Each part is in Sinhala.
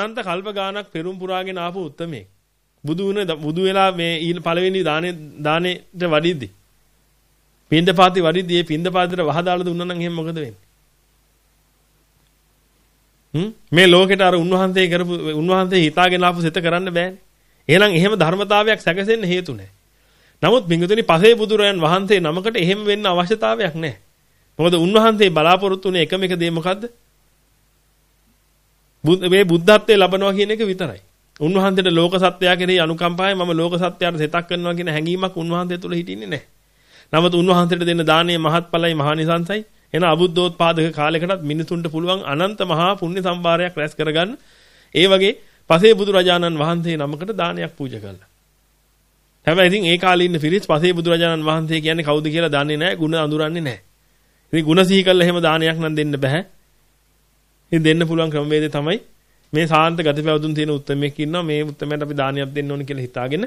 අනන්ත කල්ප ගානක් පෙරම් පුරාගෙන ආපු උත්මයෙක්. බුදු වුණ බුදු වෙලා මේ ඊළ පළවෙනි දානේ දානේට වඩිද්දි. පින්දපාති වඩිද්දි මේ පින්දපාතේට වහදාලා දුන්නා නම් එහෙම මොකද වෙන්නේ? හ්ම් මේ ලෝකෙට අර උන්වහන්සේ කරපු උන්වහන්සේ හිතාගෙන ආපු සිත කරන්න බෑනේ. එහෙනම් එහෙම ධර්මතාවයක් සැකසෙන්න හේතු නැහැ. නමුත් මිඟුතුනි පසේ බුදුරයන් වහන්සේ නමකට එහෙම වෙන්න අවශ්‍යතාවයක් නැහැ. මොකද උන්වහන්සේ බලාපොරොත්තු වුණේ එකම එක දේ මොකද්ද? මේ බුද්ධත්වයේ ලබනවා කියන එක විතරයි. උන්වහන්සේට ලෝක සත්‍යය කෙරෙහි අනුකම්පාවයි මම ලෝක සත්‍යයට සෙතක් කරනවා කියන හැඟීමක් උන්වහන්සේ තුළ හිටින්නේ නැහැ. නමුත් උන්වහන්සේට දෙන දානයේ මහත්ඵලයි මහානිසංසයි එන අබුද්ධෝත්පාදක කාලයකටත් මිනිසුන්ට පුළුවන් අනන්ත මහා පුණ්‍ය සම්භාරයක් රැස් කරගන්න. ඒ වගේ පසේ බුදුරජාණන් වහන්සේ නමකට දානයක් පූජා කළා. හැබැයි ඉතින් ඒ කාලේ ඉන්න පිරිස් පසේ බුදුරජාණන් වහන්සේ කියන්නේ කවුද කියලා දන්නේ නැහැ, ಗುಣ අඳුරන්නේ නැහැ. ඉතින් ಗುಣ සිහි කළා එහෙම දානයක් නම් දෙන්න බෑ. ඉතින් දෙන්න පුළුවන් ක්‍රමවේදය තමයි මේ සාන්ත ගති පැවතුම් තියෙන උත්මයෙක් ඉන්නවා මේ උත්මයට අපි දානියක් දෙන්න ඕන කියලා හිතාගෙන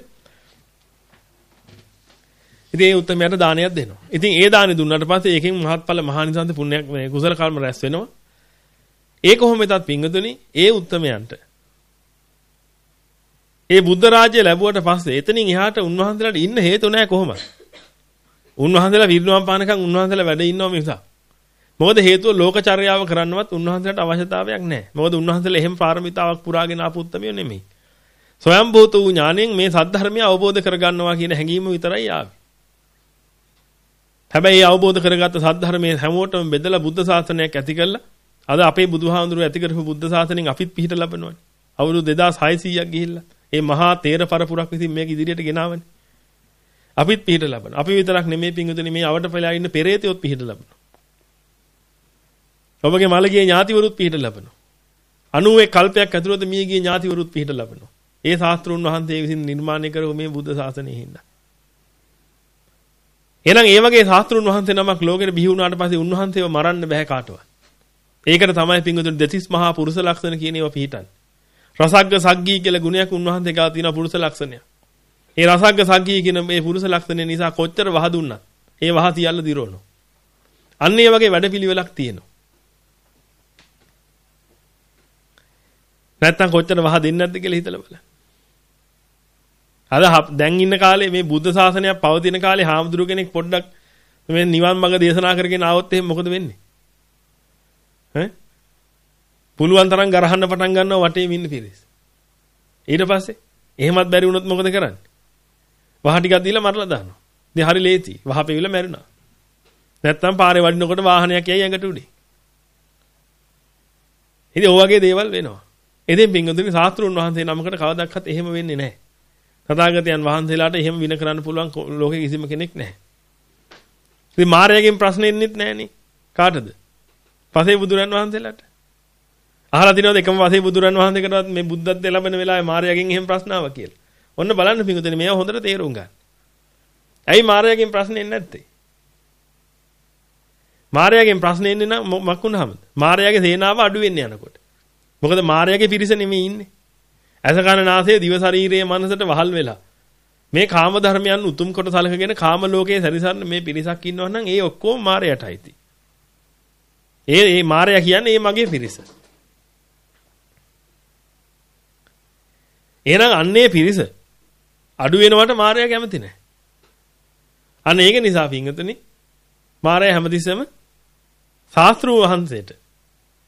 ඉතින් ඒ උත්මයට දානයක් දෙනවා. ඉතින් ඒ දානි දුන්නාට පස්සේ ඒකෙන් මහත්ඵල මහානිසන්ත පුණ්‍යයක් මේ කුසල කර්ම රැස් වෙනවා. ඒ කොහොමදත් පිංගතුනි ඒ උත්මයන්ට ඒ බුද්ධ රාජ්‍ය ලැබුවට පස්සේ එතනින් එහාට උන්වහන්සේලාට ඉන්න හේතු නැහැ කොහොමද? උන්වහන්සේලා විරිණුවම් පානකම් උන්වහන්සේලා වැඩ ඉන්නවා මිසක්. මොකද හේතුව ලෝකචර්යාව කරන්නවත් උන්වහන්සේට අවශ්‍යතාවයක් නැහැ. මොකද උන්වහන්සේලා එහෙම පාරමිතාවක් පුරාගෙන ආපුත්තමිය නෙමෙයි. ස්වයම්භූත වූ ඥාණයෙන් මේ සද්ධර්මය අවබෝධ කරගන්නවා කියන හැඟීම විතරයි ආවේ. හැබැයි අවබෝධ කරගත්ත සද්ධර්මයේ හැමෝටම බෙදලා බුද්ධ ශාසනයක් ඇති කළා. අද අපේ බුදුහාඳුරුව ඇති කරපු බුද්ධ ශාසනයෙන් අපිත් පිහිට ලබනවානේ. අවුරුදු 2600ක් ගිහිල්ලා මේ මහා තේර පරපුරක් විසින් මේක ඉදිරියට ගෙනාවනේ. අපිත් පිහිට ලබන. අපි විතරක් නෙමෙයි පිංගුතුනි මේ අවට පළලා ඉන්න පෙරේතයොත් පිහිට ලබන. ඔබගේ මළගිය ඥාතිවරුත් පිහිට ලබනවා. 90 කල්පයක් ඇතුළත මියගිය ඥාතිවරුත් පිහිට ලබනවා. ඒ ශාස්ත්‍රුන් වහන්සේ විසින් නිර්මාණය කරපු මේ බුද්ධ ශාසනය හින්දා. එහෙනම් ඒ වගේ ශාස්ත්‍රුන් වහන්සේ නමක් ලෝකෙට බිහි වුණාට පස්සේ උන්වහන්සේව මරන්න බෑ කාටවත්. ඒකට තමයි පින්වතුනි දෙතිස් මහා පුරුෂ ලක්ෂණ කියන ඒවා පිහිටන්නේ. රසග්ග සග්ගී කියලා ගුණයක් උන්වහන්සේ ගා තියෙන පුරුෂ ලක්ෂණය. ඒ රසග්ග සග්ගී කියන මේ පුරුෂ ලක්ෂණය නිසා කොච්චර වහ දුන්නත් ඒ වහ සියල්ල දිරවනවා. අන්න ඒ වගේ වැඩපිළිවෙලක් තියෙනවා. නැත්තම් කොච්චර වහ දෙන්නේ නැද්ද කියලා හිතලා බලන්න. අද දැන් ඉන්න කාලේ මේ බුද්ධ ශාසනයක් පවතින කාලේ හාමුදුරු කෙනෙක් පොඩ්ඩක් මේ නිවන් මඟ දේශනා කරගෙන ආවොත් එහෙනම් මොකද වෙන්නේ? ඈ? පුළුවන් තරම් ගරහන්න පටන් ගන්නවා වටේ ඉන්න පිරිස්. ඊට පස්සේ එහෙමත් බැරි වුණොත් මොකද කරන්නේ? වහ ටිකක් දීලා මරලා දානවා. ඉතින් හරි ලේසි. වහපෙවිල මැරුණා. නැත්තම් පාරේ වඩිනකොට වාහනයක් යයි ඇඟට උඩේ. ඉතින් ඔය වගේ දේවල් වෙනවා. ඉතින් බින්දුනි සාස්ත්‍රුන් වහන්සේ නමකට කවදාවත් එහෙම වෙන්නේ නැහැ. තථාගතයන් වහන්සේලාට එහෙම වින කරන්න පුළුවන් ලෝකේ කිසිම කෙනෙක් නැහැ. ඉතින් මාර්යාගෙන් ප්‍රශ්න එන්නෙත් නැහනේ. කාටද? පසේ බුදුරන් වහන්සේලාට. අහලා තිනවද එකම පසේ බුදුරන් වහන්සේකටවත් මේ බුද්ධත්වයට ලැබෙන වෙලාවේ මාර්යාගෙන් එහෙම ප්‍රශ්න ආවා කියලා. ඔන්න බලන්න බින්දුනි මේවා හොඳට තේරුම් ගන්න. ඇයි මාර්යාගෙන් ප්‍රශ්න එන්නේ නැත්තේ? මාර්යාගෙන් ප්‍රශ්න එන්නේ නම් මොකක් වුණාමද? මාර්යාගේ සේනාව අඩු වෙන්න යනකොට. මොකද මායාවේ පිරිස නෙමෙයි ඉන්නේ. ඇස කන නාසය දිව ශරීරයේ මනසට වහල් වෙලා. මේ කාම ධර්මයන් උතුම් කොට සලකගෙන කාම ලෝකයේ සැරිසරන මේ පිරිසක් ඉන්නවා නම් ඒ ඔක්කොම මායයටයි ති. ඒ ඒ මායя කියන්නේ ඒ මගේ පිරිස. එහෙනම් අන්නේ පිරිස අඩු වෙනවට මායя කැමති නැහැ. අන්න ඒක නිසා පින්වතුනි මායя හැමතිස්සෙම ශාස්ත්‍රූ වහන්සේට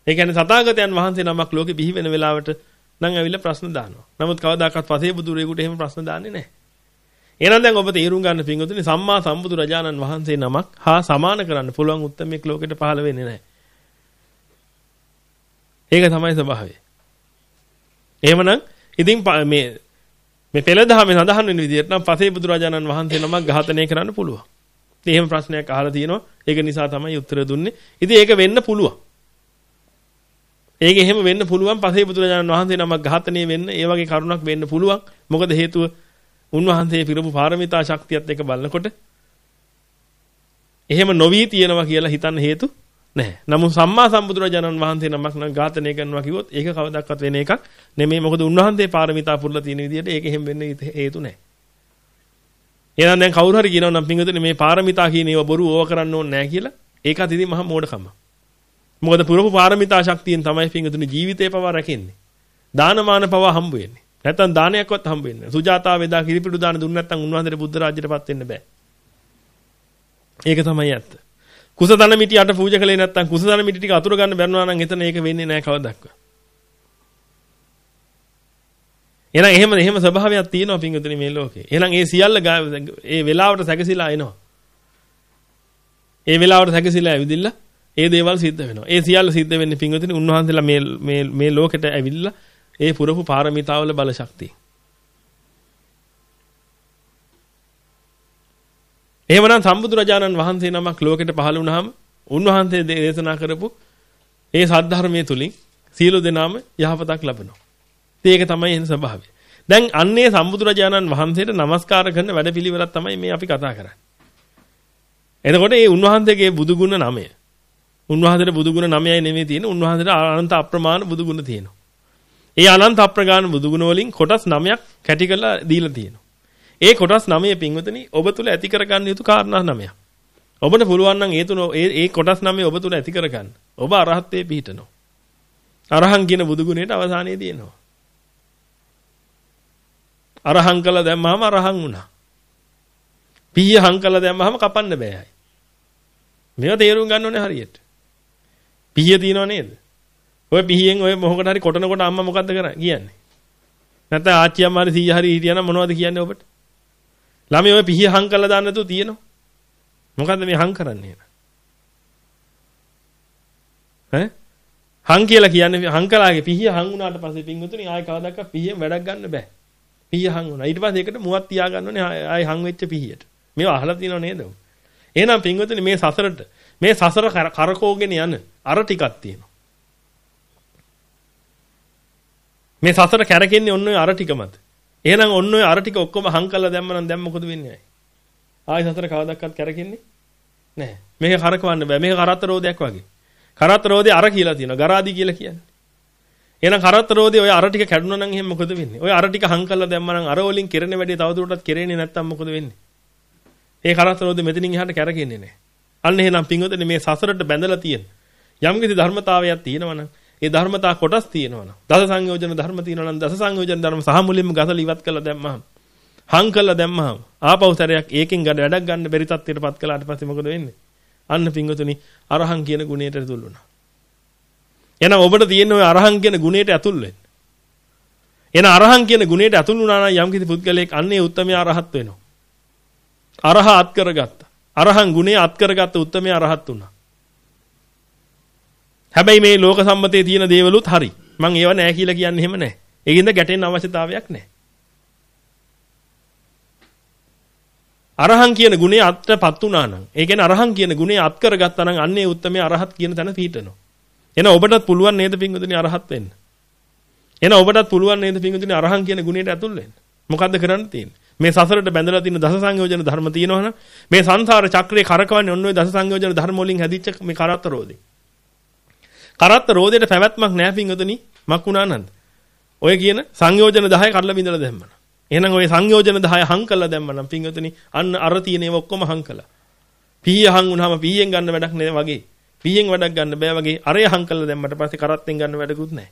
ඒ කියන්නේ සතාගතයන් වහන්සේ නමක් ලෝකෙ බිහි වෙන වෙලාවට නම් ඇවිල්ලා ප්‍රශ්න දානවා. නමුත් කවදාකවත් පසේ බුදුරෙකුට එහෙම ප්‍රශ්න දාන්නේ නැහැ. එහෙනම් දැන් ඔබ තේරුම් ගන්න පිංගුතුනි සම්මා සම්බුදු රජාණන් වහන්සේ නමක් හා සමාන කරන්න පුළුවන් උත්මෙක් ලෝකෙට පහළ වෙන්නේ නැහැ. ඒක තමයි ස්වභාවය. එහෙමනම් ඉතින් මේ මේ පෙළදහමේ සඳහන් වෙන විදිහට නම් පසේ බුදුරජාණන් වහන්සේ නමක් ඝාතනය කරන්න පුළුවන්. ඉතින් එහෙම ප්‍රශ්නයක් අහලා තියෙනවා. ඒක නිසා තමයි උත්තර දුන්නේ. ඉතින් ඒක වෙන්න පුළුවන්. ඒක එහෙම වෙන්න පුළුවන් පසේ බුදුරජාණන් වහන්සේ නමක් ඝාතනය වෙන්න ඒ වගේ කරුණක් වෙන්න පුළුවන්. මොකද හේතුව උන්වහන්සේ පිරපු පාරමිතා ශක්තියත් එක බලනකොට එහෙම නොවි තියෙනවා කියලා හිතන්න හේතු නැහැ. නමුත් සම්මා සම්බුදුරජාණන් වහන්සේ නමක් නම් ඝාතනය කරනවා කිව්වොත් ඒක කවදාවත් වෙන එකක් නෙමෙයි. මොකද උන්වහන්සේ පාරමිතා පුරලා තියෙන විදිහට ඒක එහෙම වෙන්න හේතු නැහැ. එහෙනම් දැන් කවුරු හරි කියනවා නම් පින්විතනේ මේ පාරමිතා කියන ඒවා බොරු ඕව කරන්න ඕනේ නැහැ කියලා. ඒකත් ඉතින් මහා මෝඩකම. මොකද පුරපු පාරමිතා ශක්තියෙන් තමයි පින්වතුනි ජීවිතේ පවා රැකෙන්නේ. දානමාන පවා හම්බ වෙන්නේ. නැත්තම් දානයක්වත් හම්බ වෙන්නේ නැහැ. සුජාතාව වේදා කිරිපිටු දාන දුන්න නැත්තම් උන්වහන්සේ බුද්ධ රාජ්‍යයටපත් වෙන්න බෑ. ඒක තමයි ඇත්ත. කුසදන මිටි අට පූජා කළේ නැත්තම් කුසදන මිටි ටික අතුර ගන්න බැරුණා නම් එතන ඒක වෙන්නේ නැහැ කවදක්වත්. එහෙනම් එහෙම එහෙම ස්වභාවයක් තියෙනවා පින්වතුනි මේ ලෝකේ. එහෙනම් ඒ සියල්ල ඒ වෙලාවට සැකසিলা එනවා. ඒ වෙලාවට සැකසিলা ඇවිදිලා ඒ දේවල් සිද්ධ වෙනවා. ඒ සියල්ල සිද්ධ වෙන්නේ පින්වතුනි උන්වහන්සේලා මේ මේ මේ ලෝකෙට ඇවිල්ලා ඒ පුරපු පාරමිතාවල බල ශක්තිය. එහෙමනම් සම්බුදුරජාණන් වහන්සේ නමක් ලෝකෙට පහළ වුණාම උන්වහන්සේ දේශනා කරපු ඒ සද්ධර්මයේ තුලින් සියලු දෙනාම යහපතක් ලබනවා. ඉතින් ඒක තමයි එන ස්වභාවය. දැන් අන්නේ සම්බුදුරජාණන් වහන්සේට নমස්කාර කරන වැඩපිළිවෙලක් තමයි මේ අපි කතා කරන්නේ. එතකොට මේ උන්වහන්සේගේ බුදුගුණ නමය උන්වහන්සේට බුදුගුණ 9යි නෙමෙයි තියෙන්නේ. උන්වහන්සේට අනන්ත අප්‍රමාණ බුදුගුණ තියෙනවා. ඒ අනන්ත අප්‍රමාණ බුදුගුණ වලින් කොටස් 9ක් කැටි කරලා දීලා තියෙනවා. ඒ කොටස් 9 පින්වතුනි ඔබ තුල ඇති කරගන්න යුතු කාරණා 9ක්. ඔබට පුළුවන් නම් ඒ තුන ඒ කොටස් 9 ඔබ තුල ඇති කරගන්න. ඔබ අරහත්ත්වයේ පිහිටනවා. අරහන් කියන බුදුගුණයට අවසානයේ තියෙනවා. අරහං කළා දැම්මහම අරහං වුණා. පීයහං කළා දැම්මහම කපන්න බෑයි. මේවා තේරුම් ගන්න ඕනේ හරියට. පිහිය දිනව නේද? ඔය පිහියෙන් ඔය මොහොකට හරි කොටන කොට අම්මා මොකද්ද කරන්නේ කියන්නේ? නැත්නම් ආච්චි අම්මා හරි සීයා හරි හිටියනම් මොනවද කියන්නේ ඔබට? ළමයි ඔය පිහිය හං කරලා දාන්න නැතුව තියෙනවා. මොකද්ද මේ හං කරන්නේ? ඈ? හං කියලා කියන්නේ හංකලාගේ පිහිය හං වුණාට පස්සේ පිංගුතුනි ආයෙ කවදාවත් පිහියෙන් වැඩක් ගන්න බෑ. පිහිය හං වුණා. ඊට පස්සේ ඒකට මුවක් තියාගන්න ඕනේ ආයෙ හං වෙච්ච පිහියට. මේවා අහලා තියෙනව නේද? එහෙනම් පිංගුතුනි මේ සසරට මේ සසර කරකෝගෙන යන අර ටිකක් තියෙනවා. මේ සසර කැරකෙන්නේ ඔන්න ඔය අර ටික මත. එහෙනම් ඔන්න ඔය අර ටික ඔක්කොම හං කළා දැම්ම නම් දැන් මොකද වෙන්නේ? ආයි සසර කවදාවත් කැරකෙන්නේ නැහැ. මේක කරකවන්න බෑ. මේක කරත් රෝදයක් වගේ. කරත් රෝදේ අර කියලා තියෙනවා. ගරාදි කියලා කියන්නේ. එහෙනම් කරත් රෝදේ ඔය අර ටික කැඩුනා නම් එහෙන් මොකද වෙන්නේ? ඔය අර ටික හං කළා දැම්ම නම් අර වලින් කෙරෙන වැඩේ තවදුරටත් කෙරෙන්නේ නැත්තම් මොකද වෙන්නේ? ඒ කරත් රෝදේ මෙතනින් එහාට කැරකෙන්නේ නැහැ. අන්න එහෙනම් පින්වතුනි මේ සසරට බැඳලා තියෙන යම්කිසි ධර්මතාවයක් තියෙනවනම් ඒ ධර්මතා කොටස් තියෙනවනම් දස සංයෝජන ධර්ම තියෙනවනම් දස සංයෝජන ධර්ම සහ මුලින්ම ගසලා ඉවත් කළා දැම්මහම හං කළා දැම්මහම ආපෞතරයක් ඒකෙන් ගඩ වැඩක් ගන්න බැරි තත්ත්වයටපත් කළාට පස්සේ මොකද වෙන්නේ අන්න පින්වතුනි අරහං කියන ගුණයට ඇතුල් වුණා එහෙනම් ඔබට තියෙන ওই අරහං කියන ගුණයට ඇතුල් වෙන්න එහෙනම් අරහං කියන ගුණයට ඇතුල් වුණා නම් යම්කිසි පුද්ගලයෙක් අන්නේ උත්තරමයා අරහත් වෙනවා අරහ අත් කරගත්තා අරහන් ගුණේ අත් කරගත් උත්මේ අරහත් වුණා. හැබැයි මේ ලෝක සම්මතයේ තියෙන දේවලුත් හරි. මං ඒව නෑ කියලා කියන්නේ එහෙම නෑ. ඒකින්ද ගැටෙන්න අවශ්‍යතාවයක් නෑ. අරහන් කියන ගුණේ අත්පත් වුණා නම්, ඒ කියන්නේ අරහන් කියන ගුණේ අත් කරගත්තා නම් අන්නේ උත්මේ අරහත් කියන තැන පිහිටනවා. එහෙනම් ඔබටත් පුළුවන් නේද පින්වතුනි අරහත් වෙන්න? එහෙනම් ඔබටත් පුළුවන් නේද පින්වතුනි අරහන් කියන ගුණයට ඇතුල් වෙන්න? මොකද්ද කරන්න තියෙන්නේ? මේ සසරට බැඳලා තියෙන දස සංයෝජන ධර්ම තියෙනවනම් මේ සංසාර චක්‍රේ කරකවන්නේ ඔන්න ඔය දස සංයෝජන ධර්ම වලින් හැදිච්ච මේ කරත්ත රෝදේ. කරත්ත රෝදේට පැවැත්මක් නැහැ පිංගුතුනි මක් වුණා නන්ද. ඔය කියන සංයෝජන 10 කඩලා බිඳලා දැම්මනම්. එහෙනම් ඔය සංයෝජන 10 හං කළා දැම්මනම් පිංගුතුනි අන්න අර තියෙන ඒවා ඔක්කොම හං කළා. පීය හං වුණාම පීයෙන් ගන්න වැඩක් නෑ වගේ. පීයෙන් වැඩක් ගන්න බෑ වගේ අරය හං කළා දැම්මට පස්සේ කරත්තෙන් ගන්න වැඩකුත් නැහැ.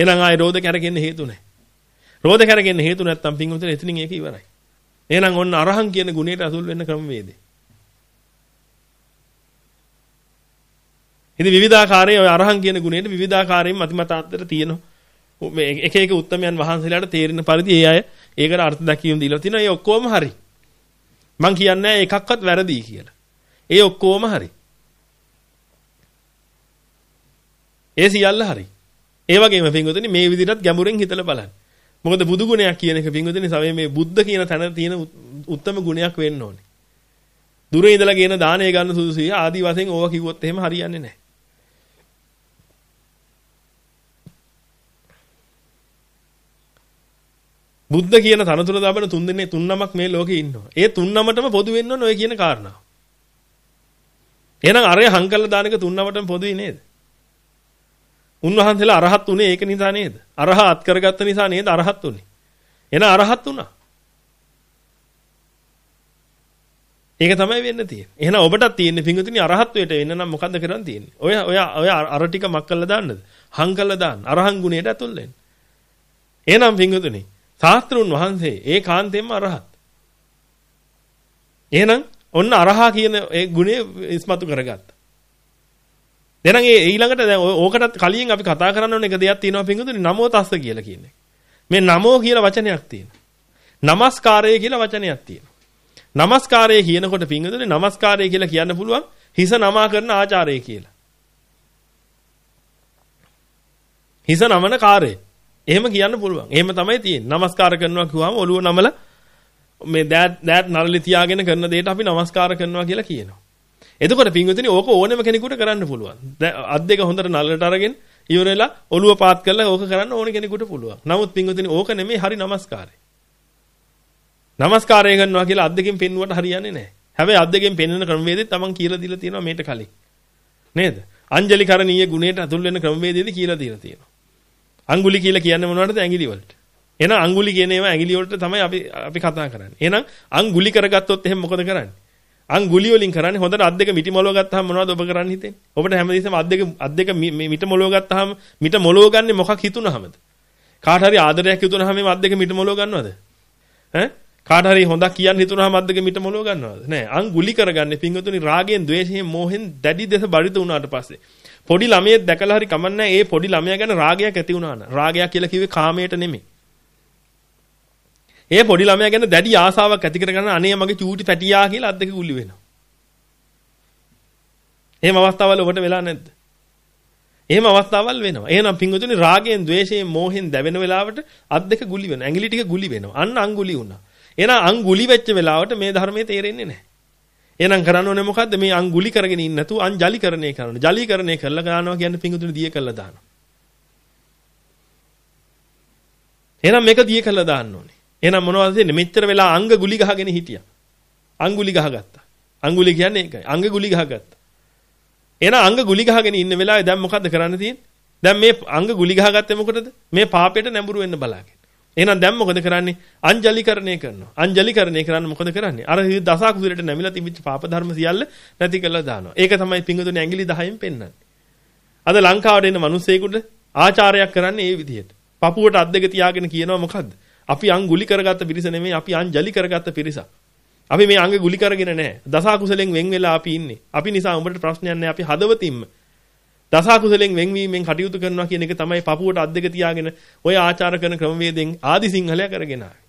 එහෙනම් ආයේ රෝද කැරකෙන්න හේතු නැහැ. ක්‍රෝධ කරගෙන හේතු නැත්තම් පිංගුතර එතනින් ඒක ඉවරයි. එහෙනම් ඔන්න අරහං කියන ගුණයට අසුල් වෙන්න ක්‍රමවේදය. ඉතින් විවිධාකාරයේ ඔය අරහං කියන ගුණයට විවිධාකාරයෙන් මතිමතාන්තර තියෙනවා. මේ එක එක උත්තරමයන් වහන්සේලාට තේරෙන පරිදි ඒ අය ඒකට අර්ථ දක්වීම් දීලා තිනවා. ඒ ඔක්කොම හරි. මං කියන්නේ එකක්වත් වැරදි කියලා. ඒ ඔක්කොම හරි. ඒ සියල්ල හරි. ඒ වගේම පින්වතුනි මේ විදිහටත් ගැඹුරෙන් හිතලා බලන්න. මොකද බුදු ගුණයක් කියන එක පින්විතනේ සමේ මේ බුද්ධ කියන තැන තියෙන උත්තරම ගුණයක් වෙන්න ඕනේ. දුරේ ඉඳලා ගේන දාණය ගන්න සුදුසුයි ආදි වශයෙන් ඕවා කිව්වොත් එහෙම හරියන්නේ නැහැ. බුද්ධ කියන තනතුර දබන තුන් දෙනේ තුන් නමක් මේ ලෝකේ ඉන්නවා. ඒ තුන් නමටම පොදු වෙන්න ඕන ඔය කියන කාරණාව. එහෙනම් අරය හංකල්ලා දාන එක තුන් නමටම පොදුයි නේද? උන්වහන්සේලා අරහත් උනේ ඒක නිසා නේද? අරහත් කරගත්ත නිසා නේද අරහත් උනේ. එන අරහත් උනා. ඒක තමයි වෙන්න තියෙන්නේ. එහෙනම් ඔබටත් තියෙන්නේ පිංගුතුනි අරහත්වයට වෙන්න නම් මොකද්ද කරන් තියෙන්නේ? ඔය ඔය ඔය අර ටික මක් කරලා දාන්නද? හං කරලා දාන්න. අරහං ගුණයට ඇතුල් වෙන්න. එහෙනම් පිංගුතුනි, සාස්ත්‍රුන් වහන්සේ ඒ කාන්තේම අරහත්. එහෙනම් ඔන්න අරහා කියන ඒ ගුණය ඉස්මතු කරගත්තා. එහෙනම් ඒ ඊළඟට දැන් ඕකටත් කලින් අපි කතා කරන්න ඕන එක දෙයක් තියෙනවා පිංගුතුනි නමෝ තස්ස කියලා කියන්නේ. මේ නමෝ කියලා වචනයක් තියෙනවා. නමස්කාරය කියලා වචනයක් තියෙනවා. නමස්කාරය කියනකොට පිංගුතුනි නමස්කාරය කියලා කියන්න පුළුවන් හිස නමා කරන ආචාරය කියලා. හිස නමන කාර්යය. එහෙම කියන්න පුළුවන්. එහෙම තමයි තියෙන්නේ. නමස්කාර කරනවා කිව්වම ඔළුව නමලා මේ දෑත් දෑත් නරලි තියාගෙන කරන දෙයට අපි නමස්කාර කරනවා කියලා කියනවා. එතකොට පින්විතනි ඕක ඕනම කෙනෙකුට කරන්න පුළුවන්. දැන් අත් දෙක හොඳට නළලට අරගෙන ඉවරලා ඔළුව පාත් කරලා ඕක කරන්න ඕන කෙනෙකුට පුළුවන්. නමුත් පින්විතනි ඕක නෙමෙයි හරි নমස්කාරය. নমස්කාරය කරනවා කියලා අත් දෙකෙන් පෙන්වුවට හරියන්නේ නැහැ. හැබැයි අත් දෙකෙන් පෙන්වන ක්‍රමවේදෙත් Taman කියලා දීලා තියෙනවා මේට කලින්. නේද? අංජලි කරණීය ගුණයට අතුල් වෙන ක්‍රමවේදෙදි කියලා දීලා තියෙනවා. අඟුලි කියලා කියන්නේ මොනවටද ඇඟිලි වලට. එහෙනම් අඟුලි කියන ඒවා ඇඟිලි වලට තමයි අපි අපි කතා කරන්නේ. එහෙනම් අඟුලි කරගත්තොත් එහෙනම් මොකද කරන්නේ? අඟුලි වලින් කරන්නේ හොඳට අත් දෙක මිටි මොලව ගත්තාම මොනවද ඔබ කරන්න හිතෙන්නේ? ඔබට හැමදෙස්සම අත් දෙක අත් දෙක මිට මොලව ගත්තාම මිට මොලව ගන්නෙ මොකක් හිතුනහමද? කාට හරි ආදරයක් හිතුනහම මේ අත් දෙක මිට මොලව ගන්නවද? ඈ කාට හරි හොඳක් කියන්න හිතුනහම අත් දෙක මිට මොලව ගන්නවද? නෑ අඟුලි කරගන්නේ පිංගතුනි රාගයෙන්, ද්වේෂයෙන්, මෝහෙන් දැඩි දෙස බරිත වුණාට පස්සේ. පොඩි ළමයෙක් දැකලා හරි කමන්නේ ඒ පොඩි ළමයා ගැන රාගයක් ඇති වුණා න ะ. රාගයක් කියලා කිව්වේ කාමයට නෙමෙයි. ඒ පොඩි ළමයා ගැන දැඩි ආසාවක් ඇති කරගන්න අනේ මගේ චූටි පැටියා කියලා අද්දක කුල්ලි වෙනවා. එහෙම අවස්ථාවල ඔබට වෙලා නැද්ද? එහෙම අවස්ථාවල් වෙනවා. එහෙනම් පිංගුතුනි රාගයෙන්, ద్వේෂයෙන්, මෝහෙන් දැවෙන වෙලාවට අද්දක ගුලි වෙනවා. ඇඟිලි ටික ගුලි වෙනවා. අන්න අඟුලි වුණා. එහෙනම් අඟුලි වෙච්ච වෙලාවට මේ ධර්මයේ තේරෙන්නේ නැහැ. එහෙනම් කරන්න ඕනේ මොකද්ද? මේ අඟුලි කරගෙන ඉන්නේ නැතුව අංජලිකරණය කරනවා. ජලීකරණය කරලා ගන්නවා කියන්නේ පිංගුතුනි දිය කළා දානවා. එහෙනම් මේක දිය කළා දාන්න ඕනේ. එහෙනම් මොනවද තියෙන්නේ? මෙච්චර වෙලා අංග ගුලි ගහගෙන හිටියා. අංගුලි ගහගත්තා. අංගුලි කියන්නේ ඒකයි. අංග ගුලි ගහගත්තා. එහෙනම් අංග ගුලි ගහගෙන ඉන්න වෙලාවේ දැන් මොකද්ද කරන්න තියෙන්නේ? දැන් මේ අංග ගුලි ගහගත්තේ මොකටද? මේ පාපයට නැඹුරු වෙන්න බලාගෙන. එහෙනම් දැන් මොකද කරන්නේ? අංජලිකරණය කරනවා. අංජලිකරණය කරන්න මොකද කරන්නේ? අර දස කුසලයට නැමිලා තිබිච්ච පාප ධර්ම සියල්ල නැති කරලා දානවා. ඒක තමයි පිංගුතුනේ ඇඟිලි 10න් පෙන්වන්නේ. අද ලංකාවට එන මිනිස්සෙකුට ආචාරයක් කරන්නේ මේ විදිහට. පපුවට අත් දෙක තියාගෙන කියනවා මොකද්ද? අපි අං ගුලි කරගත්ත පිරිස නෙමෙයි අපි අංජලි කරගත්ත පිරිසක්. අපි මේ අංග ගුලි කරගෙන නැහැ. දසකුසලෙන් වෙන් වෙලා අපි ඉන්නේ. අපි නිසා උඹට ප්‍රශ්නයක් නැහැ. අපි හදවතින්ම දසකුසලෙන් වෙන්වීමෙන් කටයුතු කරනවා කියන එක තමයි Papuවට අත් දෙක තියාගෙන ඔය ආචාර කරන ක්‍රමවේදෙන් ආදි සිංහලයා කරගෙන ආවේ.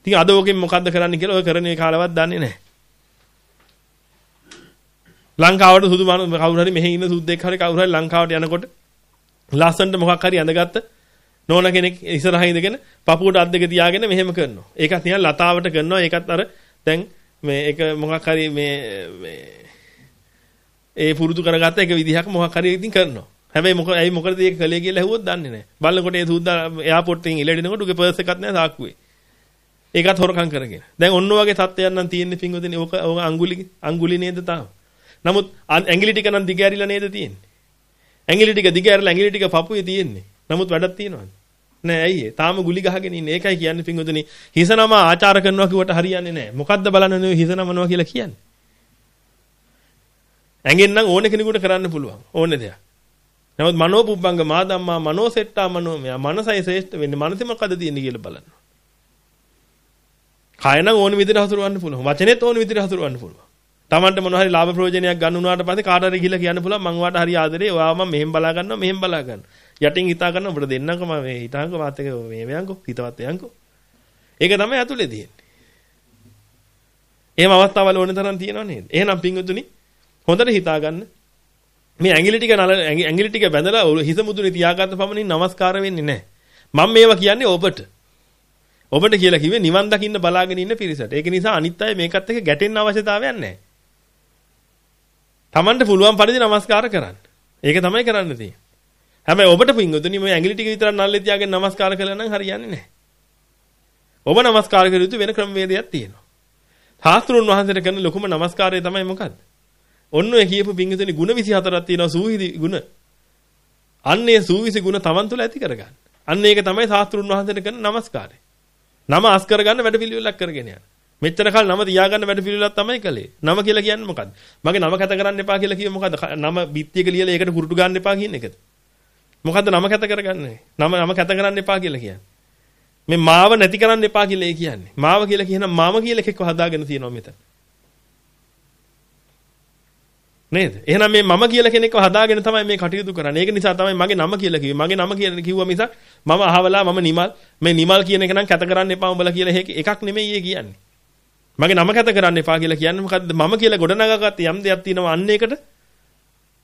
ඉතින් අද ඔකෙන් මොකද්ද කරන්න කියලා ඔය කරන්නේ කාලවත් දන්නේ නැහැ. ලංකාවට සුදු මනු කවුරු හරි මෙහි ඉන්න සුද්දෙක් හරි කවුරු හරි ලංකාවට යනකොට ලස්සන්ට මොකක් හරි අඳගත්ත නෝන කෙනෙක් ඉස්සරහා ඉඳගෙන පපුවට අත් දෙක තියාගෙන මෙහෙම කරනවා. ඒකත් නිකන් ලතාවට කරනවා. ඒකත් අර දැන් මේ එක මොකක් හරි මේ මේ ඒ පුරුදු කරගත්ත එක විදිහක් මොකක් හරි ඉතින් කරනවා. හැබැයි මොකද ඇයි මොකද ඒක කලේ කියලා ඇහුවොත් දන්නේ නැහැ. බලනකොට ඒ සූද්දා එයාපෝට් එකෙන් ඉලෙඩිනකොට උගේ පර්ස් එකක් නැහැ සාක්කුවේ. ඒකත් හොරකම් කරගෙන. දැන් ඔන්න ඔයගේ තත්ත්වයන් නම් තියෙන්නේ පින්වදිනේ ඕක ඕක අඟුලි අඟුලි නේද තාම. නමුත් ඇඟිලි ටික නම් දිගෑරිලා නේද තියෙන්නේ. ඇඟිලි ටික දිගෑරලා ඇඟිලි ටික පපුවේ තියෙන්නේ. නමුත් වැඩක් තියනවාද? නෑ ඇයි තාම ගුලි ගහගෙන ඉන්නේ. ඒකයි කියන්නේ පින්වතුනි හිස නම ආචාර කරනවා කිව්වට හරියන්නේ නෑ. මොකද්ද බලන්නේ හිස නමනවා කියලා කියන්නේ? ඇඟෙන් නම් ඕන කෙනෙකුට කරන්න පුළුවන්. ඕනේ දෙයක්. නමුත් මනෝ පුබ්බංග මා ධම්මා මනෝ සෙට්ටා මනෝ මෙයා මනසයි ශ්‍රේෂ්ඨ වෙන්නේ. මනසෙ මොකද තියෙන්නේ කියලා බලන්න. කය නම් ඕන විදිහට හසුරවන්න පුළුවන්. වචනේත් ඕන විදිහට හසුරවන්න පුළුවන්. Tamanට මොන හරි ලාභ ප්‍රයෝජනයක් ගන්න උනාට පස්සේ කාට හරි ගිහිල්ලා කියන්න පුළුවන් මං වාට හරි ආදරේ. ඔයාව මම මෙහෙම බලා ගන්නවා මෙහෙම බලා ගන්නවා. යටින් හිතා ගන්න ඔබට දෙන්නකම මේ හිතාංග මාත් එක මේ මෙයන්කෝ හිතවත් එයන්කෝ. ඒක තමයි ඇතුලේ තියෙන්නේ. එහෙම අවස්ථාවල ඕන තරම් තියෙනව නේද? එහෙනම් පිංගුතුනි හොඳට හිතා ගන්න. මේ ඇඟිලි ටික නල ඇඟිලි ටික බැඳලා හිත මුදුනේ තියාගත්ත පමණින් নমස්කාර වෙන්නේ නැහැ. මම මේවා කියන්නේ ඔබට. ඔබට කියලා කිව්වේ නිවන් දකින්න බලාගෙන ඉන්න පිරිසට. ඒක නිසා අනිත් අය මේකත් එක්ක ගැටෙන්න අවශ්‍යතාවයක් නැහැ. Tamanට පුළුවන් පරිදි নমස්කාර කරන්න. ඒක තමයි කරන්න තියෙන්නේ. හැබැයි ඔබට පිංගුතුනි මේ ඇඟිලි ටික විතරක් නල්ලේ තියාගෙන নমස්කාර කළා නම් හරියන්නේ නැහැ. ඔබ নমස්කාර කළ යුතු වෙන ක්‍රමවේදයක් තියෙනවා. සාස්ත්‍රුන් වහන්සේට කරන ලොකුම নমස්කාරය තමයි මොකද්ද? ඔන්න ඔය කියපු පිංගුතුනි ಗುಣ 24ක් තියෙනවා සූවිසි ಗುಣ. අන්නේ සූවිසි ಗುಣ තමන් තුළ ඇති කරගන්න. අන්න ඒක තමයි සාස්ත්‍රුන් වහන්සේට කරන নমස්කාරය. නම අස් කරගන්න වැඩ පිළිවෙලක් කරගෙන යනවා. මෙච්චර කාල නම තියාගන්න වැඩ පිළිවෙලක් තමයි කළේ. නම කියලා කියන්නේ මොකද්ද? මගේ නම කත කරන්න එපා කියලා කිව්වේ මොකද්ද? නම බිත්තියක ලියලා ඒකට කුරුටු ගන්න එපා කියන එකද? මොකද්ද නම කැත කරගන්නේ? නම නම කැත කරන්න එපා කියලා කියන්නේ. මේ මාව නැති කරන්න එපා කියලා ඒ කියන්නේ. මාව කියලා කියනනම් මාම කියලා එකෙක්ව හදාගෙන තියෙනවා මෙතන. නේද? එහෙනම් මේ මම කියලා කෙනෙක්ව හදාගෙන තමයි මේ කටයුතු කරන්නේ. ඒක නිසා තමයි මගේ නම කියලා කිව්වේ. මගේ නම කියලා කිව්වා මිසක් මම අහවලා මම නිමල් මේ නිමල් කියන එක නම් කැත කරන්න එපා උඹලා කියලා එකක් නෙමෙයි ඒ කියන්නේ. මගේ නම කැත කරන්න එපා කියලා කියන්නේ මොකද්ද? මම කියලා ගොඩනගාගත්ත යම් දෙයක් තියෙනවා අන්න ඒකට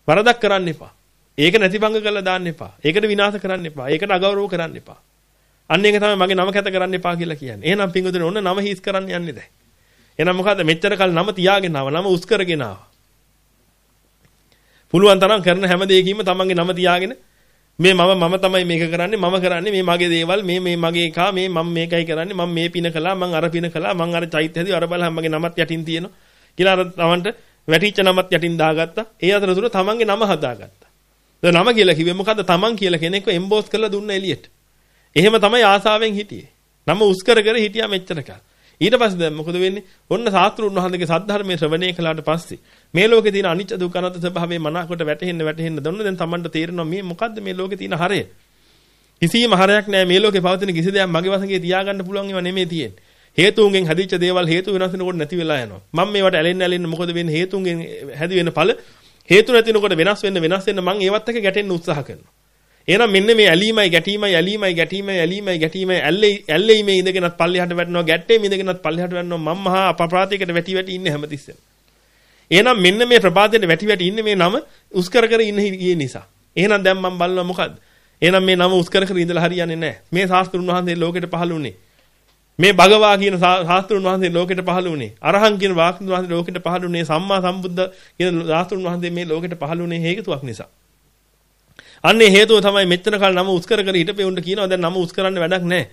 වරදක් කරන්න එපා. ඒක නැතිවංග කරලා දාන්න එපා. ඒකට විනාශ කරන්න එපා. ඒකට අගෞරව කරන්න එපා. අන්න ඒක තමයි මගේ නම කැත කරන්න එපා කියලා කියන්නේ. එහෙනම් පින්වතුනි ඔන්න නම හිස් කරන්න යන්නේ දැන්. එහෙනම් මොකද මෙච්චර කල් නම තියාගෙන ආව. නම උස් කරගෙන ආවා. පුළුවන් තරම් කරන හැම දෙයකින්ම තමන්ගේ නම තියාගෙන මේ මම මම තමයි මේක කරන්නේ මම කරන්නේ මේ මගේ දේවල් මේ මේ මගේ එකා මේ මම මේකයි කරන්නේ මම මේ පින කළා මම අර පින කළා මම අර චෛත්‍ය හැදුවා අර බලහම මගේ නමත් යටින් තියෙනවා කියලා අර තවන්ට වැටිච්ච නමත් යටින් දාගත්තා ඒ අතරතුර තමන්ගේ නම හදාගත්තා ද නම කියලා කිව්වේ මොකද්ද? තමන් කියලා කෙනෙක්ව එම්බෝස් කරලා දුන්න එළියට. එහෙම තමයි ආසාවෙන් හිටියේ. නම උස් කර කර හිටියා මෙච්චර කාල. ඊට පස්සේ දැන් මොකද වෙන්නේ? ඔන්න සාස්ත්‍රුන් වහන්සේගේ සද්ධර්මයේ ශ්‍රවණය කළාට පස්සේ මේ ලෝකේ තියෙන අනිත්‍ය දුක්ඛ අනාත්ම ස්වභාවය මනාකොට වැටහෙන්න වැටහෙන්න දොන්න දැන් තමන්ට තේරෙනවා මේ මොකද්ද මේ ලෝකේ තියෙන හරය. කිසිම හරයක් නැහැ මේ ලෝකේ පවතින කිසි දෙයක් මගේ වශයෙන් තියාගන්න පුළුවන් ඒවා නෙමෙයි තියෙන්නේ. හේතුන්ගෙන් හදිච්ච දේවල් හේතු වෙනස් වෙනකොට නැති වෙලා යනවා. මම මේවට ඇලෙන්න ඇලෙන්න මොකද වෙන්නේ හේතුන්ගෙන් හැදි වෙන ඵල හේතු නැතිනකොට වෙනස් වෙන්න වෙනස් වෙන්න මම ඒවත් එක්ක ගැටෙන්න උත්සාහ කරනවා. එහෙනම් මෙන්න මේ ඇලීමයි ගැටීමයි ඇලීමයි ගැටීමයි ඇලීමයි ගැටීමයි ඇල්ලේ ඇල්ලේ මේ ඉඳගෙනත් පල්ලෙහාට වැටෙනවා ගැටේ මේ ඉඳගෙනත් පල්ලෙහාට වැටෙනවා මම මහා අපප්‍රාතියකට වැටි වැටි ඉන්නේ හැමතිස්සෙම. එහෙනම් මෙන්න මේ ප්‍රපාතයට වැටි වැටි ඉන්නේ මේ නම උස් කර කර ඉන්න ගිය නිසා. එහෙනම් දැන් මම බලනවා මොකද්ද? එහෙනම් මේ නම උස් කර කර ඉඳලා හරියන්නේ නැහැ. මේ සාස්ත්‍රුන් වහන්සේ ලෝකෙට පහළ වුණේ මේ භගවා කියන සාස්ත්‍රුන් වහන්සේ ලෝකෙට පහළ වුණේ. අරහං කියන වාක්‍යතුන් වහන්සේ ලෝකෙට පහළ වුණේ. සම්මා සම්බුද්ධ කියන සාස්ත්‍රුන් වහන්සේ මේ ලෝකෙට පහළ වුණේ හේතුවක් නිසා. අන්නේ හේතුව තමයි මෙච්චර කාල නම උස්කර කර හිටපෙවුන්න කියනවා. දැන් නම උස් කරන්න වැඩක් නැහැ.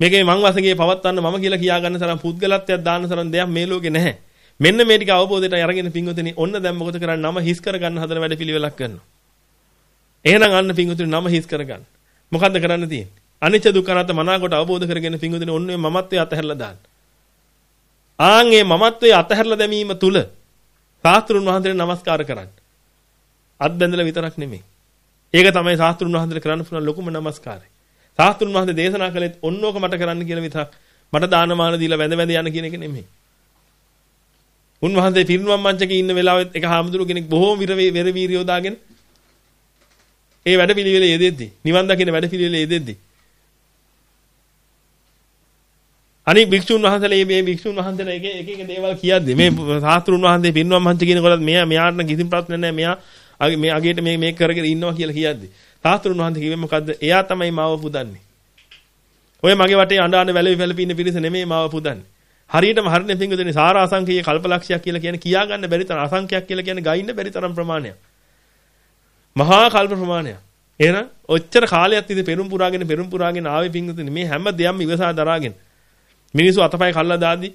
මේකේ මං වශයෙන් පවත්වන්න මම කියලා කියාගන්න තරම් පුද්ගලත්වයක් දාන්න තරම් දෙයක් මේ ලෝකේ නැහැ. මෙන්න මේ ටික අවබෝධයට අරගෙන පින්වතුනි ඔන්න දැන් මොකද කරන්නේ නම හිස් කරගන්න හදන වැඩ පිළිවෙලක් කරනවා. එහෙනම් අන්න පින්වතුනි නම හිස් කරගන්න. මොකද්ද කරන්න තියෙන්නේ? අනිච්ච දුක්ඛ අනාත්ම මනාකොට අවබෝධ කරගෙන පිංගුදින ඔන්නේ මමත්වයේ අතහැරලා දාන්න. ආන් මේ මමත්වයේ අතහැරලා දැමීම තුල සාස්ත්‍රුන් වහන්සේට নমස්කාර කරන්න. අත් බැඳලා විතරක් නෙමෙයි. ඒක තමයි සාස්ත්‍රුන් වහන්සේට කරන්න පුළුවන් ලොකුම নমස්කාරය. සාස්ත්‍රුන් වහන්සේ දේශනා කළෙත් ඔන්නෝක මට කරන්න කියලා විතරක් මට දානමාන දීලා වැඳ වැඳ යන කියන එක නෙමෙයි. උන්වහන්සේ පිරිනුවම් මංචකේ ඉන්න වෙලාවෙත් එක හාමුදුරු කෙනෙක් බොහෝම වෙර වීරියෝ දාගෙන ඒ වැඩ පිළිවෙල යෙදෙද්දි නිවන් දකින්න වැඩ පිළිවෙල යෙදෙද්දි අනික භික්ෂුන් වහන්සේලා මේ භික්ෂුන් වහන්සේලා එක එක එක දේවල් කියද්දි මේ සාස්ත්‍රුන් වහන්සේ පින්වම් මහන්සි කියනකොටත් මෙයා මෙයාට කිසිම ප්‍රශ්න නැහැ මෙයා මේ අගේට මේ මේක කරගෙන ඉන්නවා කියලා කියද්දි සාස්ත්‍රුන් වහන්සේ කිව්වේ මොකද්ද එයා තමයි මාව පුදන්නේ ඔය මගේ වටේ අඬ අඬ වැළවි වැළපි ඉන්න පිරිස නෙමෙයි මාව පුදන්නේ හරියටම හරිනේ පින්වදෙනේ සාර අසංකේය කල්පලක්ෂයක් කියලා කියන්නේ කියා ගන්න බැරි තරම් අසංකයක් කියලා කියන්නේ ගයින්න බැරි තරම් ප්‍රමාණයක් මහා කල්ප ප්‍රමාණයක් එහෙනම් ඔච්චර කාලයක් ඉඳි පෙරම් පුරාගෙන පෙරම් පුරාගෙන ආවේ පින්වදෙනේ මේ හැම දෙයක්ම ඉවසා දරාගෙන මිනිස්සු අතපය කල්ලා දාදී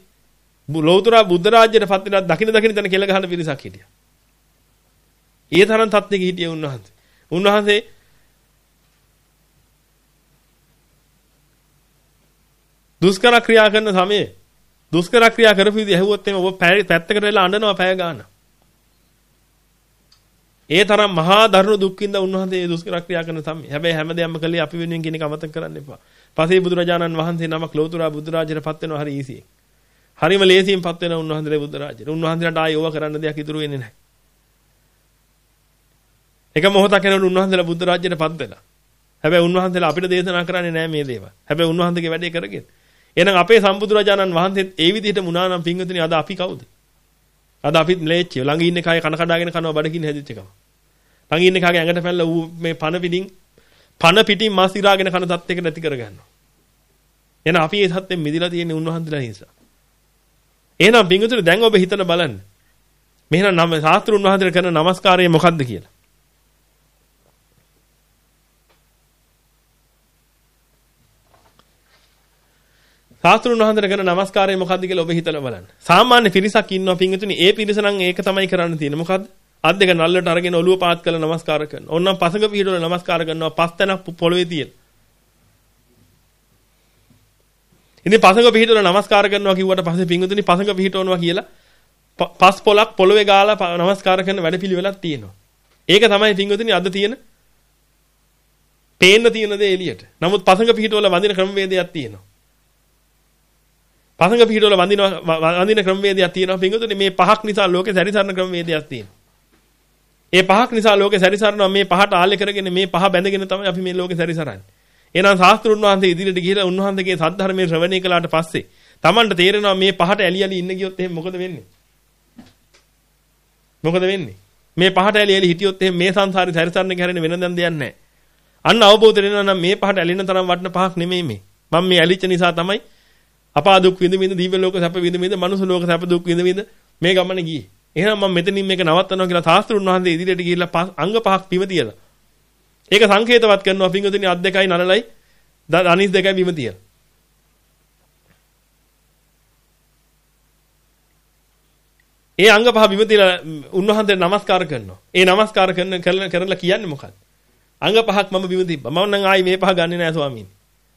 ලෞතර බුද්ධ රාජ්‍යයට පත් වෙනවා දකින දකින තැන කෙල ගහන පිරිසක් හිටියා. ඒ තරම් තත්ත්වෙක හිටියේ උන්වහන්සේ. උන්වහන්සේ දුෂ්කර ක්‍රියා කරන සමයේ දුෂ්කර ක්‍රියා කරපු විදිහ ඇහුවොත් එimhe ඔබ පැත්තකට වෙලා අඬනවා පැය ගාන. ඒ තරම් මහා දරුණු දුක්ඛින්ද උන්වහන්සේ මේ දුෂ්කර ක්‍රියා කරන සමයේ. හැබැයි හැමදේම කළේ අපි වෙනුවෙන් කියන එක අමතක කරන්න එපා. පසේ බුදුරජාණන් වහන්සේ නමක් ලෝතුරා බුදුරාජයට පත් වෙනවා හරි ඊසියෙන්. හරිම ලේසියෙන් පත් වෙන උන්වහන්සේ බුදුරාජයට. උන්වහන්සේට ආයෙ ඕවා කරන්න දෙයක් ඉතුරු වෙන්නේ නැහැ. එක මොහොතක් යනකොට උන්වහන්සේලා බුදුරාජයට පත් වෙලා. හැබැයි උන්වහන්සේලා අපිට දේශනා කරන්නේ නැහැ මේ දේවල්. හැබැයි උන්වහන්සේගේ වැඩේ කරගෙන. එහෙනම් අපේ සම්බුදුරජාණන් වහන්සේත් ඒ විදිහට මුණා නම් පින්විතනේ අද අපි කවුද? අද අපිත් ලේච්චිය. ළඟ ඉන්න කය කන කඩාගෙන කනවා බඩකින් හැදිච්ච එකම. ළඟ ඉන්න කගේ ඇඟට පැනලා ඌ මේ පණ පිටින් පණ පිටින් මස් ඉරාගෙන කන තත්යක නැති කරගන්නවා. එහෙනම් අපි මේ තත්යෙන් මිදලා තියෙන්නේ උන්වහන්සේලා නිසා. එහෙනම් බින්දුතුනේ දැන් ඔබ හිතන බලන්න. මෙහෙනම් නම් ශාස්ත්‍රුන් වහන්සේලා කරන নমස්කාරය මොකද්ද කියලා. සාස්ත්‍රුන් වහන්සේට කරන নমස්කාරය මොකද්ද කියලා ඔබ හිතලා බලන්න. සාමාන්‍ය පිරිසක් ඉන්නවා පින්විතුනි. ඒ පිරිස නම් ඒක තමයි කරන්න තියෙන්නේ. මොකද්ද? අත් දෙක නල්ලට අරගෙන ඔළුව පාත් කරලා නමස්කාර කරනවා. ඕනනම් පසඟ පිහිටවල නමස්කාර කරනවා. පස් තැනක් පොළවේ තියෙන. ඉතින් පසඟ පිහිටවල නමස්කාර කරනවා කිව්වට පස්සේ පිංගුතුනි පසඟ පිහිටවනවා කියලා පස් පොලක් පොළවේ ගාලා නමස්කාර කරන වැඩපිළිවෙලක් තියෙනවා. ඒක තමයි පිංගුතුනි අද තියෙන පේන්න තියෙන දේ එළියට. නමුත් පසඟ පිහිටවල වඳින ක්‍රමවේදයක් තියෙනවා. පසඟ පිහිටවල වඳින වඳින ක්‍රමවේදයක් තියෙනවා. පිංගුතුනි මේ පහක් නිසා ලෝකේ සැරිසරන ක්‍රමවේදයක් තියෙනවා. ඒ පහක් නිසා ලෝකේ සැරිසරනවා මේ පහට ආලේ කරගෙන මේ පහ බැඳගෙන තමයි අපි මේ ලෝකේ සැරිසරන්නේ. එහෙනම් ශාස්ත්‍රුන් වහන්සේ ඉදිරියට ගිහිලා උන්වහන්සේගේ සද්ධර්මයේ ශ්‍රවණය කළාට පස්සේ Tamanට තේරෙනවා මේ පහට ඇලි ඇලි ඉන්න ගියොත් එහෙනම් මොකද වෙන්නේ? මොකද වෙන්නේ? මේ පහට ඇලි ඇලි හිටියොත් එහෙනම් මේ සංසාරේ සැරිසරන්න කැරෙන වෙන දන් දෙයක් නැහැ. අන්න අවබෝධ වෙනවා නම් මේ පහට ඇලෙන තරම් වටන පහක් නෙමෙයි මේ. මම මේ ඇලිච්ච නිසා තමයි අපා දුක් විඳ විඳ දිව්‍ය ලෝක සැප විඳ විඳ මනුස්ස ලෝක සැප දුක් විඳ විඳ මේ ගමන ගියේ. එහෙනම් මම මෙතනින් මේක නවත්තනවා කියලා සාස්ත්‍රුන් වහන්සේ ඉදිරියට ගිහිල්ලා අංග පහක් බිම තියලා. ඒක සංකේතවත් කරනවා පිංගුතුනි අත් දෙකයි නලලයි අනිස් දෙකයි බිම තියලා. ඒ අංග පහ බිම තියලා උන්වහන්සේට নমස්කාර කරනවා. ඒ নমස්කාර කරන කරලා කියන්නේ මොකක්ද? අංග පහක් මම බිම තිබ්බා. මම නම් ආයි මේ පහ ගන්නෙ නෑ ස්වාමීනි.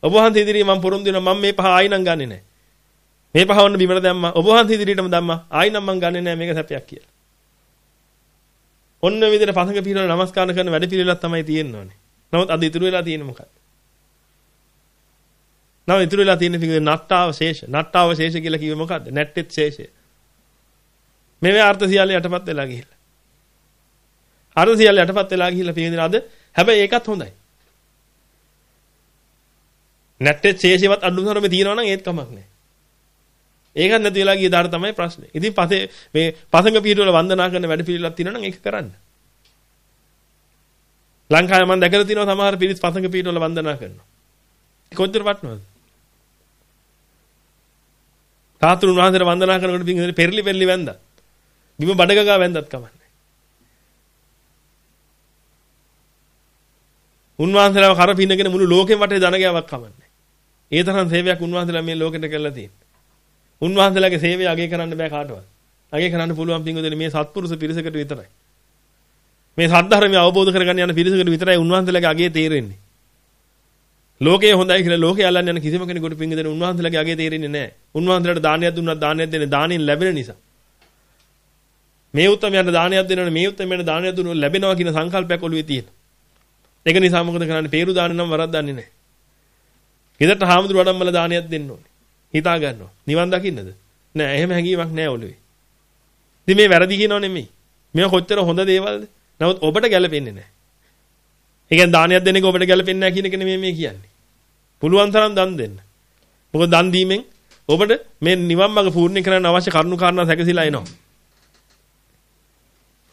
ඔබ වහන්සේ ඉදිරියේ මම පොරොන්දු වෙනවා මම මේ පහ ආයි නම් ගන්නෙ නෑ. මේ පහවන්න බිමට දැම්මා. ඔබ වහන්සේ ඉදිරියටම දැම්මා. ආයි නම් මං ගන්නෙ නෑ මේක සැපයක් කියලා. ඔන්න විදිහට පසඟ පිරවලා නමස්කාර කරන වැඩ පිළිලක් තමයි තියෙන්නේ. නමුත් අද ඉතුරු වෙලා තියෙන්නේ මොකක්ද? නම් ඉතුරු වෙලා තියෙන පිළිග නට්ටාව ශේෂ. නට්ටාව ශේෂ කියලා කිව්වේ මොකද්ද? නැට්ටෙත් ශේෂය. මේවේ අර්ථ සියල්ල යටපත් වෙලා ගිහිල්ලා. අර්ථ සියල්ල යටපත් වෙලා ගිහිල්ලා පිළිගන අද හැබැයි ඒකත් හොඳයි. නැට්ටෙත් ශේෂයවත් අඳුනරම තියනවා නම් ඒත් කමක් නෑ. ඒකත් නැති වෙලා ගිය දාට තමයි ප්‍රශ්නේ. ඉතින් පසේ මේ පසංග පිහිටවල වන්දනා කරන වැඩ පිළිවෙලක් තියෙනවා නම් ඒක කරන්න. ලංකාවේ මම දැකලා තියෙනවා සමහර පිරිස් පසංග පිහිටවල වන්දනා කරනවා. කොච්චර වටනවද? තාතුරුන් වහන්සේට වන්දනා කරනකොට පිංගුනේ පෙරලි පෙරලි වැන්දා. බිම බඩගගා වැන්දත් කමන්නේ. උන්වහන්සේලාව කරපින්නගෙන මුළු ලෝකෙම වටේ දන ගෑවක් කමන්නේ. ඒ තරම් සේවයක් උන්වහන්සේලා මේ ලෝකෙට කරලා තියෙනවා. උන්වහන්සේලාගේ සේවය අගය කරන්න බෑ කාටවත්. අගය කරන්න පුළුවන් පින්වතුනි මේ සත්පුරුෂ පිරිසකට විතරයි. මේ සද්ධර්මය අවබෝධ කරගන්න යන පිරිසකට විතරයි උන්වහන්සේලාගේ අගය තේරෙන්නේ. ලෝකය හොඳයි කියලා ලෝකය අල්ලන්න යන කිසිම කෙනෙකුට පින්වතුනි උන්වහන්සේලාගේ අගය තේරෙන්නේ නැහැ. උන්වහන්සේලාට දානයක් දුන්නත් දානයක් දෙන්නේ දානෙන් ලැබෙන නිසා. මේ උත්තරමයන් දානයක් දෙනවනේ මේ උත්තරමයන් දානයක් දුන්නොත් ලැබෙනවා කියන සංකල්පයක් ඔළුවේ තියෙනවා. ඒක නිසා මොකද කරන්නේ? peeru දාන නම් වරද්දන්නේ නැහැ. ගෙදරට හාමුදුරුවෝ වඩම්මල දානයක් දෙන්න ඕනේ. හිතා ගන්නවා. නිවන් දකින්නද? නෑ එහෙම හැඟීමක් නෑ ඔළුවේ. ඉතින් මේ වැරදි කියනෝ නෙමෙයි. මේවා කොච්චර හොඳ දේවල්ද? නමුත් ඔබට ගැළපෙන්නේ නෑ. ඒ කියන්නේ දානයක් දෙන එක ඔබට ගැළපෙන්නේ නෑ කියන එක නෙමෙයි මේ කියන්නේ. පුළුවන් තරම් දන් දෙන්න. මොකද දන් දීමෙන් ඔබට මේ නිවන් මාර්ග පූර්ණ කරන්න අවශ්‍ය කරුණු කාරණා සැකසීලා එනවා.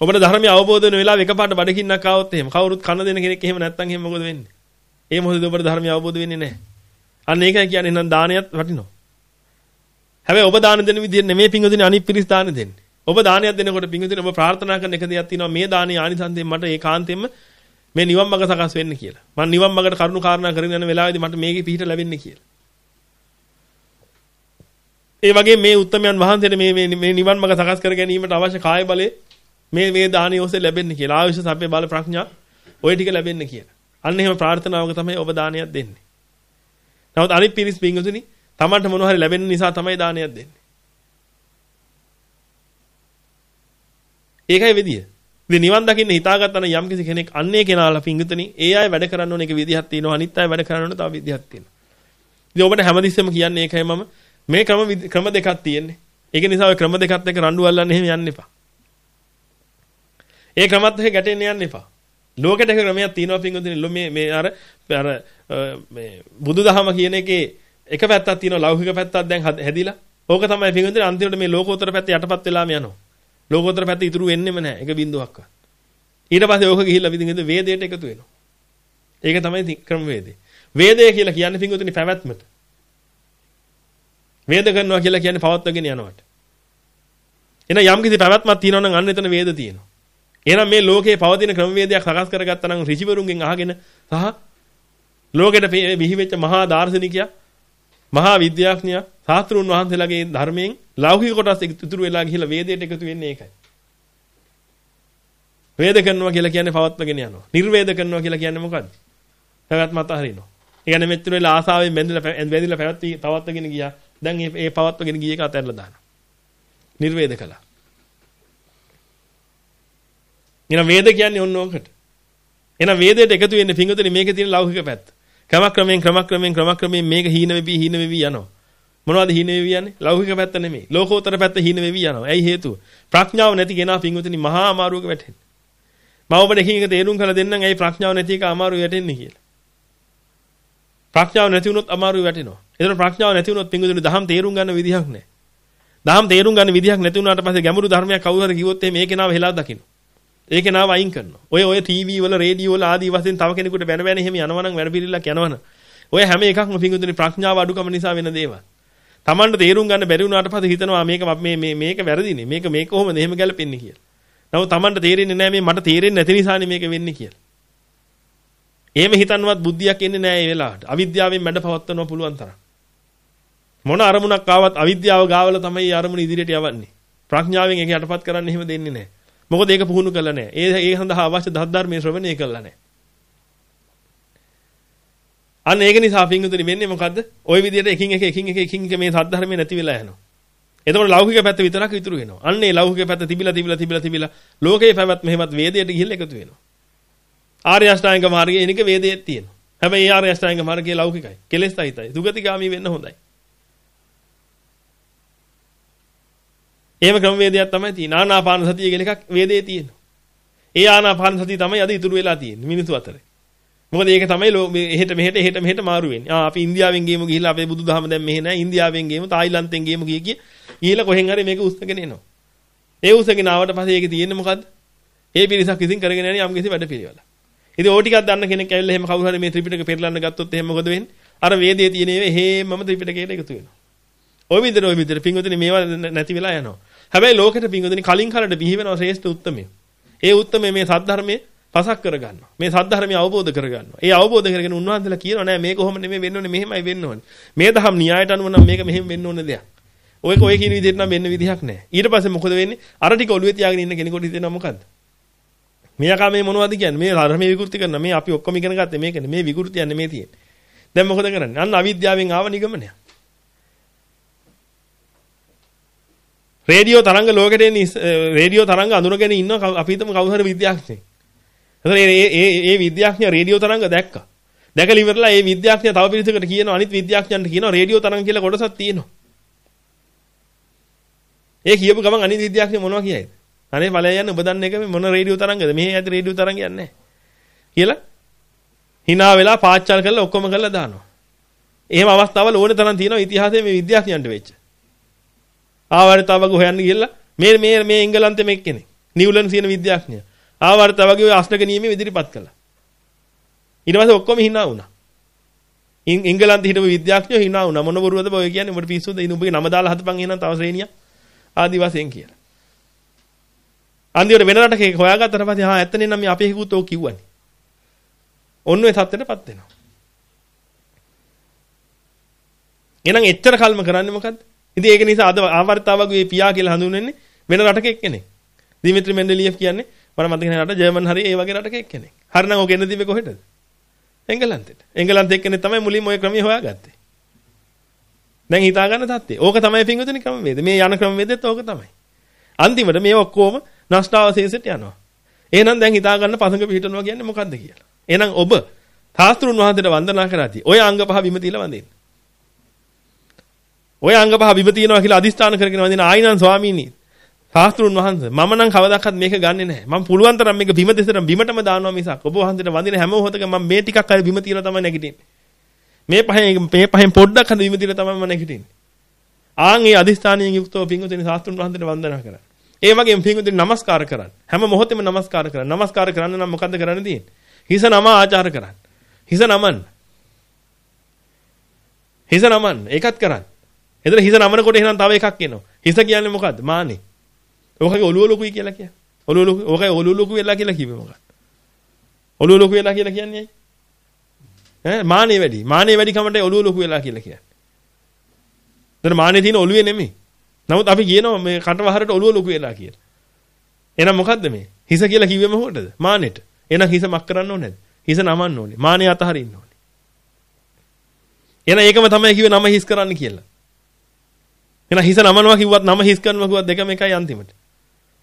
ඔබට ධර්මය අවබෝධ වෙන වෙලාව එකපාරට බඩගින්නක් ආවොත් එහෙම කවුරුත් කන දෙන කෙනෙක් එහෙම නැත්තම් එහෙම මොකද වෙන්නේ? ඒ මොහොතේ ඔබට ධර්මය අවබෝධ වෙන්නේ නැහැ. අන්න ඒකයි කියන්නේ එහෙනම් දානයත් වටිනවා. හැබැයි ඔබ දාන දෙන විදිහ නෙමෙයි පිංගුදිනේ අනිත් පිරිස් දාන දෙන්නේ. ඔබ දානයක් දෙනකොට පිංගුදිනේ ඔබ ප්‍රාර්ථනා කරන එක දෙයක් තියෙනවා මේ දානේ ආනිසන්දයෙන් මට ඒකාන්තයෙන්ම මේ නිවන් මඟ සකස් වෙන්න කියලා. මම නිවන් මඟට කරුණු කාරණා කරගෙන යන වෙලාවේදී මට මේකේ පිහිට ලැබෙන්නේ කියලා. ඒ වගේ මේ උත්තරමයන් වහන්සේට මේ මේ මේ නිවන් මඟ සකස් කර ගැනීමට අවශ්‍ය කාය බලය මේ මේ දානිය ඔසේ ලැබෙන්නේ කියලා. ආයුෂ සබ්බේ බල ප්‍රඥා ඔය ටික ලැබෙන්නේ කියලා. අන්න එහෙම ප්‍රාර්ථනාවක තමයි ඔබ දානයක් දෙන්නේ. නමුත් අනිත් පිරිස් පිංගුදිනේ Tamanට මොනවා හරි ලැබෙන නිසා තමයි දානයක් දෙන්නේ. ඒකයි විදිය. ඉතින් නිවන් දකින්න හිතාගත්තා නම් යම්කිසි කෙනෙක් අන්නේ කෙනාලා පිංගුතනි ඒ අය වැඩ කරන්න ඕන එක විදිහක් තියෙනවා අනිත් අය වැඩ කරන්න ඕන තව විදිහක් තියෙනවා. ඉතින් ඔබට හැමදෙස්සෙම කියන්නේ ඒකයි මම මේ ක්‍රම ක්‍රම දෙකක් තියෙන්නේ. ඒක නිසා ඔය ක්‍රම දෙකත් එක්ක රණ්ඩු අල්ලන්න එහෙම යන්න එපා. ඒ ක්‍රමත් එක්ක ගැටෙන්න යන්න එපා. ලෝකෙට ක්‍රමයක් තියෙනවා පිංගුතනි මේ මේ අර අර මේ බුදුදහම කියන එකේ එක පැත්තක් තියෙනවා ලෞකික පැත්තක් දැන් හැදිලා. ඕක තමයි පිංගුන්දේ අන්තිමට මේ ලෝකෝත්තර පැත්ත යටපත් වෙලාම යනවා. ලෝකෝත්තර පැත්ත ඉතුරු වෙන්නෙම නැහැ. එක බිඳුවක්වත්. ඊට පස්සේ ඕක ගිහිල්ලා පිංගුන්දේ වේදයට එකතු වෙනවා. ඒක තමයි ක්‍රම වේදේ. වේදය කියලා කියන්නේ පිංගුතුනි පැවැත්මට. වේද කරනවා කියලා කියන්නේ පවත්වගෙන යනවට. එහෙනම් යම් කිසි පැවැත්මක් තියෙනවා නම් අන්න එතන වේද තියෙනවා. එහෙනම් මේ ලෝකේ පවතින ක්‍රමවේදයක් සකස් කරගත්තා නම් ඍෂිවරුන්ගෙන් අහගෙන සහ ලෝකෙට විහිවෙච්ච මහා දාර්ශනිකයා මහා විද්‍යාඥයා සාස්ත්‍රුන් වහන්සේලාගේ ධර්මයෙන් ලෞකික කොටස් ඉතුරු වෙලා ගිහිලා වේදයට එකතු වෙන්නේ ඒකයි. වේද කරනවා කියලා කියන්නේ පවත්වගෙන යනවා. නිර්වේද කරනවා කියලා කියන්නේ මොකද්ද? පැවැත්ම අතහරිනවා. ඒ කියන්නේ මෙච්චර වෙලා ආසාවෙන් බැඳිලා බැඳිලා පැවැත්ටි පවත්වගෙන ගියා. දැන් මේ මේ පවත්වගෙන ගිය එක අතහැරලා දානවා. නිර්වේද කළා. එන වේද කියන්නේ ඔන්න ඕකට. එන වේදයට එකතු වෙන්නේ පිංගුතනි මේකේ තියෙන ලෞකික පැත්ත. ක්‍රමක්‍රමයෙන් ක්‍රමක්‍රමයෙන් ක්‍රමක්‍රමයෙන් මේක හීන වෙවි හීන වෙවි යනවා. මොනවද හීන වෙවි යන්නේ? ලෞකික පැත්ත නෙමෙයි. ලෝකෝත්තර පැත්ත හීන වෙවි යනවා. ඇයි හේතුව? ප්‍රඥාව නැති කෙනා පින්විතනි මහා අමාරුවක වැටෙන්නේ. මම ඔබට එකින් එක තේරුම් කරලා දෙන්නම් ඇයි ප්‍රඥාව නැති එක අමාරු වැටෙන්නේ කියලා. ප්‍රඥාව නැති වුණොත් අමාරු වැටෙනවා. ඒතර ප්‍රඥාව නැති වුණොත් පින්විතනි දහම් තේරුම් ගන්න විදිහක් නැහැ. දහම් තේරුම් ගන්න විදිහක් නැති වුණාට පස්සේ ගැඹුරු ධර්මයක් කවුරු හරි කිව්වොත් එහේ මේ කෙනාව හෙලා දකින්න. ඒක නාව අයින් කරනවා. ඔය ඔය ටීවී වල රේඩියෝ වල ආදී වශයෙන් තව කෙනෙකුට බැන බැන එහෙම යනවනම් වැඩ පිළිලක් යනවනම් ඔය හැම එකක්ම පිංගුතුනි ප්‍රඥාව අඩුකම නිසා වෙන දේවල්. Tamanට තේරුම් ගන්න බැරි වුණාට පස්සේ හිතනවා මේක මේ මේ මේක වැරදිනේ. මේක මේක කොහොමද එහෙම ගැලපෙන්නේ කියලා. නමුත් Tamanට තේරෙන්නේ නැහැ මේ මට තේරෙන්නේ නැති නිසානේ මේක වෙන්නේ කියලා. එහෙම හිතන්නවත් බුද්ධියක් එන්නේ නැහැ මේ වෙලාවට. අවිද්‍යාවෙන් මැඩ පවත්වන්න පුළුවන් තරම්. මොන අරමුණක් ආවත් අවිද්‍යාව ගාවල තමයි අරමුණ ඉදිරියට යවන්නේ. ප්‍රඥාවෙන් ඒක යටපත් කරන්න එහෙම දෙන්නේ නැහැ. මොකද ඒක පුහුණු කළා නැහැ. ඒ ඒ සඳහා අවශ්‍ය ධර්මයේ ශ්‍රවණය කළා නැහැ. අන්න ඒක නිසා පින්විතනි වෙන්නේ මොකද්ද? ওই විදිහට එකින් එක එකින් එක එකින් එක මේ සද්ධර්මයේ නැති වෙලා යනවා. එතකොට ලෞකික පැත්ත විතරක් ඉතුරු වෙනවා. අන්න ඒ ලෞකික පැත්ත තිබිලා තිබිලා තිබිලා තිබිලා ලෝකේ පැවැත්ම හැමත් වේදයට ගිහිල්ලා එකතු වෙනවා. ආර්ය අෂ්ටාංග මාර්ගයේ එනික වේදයේ තියෙනවා. හැබැයි ආර්ය අෂ්ටාංග මාර්ගයේ ලෞකිකයි. කෙලෙස් සහිතයි. දුගතිගාමී වෙන්න හොඳයි. එහෙම ක්‍රමවේදයක් තමයි තියෙන. ආනාපාන සතිය කියලා එකක් වේදේ තියෙනවා. ඒ ආනාපාන සතිය තමයි අද ඉතුරු වෙලා තියෙන්නේ මිනිස්සු අතරේ. මොකද ඒක තමයි මේ එහෙට මෙහෙට එහෙට මෙහෙට මාරු වෙන්නේ. ආ අපි ඉන්දියාවෙන් ගියමු ගිහිල්ලා අපේ බුදුදහම දැන් මෙහෙ නැහැ. ඉන්දියාවෙන් ගියමු තායිලන්තෙන් ගියමු ගිය කී ගිහිල්ලා කොහෙන් හරි මේක උස්සගෙන එනවා. ඒ උස්සගෙන ආවට පස්සේ ඒකේ තියෙන්නේ මොකද්ද? ඒ පිරිසක් විසින් කරගෙන යන යම් කිසි වැඩපිළිවෙල. ඉතින් ඕ ටිකක් දන්න කෙනෙක් ඇවිල්ලා එහෙම කවුරු හරි මේ ත්‍රිපිටක පෙරලන්න ගත්තොත් එහෙම මොකද වෙන්නේ? අර වේදයේ තියෙන ඒවා හේමම ත්‍රිපිටකයට එකතු වෙනවා. ওই විදිහට ওই විදිහට පින්වතුනි මේවා නැති වෙලා යනවා. හැබැයි ලෝකෙට පිංගුදෙනි කලින් කලට බිහිවෙනවා ශ්‍රේෂ්ඨ උත්මය. ඒ උත්මය මේ සද්ධර්මයේ පසක් කරගන්නවා. මේ සද්ධර්මය අවබෝධ කරගන්නවා. ඒ අවබෝධ කරගෙන උන්වහන්සේලා කියනවා නෑ මේක කොහොම නෙමෙයි වෙන්න ඕනේ මෙහෙමයි වෙන්න ඕනේ. මේ දහම් න්‍යායට අනුව නම් මේක මෙහෙම වෙන්න ඕනේ දෙයක්. ඔය කොයි කියන විදිහට නම් වෙන්න විදිහක් නෑ. ඊට පස්සේ මොකද වෙන්නේ? අර ටික ඔළුවේ තියාගෙන ඉන්න කෙනෙකුට හිතෙනවා මොකද්ද? මෙයාකා මේ මොනවද කියන්නේ? මේ ධර්මයේ විකෘති කරන මේ අපි ඔක්කොම ඉගෙන ගත්තේ මේකනේ. මේ විකෘතියන්නේ මේ තියෙන්නේ. දැන් මොකද කරන්නේ? අන්න අවිද්‍යාවෙන් ආව නිගමනයක්. රේඩියෝ තරංග ලෝකෙට එන රේඩියෝ තරංග අඳුරගෙන ඉන්නවා අපි හිතමු කවුරු හරි විද්‍යාඥයෙක්. එතන මේ මේ මේ විද්‍යාඥයා රේඩියෝ තරංග දැක්කා. දැකලා ඉවරලා මේ විද්‍යාඥයා තව පිරිසකට කියනවා අනිත් විද්‍යාඥයන්ට කියනවා රේඩියෝ තරංග කියලා කොටසක් තියෙනවා. ඒ කියපු ගමන් අනිත් විද්‍යාඥය මොනවා කියයිද? අනේ ඵලය යන්නේ ඔබ දන්නේ එක මේ මොන රේඩියෝ තරංගද? මෙහි ඇති රේඩියෝ තරංගයක් නැහැ. කියලා hina වෙලා පාච්චල් කරලා ඔක්කොම කරලා දානවා. එහෙම අවස්ථාවල ඕනේ තරම් තියෙනවා ඉතිහාසයේ මේ විද්‍යාඥයන්ට වෙච්ච. ආවර්තාවගේ හොයන්න ගිහලා මේ මේ මේ එංගලන්තෙම එක්කෙනෙක් නිව්ලන් සියන විද්‍යාඥය ආවර්තාවගේ ඔය අස්නක නියමෙ ඉදිරිපත් කළා ඊට පස්සේ ඔක්කොම hina වුණා එංගලන්තේ හිටපු විද්‍යාඥයෝ hina වුණා මොන බොරුවද ඔය කියන්නේ උඹට පිස්සුද ඉතින් උඹගේ නම දාලා හදපන් එහෙනම් තව ශ්‍රේණියක් ආදි වශයෙන් කියලා අන්තිමට වෙන රටකේ හොයාගත්තට පස්සේ හා ඇත්තනේ නම් මේ අපේ හිකුත් ඔය කිව්වනේ ඔන්න ඔය තත්ත්වයටපත් වෙනවා එහෙනම් එච්චර කල්ම කරන්නේ මොකද්ද ඉතින් ඒක නිසා අද ආවර්තාවගේ පියා කියලා හඳුන්වන්නේ වෙන රටක එක්කෙනෙක්. දිමිත්‍රි මෙන්ඩලියෆ් කියන්නේ මම මතක නැහැ රට ජර්මන් හරි ඒ වගේ රටක එක්කෙනෙක්. හරිනම් ඔක එන්න දීපේ කොහෙටද? එංගලන්තෙට. එංගලන්තෙ එක්කෙනෙක් තමයි මුලින්ම ওই ක්‍රමය හොයාගත්තේ. දැන් හිතා ගන්න තත්ත්වය. ඕක තමයි පින්විතනි ක්‍රමවේද. මේ යන ක්‍රමවේදෙත් ඕක තමයි. අන්තිමට මේ ඔක්කොම නෂ්ටාවශේෂයට යනවා. එහෙනම් දැන් හිතා ගන්න පසඟ පිහිටනවා කියන්නේ මොකද්ද කියලා. එහෙනම් ඔබ තාස්තුරුන් වහන්සේට වන්දනා කරාදී. ඔය අංග පහ බිම තියලා වඳින්න. ඔය අංග පහ බිම තියනවා කියලා අදිස්ථාන කරගෙන වඳින ආයිනන් ස්වාමීනි. සාස්ත්‍රුන් වහන්සේ මම නම් කවදාවත් මේක ගන්නෙ නැහැ. මම පුළුවන් තරම් මේක බිම දෙසට බිමටම දානවා මිසක් ඔබ වහන්සේට වඳින හැම මොහොතකම මම මේ ටිකක් අර බිම තියලා තමයි නැගිටින්නේ. මේ පහෙන් මේ පහෙන් පොඩ්ඩක් හඳ බිම තියලා තමයි මම නැගිටින්නේ. ආන් ඒ අදිස්ථානියෙන් යුක්තව පින්වතුනි සාස්ත්‍රුන් වහන්සේට වන්දනා කරන්න. ඒ වගේම පින්වතුනි নমස්කාර කරන්න. හැම මොහොතෙම নমස්කාර කරන්න. নমස්කාර කරන්න නම් මොකද්ද කරන්න තියෙන්නේ? හිස නම ආචාර කරන්න. හිස නමන්න. හිස නමන්න. ඒකත් කරන්න. එතන හිස නමනකොට එහෙනම් තව එකක් එනවා. හිස කියන්නේ මොකද්ද? මානේ. ඔකගේ ඔළුව ලොකුයි කියලා කියන්නේ. ඔළුව ලොකු ඔකගේ ඔළුව ලොකු වෙලා කියලා කිව්වේ මොකක්ද? ඔළුව ලොකු වෙලා කියලා කියන්නේ ඇයි? ඈ මානේ වැඩි. මානේ වැඩි කමට ඔළුව ලොකු වෙලා කියලා කියන්නේ. එතන මානේ තියෙන ඔළුවේ නෙමෙයි. නමුත් අපි කියනවා මේ කටවහරට ඔළුව ලොකු වෙලා කියලා. එහෙනම් මොකද්ද මේ? හිස කියලා කිව්වේ මොකටද? මානෙට. එහෙනම් හිස මක් කරන්න ඕනේ නැද්ද? හිස නමන්න ඕනේ. මානේ අතහරින්න ඕනේ. එහෙනම් ඒකම තමයි කිව්වේ නම හිස් කරන්න කියලා. එහෙනම් හිස නමනවා කිව්වත් නම හිස් කරනවා කිව්වත් දෙකම එකයි අන්තිමට.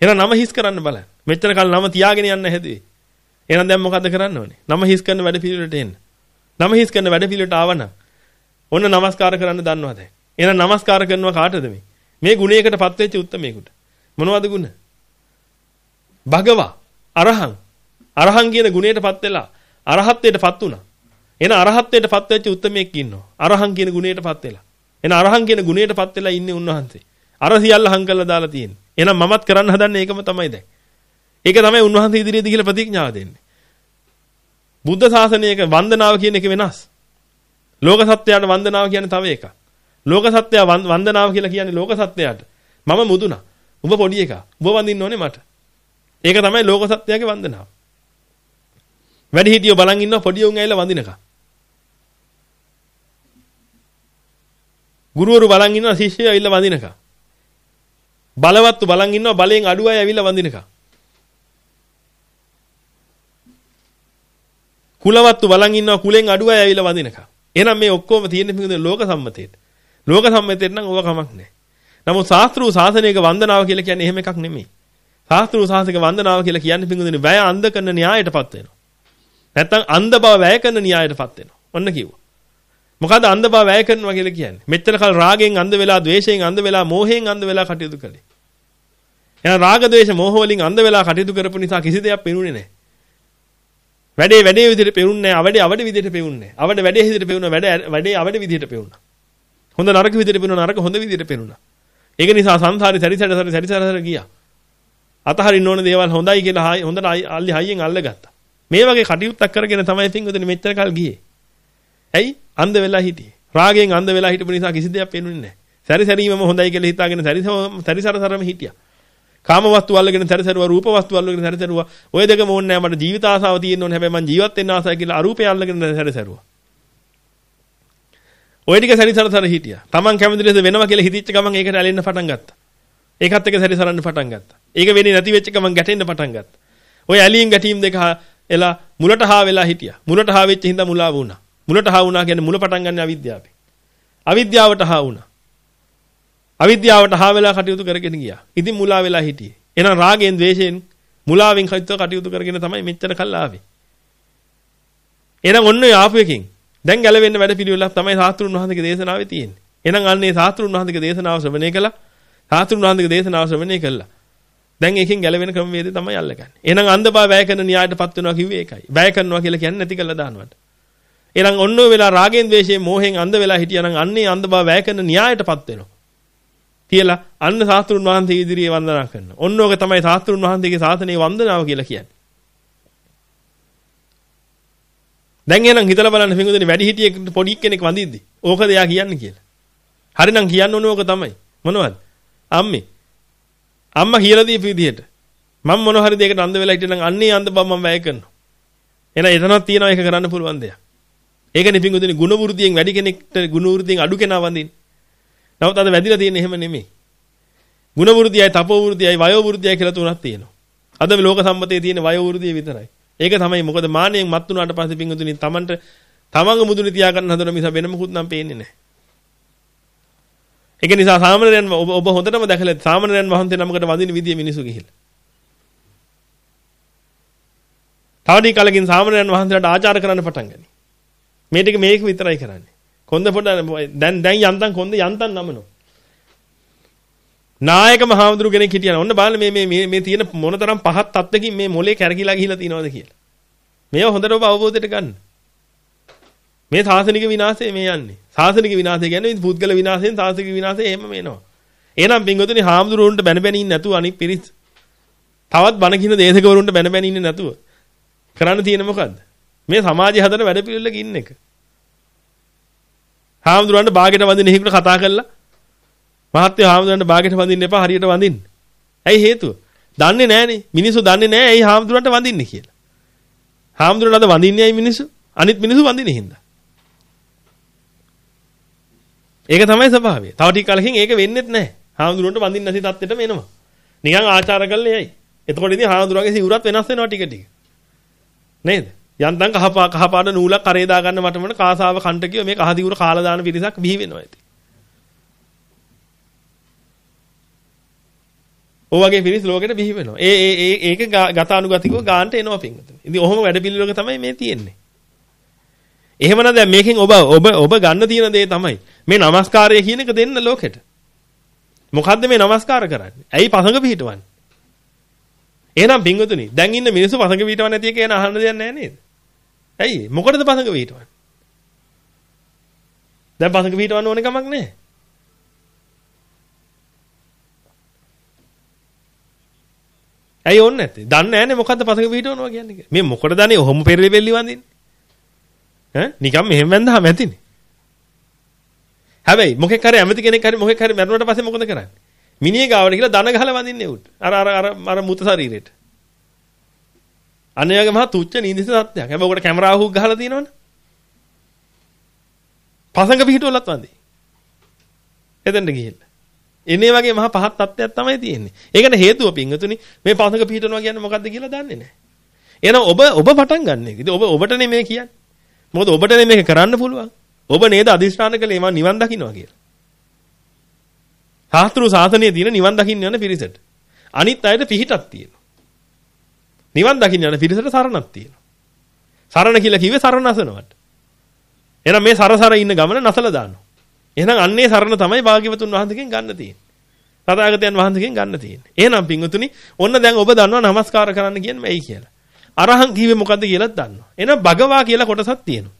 එහෙනම් නම හිස් කරන්න බලන්න. මෙච්චර කල් නම තියාගෙන යන්න හැදුවේ. එහෙනම් දැන් මොකද්ද කරන්න ඕනේ? නම හිස් කරන වැඩ පිළිවෙලට එන්න. නම හිස් කරන වැඩ පිළිවෙලට ආවනම් ඔන්න নমස්කාර කරන්න දන්නවා දැන්. එහෙනම් নমස්කාර කරනවා කාටද මේ? මේ ගුණයකටපත් වෙච්ච උත්තමයෙකුට. මොනවද ගුණ? භගවා අරහං අරහං කියන ගුණයටපත් වෙලා අරහත්ත්වයටපත් වුණා. එහෙනම් අරහත්ත්වයටපත් වෙච්ච උත්තමයෙක් ඉන්නවා. අරහං කියන ගුණයටපත් වෙලා. එන අරහන් කියන ගුණයටපත් වෙලා ඉන්නේ උන්වහන්සේ. අර සියල්ල හං කරලා දාලා තියෙන්නේ. එහෙනම් මමත් කරන්න හදන්නේ ඒකම තමයි දැන්. ඒක තමයි උන්වහන්සේ ඉදිරියේදී කියලා ප්‍රතිඥාව දෙන්නේ. බුද්ධ ශාසනයක වන්දනාව කියන එක වෙනස්. ලෝක සත්‍යයට වන්දනාව කියන්නේ තව එකක්. ලෝක සත්‍යය වන්දනාව කියලා කියන්නේ ලෝක සත්‍යයට. මම මුදුනා. උඹ පොඩි එකා. උඹ වඳින්න ඕනේ මට. ඒක තමයි ලෝක සත්‍යයේ වන්දනාව. වැඩි හිටියෝ බලන් ඉන්නවා පොඩි උන් ඇවිල්ලා වඳිනකම්. ගුරුවරු බලන් ඉන්නවා ශිෂ්‍යය ඇවිල්ලා වඳිනකම්. බලවත්තු බලන් ඉන්නවා බලයෙන් අඩු අය ඇවිල්ලා වඳිනකම්. කුලවත්තු බලන් ඉන්නවා කුලෙන් අඩු අය ඇවිල්ලා වඳිනකම්. එහෙනම් මේ ඔක්කොම තියෙන්නේ මොකද ලෝක සම්මතයේද? ලෝක සම්මතයෙන් නම් ඕක කමක් නැහැ. නමුත් ශාස්ත්‍රීය ශාසනයක වන්දනාව කියලා කියන්නේ එහෙම එකක් නෙමෙයි. ශාස්ත්‍රීය ශාසනික වන්දනාව කියලා කියන්නේ පිංගුදින වැය අන්ධ කරන න්‍යායයටපත් වෙනවා. නැත්තම් අන්ධ බව වැය කරන න්‍යායයටපත් වෙනවා. ඔන්න කිව්වා. මොකද අන්ධ බව වැය කරනවා කියලා කියන්නේ. මෙච්චර කල් රාගෙන් අන්ධ වෙලා, ද්වේෂයෙන් අන්ධ වෙලා, මෝහයෙන් අන්ධ වෙලා කටයුතු කළේ. එහෙනම් රාග, ද්වේෂ, මෝහ වලින් අන්ධ වෙලා කටයුතු කරපු නිසා කිසි දෙයක් පේන්නේ නැහැ. වැඩේ වැඩේ විදිහට පේන්නේ නැහැ, අවඩේ අවඩේ විදිහට පේන්නේ නැහැ. අවඩේ වැඩේ විදිහට පේනවා, වැඩේ වැඩේ අවඩේ විදිහට පේනවා. හොඳ නරක විදිහට පේනවා, නරක හොඳ විදිහට පේනවා. ඒක නිසා සංසාරේ සැරිසර සැරිසර සැරිසර ගියා. අතහරින්න ඕන දේවල් හොඳයි කියලා හයි හොඳට අල්ලි හයියෙන් අල්ලගත්තා. මේ වගේ කටයුත්තක් කරගෙන තමයි පින්වතුනි මෙච්චර කල් ගියේ. ඇයි? අන්ධ වෙලා හිටියේ. රාගයෙන් අන්ධ වෙලා හිටපු නිසා කිසි දෙයක් පේනුනේ නැහැ. සැරිසැරීමම හොඳයි කියලා හිතාගෙන සැරිසරසරම හිටියා. කාම වස්තු අල්ලගෙන සැරිසරුවා රූප වස්තු අල්ලගෙන සැරිසරුවා. ওই දෙකම ඕනේ නැහැ මට ජීවිත ආසාව තියෙන්න ඕනේ. හැබැයි මං ජීවත් වෙන්න ආසයි කියලා අරූපය අල්ලගෙන සැරිසරුවා. ওই ටික සැරිසරසර හිටියා. Taman කැමති ලෙස වෙනවා කියලා හිතච්ච ගමන් ඒකට ඇලෙන්න පටන් ගත්තා. ඒකත් එක්ක සැරිසරන්න පටන් ගත්තා. ඒක වෙන්නේ නැති වෙච්ච ගමන් ගැටෙන්න පටන් ගත්තා. ওই ඇලීම් ගැටීම් දෙක එලා මුලට හා වෙලා හිටියා. මුලට හා වෙච්ච හින්දා මුලා වුණා. මුලට හා වුණා කියන්නේ මුල පටන් ගන්න අවිද්‍යාවේ. අවිද්‍යාවට හා වුණා. අවිද්‍යාවට හා වෙලා කටයුතු කරගෙන ගියා. ඉතින් මුලා වෙලා හිටියේ. එහෙනම් රාගයෙන් ද්වේෂයෙන් මුලාවෙන් කටයුතු කරගෙන තමයි මෙච්චර කල් ආවේ. එහෙනම් ඔන්න ඔය ආපු එකෙන් දැන් ගැලවෙන්න වැඩ පිළිවෙලක් තමයි සාස්ත්‍රුන් වහන්සේගේ දේශනාවේ තියෙන්නේ. එහෙනම් අන්නේ සාස්ත්‍රුන් වහන්සේගේ දේශනාව ශ්‍රවණය කළා. සාස්ත්‍රුන් වහන්සේගේ දේශනාව ශ්‍රවණය කළා. දැන් ඒකෙන් ගැලවෙන ක්‍රමවේදය තමයි අල්ලගන්නේ. එහෙනම් අන්ධභාව වැය කරන න්‍යායයටපත් වෙනවා කිව්වේ ඒකයි. වැය කරනවා කියලා කියන්නේ නැති කළා දානවට. එහෙනම් ඔන්න ඔය වෙලා රාගෙන් ද්වේෂයෙන් මෝහෙන් අන්ධ වෙලා හිටියානම් අන්නේ අන්ධ බව වැය කරන න්‍යායටපත් වෙනවා. කියලා අන්න සාස්තුන් වහන්සේ ඉදිරියේ වන්දනා කරනවා. ඔන්න ඕක තමයි සාස්තුන් වහන්සේගේ සාසනයේ වන්දනාව කියලා කියන්නේ. දැන් එහෙනම් හිතලා බලන්න පිංගුදනේ වැඩි හිටියෙක් පොඩි කෙනෙක් වඳිද්දි. ඕකද එයා කියන්නේ කියලා. හරිනම් කියන්න ඕනේ ඕක තමයි. මොනවද? අම්මේ. අම්මා කියලා දීපු විදිහට. මම මොන හරි දෙයකට අඳ වෙලා හිටියනම් අන්නේ අඳ බව මම වැය කරනවා. එහෙනම් එතනක් තියනවා ඒක කරන්න පුළුවන් දෙයක්. ඒකනේ පිංගුදින ගුණ වෘද්ධියෙන් වැඩි කෙනෙක්ට ගුණ වෘද්ධියෙන් අඩු කෙනා වඳින්නේ. නමුත් අද වැඩිලා තියෙන්නේ එහෙම නෙමෙයි. ගුණ වෘද්ධියයි තපෝ වෘද්ධියයි වයෝ වෘද්ධියයි කියලා තුනක් තියෙනවා. අද මේ ලෝක සම්මතයේ තියෙන වයෝ වෘද්ධිය විතරයි. ඒක තමයි මොකද මානෙන් මත් වුණාට පස්සේ පිංගුදින තමන්ට තමන්ගේ මුදුනේ තියාගන්න හදන මිස වෙන මොකුත් නම් පේන්නේ නැහැ. ඒක නිසා සාමාන්‍යයෙන් ඔබ හොඳටම දැකලා සාමාන්‍යයෙන් වහන්සේ නමකට වඳින විදිය මිනිසු ගිහිල්ලා. තවදී කලකින් සාමාන්‍යයෙන් වහන්සේලාට ආචාර කරන්න පටන් ගනී. මේ ටික මේක විතරයි කරන්නේ. කොන්ද පොඩ දැන් දැන් යන්තම් කොන්ද යන්තම් නමනවා. නායක මහවඳුරු කෙනෙක් හිටියන. ඔන්න බලන්න මේ මේ මේ තියෙන මොනතරම් පහත් තත්ත්වකින් මේ මොලේ කැරකිලා ගිහිලා තියනවද කියලා. මේව හොඳට ඔබ අවබෝධයට ගන්න. මේ සාසනික විනාශය මේ යන්නේ. සාසනික විනාශය කියන්නේ පුද්ගල විනාශයෙන් සාසනික විනාශය එහෙම වෙනවා. එහෙනම් පින්වතුනි හාමුදුරුවන්ට බැන බැන ඉන්නේ නැතුව අනිත් පිරිස් තවත් බණ කියන දේශකවරුන්ට බැන බැන ඉන්නේ නැතුව කරන්න තියෙන මොකද්ද? මේ සමාජය හදන වැඩ පිළිවෙලක ඉන්න එක. හාමුදුරන්ට බාගෙට වඳින්න හිකුට කතා කළා. මහත්මයා හාමුදුරන්ට බාගෙට වඳින්න එපා හරියට වඳින්න. ඇයි හේතුව? දන්නේ නැහනේ. මිනිස්සු දන්නේ නැහැ ඇයි හාමුදුරන්ට වඳින්නේ කියලා. හාමුදුරන්ට අද වඳින්නේ ඇයි මිනිස්සු? අනිත් මිනිස්සු වඳින්නේ හින්දා. ඒක තමයි ස්වභාවය. තව ටික කලකින් ඒක වෙන්නේත් නැහැ. හාමුදුරන්ට වඳින්න නැති තත්ත්වෙටම එනවා. නිකන් ආචාර කළේ ඇයි? එතකොට ඉතින් හාමුදුරන්ගේ සිවුරත් වෙනස් වෙනවා ටික ටික. නේද? යන්තම් කහපා කහපාට නූලක් කරේ දාගන්න මට මොන කාසාව කන්ට කිව්ව මේ කහ දිවුර කාලා දාන පිරිසක් බිහි වෙනවා ඉතින්. ඔය වගේ පිරිස් ලෝකෙට බිහි වෙනවා. ඒ ඒ ඒ ඒක ගතානුගතිකව ගාන්ට එනවා පින්වතුනි. ඉතින් ඔහොම වැඩ පිළිවෙලක තමයි මේ තියෙන්නේ. එහෙමනම් දැන් මේකෙන් ඔබ ඔබ ඔබ ගන්න තියෙන දේ තමයි මේ নমස්කාරය කියන එක දෙන්න ලෝකෙට. මොකද්ද මේ নমස්කාර කරන්නේ? ඇයි පසඟ පිහිටවන්නේ? එහෙනම් පින්වතුනි දැන් ඉන්න මිනිස්සු පසඟ පිහිටවන්නේ නැති එක ගැන අහන්න දෙයක් නැහැ නේද? ඇයි මොකටද පසඟ පිටවන්නේ? දැන් පසඟ පිටවන්න ඕනේ කමක් නැහැ. ඇයි ඕනේ නැත්තේ? දන්නේ නැහනේ මොකද්ද පසඟ පිටවනවා කියන්නේ. මේ මොකටද දන්නේ? ඔහොම පෙරලි පෙරලි වඳින්නේ. ඈ නිකන් මෙහෙම වැන්දාම ඇතිනේ. හැබැයි මොකෙක් හරි ඇමති කෙනෙක් හරි මොකෙක් හරි මැරුණාට පස්සේ මොකද කරන්නේ? මිනිහ ගාවට කියලා දන ගහලා වඳින්නේ උට. අර අර අර අර මුත ශරීරෙට. අනේගේ මහා තුච්ච නිඳිස සත්‍යයක්. හැබැයි ඔකට කැමරා හුක් ගහලා තියෙනවනේ. පසංග පිහිටුවලත් වන්දේ. එතෙන්ට ගිහිල්ලා. එනේ වගේ මහා පහත් තත්ත්වයක් තමයි තියෙන්නේ. ඒකට හේතුව පිංගතුනි මේ පසංග පිහිටනවා කියන්නේ මොකද්ද කියලා දන්නේ නැහැ. එහෙනම් ඔබ ඔබ පටන් ගන්න එක. ඉතින් ඔබ ඔබටනේ මේ කියන්නේ. මොකද ඔබටනේ මේක කරන්න පුළුවන්. ඔබ නේද අදිෂ්ඨාන කළේ මම නිවන් දකින්නවා කියලා. සාස්ත්‍රු සාසනයේ තියෙන නිවන් දකින්න යන පිරිසට. අනිත් අයට පිහිටක් තියෙනවා. නිවන් දකින්න යන පිරිසට සරණක් තියෙනවා. සරණ කියලා කිව්වේ සරණ නසනවට. එහෙනම් මේ සරසර ඉන්න ගමන නසලා දානවා. එහෙනම් අන්නේ සරණ තමයි භාග්‍යවතුන් වහන්සේගෙන් ගන්න තියෙන්නේ. තථාගතයන් වහන්සේගෙන් ගන්න තියෙන්නේ. එහෙනම් පින්වතුනි, ඔන්න දැන් ඔබ දන්නවා নমස්කාර කරන්න කියන්නේ මේයි කියලා. අරහං කිව්වේ මොකද්ද කියලාත් දන්නවා. එහෙනම් භගවා කියලා කොටසක් තියෙනවා.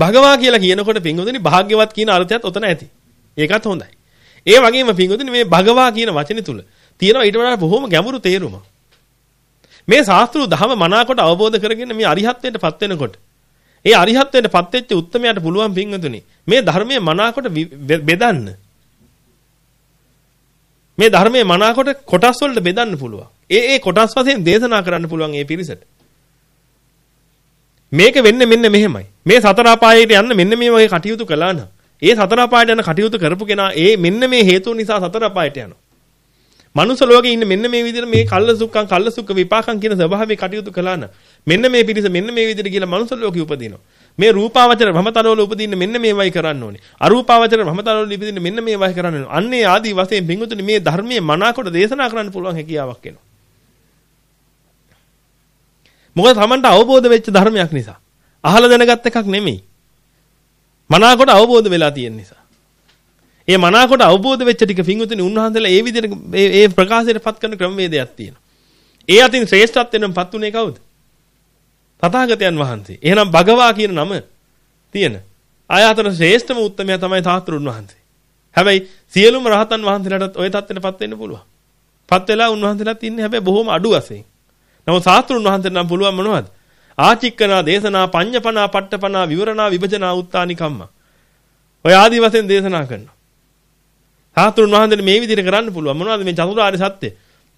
භගවා කියලා කියනකොට පින්වතුනි භාග්‍යවත් කියන අර්ථයත් ඔතන ඇති. ඒකත් හොඳයි. ඒ වගේම පින්වතුනි මේ භගවා කියන වචනේ තුල තියෙනවා ඊට වඩා බොහොම ගැඹුරු තේරුමක්. මේ ශාස්ත්‍රීය ධහම මනාකොට අවබෝධ කරගෙන මේ අරිහත්ත්වයට පත් වෙනකොට ඒ අරිහත්ත්වයට පත් වෙච්ච උත්මයාට පුළුවන් පින්වතුනි මේ ධර්මයේ මනාකොට බෙදන්න මේ ධර්මයේ මනාකොට කොටස් වලට බෙදන්න පුළුවන් ඒ ඒ කොටස් වශයෙන් දේශනා කරන්න පුළුවන් ඒ පිරිසට මේක වෙන්නේ මෙන්න මෙහෙමයි මේ සතර අපායට යන්න මෙන්න මේ වගේ කටයුතු කළා නම් ඒ සතර අපායට යන කටයුතු කරපු කෙනා ඒ මෙන්න මේ හේතුන් නිසා සතර අපායට යනවා මනුස්ස ලෝකේ ඉන්න මෙන්න මේ විදිහට මේ කල්ල සුක්ඛං කල්ල සුක්ඛ විපාකං කියන ස්වභාවයේ කටයුතු කළා නම් මෙන්න මේ පිරිස මෙන්න මේ විදිහට කියලා මනුස්ස ලෝකේ උපදිනවා. මේ රූපාවචර භමතලවල උපදින්න මෙන්න මේවයි කරන්න ඕනේ. අරූපාවචර භමතලවල උපදින්න මෙන්න මේවයි කරන්න ඕනේ. අන්නේ ආදී වශයෙන් පිඟුතුනි මේ ධර්මයේ මනාකොට දේශනා කරන්න පුළුවන් හැකියාවක් එනවා. මොකද Tamanට අවබෝධ වෙච්ච ධර්මයක් නිසා. අහලා දැනගත් එකක් නෙමෙයි. මනාකොට අවබෝධ වෙලා තියෙන නිසා. ඒ මනාකොට අවබෝධ වෙච්ච ටික පිංගුතුනි උන්වහන්සේලා ඒ විදිහට ඒ ප්‍රකාශයටපත් කරන ක්‍රමවේදයක් තියෙනවා. ඒ අතින් ශ්‍රේෂ්ඨත්වයෙන්පත් උනේ කවුද? තථාගතයන් වහන්සේ. එහෙනම් භගවා කියන නම තියෙන අය අතර ශ්‍රේෂ්ඨම උත්මයා තමයි තාත්‍රුන් වහන්සේ. හැබැයි සියලුම රහතන් වහන්සේලාටත් ওই தත්ත්වෙටපත් වෙන්න පුළුවන්. පත් වෙලා උන්වහන්සේලාත් ඉන්නේ හැබැයි බොහොම අඩු වශයෙන්. නමුත් තාත්‍රුන් වහන්සේට නම් පුළුවන් මොනවද? ආචික්කනා දේශනා පඤ්ඤපනා පට්ඨපනා විවරණා විභජනා උත්තානි කම්ම. ඔය ආදි වශයෙන් දේශනා කරනවා. සාතුන් වහන්සේට මේ විදිහට කරන්න පුළුවන්. මොනවද මේ චතුරාර්ය සත්‍ය?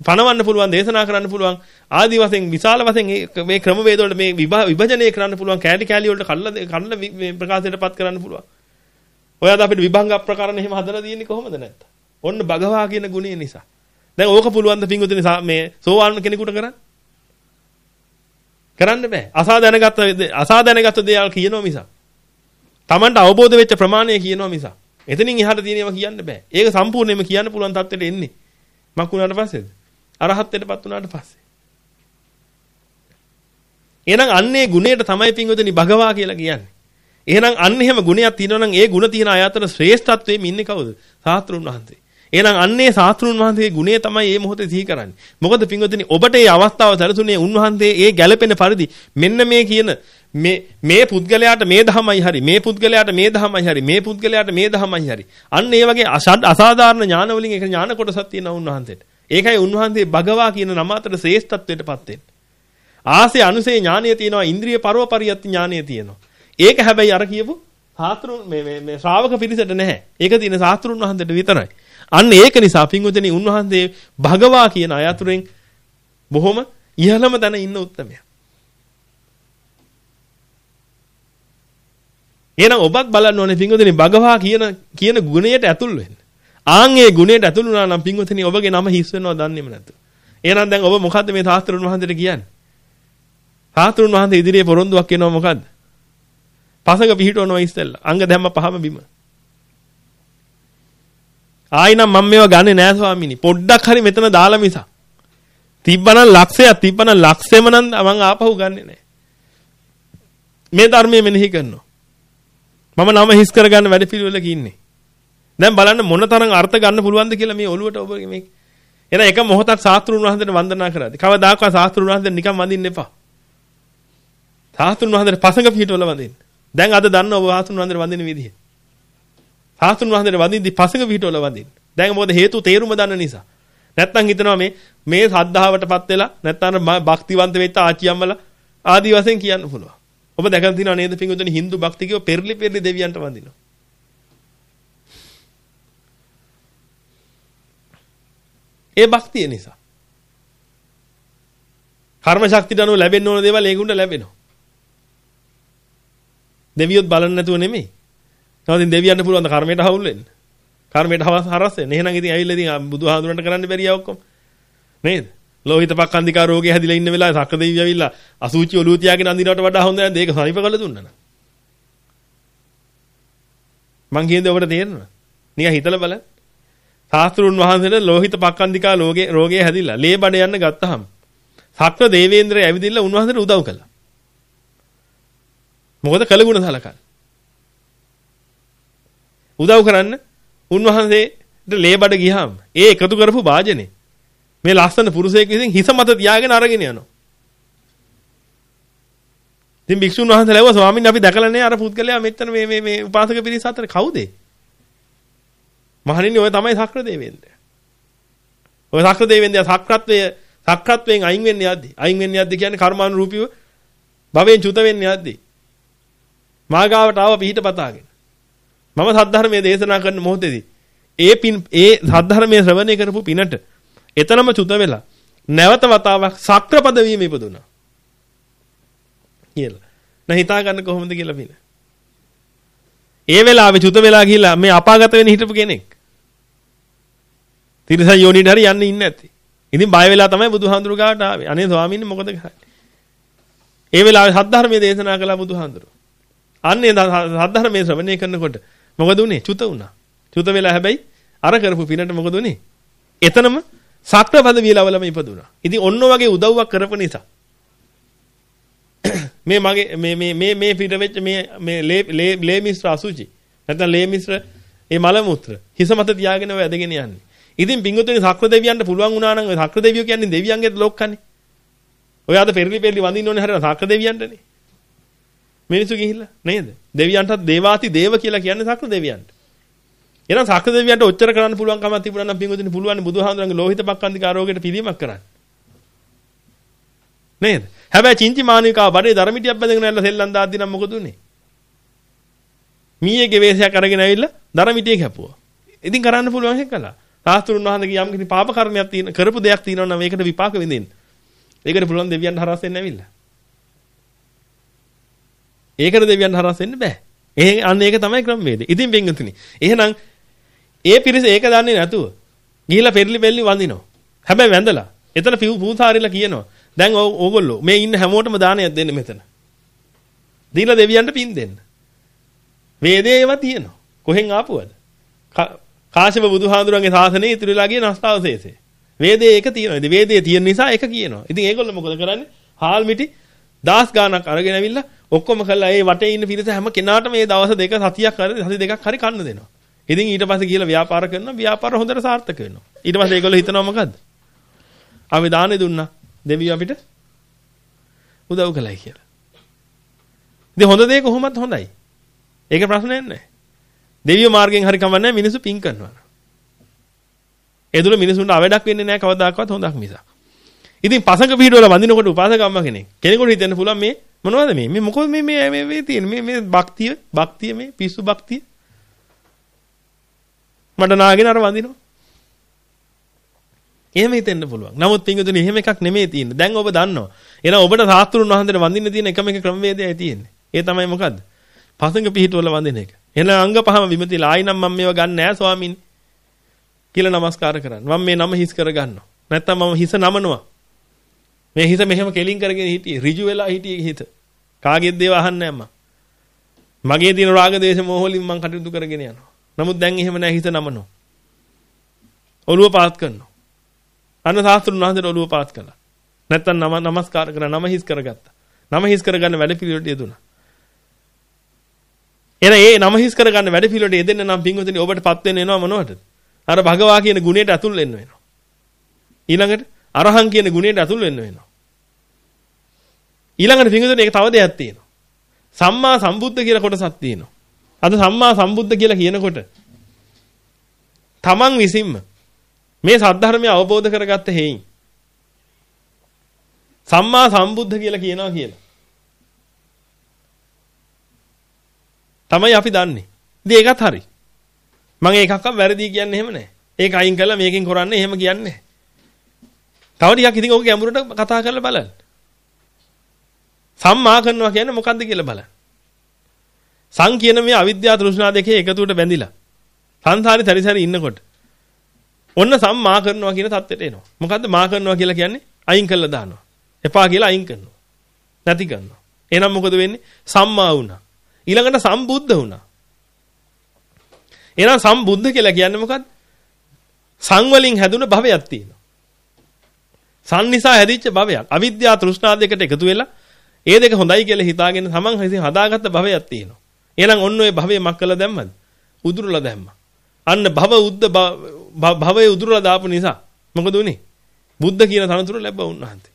පණවන්න පුළුවන්, දේශනා කරන්න පුළුවන්. ආදි වශයෙන් විශාල වශයෙන් මේ ක්‍රමවේද වලට මේ විභජනය කරන්න පුළුවන්. කෑලි කෑලි වලට කල්ල කල්ල මේ ප්‍රකාශයටපත් කරන්න පුළුවන්. ඔයාද අපිට විභංග අප්‍රකරණ එහෙම හදලා දෙන්නේ කොහොමද නැත්තම්? ඔන්න භගවා කියන ගුණය නිසා. දැන් ඕක පුළුවන් ද පිංගුතුනි මේ සෝවාන් කෙනෙකුට කරන්න? කරන්න බෑ. අසා දැනගත්ත අසා දැනගත්ත දේවල් කියනවා මිසක්. Tamanට අවබෝධ වෙච්ච ප්‍රමාණය කියනවා මිසක්. එතනින් එහාට තියෙනවා කියන්න බෑ. ඒක සම්පූර්ණයෙන්ම කියන්න පුළුවන් තත්ත්වයට එන්නේ. මක් වුණාට පස්සේද? අරහත්ත්වයටපත් වුණාට පස්සේ. එහෙනම් අන්නේ ගුණයට තමයි පින්වදනි භගවා කියලා කියන්නේ. එහෙනම් අන්න එහෙම ගුණයක් තියෙනවා නම් ඒ ගුණ තියෙන අය අතර ශ්‍රේෂ්ඨත්වයෙන් ඉන්නේ කවුද? සාත්‍රුන් වහන්සේ. එහෙනම් අන්නේ සාත්‍රුන් වහන්සේගේ ගුණය තමයි මේ මොහොතේ සිහි කරන්නේ. මොකද පින්වදනි ඔබට මේ අවස්ථාව සැලසුනේ උන්වහන්සේ ඒ ගැළපෙන පරිදි මෙන්න මේ කියන මේ මේ පුද්ගලයාට මේ ධමයි හරි මේ පුද්ගලයාට මේ ධමයි හරි මේ පුද්ගලයාට මේ ධමයි හරි අන්න ඒ වගේ අසාධාරණ ඥාන වලින් ඒක ඥාන කොටසක් තියෙනවා උන්වහන්සේට ඒකයි උන්වහන්සේ භගවා කියන නම අතර ශ්‍රේෂ්ඨත්වයටපත් වෙන්නේ ආසේ අනුසේ ඥානය තියෙනවා ඉන්ද්‍රිය පරෝපරියත් ඥානය තියෙනවා ඒක හැබැයි අර කියපු සාත්‍රුන් මේ මේ මේ ශ්‍රාවක පිරිසට නැහැ ඒක තියෙන සාත්‍රුන් වහන්සේට විතරයි අන්න ඒක නිසා පින්වතුනි උන්වහන්සේ භගවා කියන අයතුරෙන් බොහොම ඉහළම තැන ඉන්න උත්මයක් එහෙනම් ඔබත් බලන්න ඕනේ පින්වතුනි භගවා කියන කියන ගුණයට ඇතුල් වෙන්න. ආන් ඒ ගුණයට ඇතුල් වුණා නම් පින්වතුනි ඔබගේ නම හිස් වෙනවා දන්නේම නැතු. එහෙනම් දැන් ඔබ මොකද්ද මේ සාස්ත්‍රුන් වහන්සේට කියන්නේ? සාස්ත්‍රුන් වහන්සේ ඉදිරියේ පොරොන්දුවක් කියනවා මොකද්ද? පසඟ පිහිටවනවා ඉස්සෙල්ලා. අංග දැම්ම පහම බිම. ආයිනම් මම මේව ගන්නෙ නෑ ස්වාමීනි. පොඩ්ඩක් හරි මෙතන දාලා මිසක්. තිබ්බනම් ලක්ෂයක් තිබ්බනම් ලක්ෂෙම නම් මං ආපහු ගන්නෙ නෑ. මේ ධර්මයේ මෙනෙහි කරනවා. මම නම හිස් කරගන්න වැඩ පිළිවෙලක ඉන්නේ. දැන් බලන්න මොන තරම් අර්ථ ගන්න පුළුවන්ද කියලා මේ ඔළුවට ඔබ මේ එහෙනම් එක මොහොතක් සාස්ත්‍රුන් වහන්සේට වන්දනා කරාද? කවදාකවත් සාස්ත්‍රුන් වහන්සේට නිකන් වඳින්න එපා. සාස්ත්‍රුන් වහන්සේට පසඟ පිටවල වඳින්න. දැන් අද දන්න ඔබ සාස්ත්‍රුන් වහන්සේට වඳින විදිහ. සාස්ත්‍රුන් වහන්සේට වඳින්දි පසඟ පිටවල වඳින්න. දැන් මොකද හේතු තේරුම දන්න නිසා. නැත්තම් හිතනවා මේ මේ ශ්‍රද්ධාවටපත් වෙලා නැත්තම් භක්තිවන්ත වෙච්ච ආච්චියම්මලා ආදි වශයෙන් කියන්න පුළුවන්. ඔබ දැකලා තියෙනව නේද පින්වතුනි Hindu භක්තිකයෝ පෙරලි පෙරලි දෙවියන්ට වඳිනවා. ඒ භක්තිය නිසා. කර්ම ශක්තියට අනුව ලැබෙන්න ඕන දේවල් ඒගොල්ලන්ට ලැබෙනවා. දෙවියොත් බලන්න නැතුව නෙමෙයි. නැවතින් දෙවියන්ට පුළුවන් ද කර්මයට හවුල් වෙන්න. කර්මයට හවස් හරස් වෙන්න. එහෙනම් ඉතින් ඇවිල්ලා ඉතින් බුදුහාඳුනට කරන්න බැරිය ඔක්කොම. නේද? ලෝහිත පක්ඛන්දිකා රෝගේ හැදිලා ඉන්න වෙලාවේ සක්‍ර දෙවිය ඇවිල්ලා අසූචි ඔලුව තියාගෙන අඳිනවට වඩා හොඳ නැද්ද? ඒක සනීප කරලා දුන්නා නා. මං කියන්නේ ඔබට තේරෙනවද? නිකන් හිතලා බලන්න. සාස්ත්‍රුන් වහන්සේට ලෝහිත පක්ඛන්දිකා ලෝගේ රෝගේ හැදිලා ලේ බඩ යන්න ගත්තාම සක්‍ර දේවේන්ද්‍රය ඇවිදින්න උන්වහන්සේට උදව් කළා. මොකද කළගුණ සලකන්නේ? උදව් කරන්න උන්වහන්සේට ලේ බඩ ගියාම ඒ එකතු කරපු වාජනේ මේ ලස්සන පුරුෂයෙක් විසින් හිස මත තියාගෙන අරගෙන යනවා. ඉතින් භික්ෂුන් වහන්සේලා ඇහුවා ස්වාමීන් අපි දැකලා නැහැ අර පුද්ගලයා මෙතන මේ මේ මේ උපාසක පිරිස අතර කවුද? මහණෙනි ඔය තමයි සක්‍ර දෙවෙන්ද. ඔය සක්‍ර දෙවෙන්ද සක්‍රත්වය සක්‍රත්වයෙන් අයින් වෙන්න යද්දි අයින් වෙන්න යද්දි කියන්නේ කර්මානුරූපීව භවයෙන් චුත වෙන්න යද්දි මාගාවට ආව පිහිට පතාගෙන මම සද්ධර්මයේ දේශනා කරන මොහොතේදී ඒ පින් ඒ සද්ධර්මයේ ශ්‍රවණය කරපු පිනට එතනම චුත වෙලා නැවත වතාවක් සක්‍ර පදවියම ඉපදුනා. කියලා. නැ හිතා ගන්න කොහොමද කියලා බින. ඒ වෙලාවේ චුත වෙලා ගිහිල්ලා මේ අපාගත වෙන හිටපු කෙනෙක්. තිරසන් යෝනිට හරි යන්න ඉන්නේ නැති. ඉතින් බය වෙලා තමයි බුදුහාඳුරු ගාවට ආවේ. අනේ ස්වාමීන් මොකද කරන්නේ? ඒ වෙලාවේ සද්ධර්මයේ දේශනා කළා බුදුහාඳුරු. අන්නේ සද්ධර්මයේ ශ්‍රවණය කරනකොට මොකද උනේ? චුත වුණා. චුත වෙලා හැබැයි අර කරපු පිනට මොකද උනේ? එතනම සක්‍රපද වේලවලම ඉපදුනා. ඉතින් ඔන්න වගේ උදව්වක් කරපු නිසා මේ මගේ මේ මේ මේ මේ පිට වෙච්ච මේ මේ ලේ ලේ මිශ්‍ර අසුචි නැත්නම් ලේ මිශ්‍ර ඒ මල මුත්‍ර හිස මත තියාගෙන ඔය ඇදගෙන යන්නේ. ඉතින් පිංගුතුනි සක්‍ර දෙවියන්ට පුළුවන් වුණා නම් ඔය සක්‍ර දෙවියෝ කියන්නේ දෙවියන්ගේ ලෝකකනේ. ඔය අද පෙරලි පෙරලි වඳින්න ඕනේ හරියට සක්‍ර දෙවියන්ටනේ. මිනිස්සු ගිහිල්ලා නේද? දෙවියන්ටත් දේවාති දේව කියලා කියන්නේ සක්‍ර දෙවියන්ට. එහෙනම් සක්‍ර දෙවියන්ට ඔච්චර කරන්න පුළුවන් කමක් තිබුණා නම් පින්වතුනි පුළුවන් බුදුහාමුදුරන්ගේ ලෝහිත පක්කන්දිකාරෝගයට පිළියමක් කරන්න. නේද? හැබැයි චින්ති මානිකාව බඩේ ධර්මිටියක් බැඳගෙන ඇවිල්ලා සෙල්ලම් දාද්දි නම් මොකද උනේ? මීයේ ගවේෂයක් අරගෙන ඇවිල්ලා ධර්මිටිය කැපුවා. ඉතින් කරන්න පුළුවන් එක කළා. සාස්තුරුන් වහන්සේගේ යම් කිසි පාප කර්මයක් තියෙන කරපු දෙයක් තියෙනවා නම් ඒකට විපාක විඳින්න. ඒකට පුළුවන් දෙවියන් හරස් වෙන්න ඇවිල්ලා. ඒකට දෙවියන් හරස් වෙන්න බෑ. එහෙනම් අන්න ඒක තමයි ක්‍රමවේදය. ඉතින් බින්දුතුනි. එහෙනම් ඒ පිරිස ඒක දන්නේ නැතුව ගිහිල්ලා පෙරලි පෙරලි වඳිනවා. හැබැයි වැඳලා එතන පූසාරිලා කියනවා. දැන් ඕගොල්ලෝ මේ ඉන්න හැමෝටම දානයක් දෙන්න මෙතන. දීලා දෙවියන්ට පින් දෙන්න. වේදේ ඒවා තියෙනවා. කොහෙන් ආපුවද? කාශ්‍යප බුදුහාඳුරන්ගේ ශාසනයේ ඉතිරිලා ගිය නස්තාවශේෂේ. වේදේ ඒක තියෙනවා. ඉතින් වේදේ තියෙන නිසා ඒක කියනවා. ඉතින් ඒගොල්ලෝ මොකද කරන්නේ? හාල් මිටි දාස් ගාණක් අරගෙන ඇවිල්ලා ඔක්කොම කළා ඒ වටේ ඉන්න පිරිස හැම කෙනාටම මේ දවස් දෙක සතියක් හරි සති දෙකක් හරි කන්න දෙනවා. ඉතින් ඊට පස්සේ කියලා ව්‍යාපාර කරනවා ව්‍යාපාර හොඳට සාර්ථක වෙනවා. ඊට පස්සේ ඒගොල්ලෝ හිතනවා මොකද්ද? අපි දානේ දුන්නා. දෙවියෝ අපිට උදව් කළයි කියලා. ඉතින් හොඳ දේ කොහොමත් හොඳයි. ඒක ප්‍රශ්නයක් නෑ. දෙවියෝ මාර්ගෙන් හරි කමන්නේ මිනිස්සු පින් කරනවා. ඒ දුර මිනිසුන්ට අවඩක් වෙන්නේ නෑ කවදාකවත් හොඳක් මිසක්. ඉතින් පසඟ පිහිඩවල වඳිනකොට උපාසකම්ම කෙනෙක්. කෙනෙකුට හිතෙන්න පුළුවන් මේ මොනවද මේ? මේ මොකද මේ මේ මේ තියෙන්නේ? මේ මේ භක්තිය, භක්තිය මේ පිස්සු භක්තිය. මට නාගෙන අර වඳිනවා. එහෙම හිතෙන්න පුළුවන්. නමුත් පින්වතුනි එහෙම එකක් නෙමෙයි තියෙන්නේ. දැන් ඔබ දන්නවා. එහෙනම් ඔබට සාස්තුරුන් වහන්සේට වඳින්න තියෙන එකම එක ක්‍රමවේදයයි තියෙන්නේ. ඒ තමයි මොකද්ද? පසඟ පිහිටවල වඳින එක. එහෙනම් අංග පහම විමතිලා ආයිනම් මම මේව ගන්න නෑ ස්වාමීන්. කියලා নমස්කාර කරන්න. මම මේ නම හිස් කරගන්නවා. නැත්තම් මම හිස නමනවා. මේ හිත මෙහෙම කෙලින් කරගෙන හිටියේ. ඍජු වෙලා හිටියේ හිත. කාගෙත් දේව අහන්නේ මගේ තියෙන රාග දේශ මොහොලින් මං කටයුතු කරගෙන යනවා. නමුත් දැන් එහෙම නැහැ හිත නමනවා. ඔළුව පාත් කරනවා. අන්න සාස්ත්‍රුන් වහන්සේට ඔළුව පාත් කළා. නැත්තම් නම නමස්කාර කරා නම හිස් කරගත්තා. නම හිස් කරගන්න වැඩ පිළිවෙලට යෙදුණා. එන ඒ නම හිස් කරගන්න වැඩ පිළිවෙලට යෙදෙන්න නම් පින්වතුනි ඔබටපත් වෙන්න වෙනවා මොනවටද? අර භගවා කියන ගුණයට අතුල් වෙන්න වෙනවා. ඊළඟට අරහං කියන ගුණයට අතුල් වෙන්න වෙනවා. ඊළඟට පින්වතුනි ඒක තව දෙයක් තියෙනවා. සම්මා සම්බුද්ධ කියලා කොටසක් තියෙනවා. අද සම්මා සම්බුද්ධ කියලා කියනකොට තමන් විසින්ම මේ සද්ධර්මය අවබෝධ කරගත්ත හේයින් සම්මා සම්බුද්ධ කියලා කියනවා කියලා. තමයි අපි දන්නේ. ඉතින් ඒකත් හරි. මම ඒකක්වත් වැරදි කියන්නේ එහෙම නැහැ. ඒක අයින් කළා මේකෙන් කරන්නේ එහෙම කියන්නේ තව ටිකක් ඉතින් ඔක ගැඹුරට කතා කරලා බලන්න. සම්මා කරනවා කියන්නේ මොකද්ද කියලා බලන්න. සං කියන මේ අවිද්‍යාව තෘෂ්ණා දෙකේ එකතුවට බැඳිලා සංසාරේ සැරිසැරි ඉන්නකොට ඔන්න සම්මා කරනවා කියන தත්ත්වයට එනවා. මොකද්ද මා කරනවා කියලා කියන්නේ? අයින් කළා දානවා. එපා කියලා අයින් කරනවා. නැති කරනවා. එහෙනම් මොකද වෙන්නේ? සම්මා වුණා. ඊළඟට සම්බුද්ධ වුණා. එහෙනම් සම්බුද්ධ කියලා කියන්නේ මොකද්ද? සං වලින් හැදුන භවයක් තියෙනවා. සං නිසා හැදිච්ච භවයක්. අවිද්‍යාව තෘෂ්ණා දෙකට එකතු වෙලා ඒ දෙක හොඳයි කියලා හිතාගෙන තමන් හිතින් හදාගත්ත භවයක් තියෙනවා. එහෙනම් ඔන්න ඔය භවයේ මක් කළා දැම්මද? උදුරලා දැම්මා. අන්න භව උද්ද භවයේ උදුරලා දාපු නිසා මොකද උනේ? බුද්ධ කියන තනතුර ලැබුවා උන්වහන්සේ.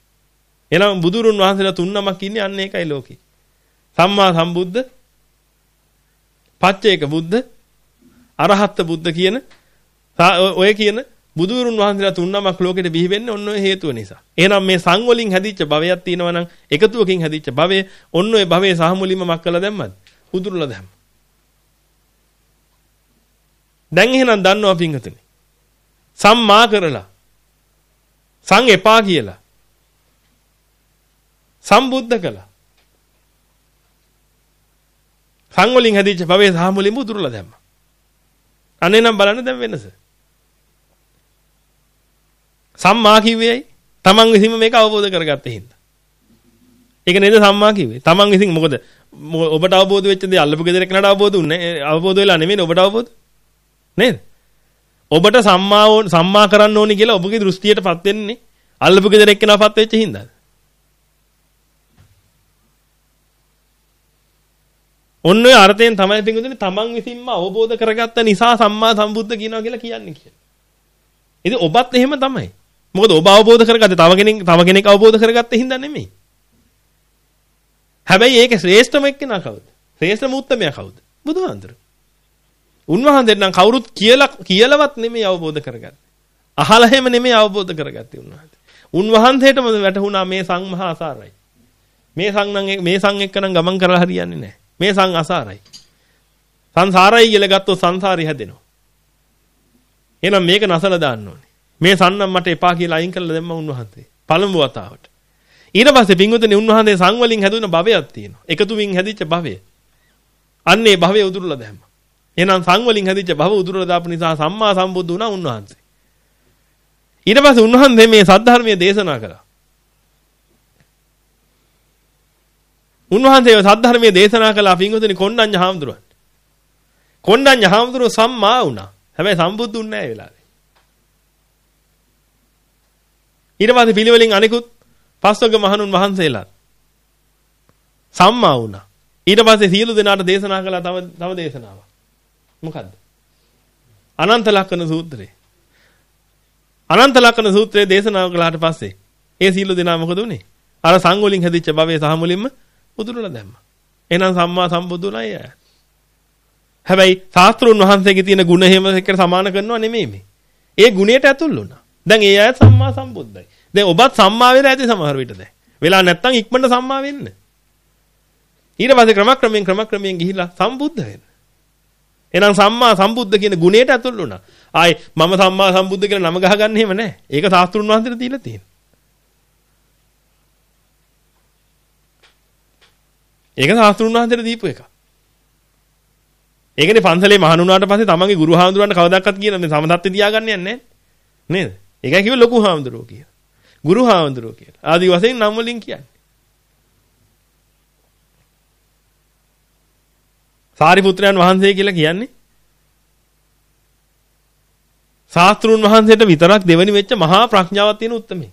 එහෙනම් බුදුරුන් වහන්සේලා තුන් නමක් ඉන්නේ අන්න ඒකයි ලෝකේ. සම්මා සම්බුද්ධ, පච්චේක බුද්ධ, අරහත් බුද්ධ කියන ඔය කියන බුදුරුන් වහන්සේලා තුන් නමක් ලෝකෙට බිහි වෙන්නේ ඔන්න ඔය හේතුව නිසා. එහෙනම් මේ සංවලින් හැදිච්ච භවයක් තියෙනවා නම් එකතුවකින් හැදිච්ච භවය ඔන්න ඔය භවයේ සාමුලින්ම මක් කළා දැම්මද? උදුරලා දැම්ම. දැන් එහෙනම් දන්නවා පින්වතුනි. සම්මා කරලා සං එපා කියලා සම්බුද්ධ කළා. සං වලින් හැදිච්ච භවයේ සහ මුලින්ම උදුරලා දැම්මා. අනේ නම් බලන්න දැන් වෙනස. සම්මා කිව්වේයි තමන් විසීම මේක අවබෝධ කරගත්තේ හින්දා. ඒක නේද සම්මා කිව්වේ. Taman විසින් මොකද ඔබට අවබෝධ වෙච්ච දේ අල්ලපු ගෙදර කෙනාට අවබෝධුන්නේ අවබෝධ වෙලා නෙමෙයි ඔබට අවබෝධ. නේද? ඔබට සම්මා සම්මා කරන්න ඕනි කියලා ඔබගේ දෘෂ්ටියටපත් වෙන්නේ අල්ලපු ගෙදර එක්කෙනාපත් වෙච්ච හින්දාද? ඔන්න ඔය අර්ථයෙන් තමයි පින්විතනේ තමන් විසින්ම අවබෝධ කරගත්ත නිසා සම්මා සම්බුද්ධ කියනවා කියලා කියන්නේ කියලා. ඉතින් ඔබත් එහෙම තමයි. මොකද ඔබ අවබෝධ කරගත්තේ තව කෙනෙක් තව කෙනෙක් අවබෝධ කරගත්තේ හින්දා නෙමෙයි. හැබැයි ඒකේ ශ්‍රේෂ්ඨම එක්කෙනා කවුද? ශ්‍රේෂ්ඨම උත්මයා කවුද? බුදුහාඳුරු. උන්වහන්සේට නම් කවුරුත් කියලා කියලාවත් නෙමෙයි අවබෝධ කරගත්තේ. අහලා හැම නෙමෙයි අවබෝධ කරගත්තේ උන්වහන්සේ. උන්වහන්සේටම වැටහුණා මේ සංමහා අසාරයි. මේ සංනම් මේ සං එක්ක නම් ගමන් කරලා හරියන්නේ නැහැ. මේ සං අසාරයි. සංසාරයි කියලා ගත්තොත් සංසාරي හැදෙනවා. එහෙනම් මේක නසලා දාන්න ඕනේ. මේ සංනම් මට එපා කියලා අයින් කරලා දැම්ම උන්වහන්සේ. පළමු වතාවට. ඊට පස්සේ පින්වතුනි උන්වහන්සේ සංවලින් හැදුන භවයක් තියෙනවා. එකතුමින් හැදිච්ච භවය. අන්න ඒ භවය උදුරලා දැම්ම. එහෙනම් සංවලින් හැදිච්ච භව උදුරලා දාපු නිසා සම්මා සම්බුද්ධ වුණා උන්වහන්සේ. ඊට පස්සේ උන්වහන්සේ මේ සද්ධර්මයේ දේශනා කළා. උන්වහන්සේ සද්ධර්මයේ දේශනා කළා පින්වතුනි කොණ්ණඤ්ඤ හාමුදුරුවන්. කොණ්ණඤ්ඤ හාමුදුරුව සම්මා වුණා. හැබැයි සම්බුද්ධුන්නේ නැහැ ඒ වෙලාවේ. ඊට පස්සේ පිළිවෙලින් අනිකුත් පස්වග මහණුන් වහන්සේලාත් සම්මා වුණා. ඊට පස්සේ සියලු දෙනාට දේශනා කළා තව තව දේශනාවක්. මොකද්ද? අනන්ත ලක්ෂණ සූත්‍රය. අනන්ත ලක්ෂණ සූත්‍රයේ දේශනාව කළාට පස්සේ ඒ සියලු දෙනා මොකද උනේ? අර සංගෝලින් හැදිච්ච භවයේ සහ මුලින්ම උදුරලා දැම්මා. එහෙනම් සම්මා සම්බුදුණයි අය. හැබැයි ශාස්ත්‍රුන් වහන්සේගේ තියෙන ගුණ එහෙම එක්ක සමාන කරනවා නෙමෙයි මේ. ඒ ගුණයට ඇතුල් වුණා. දැන් ඒ අය සම්මා සම්බුද්දයි. දැන් ඔබත් සම්මා වෙලා ඇති සමහර විට දැන්. වෙලා නැත්තම් ඉක්මනට සම්මා වෙන්න. ඊට පස්සේ ක්‍රමක්‍රමයෙන් ක්‍රමක්‍රමයෙන් ගිහිලා සම්බුද්ධ වෙන්න. එහෙනම් සම්මා සම්බුද්ධ කියන ගුණයට ඇතුල් වුණා. ආයි මම සම්මා සම්බුද්ධ කියලා නම ගහගන්න එහෙම නැහැ. ඒක සාස්ත්‍රුන් වහන්සේට දීලා තියෙනවා. ඒක සාස්ත්‍රුන් වහන්සේට දීපු එකක්. ඒකනේ පන්සලේ මහණුනාට පස්සේ තමන්ගේ ගුරු හාමුදුරන්ට කවදාවත් කියන මේ සමදත්ත තියාගන්න යන්නේ නැහැ. නේද? ඒකයි කිව්වේ ලොකු හාමුදුරුවෝ කියලා. ගුරු හාමුදුරුව කියලා. ආදි වශයෙන් නම් වලින් කියන්නේ. සාරිපුත්‍රයන් වහන්සේ කියලා කියන්නේ ශාස්ත්‍රුන් වහන්සේට විතරක් දෙවනි වෙච්ච මහා ප්‍රඥාවක් තියෙන උත්මේ.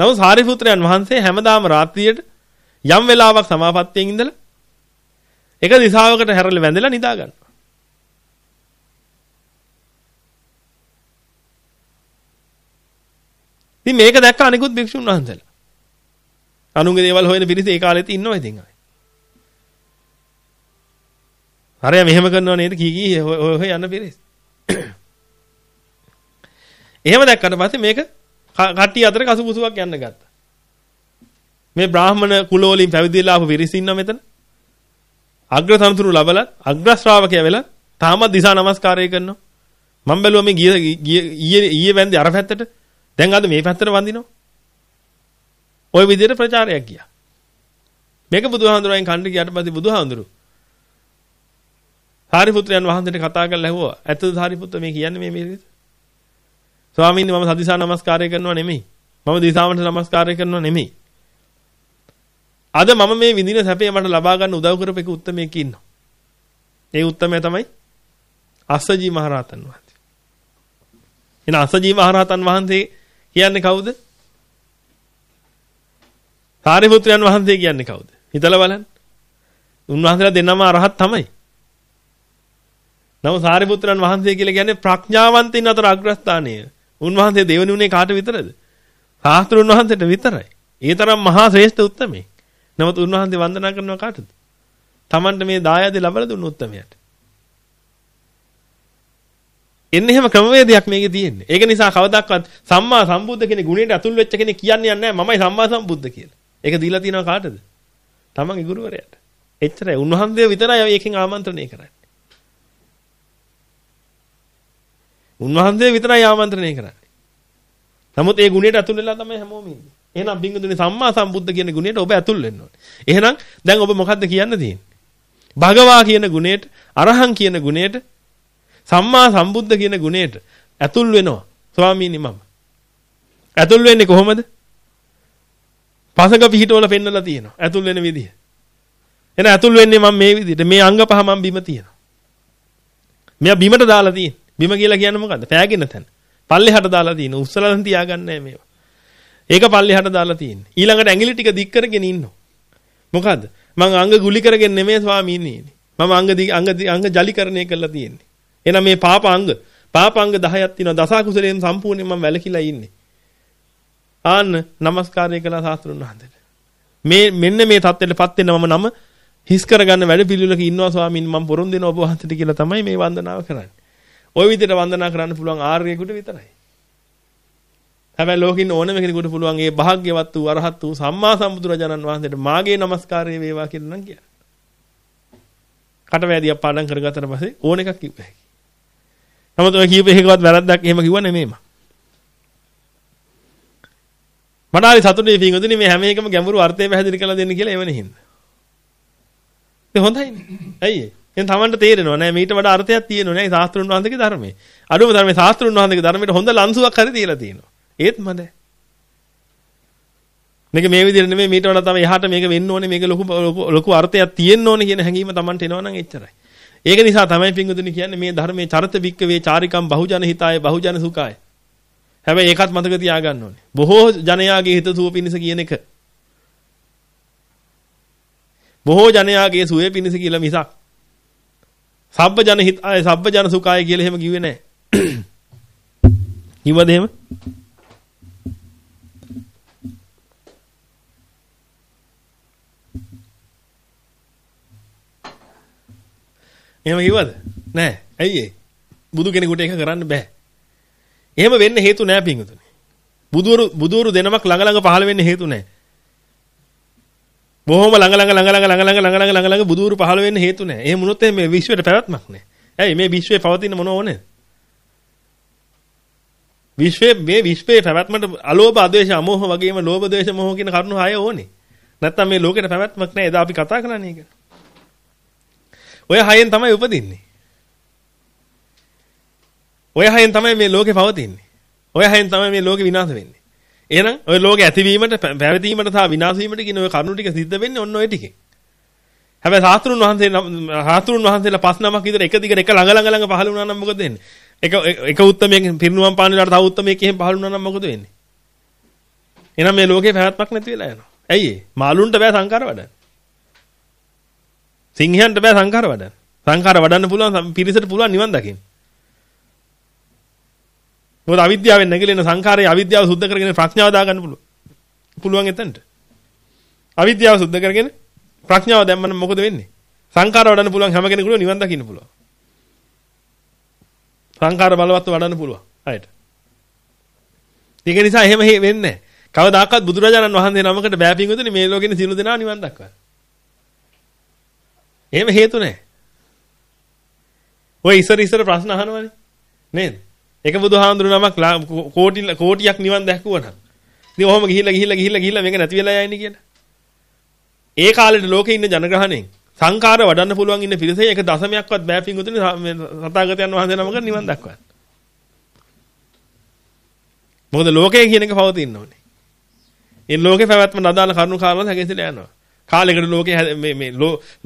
නමුත් සාරිපුත්‍රයන් වහන්සේ හැමදාම රාත්‍රියට යම් වෙලාවක් සමාපත්තියෙන් ඉඳලා එක දිශාවකට හැරලා වැඳලා නිදා ගන්න. ඉතින් මේක දැක්ක අනිකුත් භික්ෂුන් වහන්සේලා. අනුන්ගේ දේවල් හොයන පිරිස ඒ කාලෙත් ඉන්නවා ඉතින් අය. හරිය මෙහෙම කරනව නේද කී කී ඔය යන්න පිරිස. එහෙම දැක්කට පස්සේ මේක කට්ටිය අතර කසුබුසුවක් යන්න ගත්තා. මේ බ්‍රාහමණ කුල වලින් පැවිදිලා ආපු පිරිස ඉන්නවා මෙතන. අග්‍ර තනතුරු ලබලත් අග්‍ර ශ්‍රාවකයා වෙලා තාමත් දිසා නමස්කාරය කරනවා. මම බැලුවා මේ ගිය ඊයේ ඊයේ වැන්දි අර පැත්තට දැන් අද මේ පැත්තට වඳිනවා. ওই විදිහට ප්‍රචාරයක් ගියා. මේක බුදුහාඳුරෙන් කණ්ඩ ගියට පස්සේ බුදුහාඳුරු සාරිපුත්‍රයන් වහන්සේට කතා කරලා ඇහුවා. ඇත්තද සාරිපුත්‍ර මේ කියන්නේ මේ මේකද? ස්වාමීන් වහන්සේ මම සතිසා නමස්කාරය කරනවා නෙමෙයි. මම දිසාවන්ට නමස්කාරය කරනවා නෙමෙයි. අද මම මේ විඳින සැපේ මට ලබා ගන්න උදව් කරපු එක උත්මයෙක් ඉන්නවා. ඒ උත්මය තමයි අස්සජී මහරහතන් වහන්සේ. එන අස්සජී මහරහතන් වහන්සේ කියන්නේ කවුද? සාරිපුත්‍රයන් වහන්සේ කියන්නේ කවුද? හිතලා බලන්න. උන්වහන්සේලා දෙන්නම අරහත් තමයි. නම සාරිපුත්‍රයන් වහන්සේ කියලා කියන්නේ ප්‍රඥාවන්තින් අතර අග්‍රස්ථානීය. උන්වහන්සේ දෙවෙනි උනේ කාට විතරද? සාස්ත්‍රුන් වහන්සේට විතරයි. ඒ තරම් මහා ශ්‍රේෂ්ඨ උත්මේ. නමුත් උන්වහන්සේ වන්දනා කරනවා කාටද? Tamanට මේ දායාද ලැබලා දුන්න උත්මයට. එන්න එහෙම ක්‍රමවේදයක් මේකේ තියෙන්නේ. ඒක නිසා කවදාවත් සම්මා සම්බුද්ධ කෙනෙක් ගුණයට අතුල් වෙච්ච කෙනෙක් කියන්නේ නැහැ මමයි සම්මා සම්බුද්ධ කියලා. ඒක දීලා තියෙනවා කාටද? තමන්ගේ ගුරුවරයාට. එච්චරයි. උන්වහන්සේ විතරයි මේකෙන් ආමන්ත්‍රණය කරන්නේ. උන්වහන්සේ විතරයි ආමන්ත්‍රණය කරන්නේ. නමුත් ඒ ගුණයට අතුල් වෙලා තමයි හැමෝම ඉන්නේ. එහෙනම් බින්දුනේ සම්මා සම්බුද්ධ කියන ගුණයට ඔබ අතුල් වෙන්න ඕනේ. එහෙනම් දැන් ඔබ මොකද්ද කියන්න තියෙන්නේ? භගවා කියන ගුණයට, අරහං කියන ගුණයට සම්මා සම්බුද්ධ කියන ගුණයට ඇතුල් වෙනවා ස්වාමීනි මම. ඇතුල් වෙන්නේ කොහොමද? පසඟ පිහිටවල පෙන්වලා තියෙනවා. ඇතුල් වෙන විදිය. එන ඇතුල් වෙන්නේ මම මේ විදිහට. මේ අංග පහ මම බිම තියෙනවා. මෙයා බිමට දාලා තියෙන. බිම කියලා කියන්නේ මොකද්ද? පෑගෙන තැන. පල්ලෙහාට දාලා තියෙන. උස්සලන් තියාගන්නේ මේවා. ඒක පල්ලෙහාට දාලා තියෙන්නේ. ඊළඟට ඇඟිලි ටික දික් කරගෙන ඉන්නවා. මොකද්ද? මං අංග ගුලි කරගෙන නෙමෙයි ස්වාමීනි. මම අංග අංග අංග ජලි කරණය කරලා තියෙන්නේ. එහෙනම් මේ පාපාංග පාපාංග 10ක් තියෙනවා දස කුසලයෙන් සම්පූර්ණයෙන් මම වැළකීලා ඉන්නේ. ආන්න নমස්කාරය කළා සාස්ත්‍රුන් වහන්සේට. මේ මෙන්න මේ தත්ත්වෙටපත් වෙන මම නම හිස් කරගන්න වැඩ පිළිවෙලක ඉන්නවා ස්වාමීන් මම පොරොන් දෙන ඔබ වහන්සේට කියලා තමයි මේ වන්දනාව කරන්නේ. ওই විදිහට වන්දනා කරන්න පුළුවන් ආර්යෙකුට විතරයි. හැබැයි ලෝකින් ඕනම කෙනෙකුට පුළුවන් ඒ භාග්‍යවත් වූ අරහත් වූ සම්මා සම්බුදුරජාණන් වහන්සේට මාගේ নমස්කාරය වේවා කියලා නම් කියන්න. කටවැදියා පාඩම් කරගත්තට පස්සේ ඕන එකක් කිව්වා. නමුත් ඔය කියපු එකවත් වැරද්දක් එහෙම කිව්ව නෙමෙයිම. මට හරි සතුටුයි පිංගුදුනි මේ හැම එකම ගැඹුරු අර්ථය පැහැදිලි කරලා දෙන්න කියලා එවනේ හින්දා. ඒ හොඳයිනේ. ඇයි ඒ? දැන් Tamanට තේරෙනවා නෑ මීට වඩා අර්ථයක් තියෙනවා නෑ ශාස්ත්‍රුන් වහන්සේගේ ධර්මයේ. අඩුම ධර්මයේ ශාස්ත්‍රුන් වහන්සේගේ ධර්මයට හොඳ ලන්සුවක් හරි තියලා තියෙනවා. ඒත් මද. මේක මේ විදිහට නෙමෙයි මීට වඩා තමයි එහාට මේක වෙන්න ඕනේ මේක ලොකු ලොකු අර්ථයක් තියෙන්න ඕනේ කියන හැඟීම Tamanට එනවා නම් එච්චරයි. ඒක නිසා තමයි පින්වතුනි කියන්නේ මේ ධර්මයේ චරිත වික්කවේ චාරිකම් බහුජන හිතාය බහුජන සුඛාය. හැබැයි ඒකත් මතක තියාගන්න ඕනේ. බොහෝ ජනයාගේ හිත සුව පිණිස කියන එක. බොහෝ ජනයාගේ සුවේ පිණිස කියලා මිසක් සබ්බ ජන හිතාය සබ්බ ජන සුඛාය කියලා එහෙම කිව්වේ නැහැ. කිව්වද එහෙම? එහෙම කිව්වද? නෑ. ඇයි ඒ? බුදු කෙනෙකුට ඒක කරන්න බෑ. එහෙම වෙන්න හේතු නෑ පිංගුතුනි. බුදුවරු බුදුවරු දෙනමක් ළඟ ළඟ පහළ වෙන්න හේතු නෑ. බොහොම ළඟ ළඟ ළඟ ළඟ ළඟ ළඟ ළඟ ළඟ ළඟ බුදුවරු පහළ වෙන්න හේතු නෑ. එහෙම වුණොත් මේ විශ්වයට පැවැත්මක් නෑ. ඇයි මේ විශ්වයේ පවතින මොන ඕනේ? විශ්වයේ මේ විශ්වයේ පැවැත්මට අලෝභ අධේශ අමෝහ වගේම ලෝභ දේශ මොහ කියන කරුණු හය ඕනේ. නැත්තම් මේ ලෝකෙට පැවැත්මක් නෑ. එදා අපි කතා කරන්නේ ඒක. ඔය හයෙන් තමයි උපදින්නේ. ඔය හයෙන් තමයි මේ ලෝකේ පවතින්නේ. ඔය හයෙන් තමයි මේ ලෝකේ විනාශ වෙන්නේ. එහෙනම් ඔය ලෝකේ ඇතිවීමට, පැවතීමට සහ විනාශ වීමට කියන ඔය කරුණු ටික සිද්ධ වෙන්නේ ඔන්න ඔය ටිකේ. හැබැයි සාතුරුන් වහන්සේ සාතුරුන් වහන්සේලා පස් නමක් විතර එක දිගට එක ළඟ ළඟ ළඟ පහළ වුණා නම් මොකද වෙන්නේ? එක එක උත්තරමයකින් පිරිනුවම් පාන වෙලාවට තව උත්තරමයක එහෙම පහළ වුණා නම් මොකද වෙන්නේ? එහෙනම් මේ ලෝකේ පැවැත්මක් නැති වෙලා යනවා. ඇයි ඒ? මාළුන්ට බෑ සංකාර වඩන්න. සිංහයන්ට බෑ සංඛාර වඩන්න. සංඛාර වඩන්න පුළුවන් පිරිසට පුළුවන් නිවන් දකින්න. මොකද අවිද්‍යාවෙන් නැගිලෙන සංඛාරයේ අවිද්‍යාව සුද්ධ කරගෙන ප්‍රඥාව දාගන්න පුළුවන්. පුළුවන් එතනට. අවිද්‍යාව සුද්ධ කරගෙන ප්‍රඥාව දැම්මම මොකද වෙන්නේ? සංඛාර වඩන්න පුළුවන් හැම කෙනෙකුට නිවන් දකින්න පුළුවන්. සංඛාර බලවත් වඩන්න පුළුවන් අයට. ඒක නිසා එහෙම වෙන්නේ නැහැ. කවදාකවත් බුදුරජාණන් වහන්සේ නමකට බෑ පිංගුතුනි මේ ලෝකෙන්නේ සියලු දෙනා නිවන් දක්වන්න. එහෙම හේතු නැහැ. ඔය ඉස්සර ඉස්සර ප්‍රශ්න අහනවනේ. නේද? ඒක බුදුහාඳුරු නමක් කෝටි කෝටියක් නිවන් දැක්වුවා නම්. ඉතින් ඔහොම ගිහිල්ලා ගිහිල්ලා ගිහිල්ලා ගිහිල්ලා මේක නැති වෙලා යන්නේ කියලා. ඒ කාලේ ලෝකේ ඉන්න ජනගහණයෙන් සංකාර වඩන්න පුළුවන් ඉන්න පිරිසේ ඒක දශමයක්වත් බෑ පිංගුතුනේ සතාගතයන් වහන්සේ නමක නිවන් දක්වන්න. මොකද ලෝකය කියන එක පවතින ඕනේ. ඒ ලෝකේ පැවැත්ම නදාන කරුණු කාරණා හැගෙසිලා යනවා. කාලයකට ලෝකේ මේ මේ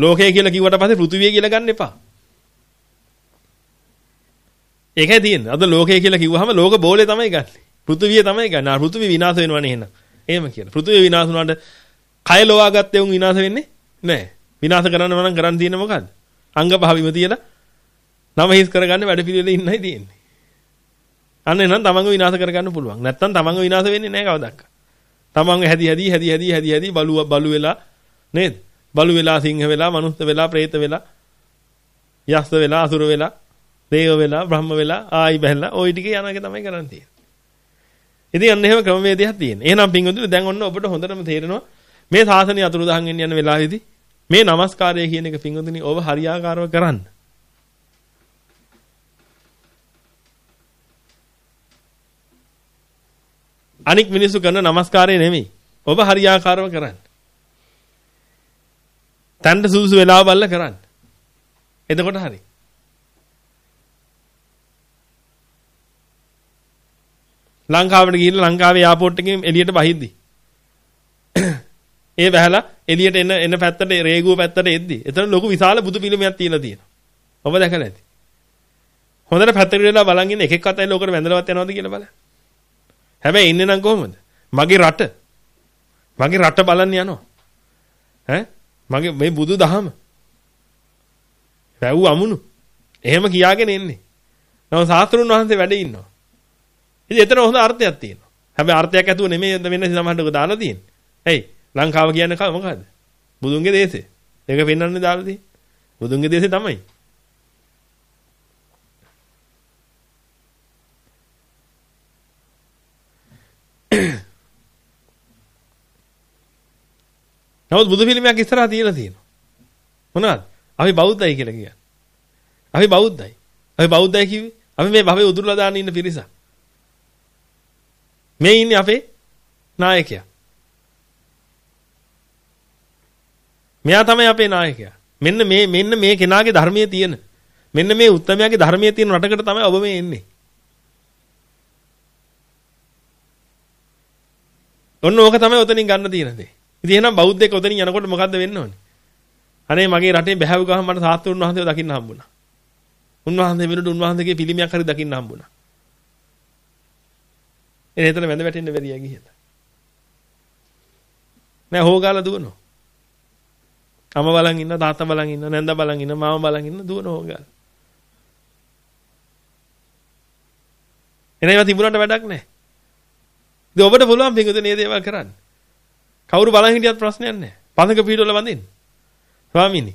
ලෝකය කියලා කිව්වට පස්සේ පෘථිවිය කියලා ගන්න එපා. ඒකයි තියෙන්නේ. අද ලෝකය කියලා කිව්වහම ලෝක බෝලේ තමයි ගන්න. පෘථිවිය තමයි ගන්න. ආ පෘථිවිය විනාශ වෙනවනේ එහෙනම්. එහෙම කියන. පෘථිවිය විනාශ වුණාට කය ලෝවාගත්තේ උන් විනාශ වෙන්නේ නැහැ. විනාශ කරන්න නම් කරන් තියෙන්නේ මොකද්ද? අංග භාවිම තියලා නම හිස් කරගන්න වැඩ පිළිවෙල ඉන්නයි තියෙන්නේ. අන්න එහෙනම් තමන්ව විනාශ කරගන්න පුළුවන්. නැත්තම් තමන්ව විනාශ වෙන්නේ නැහැ කවදාවත්. තමන්ව හැදි හැදි හැදි හැදි හැදි හැදි බලුව බලු වෙලා නේද? බලු වෙලා සිංහ වෙලා මනුස්ස වෙලා പ്രേත වෙලා යස්ස වෙලා අසුර වෙලා දේව වෙලා බ්‍රහ්ම වෙලා ආයි බැහැලා ওই ටිකේ යනාගේ තමයි කරන් තියෙන්නේ. ඉතින් අන්න එහෙම ක්‍රමවේදයක් තියෙනවා. එහෙනම් පින්වතුනි දැන් ඔන්න ඔබට හොඳටම තේරෙනවා මේ සාසනය අතුරුදහන් වෙන්න යන වෙලාවේදී මේ নমස්කාරය කියන එක පින්වතුනි ඔබ හරියාකාරව කරන්න. අනික් මිනිස්සු කරන নমස්කාරය නෙමෙයි. ඔබ හරියාකාරව කරන්න. තණ්ඩ සුසු වෙලාව බලලා කරන්න. එතකොට හරි. ලංකාවට ගිහිල්ලා ලංකාවේ එයාපෝට් එකෙන් එළියට බහිද්දි. ඒ වැහැලා එළියට එන එන පැත්තට රේගුව පැත්තට එද්දි. එතන ලොකු විශාල බුදු පිළිමයක් තියලා තියෙනවා. ඔබ දැකලා ඇති. හොඳට පැත්තට වෙලා බලන් ඉන්න එක එක්ක අතයි ලෝකෙට වැඳලවත් යනවද කියලා බලන්න. හැබැයි ඉන්නේ නම් කොහොමද? මගේ රට. මගේ රට බලන්න යනවා. ඈ මගේ මේ බුදු දහම වැව් අමුණු. එහෙම කියාගෙන එන්නේ. නම සාස්ත්‍රුන් වහන්සේ වැඩ ඉන්නවා. ඉතින් එතන හොඳ අර්ථයක් තියෙනවා. හැබැයි අර්ථයක් ඇතුව නෙමෙයි මෙන්න සමහරට දාලා තියෙන්නේ. ඇයි? ලංකාව කියන්නේ මොකද්ද? බුදුන්ගේ දේශය. ඒක පෙන්වන්නේ දාලා තියෙන්නේ. බුදුන්ගේ දේශය තමයි. නමුත් බුදු පිළිමයක් ඉස්සරහා තියලා තියෙනවා. මොනවද? අපි බෞද්ධයි කියලා කියන්නේ. අපි බෞද්ධයි. අපි බෞද්ධයි කිව්වේ අපි මේ භවයේ උදුරලා දාන ඉන්න පිරිසක්. මේ ඉන්නේ අපේ නායකයා. මෙයා තමයි අපේ නායකයා. මෙන්න මේ මෙන්න මේ කෙනාගේ ධර්මයේ තියෙන මෙන්න මේ උත්මයාගේ ධර්මයේ තියෙන රටකට තමයි ඔබ මේ එන්නේ. ඔන්න ඕක තමයි ඔතනින් ගන්න තියෙන දේ. ඉතින් එහෙනම් බෞද්ධයෙක් ඔතනින් යනකොට මොකද්ද වෙන්න ඕනේ? අනේ මගේ රටේ බැහැව ගහම මට සාස්ත්‍රුන් වහන්සේව දකින්න හම්බුණා. උන්වහන්සේ වෙනුවට උන්වහන්සේගේ පිළිමයක් හරි දකින්න හම්බුණා. එනේ එතන වැඳ වැටෙන්න බැරිය ගිහිල්ලා. නෑ හොගාලා දුවනවා. අම බලන් ඉන්න තාත්තා බලන් ඉන්න නැන්ද බලන් ඉන්න මාම බලන් ඉන්න දුවන හොගාලා. එනේ ඒවා තිබුණාට වැඩක් නෑ. ඉතින් ඔබට පුළුවන් පිංගුතේ මේ දේවල් කරන්න. කවුරු බලන් හිටියත් ප්‍රශ්නයක් නැහැ. පඳක පිටවල වඳින්න. ස්වාමීනි.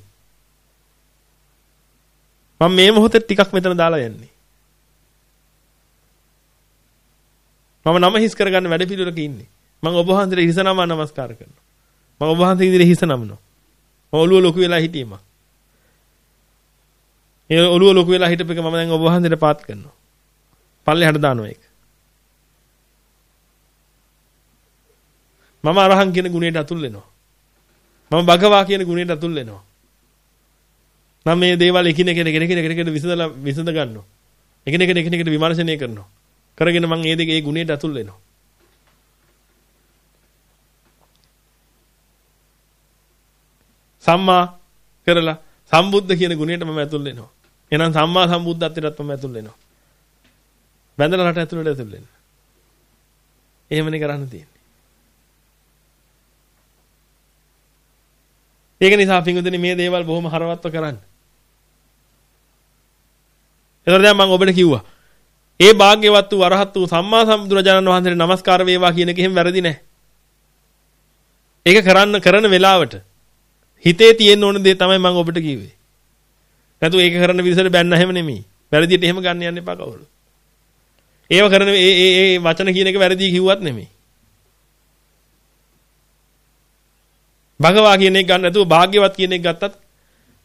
මම මේ මොහොතේ ටිකක් මෙතන දාලා යන්නේ. මම නම හිස් කරගන්න වැඩ පිළිවෙලක ඉන්නේ. මම ඔබ වහන්සේට හිස නම නමස්කාර කරනවා. මම ඔබ වහන්සේ ඉදිරියේ හිස නමනවා. මම ඔළුව ලොකු වෙලා හිටීම. ඒ ඔළුව ලොකු වෙලා හිටපෙක මම දැන් ඔබ වහන්සේට පාත් කරනවා. පල්ලෙහාට දානවා ඒක. මම අරහන් කියන ගුණයට අතුල් වෙනවා. මම භගවා කියන ගුණයට අතුල් වෙනවා. මම මේ දේවල් එකිනෙක එකිනෙක විසඳලා විසඳ ගන්නවා. එකිනෙක එකිනෙකට විමර්ශනය කරනවා. කරගෙන මම ඒ දෙකේ ගුණයට අතුල් වෙනවා. සම්මා කරලා සම්බුද්ධ කියන ගුණයට මම ඇතුල් වෙනවා. එහෙනම් සම්මා සම්බුද්ධත්වයටත් මම ඇතුල් වෙනවා. වැඳලා රට ඇතුළට ඇතුල් වෙනවා. එහෙමනේ කරන්න තියෙන්නේ. ඒක නිසා පිංගුදෙනි මේ දේවල් බොහොම හරවත්ව කරන්න. ඒතර දැන් මම ඔබට කිව්වා. ඒ භාග්‍යවත් වූ අරහත් වූ සම්මා සම්බුදුරජාණන් වහන්සේට নমස්කාර වේවා කියන එක එහෙම වැරදි නෑ. ඒක කරන්න කරන වෙලාවට හිතේ තියෙන්න ඕන දේ තමයි මම ඔබට කිව්වේ. නැතු ඒක කරන විදිහට බැන්න හැම නෙමෙයි. වැරදියට එහෙම ගන්න යන්න එපා කවුරු. ඒව කරන ඒ ඒ වචන කියන එක වැරදි කිව්වත් නෙමෙයි. භගවා කියන එක ගන්න නැතුව භාග්‍යවත් කියන එක ගත්තත්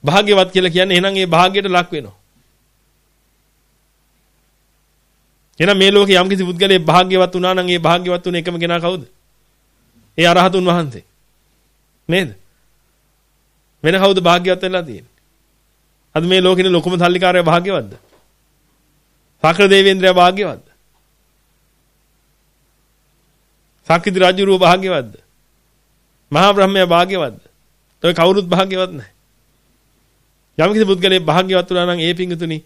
භාග්‍යවත් කියලා කියන්නේ එහෙනම් ඒ භාග්‍යයට ලක් වෙනවා. එහෙනම් මේ ලෝකේ යම්කිසි පුද්ගලයෙක් භාග්‍යවත් වුණා නම් ඒ භාග්‍යවත් වුණ එකම කෙනා කවුද? ඒ අරහතුන් වහන්සේ. නේද? වෙන කවුද භාග්‍යවත් වෙලා තියෙන්නේ? අද මේ ලෝකේ ලොකුම සල්ලිකාරයා භාග්‍යවත්ද? සක්‍ර දේවේන්ද්‍රයා භාග්‍යවත්ද? සක්විති රාජ්‍ය රූප භාග්‍යවත්ද? මහා බ්‍රහ්මයා භාග්‍යවත්ද? තව කවුරුත් භාග්‍යවත් නැහැ. යම් කිසි පුද්ගලයෙක් භාග්‍යවත් වුණා නම් ඒ පිංගුතුනි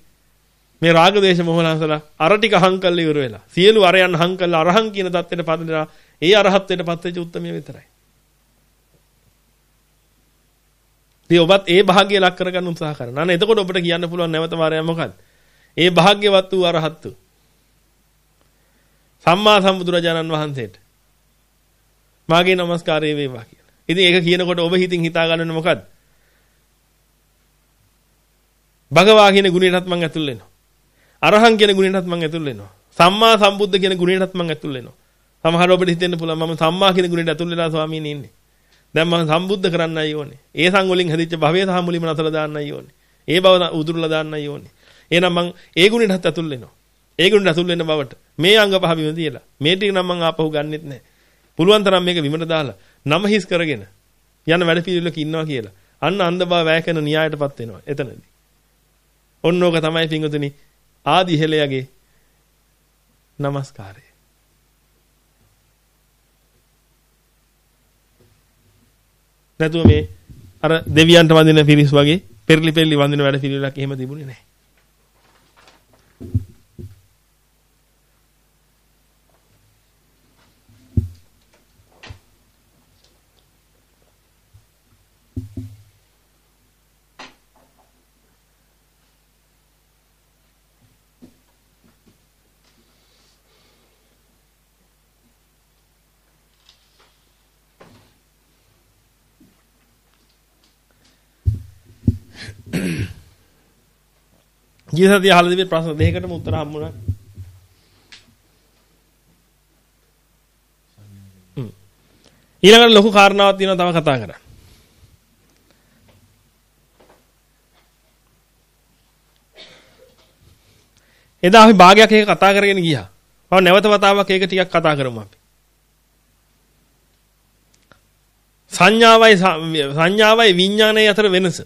මේ රාග දේශ මොහලහසලා අර ටික හං කළ ඉවර වෙලා සියලු අරයන් හං කළ අරහං කියන தත්ත්වයට පදිනවා ඒ අරහත්ත්වයට පත් වෙච්ච උත්මය විතරයි. ඉතින් ඔබත් ඒ භාග්‍ය ලක් කරගන්න උත්සාහ කරනවා. අනේ එතකොට ඔබට කියන්න පුළුවන් නැවත වාරයක් මොකක්ද? ඒ භාග්‍යවත් වූ අරහත්තු සම්මා සම්බුදුරජාණන් වහන්සේට මාගේ নমස්කාරය වේවා ඉතින් ඒක කියනකොට ඔබ හිතින් හිතා ගන්නවනේ මොකද්ද? භගවා කියන ගුණයටත් මං ඇතුල් වෙනවා. අරහං කියන ගුණයටත් මං ඇතුල් වෙනවා. සම්මා සම්බුද්ධ කියන ගුණයටත් මං ඇතුල් වෙනවා. සමහර ඔබට හිතෙන්න පුළුවන් මම සම්මා කියන ගුණයට ඇතුල් වෙලා ස්වාමීන් ඉන්නේ. දැන් මම සම්බුද්ධ කරන්නයි ඕනේ. ඒ සංගොලින් හැදිච්ච භවය සහ මුලින්ම නතර දාන්නයි ඕනේ. ඒ බව උදුරලා දාන්නයි ඕනේ. එහෙනම් මං ඒ ගුණයටත් ඇතුල් වෙනවා. ඒ ගුණයට ඇතුල් වෙන බවට මේ අංග පහ බිම තියලා මේ ටික නම් මං ආපහු ගන්නෙත් නැහැ. පුළුවන් තරම් මේක විමට දාලා නම හිස් කරගෙන යන වැඩ පිළිවෙලක ඉන්නවා කියලා. අන්න අන්ධභාව වැය කරන න්‍යායයටපත් වෙනවා එතනදී. ඔන්න ඕක තමයි පිංගුතුනි ආදි හෙලයගේ নমස්කාරය. නැතුව මේ අර දෙවියන්ට වඳින පිරිස් වගේ පෙරලි පෙරලි වඳින වැඩ පිළිවෙලක් එහෙම තිබුණේ නැහැ. ගිය සතිය අහලා තිබේ ප්‍රශ්න දෙකකටම උත්තර හම්බුණා. ඊළඟට ලොකු කාරණාවක් තියෙනවා තව කතා කරන්න. එදා අපි භාගයක් එක කතා කරගෙන ගියා. මම නැවත වතාවක් ඒක ටිකක් කතා කරමු අපි. සංඥාවයි සංඥාවයි විඥානයයි අතර වෙනස.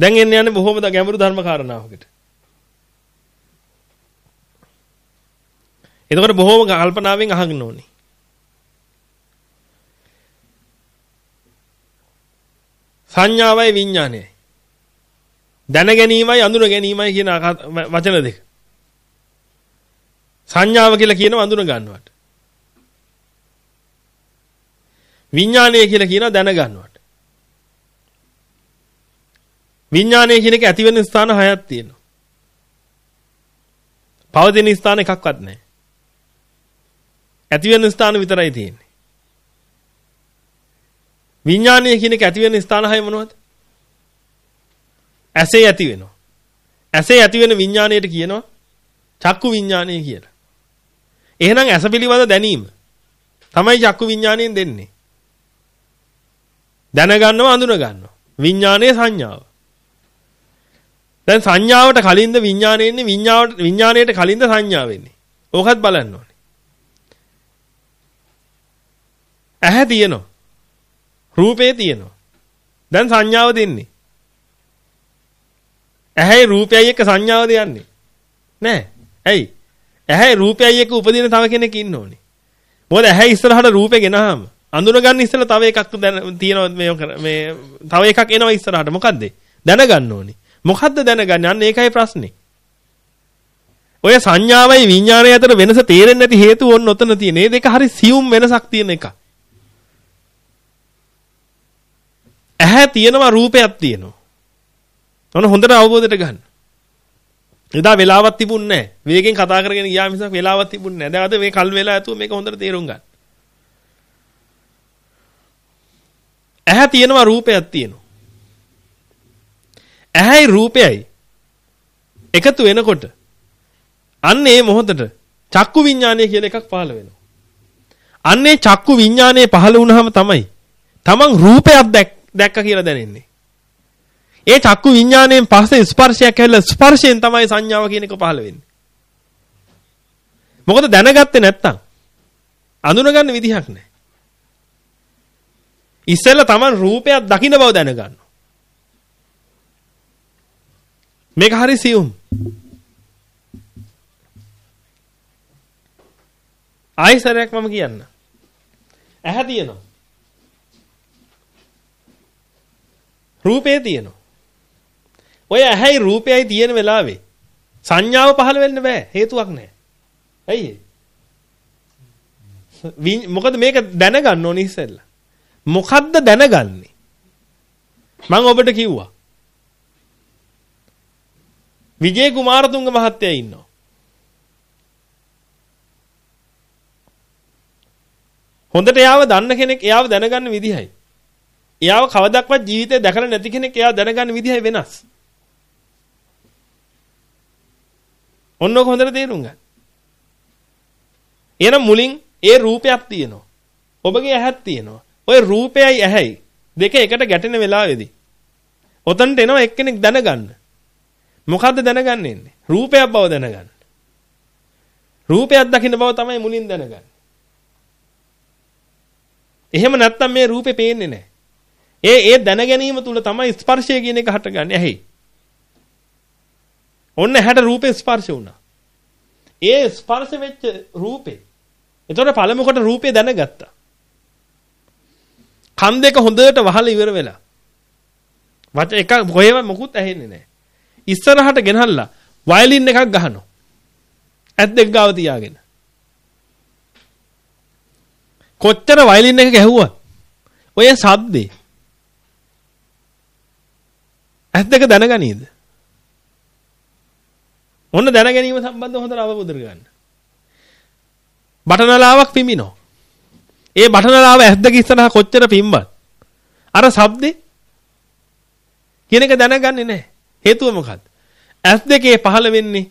දැන් එන්න යන්නේ බොහොම ගැඹුරු ධර්ම කාරණාවකට. එතකොට බොහොම කල්පනාවෙන් අහගන්න ඕනේ. සංඥාවයි විඥානයයි. දැන ගැනීමයි අඳුන ගැනීමයි කියන වචන දෙක. සංඥාව කියලා කියනවා අඳුන ගන්නවට. විඥානය කියලා කියනවා දැන ගන්නවට. විඥානය කියන එක ඇති වෙන ස්ථාන හයක් තියෙනවා. පවතින ස්ථාන එකක්වත් නැහැ. ඇති වෙන ස්ථාන විතරයි තියෙන්නේ. විඥානය කියන එක ඇති වෙන ස්ථාන හය මොනවද? ඇසේ ඇති වෙනවා. ඇසේ ඇති වෙන විඥාණයට කියනවා චක්කු විඥාණය කියලා. එහෙනම් ඇස පිළිබඳ දැනීම තමයි චක්කු විඥාණයෙන් දෙන්නේ. දැනගන්නව අඳුන ගන්නවා. විඥානයේ සංඥාව. දැන් සංඥාවට කලින්ද විඥානය එන්නේ විඥාවට විඥාණයට කලින්ද සංඥා වෙන්නේ. ඕකත් බලන්න ඕනේ. ඇහැ තියෙනවා. රූපේ තියෙනවා. දැන් සංඥාව දෙන්නේ. ඇහැයි රූපයයි එක්ක සංඥාව දෙන්නේ. නෑ. ඇයි? ඇහැයි රූපයයි එක්ක උපදින තව කෙනෙක් ඉන්න ඕනේ. මොකද ඇහැ ඉස්සරහට රූපේ ගෙනහම අඳුරගන්න ඉස්සෙල්ලා තව එකක් තියෙනවා මේ මේ තව එකක් එනවා ඉස්සරහට. මොකද්ද? දැනගන්න ඕනේ. මොකද්ද දැනගන්නේ? අන්න ඒකයි ප්‍රශ්නේ. ඔය සංඥාවයි විඥානය අතර වෙනස තේරෙන්නේ නැති හේතුව ඔන්න ඔතන තියෙන. මේ දෙක හරි සියුම් වෙනසක් තියෙන එකක්. ඇහැ තියෙනවා රූපයක් තියෙනවා. ඔන්න හොඳට අවබෝධයට ගන්න. එදා වෙලාවක් තිබුණේ නැහැ. වේගෙන් කතා කරගෙන ගියා මිසක් වෙලාවක් තිබුණේ නැහැ. දැන් අද මේ කල් වෙලා ඇතුව මේක හොඳට තේරුම් ගන්න. ඇහැ තියෙනවා රූපයක් තියෙනවා. ඇහැයි රූපයයි එකතු වෙනකොට අන්න ඒ මොහොතට චක්කු විඥානය කියලා එකක් පහළ වෙනවා. අන්නේ චක්කු විඥානය පහළ වුණාම තමයි තමන් රූපයක් දැක්ක කියලා දැනෙන්නේ. ඒ චක්කු විඥාණයෙන් පස්සේ ස්පර්ශයක් ඇවිල්ලා ස්පර්ශයෙන් තමයි සංඥාව කියන එක පහළ වෙන්නේ. මොකද දැනගත්තේ නැත්තම් අඳුනගන්න විදිහක් නැහැ. ඉස්සෙල්ලා Taman රූපයක් දකින්න බව දැනගන්න. මේක හරි සියුම්. ආයසරයක් මම කියන්න. ඇහැ තියෙනවා. රූපේ තියෙනවා. ඔය ඇහැයි රූපයයි තියෙන වෙලාවේ සංඥාව පහළ වෙන්න බෑ. හේතුවක් නැහැ. ඇයි මොකද මේක දැනගන්න ඕනි ඉස්සෙල්ලා. මොකද්ද දැනගන්නේ? මම ඔබට කිව්වා. විජේ කුමාරතුංග මහත්තයා ඉන්නවා. හොඳට එයාව දන්න කෙනෙක් එයාව දැනගන්න විදිහයි. එයාව කවදක්වත් ජීවිතේ දැකලා නැති කෙනෙක් එයා දැනගන්න විදිහයි වෙනස්. ඔන්න ඔක හොඳට තේරුම් ගන්න. එහෙනම් මුලින් ඒ රූපයක් තියෙනවා. ඔබගේ ඇහක් තියෙනවා. ওই රූපයයි ඇහැයි දෙක එකට ගැටෙන වෙලාවේදී ඔතනට එනවා එක්කෙනෙක් දැනගන්න. මොකද්ද දැනගන්න ඉන්නේ? රූපයක් බව දැනගන්න. රූපයක් දකින්න බව තමයි මුලින් දැනගන්නේ. එහෙම නැත්තම් මේ රූපේ පේන්නේ නැහැ. ඒ ඒ දැන ගැනීම තුල තමයි ස්පර්ශය කියන එක හටගන්නේ. ඇහි. ඔන්න හැට රූපේ ස්පර්ශ වුණා. ඒ ස්පර්ශ වෙච්ච රූපේ. එතකොට පළමු කොට රූපේ දැනගත්තා. කන් දෙක හොඳට වහලා ඉවර වෙලා. වච එක කොහෙම මොකුත් ඇහෙන්නේ නැහැ. ඉස්සරහට ගෙනහල්ලා වයලින් එකක් ගහනවා. ඇත් දෙක ගාව තියාගෙන. කොච්චර වයලින් එක ගැහුවත් ඔය ශබ්දේ ඇස් දෙක දැනගනීද? ඔන්න දැනගැනීම සම්බන්ධව හොඳට අවබෝධ කරගන්න. බටනලාවක් පිමිනෝ. ඒ බටනලාව ඇස් දෙක ඉස්සරහා කොච්චර පිම්බත් අර ශබ්දේ කියන එක දැනගන්නේ නැහැ. හේතුව මොකක්ද? ඇස් දෙකේ පහළ වෙන්නේ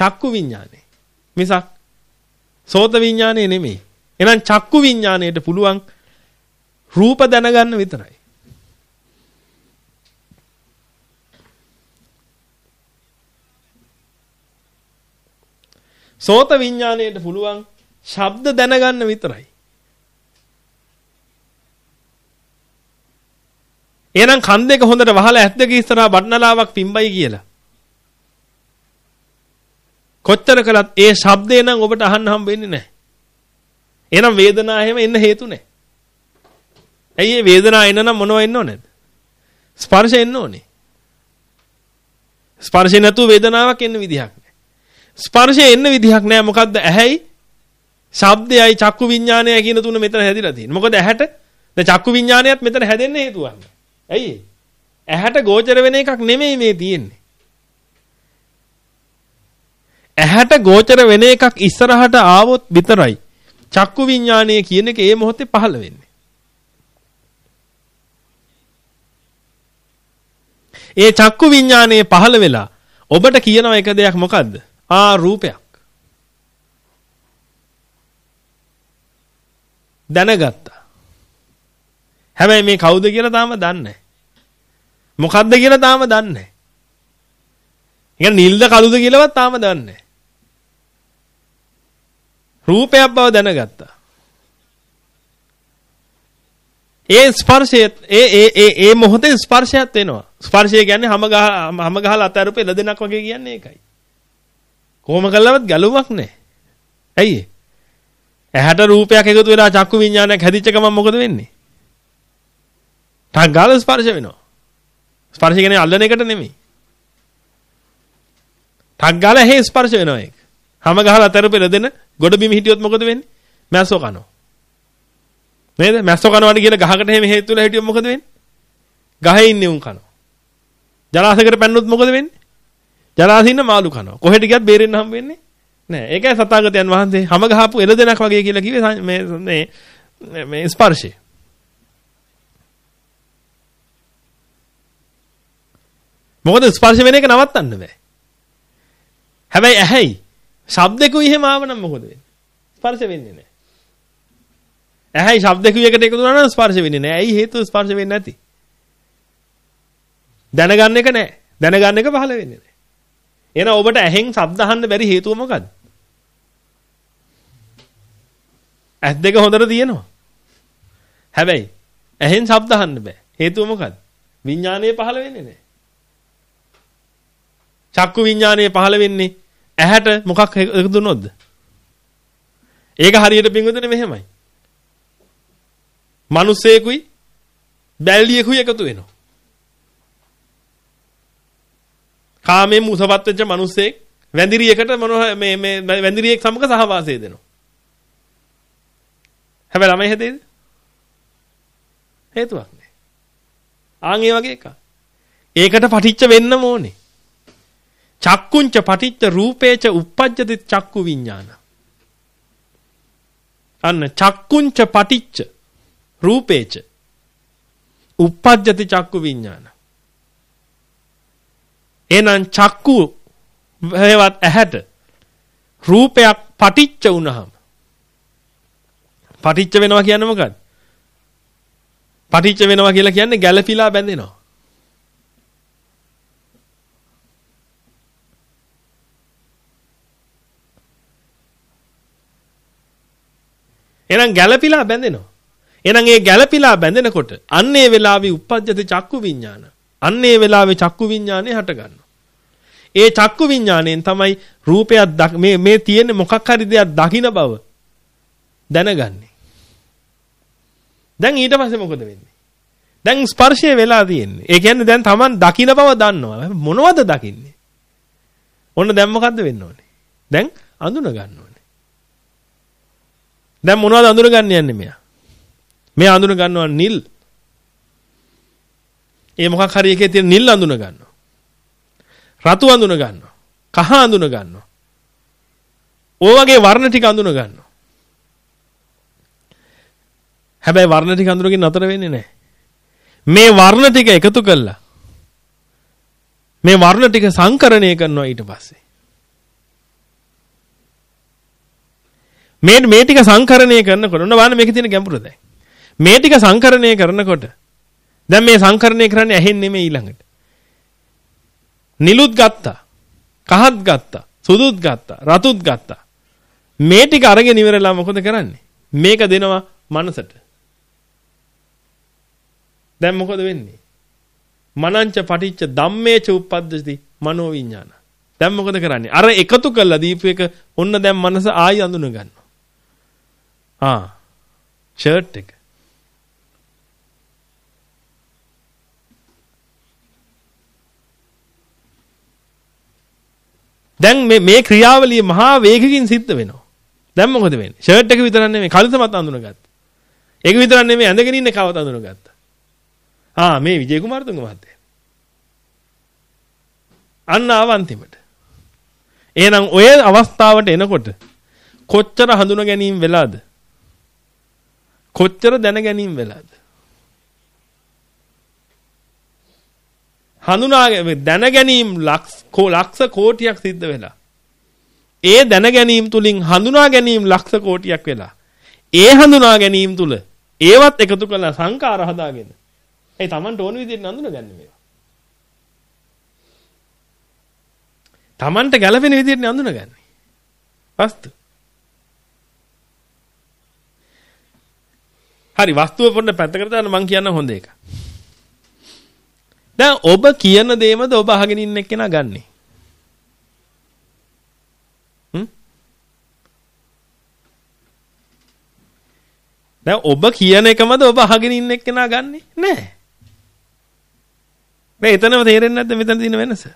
චක්කු විඥානේ. මිසක් සෝත විඥානේ නෙමෙයි. එහෙනම් චක්කු විඥාණයට පුළුවන් රූප දැනගන්න විතරයි. සෝත විඥාණයට පුළුවන් ශබ්ද දැනගන්න විතරයි. එහෙනම් කන් දෙක හොඳට වහලා ඇස් දෙක ඉස්සරහා බටනලාවක් පිම්බයි කියලා. කොච්චර කළත් ඒ ශබ්දේ නම් ඔබට අහන්න හම් වෙන්නේ නැහැ. එහෙනම් වේදනාව එහෙම එන්න හේතු නැහැ. ඇයි මේ වේදනාව එන්න නම් මොනව එන්න ඕනේද? ස්පර්ශ එන්න ඕනේ. ස්පර්ශේ නැතුව වේදනාවක් එන්න විදිහක් නැහැ. ස්පර්ශේ එන්න විදිහක් නැහැ. මොකද්ද? ඇහැයි, ශබ්දයයි, චක්කු විඤ්ඤාණයයි කියන තුන මෙතන හැදිලා තියෙන්නේ. මොකද ඇහැට දැන් චක්කු විඤ්ඤාණයත් මෙතන හැදෙන්න හේතුවක් නැහැ. ඇයි? ඇහැට ගෝචර වෙන එකක් නෙමෙයි මේ තියෙන්නේ. ඇහැට ගෝචර වෙන එකක් ඉස්සරහට ආවොත් විතරයි චක්කු විඥානය කියන එක ඒ මොහොතේ පහළ වෙන්නේ. ඒ චක්කු විඥානයේ පහළ වෙලා ඔබට කියනව එක දෙයක් මොකද්ද? ආ රූපයක්. දැනගත්තා. හැබැයි මේ කවුද කියලා තාම දන්නේ මොකද්ද කියලා තාම දන්නේ නැහැ. නිල්ද කළුද කියලාවත් තාම දන්නේ රූපයක් බව දැනගත්තා. ඒ ස්පර්ශය ඒ ඒ ඒ ඒ මොහොතේ ස්පර්ශයක් එනවා. ස්පර්ශය කියන්නේ හැම ගහ හැම ගහලා අතරපේ ලදෙනක් වගේ කියන්නේ ඒකයි. කොහොම කළවත් ගැලුමක් නැහැ. ඇයි ඇහැට රූපයක් එකතු වෙලා චක්කු විඤ්ඤාණයක් හැදිච්ච ගමන් මොකද වෙන්නේ? ටක් ගාලා ස්පර්ශ වෙනවා. ස්පර්ශ කියන්නේ අල්ලන එකට නෙමෙයි. ටක් ගාලා හේ ස්පර්ශ වෙනවා ඒක. හැම ගහලා තරපෙල දෙන ගොඩ බිම හිටියොත් මොකද වෙන්නේ? මැස්සෝ කනවා. නේද? මැස්සෝ කනවාට කියලා ගහකට හැම හේතු වෙලා හිටියොත් මොකද වෙන්නේ? ගහේ ඉන්නේ උන් කනවා. ජලාශයකට පැන්නොත් මොකද වෙන්නේ? ජලාශේ ඉන්න මාළු කනවා. කොහෙට ගියත් බේරෙන්න හම් වෙන්නේ නෑ. ඒකයි සතාගතයන් වහන්සේ හැම ගහපු එළදෙනක් වගේ කියලා කිව්වේ මේ මේ මේ ස්පර්ශේ. මොකද ස්පර්ශ වෙන එක නවත්තන්න බෑ. හැබැයි ඇහැයි ශබ්දකුයි එහෙම ආවනම් මොකද වෙන්නේ? ස්පර්ශ වෙන්නේ නැහැ. ඇහැයි ශබ්දකුයි එකට එකතු වුණා නම් ස්පර්ශ වෙන්නේ නැහැ. ඇයි හේතුව ස්පර්ශ වෙන්නේ නැති? දැනගන්න එක නැහැ. දැනගන්න එක පහළ වෙන්නේ නැහැ. එහෙනම් ඔබට ඇහෙන් ශබ්ද අහන්න බැරි හේතුව මොකද්ද? ඇස් දෙක හොඳට තියෙනවා. හැබැයි ඇහෙන් ශබ්ද අහන්න බෑ. හේතුව මොකද්ද? විඥානය පහළ වෙන්නේ නැහැ. චක්කු විඥානය පහළ වෙන්නේ ඇහැට මොකක් එකතු වුණොත්ද? ඒක හරියට පින්වදනේ මෙහෙමයි. මිනිස්සෙකුයි බැල්ලියෙකුයි එකතු වෙනවා. කාමයෙන් මුසපත් වෙච්ච මිනිස්සෙක් වැඳිරියකට මොනවා මේ මේ වැඳිරියෙක් සමග සහවාසය දෙනවා. හැබැයි ළමයි හැදෙයිද? හේතුවක් නෑ. ආන් ඒ වගේ එකක්. ඒකට පටිච්ච වෙන්නම ඕනේ. චක්කුංච පටිච්ච රූපේච uppajjati චක්කු විඥාන. අන්න චක්කුංච පටිච්ච රූපේච uppajjati චක්කු විඥාන. එහෙනම් චක්කු හේවත් ඇහැට රූපයක් පටිච්ච වුණහම පටිච්ච වෙනවා කියන්නේ මොකක්ද? පටිච්ච වෙනවා කියලා කියන්නේ ගැළපීලා බැඳෙනවා. එහෙනම් ගැළපිලා බැඳෙනවා. එහෙනම් ඒ ගැළපිලා බැඳෙනකොට අන්නේ වෙලාවේ උප්පජ්ජති චක්කු විඥාන. අන්නේ වෙලාවේ චක්කු විඥානේ හටගන්නවා. ඒ චක්කු විඥාණයෙන් තමයි රූපයක් මේ මේ තියෙන මොකක් හරි දෙයක් දකින බව දැනගන්නේ. දැන් ඊට පස්සේ මොකද වෙන්නේ? දැන් ස්පර්ශය වෙලා තියෙන්නේ. ඒ කියන්නේ දැන් Taman දකින බව දන්නවා. මොනවද දකින්නේ? ඔන්න දැන් මොකද්ද වෙන්න ඕනේ? දැන් අඳුන ගන්න දැන් මොනවද අඳුර ගන්න යන්නේ මෙයා? මෙයා අඳුන ගන්නවා නිල්. ඒ මොකක් හරි එකේ තියෙන නිල් අඳුන ගන්නවා. රතු අඳුන ගන්නවා. කහ අඳුන ගන්නවා. ඕ වගේ වර්ණ ටික අඳුන ගන්නවා. හැබැයි වර්ණ ටික අඳුනකින් නතර වෙන්නේ නැහැ. මේ වර්ණ ටික එකතු කළා. මේ වර්ණ ටික සංකරණය කරනවා ඊට පස්සේ. මේ මේ ටික සංකරණය කරනකොට ඔන්න බලන්න මේකේ තියෙන ගැඹුර දැන්. මේ ටික සංකරණය කරනකොට දැන් මේ සංකරණය කරන්නේ ඇහෙන් නෙමෙයි ඊළඟට. නිලුත් ගත්තා. කහත් ගත්තා. සුදුත් ගත්තා. රතුත් ගත්තා. මේ ටික අරගෙන ඉවරලා මොකද කරන්නේ? මේක දෙනවා මනසට. දැන් මොකද වෙන්නේ? මනංච පටිච්ච ධම්මේච උප්පද්දති මනෝ විඥාන. දැන් මොකද කරන්නේ? අර එකතු කළා දීපු එක ඔන්න දැන් මනස ආයි අඳුන ගන්න. ආ ෂර්ට් එක. දැන් මේ මේ ක්‍රියාවලිය මහා වේගකින් සිද්ධ වෙනවා. දැන් මොකද වෙන්නේ? ෂර්ට් එක විතරක් නෙමෙයි කලිසමත් අඳුනගත්තා. ඒක විතරක් නෙමෙයි ඇඳගෙන ඉන්න කවත් අඳුනගත්තා. ආ මේ විජේ කුමාරතුංග මහත්තයා. අන්න අවන්තිමට. එහෙනම් ඔය අවස්ථාවට එනකොට කොච්චර හඳුන ගැනීම වෙලාද? කොච්චර දැන ගැනීම වෙලාද? හඳුනා දැන ගැනීම ලක්ෂ කෝටියක් සිද්ධ වෙලා. ඒ දැන ගැනීම තුලින් හඳුනා ගැනීම ලක්ෂ කෝටියක් වෙලා. ඒ හඳුනා ගැනීම තුල ඒවත් එකතු කරලා සංකාර හදාගෙන. ඒ Tamanට ඕන විදිහට නඳුන ගන්න මේවා. Tamanට ගැළපෙන විදිහට නඳුන ගන්න. වස්තු. හරි වස්තුව පොඩ්ඩ පැත්තකට දාන්න මං කියන්න හොඳ එක. දැන් ඔබ කියන දේමද ඔබ අහගෙන ඉන්න එක්කෙනා ගන්නෙ? දැන් ඔබ කියන එකමද ඔබ අහගෙන ඉන්න එක්කෙනා ගන්නෙ? නෑ. මේ එතනම තේරෙන්නේ නැද්ද මෙතන තියෙන වෙනස?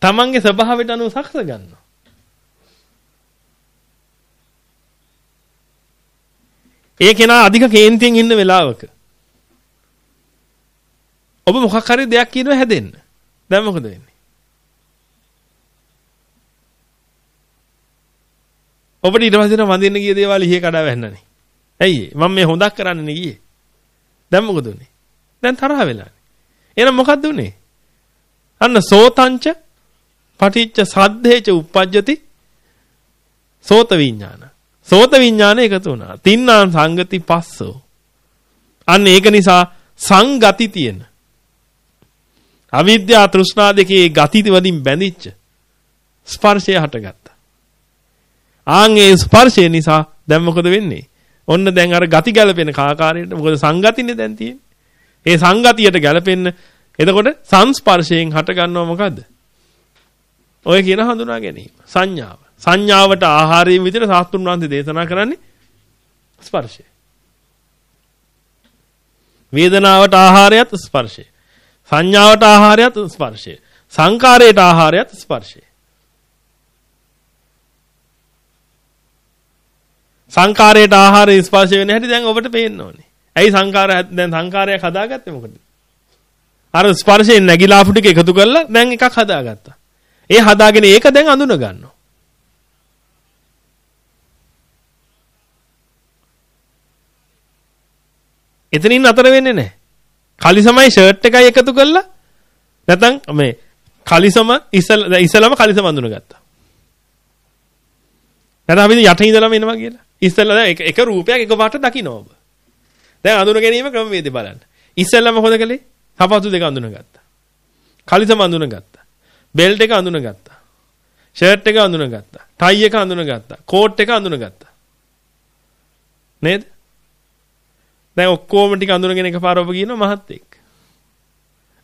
තමන්ගේ ස්වභාවයට අනුව සකස ගන්නවා. ඒ කෙනා අධික කේන්තියෙන් ඉන්න වෙලාවක ඔබ මොකක් හරි දෙයක් කියනවා හැදෙන්න. දැන් මොකද වෙන්නේ? ඔබට ඊට පස්සේ වඳින්න ගිය දේවල් ඉහි කඩා වැන්නනේ. ඇයි මම මේ හොඳක් කරන්න ගියේ. දැන් මොකද උනේ? දැන් තරහ වෙලානේ. එහෙනම් මොකද්ද උනේ? අන්න සෝතංච පටිච්ච සද්දේච uppajjati සෝත විඥාන. සෝත විඥාන එකතු වුණා. තින්නාන් සංගති පස්සෝ. අන්න ඒක නිසා සංගති තියෙන. අවිද්‍යා තෘෂ්ණා දෙකේ ගති වලින් බැඳිච්ච ස්පර්ශය හටගත්තා. ආන් ඒ ස්පර්ශය නිසා දැන් මොකද වෙන්නේ? ඔන්න දැන් අර ගති ගැලපෙන කාකාරයට මොකද සංගතිනේ දැන් තියෙන්නේ. ඒ සංගතියට ගැලපෙන්න එතකොට සංස්පර්ශයෙන් හටගන්නව මොකද්ද? ඔය කියන හඳුනා ගැනීම සංඥාව. සංඥාවට ආහාරයෙන් විදිහට සාස්තුන් වහන්සේ දේශනා කරන්නේ ස්පර්ශය. වේදනාවට ආහාරයත් ස්පර්ශය. සංඥාවට ආහාරයත් ස්පර්ශය. සංකාරයට ආහාරයත් ස්පර්ශය. සංකාරයට ආහාරය ස්පර්ශ වෙන හැටි දැන් ඔබට පේන්න ඕනේ. ඇයි සංකාරය දැන් සංකාරයක් හදාගත්තේ මොකද? අර ස්පර්ශයෙන් නැగిලා ටික එකතු කරලා දැන් එකක් හදාගත්තා. ඒ හදාගෙන ඒක දැන් අඳුන ගන්නවා. එතනින් අතර වෙන්නේ නැහැ. කලිසමයි ෂර්ට් එකයි එකතු කරලා නැතනම් මේ කලිසම ඉසල ඉසලම කලිසම අඳුනගත්තා. නැත්නම් අපි යට ඉඳලම එනවා කියලා. ඉස්සෙල්ලා එක එක රූපයක් එකපාරට දකින්න ඔබ. දැන් අඳුන ගැනීම ක්‍රමවේදය බලන්න. ඉස්සෙල්ලාම හොද කළේ හපතු දෙක අඳුනගත්තා. කලිසම අඳුනගත්තා. බෙල්ට් එක අඳුනගත්තා. ෂර්ට් එක අඳුනගත්තා. ටයි එක අඳුනගත්තා. කෝට් එක අඳුනගත්තා. නේද? දැන් ඔක්කොම ටික අඳුරගෙන එකපාර ඔබ කියනවා මහත්තයෙක්.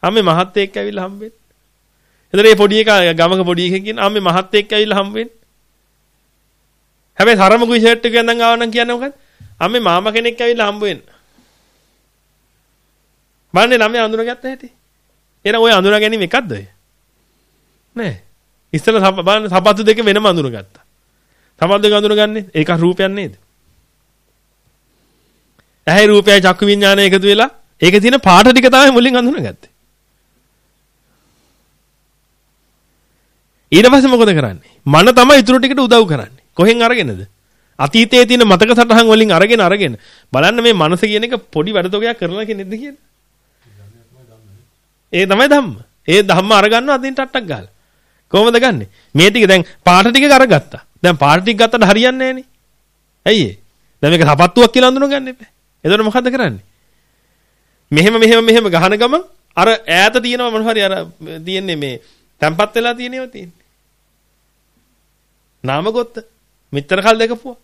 අම්මේ මහත්තයෙක් ඇවිල්ලා හම්බෙන්න. එතන මේ පොඩි එකා ගමක පොඩි එකෙක් කියන අම්මේ මහත්තයෙක් ඇවිල්ලා හම්බෙන්න. හැබැයි සරම ගුයි ෂර්ට් එක ගඳන් ආව නම් කියන්නේ මොකක්ද? අම්මේ මාමා කෙනෙක් ඇවිල්ලා හම්බෙන්න. බලන්නේ ළමයා අඳුරගත්ත හැටි. එහෙනම් ඔය අඳුර ගැනීම එකක්ද ඔය? නෑ. ඉස්සෙල්ලා බලන්න සපත්තු දෙක වෙනම අඳුරගත්තා. සපත්තු දෙක අඳුරගන්නේ ඒක රූපයක් නේද? ඇහැයි රූපයයි චක්කු විඤ්ඤාණය එකතු වෙලා ඒකේ තියෙන පාට ටික තමයි මුලින් අඳුනගත්තේ. ඊට පස්සේ මොකද කරන්නේ? මන තමයි ඊටු ටිකට උදව් කරන්නේ. කොහෙන් අරගෙනද? අතීතයේ තියෙන මතක සටහන් වලින් අරගෙන අරගෙන බලන්න මේ මනස කියන එක පොඩි වැඩතොගයක් කරලා කෙනෙක්ද කියන්නේ. ඒ තමයි ධම්ම. ඒ ධම්ම අරගන්නවා අදින් ටට්ටක් ගහලා. කොහොමද ගන්නෙ? මේ ටික දැන් පාට ටික අරගත්තා. දැන් පාට ටික ගත්තට හරියන්නේ නැහනේ. ඇයි ඒ? දැන් මේක සපත්තුවක් කියලා අඳුනගන්න එපා. එතකොට මොකද්ද කරන්නේ? මෙහෙම මෙහෙම මෙහෙම ගහන ගමන් අර ඈත තියෙනවා මොන හරි අර තියෙන්නේ මේ තැම්පත් වෙලා තියෙනේවා තියෙන්නේ. නාමගොත්ත මෙච්චර කල් දැකපුවා.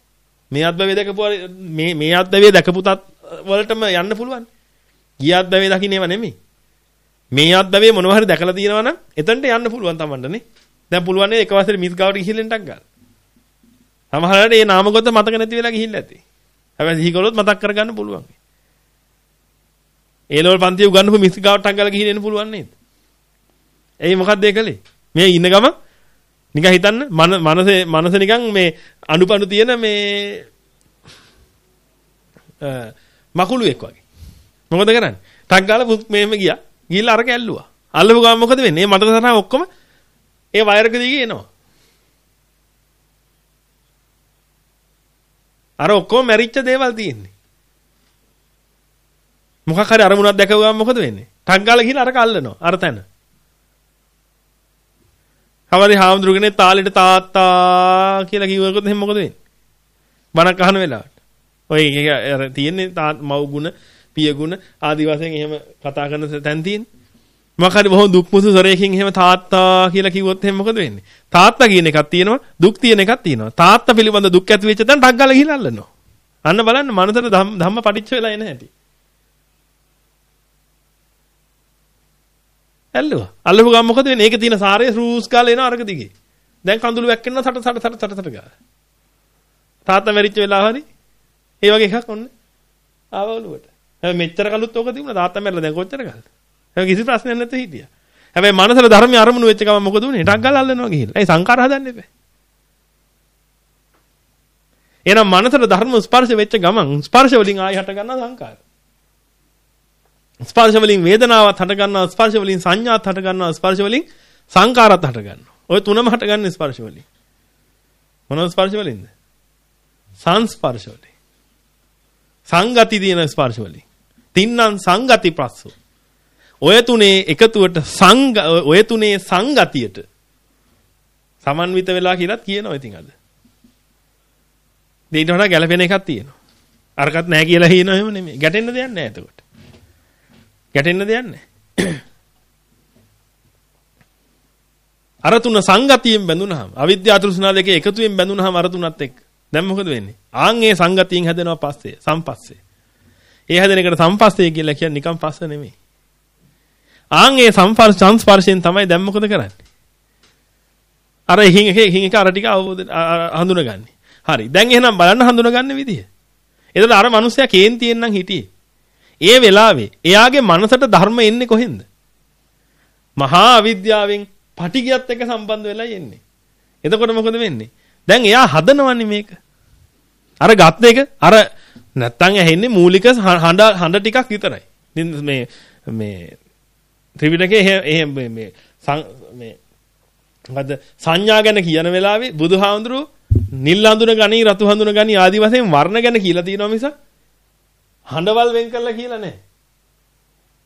මේ අත්බැවේ දැකපුවා මේ මේ අත්බැවේ දැකපු තත් වලටම යන්න පුළුවන්. ගිය අත්බැවේ දකින්නේව නෙමෙයි. මේ අත්බැවේ මොනව හරි දැකලා තියෙනවා නම් එතනට යන්න පුළුවන් තමන්ටනේ. දැන් පුළුවන් නේ එක වසරේ මිස් ගාවට ගිහිල්ලෙන්ටක් ගන්න. සමහරවිට මේ නාමගොත මතක නැති වෙලා ගිහිල්ලා ඇති. හැබැයි සිහිකොලොත් මතක් කරගන්න පුළුවන්. ඒ ලෙවල් පන්තිය උගන්වපු මිස් ගාවටක් ගාලා ගිහින් එන්න පුළුවන් නේද? එයි මොකද්ද ඒ කලේ? මේ ඉන්න ගම නිකන් හිතන්න මනසේ මනස නිකන් මේ අනුපණු තියෙන මේ මකුළුවෙක් වගේ. මොකද කරන්නේ? ටක් ගාලා මේම ගියා. ගිහිල්ලා අර කැල්ලුවා. අල්ලපු ගමන් මොකද වෙන්නේ? මට තරහ ඔක්කොම ඒ වයරක දිගේ එනවා. අර ඔක්කොම මැරිච්ච දේවල් තියෙන්නේ. මොකක් හරි අරමුණක් දැකව ගමන් මොකද වෙන්නේ? ටංගාල ගිහින් අර කල්ලනවා. අර තැන. කවදරි හාමුදුරුවනේ තාලෙට තාත්තා කියලා කිව්වකොත් එහෙම මොකද වෙන්නේ? බණක් අහන වෙලාවට. ඔය ඒක තියෙන්නේ මව් ගුණ, පිය ගුණ ආදි වශයෙන් එහෙම කතා කරන තැන් තියෙන්නේ. මොකද බොහොම දුක්මුසු සොරයකින් එහෙම තාත්තා කියලා කිව්වොත් එහෙම මොකද වෙන්නේ? තාත්තා කියන එකක් තියෙනවා, දුක් තියෙන එකක් තියෙනවා. තාත්තා පිළිබඳ දුක් ඇති වෙච්ච තැන ඩග් ගාලා ගිහිල්ලා අල්ලනවා. අන්න බලන්න මනසට ධම්ම පටිච්ච වෙලා එන හැටි. ඇල්ලුවා. අල්ලපු ගමන් මොකද වෙන්නේ? ඒකේ තියෙන සාරය රූස් ගාලා එන අරක දිගේ. දැන් කඳුළු වැක්කෙනවා සට සට සට සට සට ගාලා. තාත්තා මැරිච්ච වෙලාව හරි. ඒ වගේ එකක් ඔන්න. ආවලුවට. හැබැයි මෙච්චර කලුත් ඕක තිබුණා තාත්තා මැරලා දැන් කොච්චර කාලද? කිසි ප්‍රශ්නයක් නැතුව හිටියා. හැබැයි මනසල ධර්ම අරමුණු වෙච්ච ගමන් මොකද වුනේ? ටක් ගාලා අල්ලනවා ගිහිල්ලා. ඒ සංකාර හදන්න එපා. එහෙනම් මනසට ධර්ම ස්පර්ශ වෙච්ච ගමන් ස්පර්ශ වලින් ආයි හට ගන්නා සංකාර. ස්පර්ශ වලින් වේදනාවත් හට ගන්නවා ස්පර්ශ වලින් සංඥාත් හට ගන්නවා ස්පර්ශ වලින් සංකාරත් හට ගන්නවා. ඔය තුනම හට ගන්න ස්පර්ශ වලින්. මොන ස්පර්ශ වලින්ද? සංස්පර්ශ වලින්. සංගති දින ස්පර්ශ වලින්. තින්නම් සංගති ප්‍රස්සෝ ඔය තුනේ එකතුවට සංග ඔය තුනේ සංගතියට සමන්විත වෙලා කියලාත් කියනවා ඉතින් අද. දෙයින් වඩා ගැළපෙන එකක් තියෙනවා. අරකට නැහැ කියලා හිනව එහෙම නෙමෙයි. ගැටෙන්න දෙයක් නැහැ එතකොට. ගැටෙන්න දෙයක් නැහැ. අර තුන සංගතියෙන් බැඳුනහම අවිද්‍යාව තෘෂ්ණා දෙකේ එකතුවෙන් බැඳුනහම අර තුනත් එක්ක. දැන් මොකද වෙන්නේ? ආන් ඒ සංගතියෙන් හැදෙනවා පස්සේ, සම්පස්සේ. ඒ හැදෙන එකට සම්පස්සේ කියලා කියන්නේ නිකන් පස්ස නෙමෙයි. ආන් ඒ සංස්පර්ශ සංස්පර්ශයෙන් තමයි දැන් මොකද කරන්නේ? අර එකින් එක එකින් එක අර ටික අවබෝධ හඳුනගන්නේ. හරි. දැන් එහෙනම් බලන්න හඳුනගන්න විදිය. එතකොට අර මිනිස්සයා කේන්තියෙන් නම් හිටියේ. ඒ වෙලාවේ එයාගේ මනසට ධර්ම එන්නේ කොහෙන්ද? මහා අවිද්‍යාවෙන් පටිගියත් එක්ක සම්බන්ධ වෙලා යන්නේ. එතකොට මොකද වෙන්නේ? දැන් එයා හදනවන්නේ මේක. අර ගත්ත එක අර නැත්තම් ඇහෙන්නේ මූලික හඬ හඬ ටිකක් විතරයි. මේ මේ ත්‍රිවිධකේ එහෙම මේ මේ මේ මොකද සංඥා ගැන කියන වෙලාවේ බුදුහාඳුරු නිල් හඳුන ගනි රතු හඳුන ගනි ආදි වශයෙන් වර්ණ ගැන කියලා තියෙනවා මිසක් හඬවල් වෙන් කරලා කියලා නැහැ.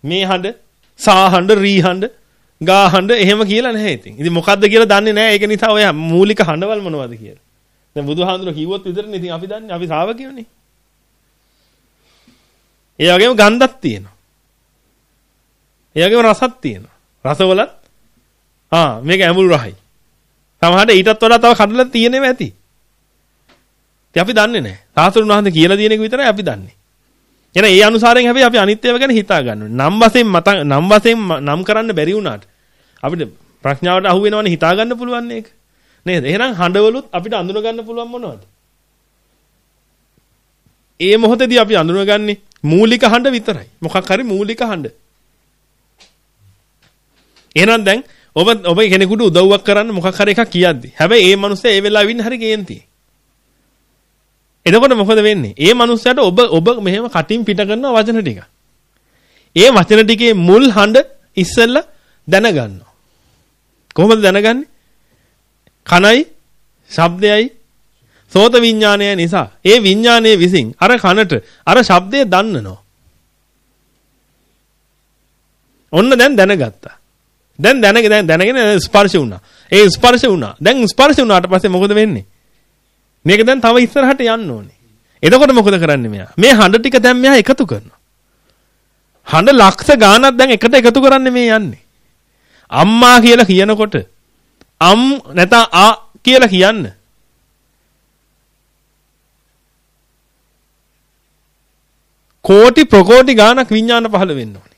මේ හඬ, සා හඬ, රී හඬ, ගා හඬ එහෙම කියලා නැහැ ඉතින්. ඉතින් මොකද්ද කියලා දන්නේ නැහැ. ඒක නිසා ඔය මූලික හඬවල් මොනවද කියලා. දැන් බුදුහාඳුරු කිව්වොත් විතරනේ ඉතින් අපි දන්නේ අපි ශාවකයෝනේ. ඒ වගේම ගන්ධක් තියෙනවා. ඒ වගේම රසක් තියෙනවා. රසවලත් ආ මේක ඇඹුල් රහයි. සමහරට ඊටත් වඩා තව කඩලා තියෙනව ඇති. ඉතින් අපි දන්නේ නැහැ. සාසුරුන් වහන්සේ කියලා දෙන එක විතරයි අපි දන්නේ. එන ඒ අනුසාරයෙන් හැබැයි අපි අනිත් ඒවා ගැන හිතා ගන්න ඕනේ. නම් වශයෙන් මතන් නම් වශයෙන් නම් කරන්න බැරි වුණාට අපිට ප්‍රඥාවට අහු වෙනවනේ හිතා ගන්න පුළුවන් මේක. නේද? එහෙනම් හඬවලුත් අපිට අඳුන ගන්න පුළුවන් මොනවද? ඒ මොහොතේදී අපි අඳුනගන්නේ මූලික හඬ විතරයි. මොකක් හරි මූලික හඬ. එහෙනම් දැන් ඔබ ඔබ කෙනෙකුට උදව්වක් කරන්න මොකක් හරි එකක් කියද්දි. හැබැයි ඒ මනුස්සයා ඒ වෙලාවෙ ඉන්න හරි කේන්ති. එතකොට මොකද වෙන්නේ? ඒ මනුස්සයාට ඔබ ඔබ මෙහෙම කටින් පිට කරන වචන ටික. ඒ වචන ටිකේ මුල් හඬ ඉස්සෙල්ලා දැනගන්නවා. කොහොමද දැනගන්නේ? කනයි, ශබ්දයයි, සෝත විඥානය නිසා ඒ විඥානයේ විසින් අර කනට අර ශබ්දය දන්නනවා. ඔන්න දැන් දැනගත්තා. දැන් දැනගෙන දැන් දැනගෙන ස්පර්ශ වුණා. ඒ ස්පර්ශ වුණා. දැන් ස්පර්ශ වුණාට පස්සේ මොකද වෙන්නේ? මේක දැන් තව ඉස්සරහට යන්න ඕනේ. එතකොට මොකද කරන්නේ මෙයා? මේ හඬ ටික දැන් මෙයා එකතු කරනවා. හඬ ලක්ෂ ගාණක් දැන් එකට එකතු කරන්නේ මේ යන්නේ. අම්මා කියලා කියනකොට අම් නැත්නම් ආ කියලා කියන්න. කෝටි ප්‍රකෝටි ගාණක් විඥාන පහළ වෙන්න ඕනේ.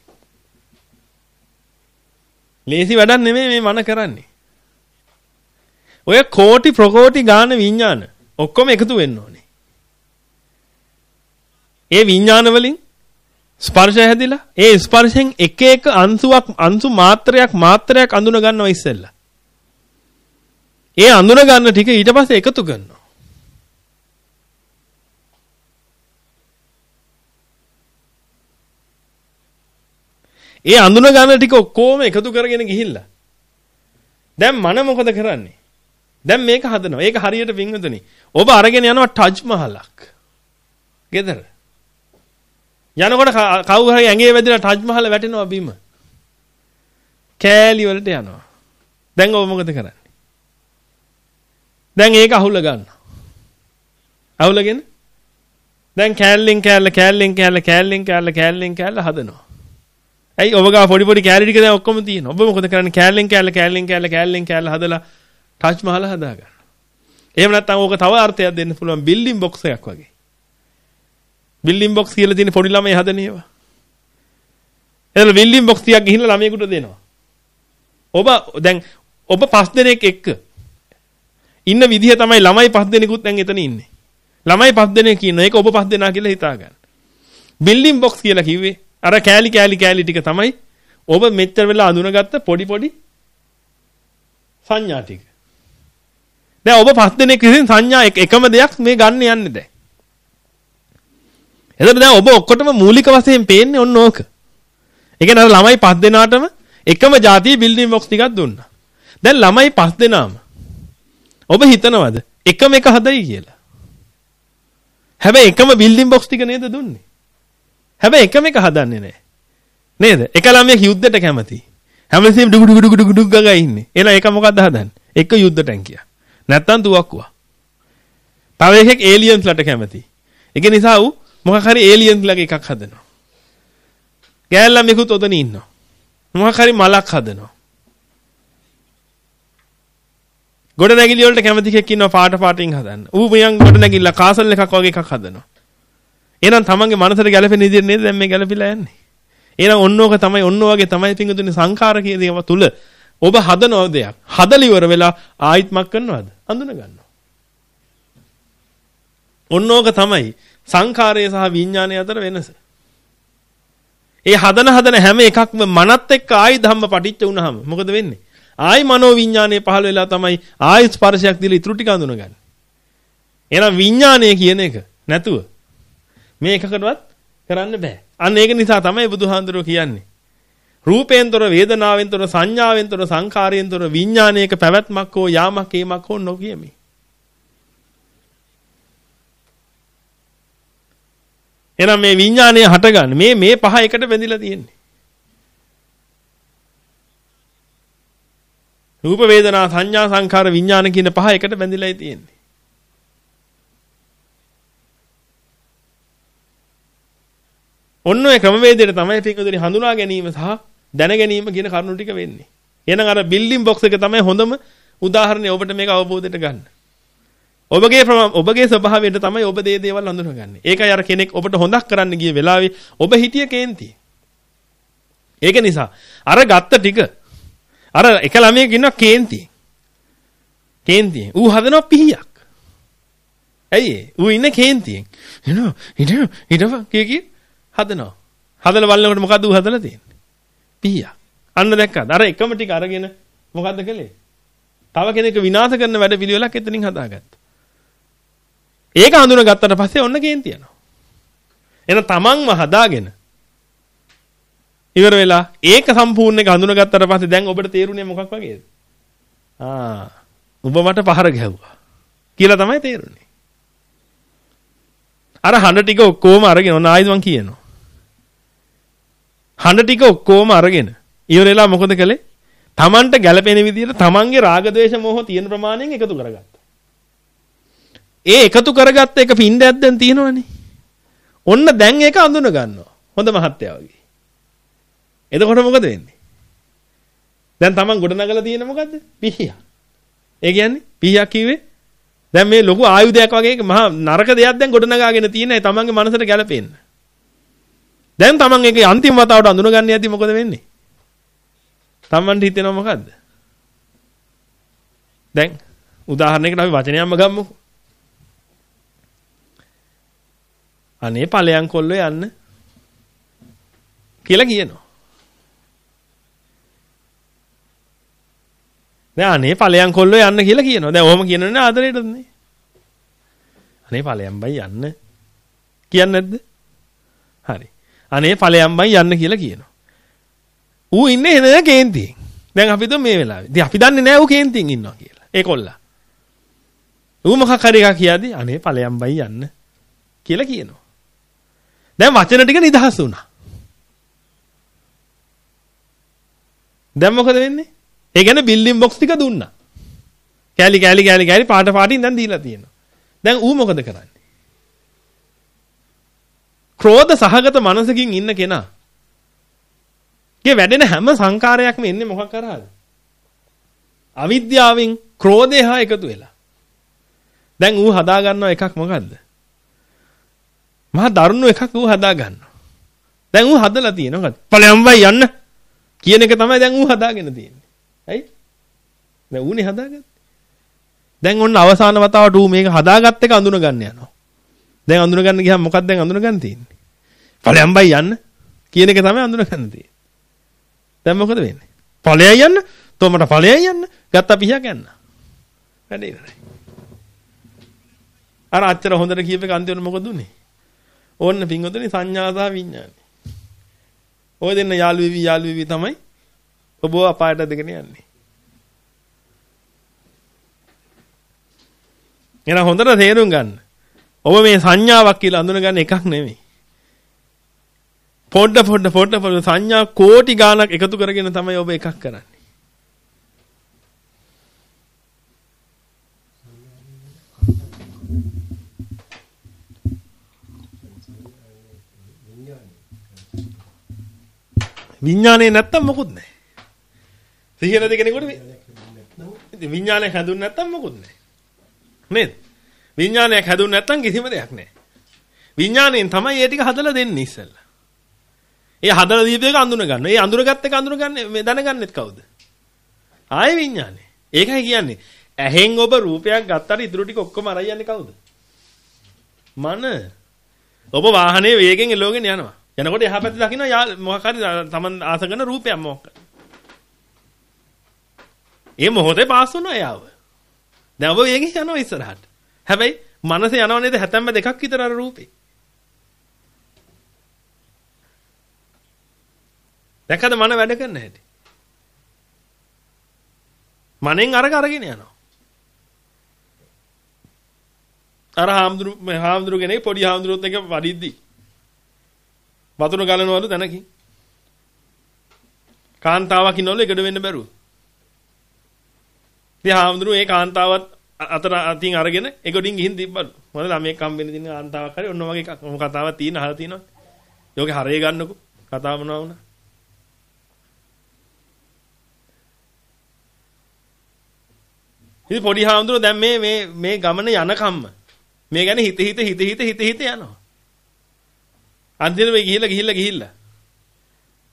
ලේසි වැඩක් නෙමෙයි මේ මන කරන්නේ. ඔය කෝටි ප්‍රකෝටි ගාන විඥාන ඔක්කොම එකතු වෙන්න ඕනේ. ඒ විඥාන වලින් ස්පර්ශය හැදිලා ඒ ස්පර්ශයෙන් එක එක අංශුවක් අංශු මාත්‍රයක් මාත්‍රයක් අඳුන ගන්නවා ඉස්සෙල්ලා. ඒ අඳුන ගන්න ටික ඊට පස්සේ එකතු කරනවා. ඒ අඳුන ගන්න ටික ඔක්කොම එකතු කරගෙන ගිහිල්ලා. දැන් මන මොකද කරන්නේ? දැන් මේක හදනවා. ඒක හරියට වින්දුනේ. ඔබ අරගෙන යනවා ටජ් මහලක්. ගෙදර. යනකොට කවුරු හරි ඇඟේ වැදිලා ටජ් මහල වැටෙනවා බිම. කෑලි වලට යනවා. දැන් ඔබ මොකද කරන්නේ? දැන් ඒක අහුල ගන්නවා. අහුලගෙන දැන් කෑල්ලෙන් කෑල්ල කෑල්ලෙන් කෑල්ල කෑල්ලෙන් කෑල්ල කෑල්ලෙන් කෑල්ල හදනවා. ඇයි ඔබගා පොඩි පොඩි කැලරි ටික දැන් ඔක්කොම තියෙන. ඔබ මොකද කරන්නේ? කැලෙන් කැල කැලෙන් කැල කැලෙන් කැල හදලා ටච් මහල හදා ගන්න. එහෙම නැත්නම් ඕක තව අර්ථයක් දෙන්න පුළුවන් බිල්ඩින් බොක්ස් එකක් වගේ. බිල්ඩින් බොක්ස් කියලා තියෙන පොඩි ළමයි හදන ඒවා. එතන බිල්ඩින් බොක්ස් ටිකක් ගිහිල්ලා ළමයෙකුට දෙනවා. ඔබ දැන් ඔබ පස් දෙනෙක් එක්ක ඉන්න විදිහ තමයි ළමයි පස් දෙනෙකුත් දැන් එතන ඉන්නේ. ළමයි පස් දෙනෙක් කියන එක ඔබ පස් දෙනා කියලා හිතාගන්න. බිල්ඩින් බොක්ස් කියලා කිව්වේ අර කෑලි කෑලි කෑලි ටික තමයි ඔබ මෙච්චර වෙලා අඳුනගත්ත පොඩි පොඩි සංඥා ටික. දැන් ඔබ පස් දිනක ඉඳන් සංඥා එකම දෙයක් මේ ගන්න යන්නේ දැන්. එතකොට දැන් ඔබ ඔක්කොටම මූලික වශයෙන් පේන්නේ ඔන්න ඕක. ඒ කියන්නේ අර ළමයි පස් දෙනාටම එකම જાතිය බිල්ඩින් බොක්ස් ටිකක් දුන්නා. දැන් ළමයි පස් දෙනාම ඔබ හිතනවද එකම එක හදයි කියලා? හැබැයි එකම බිල්ඩින් බොක්ස් ටික නේද දුන්නේ? හැබැයි එකම එක හදන්නේ නැහැ. නේද? එක ළමයෙක් යුද්ධයට කැමති. හැමතිස්සෙම ඩුගු ඩුගු ඩුගු ඩුගු ගගා ඉන්නේ. එහෙනම් ඒක මොකද්ද හදන්නේ? එක යුද්ධ ටැංකිය. නැත්තම් තුවක්කුවා. තව එකෙක් ඒලියන්ස්ලට කැමති. ඒක නිසා ඌ මොකක් හරි ඒලියන්ස්ලගේ එකක් හදනවා. ගෑල් ළමයෙකුත් ඔතන ඉන්නවා. මොකක් හරි මලක් හදනවා. ගොඩනැගිලි වලට කැමති කෙනෙක් ඉන්නවා පාට පාටින් හදන්න. ඌ මියන් ගොඩනැගිල්ල කාසල් එකක් වගේ එකක් හදනවා. එහෙනම් තමන්ගේ මනසට ගැළපෙන විදිහට නේද දැන් මේ ගැළපිලා යන්නේ. එහෙනම් ඔන්නෝක තමයි ඔන්නෝ වගේ තමයි පිංගුතුනි සංඛාර කියන දේව තුල ඔබ හදන දෙයක්. හදලි ඉවර වෙලා ආයිත් මක් කරනවද? අඳුන ගන්නවා. ඔන්නෝක තමයි සංඛාරය සහ විඥානය අතර වෙනස. ඒ හදන හදන හැම එකක්ම මනත් එක්ක ආයි ධම්ම පටිච්ච වුණාම මොකද වෙන්නේ? ආයි මනෝ විඥානය පහළ වෙලා තමයි ආයි ස්පර්ශයක් දීලා ඉතුරු ටික අඳුනගන්නේ. එහෙනම් විඥානය කියන එක නැතුව මේ එකකටවත් කරන්න බෑ. අන්න ඒක නිසා තමයි බුදුහාඳුරෝ කියන්නේ. රූපයෙන්තර වේදනාවෙන්තර සංඥාවෙන්තර සංකාරයෙන්තර විඥානයක පැවැත්මක් හෝ යාමක් ඒමක් හෝ නොකියමි. එහෙනම් මේ විඥානය හටගන්න මේ මේ පහ එකට බැඳිලා තියෙන්නේ. රූප වේදනා සංඥා සංකාර විඥාන කියන පහ එකට බැඳිලායි තියෙන්නේ. ඔන්න ඔය ක්‍රමවේදයට තමයි පින්වතුනි හඳුනා ගැනීම සහ දැන ගැනීම කියන කරුණු ටික වෙන්නේ. එහෙනම් අර බිල්ඩින් බොක්ස් එක තමයි හොඳම උදාහරණය ඔබට මේක අවබෝධයට ගන්න. ඔබගේ ඔබගේ ස්වභාවයට තමයි ඔබ දේ දේවල් හඳුනගන්නේ. ඒකයි අර කෙනෙක් ඔබට හොඳක් කරන්න ගිය වෙලාවේ ඔබ හිතිය කේන්ති. ඒක නිසා අර ගත්ත ටික අර එක ළමයෙක් ඉන්නවා කේන්ති. කේන්ති. ඌ හදනවා පිහියක්. ඇයි ඌ ඉන්නේ කේන්තියෙන්. එනවා ඉනවා ඉනවා කිය කිය හදනවා. හදලා බලනකොට මොකද්ද ඌ හදලා තියෙන්නේ? පීයක්. අන්න දැක්කද? අර එකම ටික අරගෙන මොකද්ද කළේ? තව කෙනෙක් විනාශ කරන වැඩ පිළිවෙලක් එතනින් හදාගත්තා. ඒක හඳුනගත්තට පස්සේ ඔන්න කේන් තියනවා. එහෙනම් තමන්ම හදාගෙන ඉවර වෙලා ඒක සම්පූර්ණ එක හඳුනගත්තට පස්සේ දැන් ඔබට තේරුනේ මොකක් වගේද? ආ ඔබ මට පහර ගැහුවා කියලා තමයි තේරුනේ. අර හඬ ටික ඔක්කොම අරගෙන ඔන්න ආයෙත් මං කියනවා. හඬ ටික ඔක්කොම අරගෙන ඉවරලා මොකද කළේ? Tamanට ගැළපෙන විදිහට Tamanගේ රාග ද්වේෂ මොහ තියෙන ප්‍රමාණයෙන් එකතු කරගත්තා. ඒ එකතු කරගත්ත එක පින්දයක් දැන් තියෙනවනේ. ඔන්න දැන් ඒක අඳුන ගන්නවා. හොඳ මහත්තයා වගේ. එතකොට මොකද වෙන්නේ? දැන් Taman ගොඩනගලා තියෙන මොකද්ද? පිහියක්. ඒ කියන්නේ පිහියක් කිව්වේ දැන් මේ ලොකු ආයුධයක් වගේ මහා නරක දෙයක් දැන් ගොඩනගාගෙන තියෙනයි Tamanගේ මනසට ගැළපෙන්නේ. දැන් Taman එකේ අන්තිම වතාවට අඳුනගන්න යද්දි මොකද වෙන්නේ? Tamanට හිතෙනවා මොකද්ද? දැන් උදාහරණයකට අපි වචනයක්ම ගමුකෝ. අනේ ඵලයන් කොල්ලෝ යන්න කියලා කියනවා. දැන් අනේ ඵලයන් කොල්ලෝ යන්න කියලා කියනවා. දැන් ඔහොම කියනවනේ ආදරයටනේ. අනේ ඵලයන් බයි යන්න කියන්නේ නැද්ද? හරි. අනේ ඵලයන්මයි යන්න කියලා කියනවා. ඌ ඉන්නේ හෙන කේන්තියෙන්. දැන් අපි දුම් මේ වෙලාවේ. ඉතින් අපි දන්නේ නැහැ ඌ කේන්තියෙන් ඉන්නවා කියලා. ඒකොල්ලා. ඌ මොකක් හරි එකක් කියද්දි අනේ ඵලයන්මයි යන්න කියලා කියනවා. දැන් වචන ටික නිදහස් වුණා. දැන් මොකද වෙන්නේ? ඒ කියන්නේ බිල්ඩින් බොක්ස් ටික දුන්නා. කෑලි කෑලි කෑලි කෑලි පාට පාටින් දැන් දීලා තියෙනවා. දැන් ඌ මොකද කරන්නේ? ක්‍රෝධ සහගත මනසකින් ඉන්න කෙනා. ගේ වැඩෙන හැම සංකාරයක්ම එන්නේ මොකක් කරාද? අවිද්‍යාවෙන් ක්‍රෝධය හා එකතු වෙලා. දැන් ඌ හදා ගන්නව එකක් මොකද්ද? මහා දරුණු එකක් ඌ හදා ගන්නවා. දැන් ඌ හදලා තියෙනවා. පළයන් වයි යන්න කියන එක තමයි දැන් ඌ හදාගෙන තියෙන්නේ. ඇයි? දැන් ඌනේ හදාගත්තේ. දැන් ඔන්න අවසාන වතාවට ඌ මේක හදාගත්ත එක අඳුන ගන්න යනවා. දැන් අඳුන ගන්න ගියාම මොකක්ද දැන් අඳුන ගන්න තියෙන්නේ? ඵලයන් බයි යන්න කියන එක තමයි අඳුනගන්න තියෙන්නේ. දැන් මොකද වෙන්නේ? ඵලයයි යන්න, තොමට ඵලයයි යන්න, ගත්ත පිහක් යන්න. වැඩේ ඉවරයි. අර අච්චර හොඳට කියපේ කන්දේ මොකද උනේ? ඕන්න පිංගොතනේ සංඥා සහ විඥානයි. ඔය දෙන්න යාළු වෙවි යාළු වෙවි තමයි ඔබව අපායට දෙගෙන යන්නේ. එන හොඳට තේරුම් ගන්න. ඔබ මේ සංඥාවක් කියලා අඳුනගන්න එකක් නෙමෙයි. පොඩ පොඩ පොඩ පොඩ සංඥා කෝටි ගාණක් එකතු කරගෙන තමයි ඔබ එකක් කරන්නේ. විඥානේ නැත්තම් මොකුත් නැහැ. සිහිය නැති කෙනෙකුට විඥානයක් හැදුන්නේ නැත්තම් මොකුත් නැහැ. නේද? විඥානයක් හැදුන්නේ නැත්තම් කිසිම දෙයක් නැහැ. විඥාණයෙන් තමයි ඒ ටික හදලා දෙන්නේ ඉස්සෙල්ලා. ඒ හදලා දීපු එක අඳුන ගන්න. ඒ අඳුරගත්ත එක අඳුරගන්නේ මේ දැනගන්නෙත් කවුද? ආය විඥානය. ඒකයි කියන්නේ. ඇහෙන් ඔබ රූපයක් ගත්තට ඉතුරු ටික ඔක්කොම අරයි යන්නේ කවුද? මන. ඔබ වාහනේ වේගෙන් එලෝගෙන යනවා. යනකොට එහා පැත්තේ දකින්න මොකක් හරි තමන් ආස කරන රූපයක් මොකක්. ඒ මොහොතේ පාස් වුණා යාව. දැන් ඔබ වේගෙන් යනවා ඉස්සරහට. හැබැයි මනසේ යනව නේද හැතැම්ම දෙකක් විතර අර රූපේ. දැකද මන වැඩ කරන හැටි. මනෙන් අරග අරගෙන යනවා. අර හාමුදුරු හාමුදුරු කෙනෙක් පොඩි හාමුදුරුවොත් එක වඩිද්දි වතුර ගලනවලු තැනකින් කාන්තාවක් ඉන්නවලු එකට වෙන්න බැරුව ඉතින් හාමුදුරුවෝ ඒ කාන්තාවත් අතර අතින් අරගෙන එකොඩින් ගිහින් තිබ්බලු මොන ළමයෙක් හම්බෙන්න දින කාන්තාවක් හරි ඔන්න වගේ කතාවක් තියෙන අහලා තියෙනවා යෝගේ හරේ ගන්නකො කතාව මොනවා වුණා ඉතින් පොඩි හාමුදුරුවෝ දැන් මේ මේ මේ ගමන යනකම්ම මේ ගැන හිත හිත හිත හිත හිත හිත යනවා. අන්තිමට මේ ගිහිල්ලා ගිහිල්ලා ගිහිල්ලා.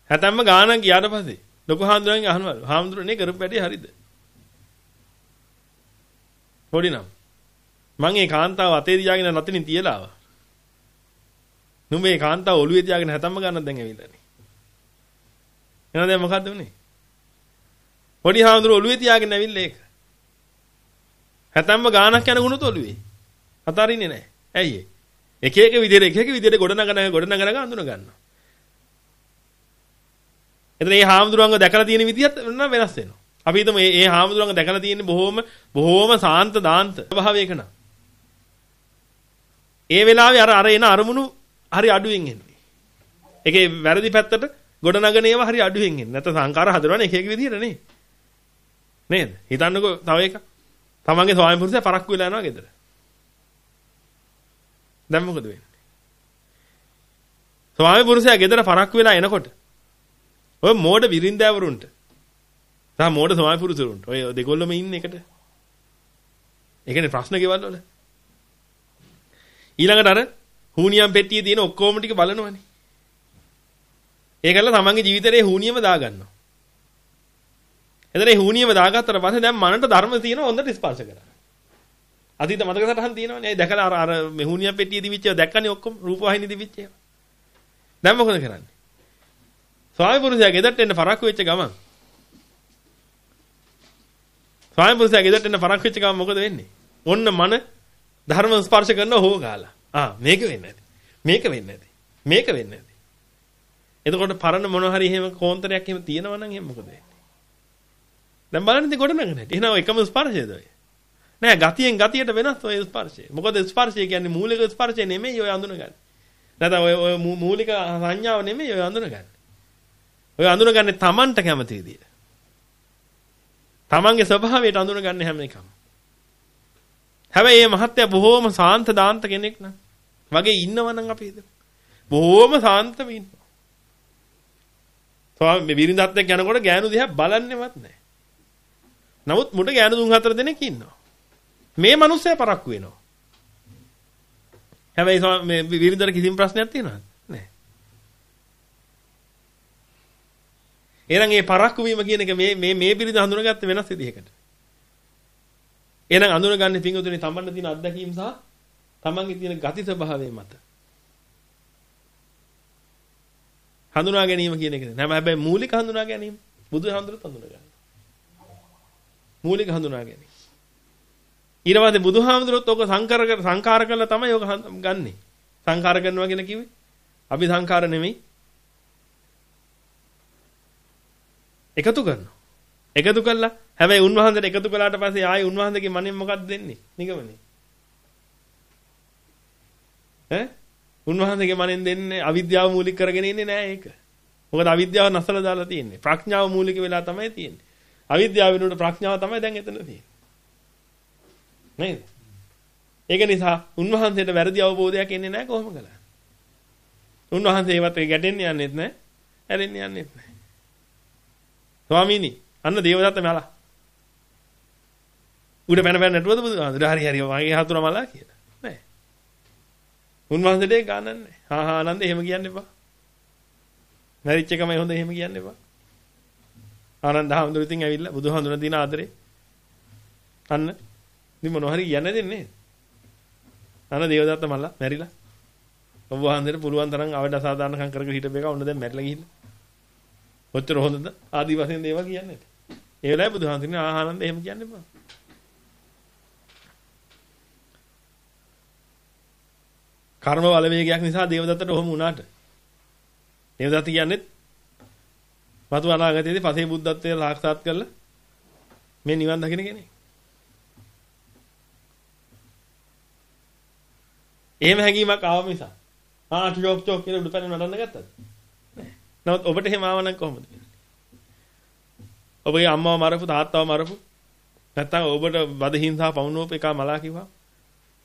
හැතැම්ම ගානක් ගියාට පස්සේ ලොකු හාමුදුරුවන්ගෙන් අහනවලු හාමුදුරනේ කරපු වැඩේ හරිද? පොඩි නම් මං ඒ කාන්තාව අතේ තියාගෙන රතිනින් තියලා ආවා. නුඹේ කාන්තාව ඔළුවේ තියාගෙන හැතම්ම ගන්න දැන් ඇවිල්ලානේ. එහෙනම් දැන් මොකද්ද උනේ? පොඩි හාමුදුරුවෝ ඔළුවේ තියාගෙන ඇවිල්ලා ඒක. හැතැම්ම ගානක් යන ගුණ තොලුවේ. අතාරින්නේ නැහැ. ඇයි ඒ? එක එක විදිහට එක එක විදිහට ගොඩනගන ගොඩනගන අඳුන ගන්නවා. එතන මේ හාමුදුරංග දැකලා තියෙන විදිහත් නම් වෙනස් වෙනවා. අපි හිතමු මේ මේ හාමුදුරංග දැකලා තියෙන්නේ බොහොම බොහොම සාන්ත දාන්ත ස්වභාවයක නා. ඒ වෙලාවේ අර අර එන අරමුණු හරි අඩුවෙන් එන්නේ. ඒකේ වැරදි පැත්තට ගොඩනගන ඒවා හරි අඩුවෙන් එන්නේ. නැත්නම් සංකාර හදනවනේ එක එක විදිහට නේ. නේද? හිතන්නකෝ තව එකක්. තමන්ගේ ස්වාමි පුරුෂයා පරක්කු වෙලා යනවා ගෙදර. දැන් මොකද වෙන්නේ? ස්වාමි පුරුෂයා ගෙදර පරක්කු වෙලා එනකොට ඔය මෝඩ විරින්දෑවරුන්ට සහ මෝඩ ස්වාමි පුරුෂරුන්ට ඔය දෙගොල්ලම ඉන්නේ එකට. ඒකනේ ප්‍රශ්න ගෙවල් වල. ඊළඟට අර හුනියම් පෙට්ටියේ තියෙන ඔක්කොම ටික බලනවනේ. ඒකල්ල තමන්ගේ ජීවිතේ හුනියම දාගන්නවා. එතන ඒ හුනියම දාගත්තට පස්සේ දැන් මනට ධර්ම තියෙනවා හොඳට ස්පර්ශ කරා. අතීත මතක සටහන් තියෙනවනේ. ඒ දැකලා අර අර මෙහුනියම් පෙට්ටියේ දිවිච්ච දැක්කනේ ඔක්කොම රූපවාහිනිය දිවිච්ච ඒවා. දැන් මොකද කරන්නේ? ස්වාමි පුරුෂයා ගෙදරට එන්න පරක්කු වෙච්ච ගමන් ස්වාමි පුරුෂයා ගෙදරට එන්න පරක්කු වෙච්ච ගමන් මොකද වෙන්නේ? ඔන්න මන ධර්ම ස්පර්ශ කරන හොව ගාලා. ආ මේක වෙන්නේ නැති. මේක වෙන්නේ නැති. මේක වෙන්නේ නැති. එතකොට පරණ මොන හරි එහෙම කෝන්තරයක් එහෙම තියෙනවා නම් එහෙම මොකද වෙන්නේ? දැන් බලන්න ඉතින් ගොඩනගන හැටි. එහෙනම් එකම ස්පර්ශයද ඔය? නෑ ගතියෙන් ගතියට වෙනස් ඔය ස්පර්ශය. මොකද ස්පර්ශය කියන්නේ මූලික ස්පර්ශය නෙමෙයි ඔය අඳුනගන්නේ. නැත්නම් ඔය ඔය මූලික සංඥාව නෙමෙයි ඔය අඳුනගන්නේ. ඔය අඳුනගන්නේ Tamanට කැමති විදියට. Tamanගේ ස්වභාවයට අඳුනගන්නේ හැම එකම. හැබැයි මේ මහත්ය බොහොම සාන්ත දාන්ත කෙනෙක් නම් වගේ ඉන්නවනම් අපි හිතමු. බොහොම සාන්තව ඉන්නවා. තව මේ විරිඳත් එක්ක යනකොට ගෑනු දිහා බලන්නේවත් නැහැ. නමුත් මුට ගෑනු තුන් හතර දෙනෙක් ඉන්නවා. මේ මිනිස්සයා පරක්කු වෙනවා. හැබැයි මේ විවිධතර කිසිම ප්‍රශ්නයක් තියෙනවද? නැහැ. එහෙනම් මේ පරක්කු වීම කියන එක මේ මේ මේ පිළිද හඳුනගත්ත වෙනස් විදිහකට. එහෙනම් අඳුනගන්නේ පිංගුතුනේ තමන්ට තියෙන අත්දැකීම් සහ තමන්ගේ තියෙන ගති ස්වභාවය මත. හඳුනා ගැනීම කියන එක නෑ. හැබැයි මූලික හඳුනා ගැනීම බුදු හඳුනත් හඳුනා ගන්න. මූලික හඳුනා ගැනීම. ඊට පස්සේ බුදුහාමුදුරුවෝත් ඔක සංකාර සංකාර කරලා තමයි ඔක ගන්නෙ. සංකාර කරනවා කියලා කිව්වේ. අපි සංකාර නෙමෙයි. එකතු කරනවා. එකතු කළා. හැබැයි උන්වහන්සේට එකතු කළාට පස්සේ ආයේ උන්වහන්සේගේ මනෙන් මොකක්ද දෙන්නේ? නිගමනේ. ඈ? උන්වහන්සේගේ මනෙන් දෙන්නේ අවිද්‍යාව මූලික කරගෙන ඉන්නේ නෑ ඒක. මොකද අවිද්‍යාව නැසලා දාලා තියෙන්නේ. ප්‍රඥාව මූලික වෙලා තමයි තියෙන්නේ. අවිද්‍යාව වෙනුවට ප්‍රඥාව තමයි දැන් එතන තියෙන්නේ. නේද? ඒක නිසා උන්වහන්සේට වැරදි අවබෝධයක් එන්නේ නැහැ කොහොම කළා. උන්වහන්සේ ඒවත් ගැටෙන්න යන්නේත් නැහැ, හැරෙන්න යන්නේත් නැහැ. ස්වාමීනි, අන්න දේවදත්ත මලා. උඩ පැන පැන නටුවද බුදුහාමුදුර? හරි හරි මගේ හතුර මලා කියලා. නෑ. උන්වහන්සේට ගානක් නැහැ. හා හා ආනන්ද එහෙම කියන්න එපා. මැරිච්ච එකමයි හොඳ එහෙම කියන්න එපා. ආනන්ද හඳුරු ඉතින් ඇවිල්ලා බුදුහඳුන දින ආදරේ. අන්න ඉතින් මොනවා හරි කියන්න දෙන්නේ. අන දේවදත්ත මල්ලා මැරිලා. ඔබ වහන්සේට පුළුවන් තරම් අවඩ අසාධාරණකම් කරගෙන හිටපේක ඔන්න දැන් මැරිලා ගිහින්. ඔච්චර හොඳද? ආදි වශයෙන් දේවල් කියන්නේ. ඒ වෙලාවේ බුදුහාමුදුරනේ ආනන්ද එහෙම කියන්න එපා. කර්ම බලවේගයක් නිසා දේවදත්තට ඔහොම වුණාට. දේවදත්ත කියන්නේ මතු අනාගතයේදී පසේ බුද්ධත්වයට සාක්ෂාත් කරලා මේ නිවන් දකින්න කෙනෙක්. එහෙම හැඟීමක් ආව නිසා ආ ටියොක් ටියොක් කියලා උඩපැන නඩන්න ගත්තද? නමුත් ඔබට එහෙම ආව නම් කොහොමද? ඔබගේ අම්මාව මරපු තාත්තාව මරපු නැත්තම් ඔබට වද හිංසා පවුනෝප එක මලා කිව්වා.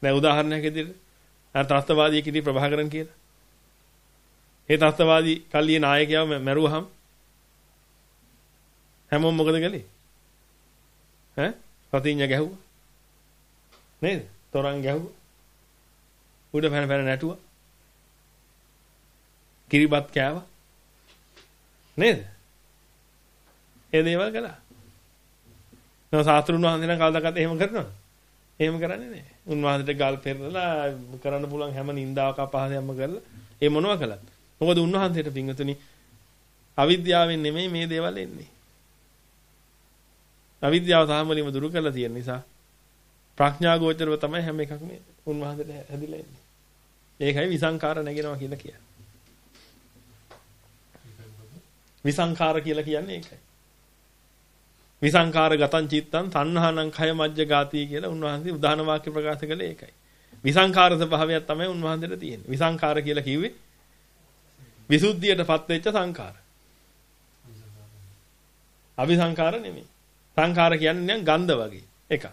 දැන් උදාහරණයක් විදිහට අර ත්‍රස්තවාදී කීටි ප්‍රභාකරන් කියලා. ඒ ත්‍රස්තවාදී කල්ලියේ නායකයව මැරුවහම හැමෝම මොකද කළේ? ඈ? රතිඤ්ඤ ගැහුවා. නේද? තොරන් ගැහුවා. උඩ පැන පැන නැටුවා. කිරිබත් කෑවා. නේද? ඒ දේවල් කළා. නෝ සාතුරුන් වහන්සේ නම් කවදාකවත් එහෙම කරනවද? එහෙම කරන්නේ නැහැ. උන්වහන්සේට ගල් පෙරලා කරන්න පුළුවන් හැම නින්දාවක අපහාසයක්ම කරලා ඒ මොනවා කළත්. මොකද උන්වහන්සේට පින්වතුනි අවිද්‍යාවෙන් නෙමෙයි මේ දේවල් එන්නේ. අවිද්‍යාව සාමලියම දුරු කරලා තියෙන නිසා ප්‍රඥා ගෝචරව තමයි හැම එකක්ම උන්වහන්සේට හැදිලා ඉන්නේ. ඒකයි විසංකාර නැගෙනවා කියලා කියන්නේ. විසංකාර කියලා කියන්නේ ඒකයි. විසංකාර ගතං චිත්තං තණ්හානං khය මජ්ජගාති කියලා උන්වහන්සේ උදාන වාක්‍ය ප්‍රකාශ කළේ ඒකයි. විසංකාර ස්වභාවයක් තමයි උන්වහන්සේට තියෙන්නේ. විසංකාර කියලා කිව්වේ විසුද්ධියටපත් වෙච්ච සංකාර. අවිසංකාර නෙමෙයි. සංඛාර කියන්නේ නිකන් ගන්ධ වගේ එකක්.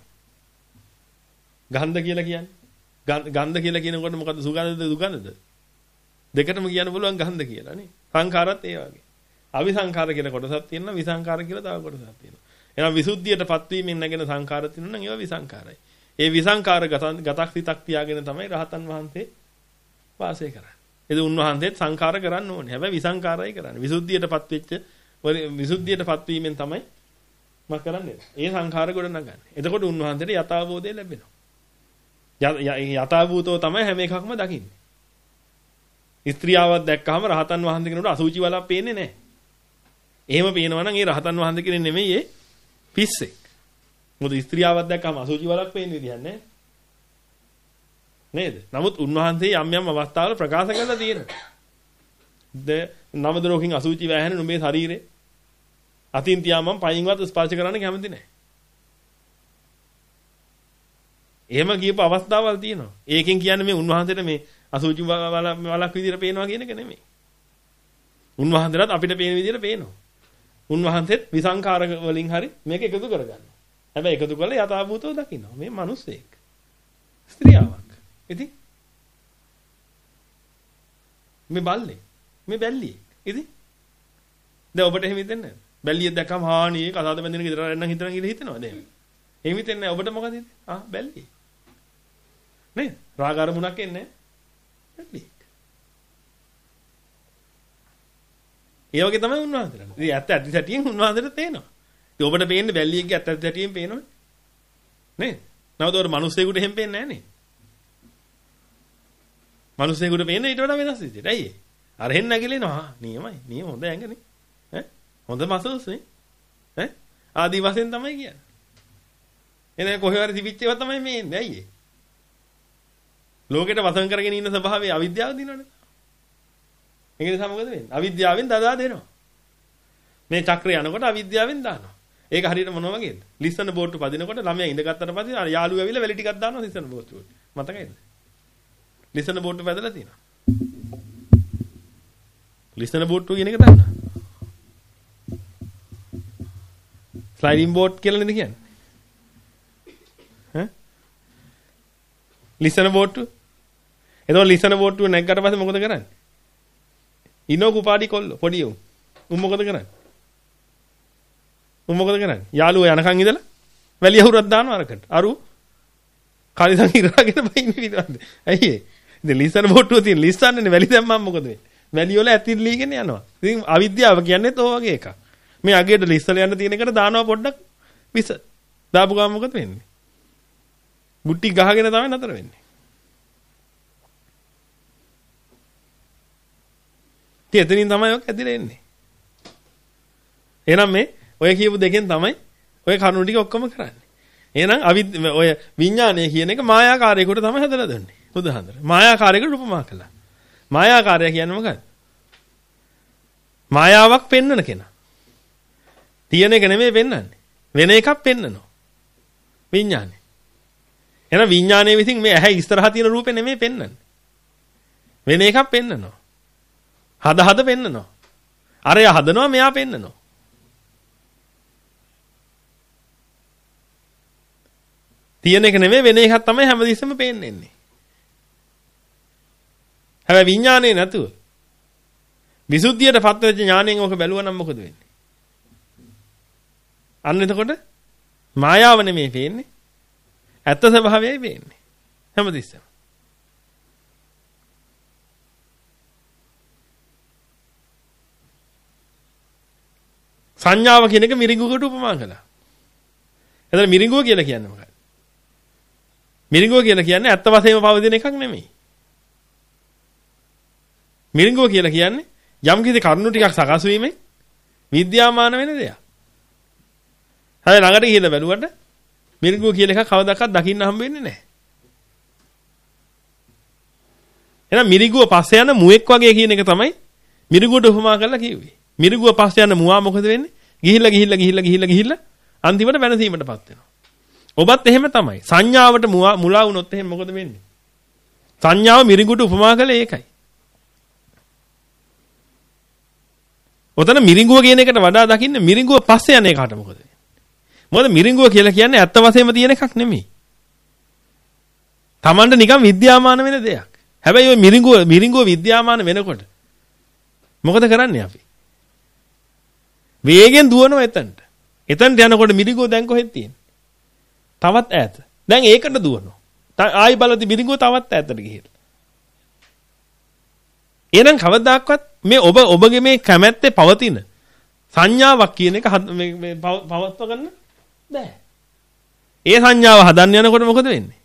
ගන්ධ කියලා කියන්නේ ගන්ධ කියලා කියනකොට මොකද්ද සුගන්ධද දුගන්ධද? දෙකටම කියන්න පුළුවන් ගන්ධ කියලා නේ. සංඛාරත් ඒ වගේ. අවිසංඛාර කියලා කොටසක් තියෙනවා විසංඛාර කියලා තව කොටසක් තියෙනවා. එහෙනම් විසුද්ධියටපත් වීමෙන් නැගෙන සංඛාර තියෙනවා නම් ඒවා විසංඛාරයි. ඒ විසංකාර ගතක් සිතක් තියාගෙන තමයි රහතන් වහන්සේ වාසය කරන්නේ. එද උන්වහන්සේත් සංකාර කරන්න ඕනේ. හැබැයි විසංකාරයි කරන්නේ. විසුද්ධියටපත් වෙච්ච විසුද්ධියටපත් වීමෙන් තමයි මම කරන්නේ. ඒ සංඛාර ගොඩ නගන්නේ. එතකොට උන්වහන්සේට යථාබෝධය ලැබෙනවා. යථාභූතෝ තමයි හැම එකක්ම දකින්නේ. ස්ත්‍රියාවක් දැක්කහම රහතන් වහන්සේ කෙනෙකුට අසුචි වලක් පේන්නේ නැහැ. එහෙම පේනවා නම් ඒ රහතන් වහන්සේ කෙනෙක් නෙමෙයි ඒ පිස්සෙක්. මොකද ස්ත්‍රියාවක් දැක්කම අසුචි වලක් පේන්නේ විදිහක් නැහැ. නේද? නමුත් උන්වහන්සේ යම් යම් අවස්ථාවල ප්‍රකාශ කරලා තියෙනවා. ද නවදරෝකින් අසුචි වැහෙන නුඹේ ශරීරේ අතින් තියා මම පයින්වත් ස්පර්ශ කරන්න කැමති නැහැ. එහෙම කියපු අවස්ථාවල් තියෙනවා. ඒකෙන් කියන්නේ මේ උන්වහන්සේට මේ අසුචි වලක් විදියට පේනවා කියන එක නෙමෙයි. උන්වහන්සේලාත් අපිට පේන විදියට පේනවා. උන්වහන්සේත් විසංකාර වලින් හරි මේක එකතු කරගන්නවා. හැබැයි එකතු කරලා යථාභූතව දකින්නවා. මේ මිනිස්සෙක්. ස්ත්‍රියාවක්. ඉතින් මේ බල්ලේ. මේ බැල්ලියෙක්. ඉතින් දැන් ඔබට එහෙම හිතෙන්නේ නැහැ. බැල්ලිය දැකම හානියේ කසාද බැඳින ගෙදර යන්න හිතන කියලා හිතනවා දැන්. එහෙම හිතෙන්නේ නැහැ. ඔබට මොකද හිතේ? ආ බැල්ලිය. නේද? රාග අරමුණක් එන්නේ නැහැ. බැල්ලිය. ඒ වගේ තමයි උන්වහන්සේලා. ඉතින් ඇත්ත ඇති සැටියෙන් උන්වහන්සේට තේනවා. ඉතින් ඔබට පේන්නේ බැල්ලියෙක්ගේ ඇත්ත ඇති සැටියෙන් පේනවනේ. නේද? නැවත ඔර මිනිස්සෙකුට එහෙම පේන්නේ නැහනේ. මිනිස්සෙකුට පේන්නේ ඊට වඩා වෙනස් විදියට. ඇයි ඒ? අර හෙන්න නැගිලිනවා. නියමයි. නියම හොඳ ඇඟනේ. හොඳ මසල්ස් නේ. ඈ? ආදි වශයෙන් තමයි කියන්නේ. එනේ කොහේ හරි තිබිච්ච ඒවා තමයි මේ එන්නේ අයියේ. ලෝකෙට වසන් කරගෙන ඉන්න ස්වභාවය අවිද්‍යාව දිනවනේ. ඒක නිසා මොකද වෙන්නේ? අවිද්‍යාවෙන් දදා දෙනවා. මේ චක්‍රය යනකොට අවිද්‍යාවෙන් දානවා. ඒක හරියට මොනවා වගේද? ලිස්සන බෝට්ටු පදිනකොට ළමයා ඉඳගත්තට පස්සේ අර යාළුව ඇවිල්ලා වැලි ටිකක් දානවා ලිස්සන බෝට්ටුවට. මතකයිද? ලිස්සන බෝට්ටු වැදලා තියෙනවා. ලිස්සන බෝට්ටු කියන එක දන්නා. ස්ලයිඩින් බෝඩ් කියලා නේද කියන්නේ? ඈ? ලිසන බෝට්ටු. එතකොට ලිසන බෝට්ටුව නැග්ගට පස්සේ මොකද කරන්නේ? ඉනෝ කුපාඩි කොල්ල පොඩි උන්. උන් මොකද කරන්නේ? උන් මොකද කරන්නේ? යාළුවෝ යනකන් ඉඳලා වැලිය හුරක් දානවා අරකට. අරු කලිසම් ඉරාගෙන බයින්නේ විතරක්ද? ඇයි ඒ? ඉතින් ලිස්සන බොට්ටුව තියෙන ලිස්සන්නේ වැලි දැම්මම මොකද වෙන්නේ? වැලි වල ඇතින් ලීගෙන යනවා. ඉතින් අවිද්‍යාව කියන්නේත් ඕ වගේ එකක්. මේ අගේට ලිස්සල යන්න තියෙන එකට දානවා පොඩ්ඩක් විස. දාපු ගමන් මොකද වෙන්නේ? බුට්ටි ගහගෙන තමයි නතර වෙන්නේ. ඉතින් එතනින් තමයි ඔක ඇදිලා එන්නේ. එහෙනම් මේ ඔය කියපු දෙකෙන් තමයි ඔය කරුණු ටික ඔක්කොම කරන්නේ. එහෙනම් අවි ඔය විඥානය කියන එක මායාකාරයකට තමයි හදලා දෙන්නේ. බුදුහන්තර. මායාකාරයකට උපමා කළා. මායාකාරය කියන්නේ මොකක්ද? මායාවක් පෙන්වන කෙනා. තියෙන එක නෙමෙයි පෙන්වන්නේ. වෙන එකක් පෙන්නනවා. විඥානේ. එහෙනම් විඥානයේ විසින් මේ ඇහැ ඉස්සරහා තියෙන රූපේ නෙමෙයි පෙන්වන්නේ. වෙන එකක් පෙන්නනවා. හද හද පෙන්නනවා. අරයා හදනවා මෙයා පෙන්නනවා. තියෙන එක නෙමෙයි වෙන එකක් තමයි හැමදෙස්සම පේන්නේ. හැබැයි විඥානේ නැතුව විසුද්ධියට පත්වෙච්ච ඥාණයෙන් ඔක බැලුවා නම් මොකද වෙන්නේ? අන්න එතකොට මායාව නෙමෙයි පේන්නේ. ඇත්ත ස්වභාවයයි පේන්නේ. හැමදෙස්සම. සංඥාව කියන එක මිරිඟුවකට උපමා කළා. එතන මිරිඟුව කියලා කියන්නේ මොකක්ද? මිරිඟුව කියලා කියන්නේ ඇත්ත වශයෙන්ම පවතින එකක් නෙමෙයි. මිරිඟුව කියලා කියන්නේ යම් කිසි කරුණු ටිකක් සකස් වීමෙන් විද්‍යාමාන වෙන දෙයක්. හැබැයි ළඟට ගිහිල්ලා බැලුවට මිරිඟුව කියලා එකක් කවදාකවත් දකින්න හම්බ වෙන්නේ නැහැ. එහෙනම් මිරිඟුව පස්සේ යන මුවෙක් වගේ කියන එක තමයි මිරිඟුවට උපමා කරලා කිව්වේ. මිරිඟුව පස්සේ යන මුවා මොකද වෙන්නේ? ගිහිල්ලා ගිහිල්ලා ගිහිල්ලා ගිහිල්ලා ගිහිල්ලා අන්තිමට වෙනසීමටපත් වෙනවා. ඔබත් එහෙම තමයි. සංඥාවට මුවා මුලා වුණොත් එහෙම මොකද වෙන්නේ? සංඥාව මිරිඟුවට උපමා කළේ ඒකයි. ඔතන මිරිඟුව කියන එකට වඩා දකින්න මිරිඟුව පස්සේ යන එකට මොකද වෙන්නේ? මොකද මිරිඟුව කියලා කියන්නේ ඇත්ත වශයෙන්ම තියෙන එකක් නෙමෙයි. Tamanට නිකන් විද්‍යාමාන වෙන දෙයක්. හැබැයි ওই මිරිඟුව මිරිඟුව විද්‍යාමාන වෙනකොට මොකද කරන්නේ අපි? වේගෙන් දුවනවා එතනට. එතනට යනකොට මිරිඟුව දැන් කොහෙද තියෙන්නේ? තවත් ඈත. දැන් ඒකට දුවනවා. ආයි බලද්දි මිරිඟුව තවත් ඈතට ගිහිල්ලා. එහෙනම් කවදාවත් මේ ඔබ ඔබගේ මේ කැමැත්තේ පවතින සංඥාවක් කියන එක මේ පවත්ව ගන්න බෑ. ඒ සංඥාව හදන්න යනකොට මොකද වෙන්නේ?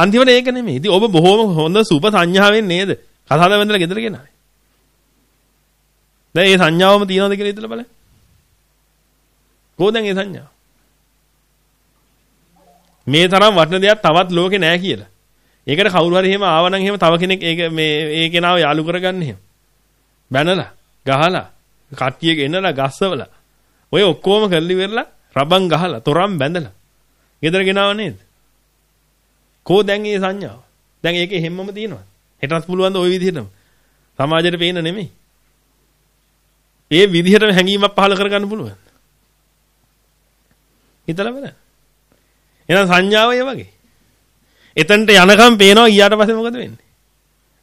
අන්තිමට ඒක නෙමෙයි. ඉතින් ඔබ බොහොම හොඳ සුප සංඥාවෙන් නේද? කතාවද වෙන්දලා ගෙදර ගෙනාවේ. දැන් මේ සංඥාවම තියනවද කියලා හිතලා බලන්න. කොහොමද මේ සංඥාව? මේ තරම් වටින දෙයක් තවත් ලෝකේ නැහැ කියලා. ඒකට කවුරු හරි එහෙම ආවනම් එහෙම තව කෙනෙක් ඒක මේ ඒ කෙනාව යාළු කරගන්න එහෙම. බැනලා, ගහලා, කට්ටියක එන්නලා, ගස්සවලා. ඔය ඔක්කොම කරලි වෙරලා රබන් ගහලා, තොරම් බැඳලා. ගෙදර ගෙනාව නේද? කෝ දැන් මේ සංඥාව? දැන් ඒකේ හැමම තියෙනවා. හෙටත් පුළුවන් ද ওই විදිහටම? සමාජයට පේන නෙමෙයි. ඒ විදිහටම හැංගීමක් පහළ කරගන්න පුළුවන්. හිතලා බලන්න. එහෙනම් සංඥාව ඒ වගේ. එතනට යනකම් පේනවා ගියාට පස්සේ මොකද වෙන්නේ?